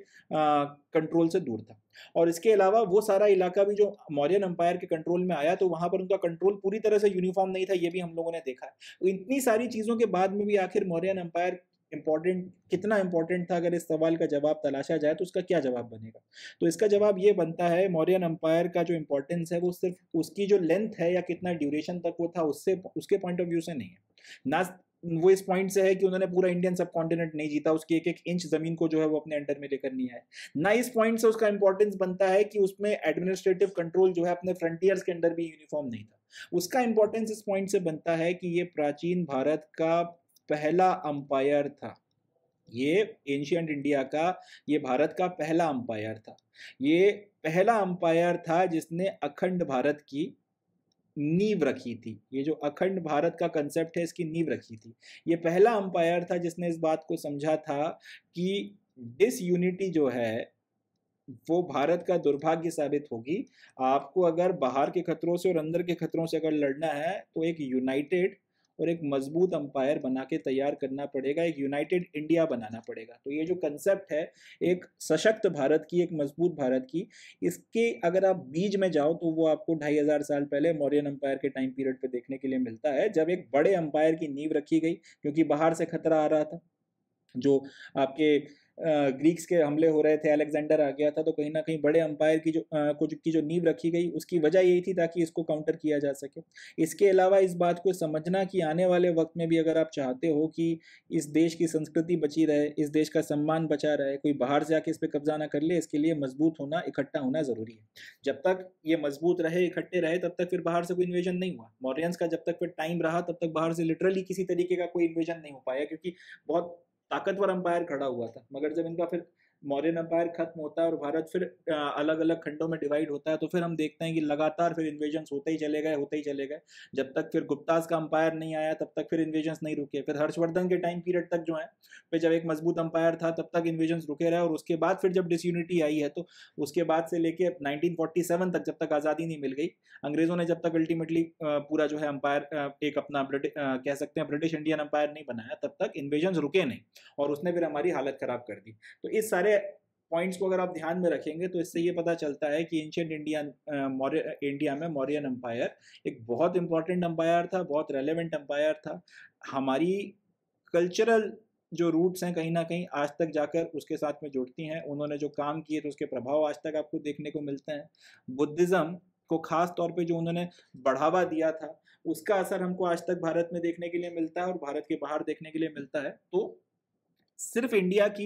कंट्रोल से दूर था और इसके अलावा वो सारा इलाका भी जो मौर्यन अंपायर के कंट्रोल में आया तो वहां पर उनका कंट्रोल पूरी तरह से यूनिफॉर्म नहीं था ये भी हम लोगों ने देखा है इतनी सारी चीज़ों के बाद में भी आखिर मौर्यन अंपायर इम्पॉर्टेंट कितना इम्पॉर्टेंट था अगर इस सवाल का जवाब तलाशा जाए तो उसका क्या जवाब बनेगा तो इसका जवाब ये बनता है मौर्यन अम्पायर का जो इम्पोर्टेंस है वो सिर्फ उसकी जो लेंथ है या कितना ड्यूरेशन तक वो था उससे उसके पॉइंट ऑफ व्यू से नहीं है ना वो इस पॉइंट से है कि उन्होंने पूरा इंडियन सब कॉन्टिनेंट नहीं जीता उसकी एक एक इंच जमीन को जो है वो अपने अंडर में लेकर नहीं आए ना इस पॉइंट से उसका इंपॉर्टेंस बनता है कि उसमें एडमिनिस्ट्रेटिव कंट्रोल जो है अपने फ्रंटियर्स के अंडर भी यूनिफॉर्म नहीं था उसका इंपॉर्टेंस इस पॉइंट से बनता है कि ये प्राचीन भारत का पहला अंपायर था ये एंशियंट इंडिया का ये भारत का पहला अंपायर था ये पहला अंपायर था जिसने अखंड भारत की नींव रखी थी ये जो अखंड भारत का कंसेप्ट है इसकी नींव रखी थी ये पहला अंपायर था जिसने इस बात को समझा था कि डिस यूनिटी जो है वो भारत का दुर्भाग्य साबित होगी आपको अगर बाहर के खतरों से और अंदर के खतरों से अगर लड़ना है तो एक यूनाइटेड और एक मजबूत अंपायर बना के तैयार करना पड़ेगा एक यूनाइटेड इंडिया बनाना पड़ेगा तो ये जो कंसेप्ट है एक सशक्त भारत की एक मजबूत भारत की इसके अगर आप बीज में जाओ तो वो आपको ढाई हज़ार साल पहले मौर्यन अंपायर के टाइम पीरियड पर देखने के लिए मिलता है जब एक बड़े अंपायर की नींव रखी गई क्योंकि बाहर से खतरा आ रहा था जो आपके ग्रीक्स के हमले हो रहे थे अलेक्जेंडर आ गया था तो कहीं ना कहीं बड़े अंपायर की जो कुछ की जो नींव रखी गई उसकी वजह यही थी ताकि इसको काउंटर किया जा सके इसके अलावा इस बात को समझना कि आने वाले वक्त में भी अगर आप चाहते हो कि इस देश की संस्कृति बची रहे इस देश का सम्मान बचा रहे कोई बाहर से आके इस पर कब्जा ना कर ले इसके लिए मजबूत होना इकट्ठा होना ज़रूरी है जब तक ये मजबूत रहे इकट्ठे रहे तब तक फिर बाहर से कोई इन्वेजन नहीं हुआ मॉरियंस का जब तक फिर टाइम रहा तब तक बाहर से लिटरली किसी तरीके का कोई इन्वेजन नहीं हो पाया क्योंकि बहुत ताकतवर अंपायर खड़ा हुआ था मगर जब इनका फिर मौर्यन अंपायर खत्म होता है और भारत फिर अलग अलग खंडों में डिवाइड होता है तो फिर हम देखते हैं कि लगातार फिर इन्वेजन होते ही चले गए होते ही चले गए जब तक फिर गुप्ताज का अंपायर नहीं आया तब तक फिर इन्वेजन नहीं रुके फिर हर्षवर्धन के टाइम पीरियड तक जो है फिर जब एक मजबूत अंपायर था तब तक इन्वेजन रुके रहे और उसके बाद फिर जब डिसयूनिटी आई है तो उसके बाद से लेके नाइनटीन तक जब तक आज़ादी नहीं मिल गई अंग्रेज़ों ने जब तक अल्टीमेटली पूरा जो है अंपायर एक अपना कह सकते हैं ब्रिटिश इंडियन अंपायर नहीं बनाया तब तक इन्वेजन रुके नहीं और उसने फिर हमारी हालत ख़राब कर दी तो इस सारे सारे पॉइंट्स को अगर आप ध्यान में रखेंगे तो इससे ये पता चलता है कि एंशियंट इंडिया मौर्य इंडिया में मौर्यन अम्पायर एक बहुत इंपॉर्टेंट अम्पायर था बहुत रेलिवेंट अम्पायर था हमारी कल्चरल जो रूट्स हैं कहीं ना कहीं आज तक जाकर उसके साथ में जुड़ती हैं उन्होंने जो काम किए तो उसके प्रभाव आज तक आपको देखने को मिलते हैं बुद्धिज़्म को खास तौर पे जो उन्होंने बढ़ावा दिया था उसका असर हमको आज तक भारत में देखने के लिए मिलता है और भारत के बाहर देखने के लिए मिलता है तो सिर्फ इंडिया की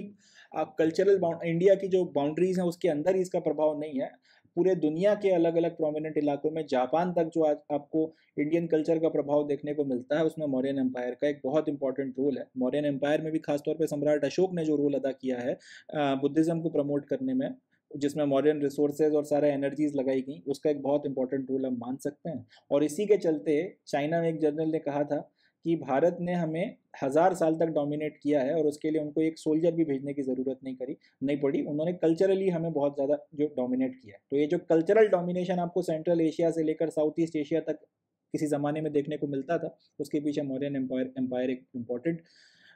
कल्चरल इंडिया की जो बाउंड्रीज हैं उसके अंदर ही इसका प्रभाव नहीं है पूरे दुनिया के अलग अलग प्रोमिनेंट इलाकों में जापान तक जो आज आपको इंडियन कल्चर का प्रभाव देखने को मिलता है उसमें मौर्यन एम्पायर का एक बहुत इंपॉर्टेंट रोल है मौर्यन एम्पायर में भी खासतौर पर सम्राट अशोक ने जो रोल अदा किया है बुद्धिज़्म को प्रमोट करने में जिसमें मॉडर्न रिसोर्सेज और सारा एनर्जीज लगाई गई उसका एक बहुत इंपॉर्टेंट रोल हम मान सकते हैं और इसी के चलते चाइना में एक जर्नल ने कहा था कि भारत ने हमें हज़ार साल तक डोमिनेट किया है और उसके लिए उनको एक सोल्जर भी भेजने की ज़रूरत नहीं करी नहीं पड़ी उन्होंने कल्चरली हमें बहुत ज़्यादा जो डोमिनेट किया है तो ये जो कल्चरल डोमिनेशन आपको सेंट्रल एशिया से लेकर साउथ ईस्ट एशिया तक किसी ज़माने में देखने को मिलता था उसके पीछे मौर्यन एम्पायर एम्पायर एक इम्पॉर्टेंट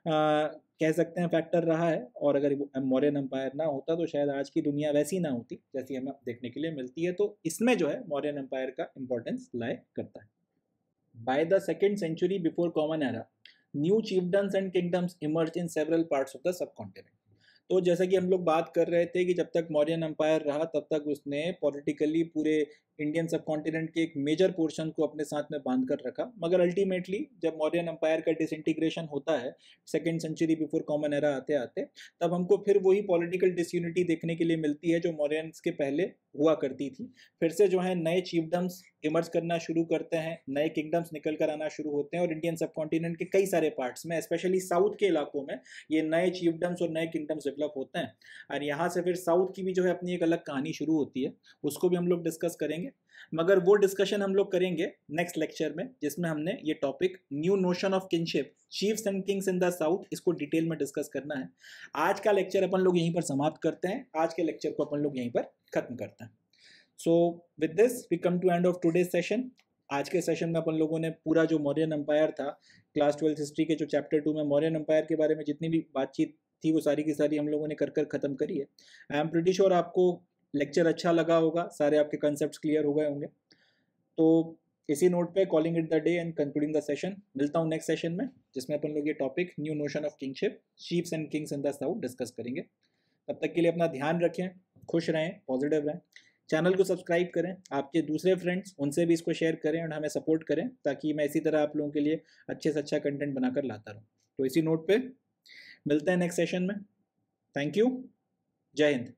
कह सकते हैं फैक्टर रहा है और अगर मौर्यन एम्पायर ना होता तो शायद आज की दुनिया वैसी ना होती जैसी हमें देखने के लिए मिलती है तो इसमें जो है मौर्यन एम्पायर का इम्पोर्टेंस लाए करता है By the second century before Common Era, new chiefdoms and kingdoms emerged in several parts of the subcontinent. तो जैसा कि हम लोग बात कर रहे थे कि जब तक मौर्यन एम्पायर रहा तब तक उसने पॉलिटिकली पूरे इंडियन सब कॉन्टिनेंट के एक मेजर पोर्शन को अपने साथ में बांध कर रखा मगर अल्टीमेटली जब मौर्यन एम्पायर का डिसइंटीग्रेशन होता है second century before common era आते आते तब हमको फिर वही पॉलिटिकल डिसयूनिटी देखने के लिए मिलती है जो मौर्यंस के पहले हुआ करती थी फिर से जो है नए चीफडम्स इमर्ज करना शुरू करते हैं नए किंगडम्स निकल कर आना शुरू होते हैं और इंडियन सब कॉन्टिनेंट के कई सारे पार्ट्स में स्पेशली साउथ के इलाकों में ये नए चीफडम्स और नए किंगडम्स डेवलप होते हैं और यहाँ से फिर साउथ की भी जो है अपनी एक अलग कहानी शुरू होती है उसको भी हम लोग डिस्कस करेंगे मगर वो डिस्कशन हम लोग करेंगे नेक्स्ट लेक्चर में जिसमें हमने ये topic new notion of kinship chiefs and kings in the south इसको डिटेल में डिस्कस करना है आज का लेक्चर अपन लोग यहीं पर समाप्त करते हैं आज के लेक्चर को अपन लोग यहीं पर खत्म करते हैं so with this we come to end of today session आज के सेशन में अपन लोगों ने पूरा जो मौर्यन एम्पायर था क्लास ट्वेल्थ हिस्ट्री के जो चैप्टर टू में मौर्यन एम्पायर के बारे में जितनी भी बातचीत थी वो सारी की सारी हम लोगों ने कर कर ख़त्म करी है आई एम प्रिटी और आपको लेक्चर अच्छा लगा होगा सारे आपके कॉन्सेप्ट क्लियर हो गए होंगे तो इसी नोट पे calling it the day and concluding the session मिलता हूँ नेक्स्ट सेशन में जिसमें अपन लोग ये topic new notion of kingship chiefs and kings in the south discuss करेंगे तब तक के लिए अपना ध्यान रखें खुश रहें पॉजिटिव रहें चैनल को सब्सक्राइब करें आपके दूसरे फ्रेंड्स उनसे भी इसको शेयर करें और हमें सपोर्ट करें ताकि मैं इसी तरह आप लोगों के लिए अच्छे से अच्छा कंटेंट बनाकर लाता रहूँ तो इसी नोट पर मिलते हैं नेक्स्ट सेशन में थैंक यू जय हिंद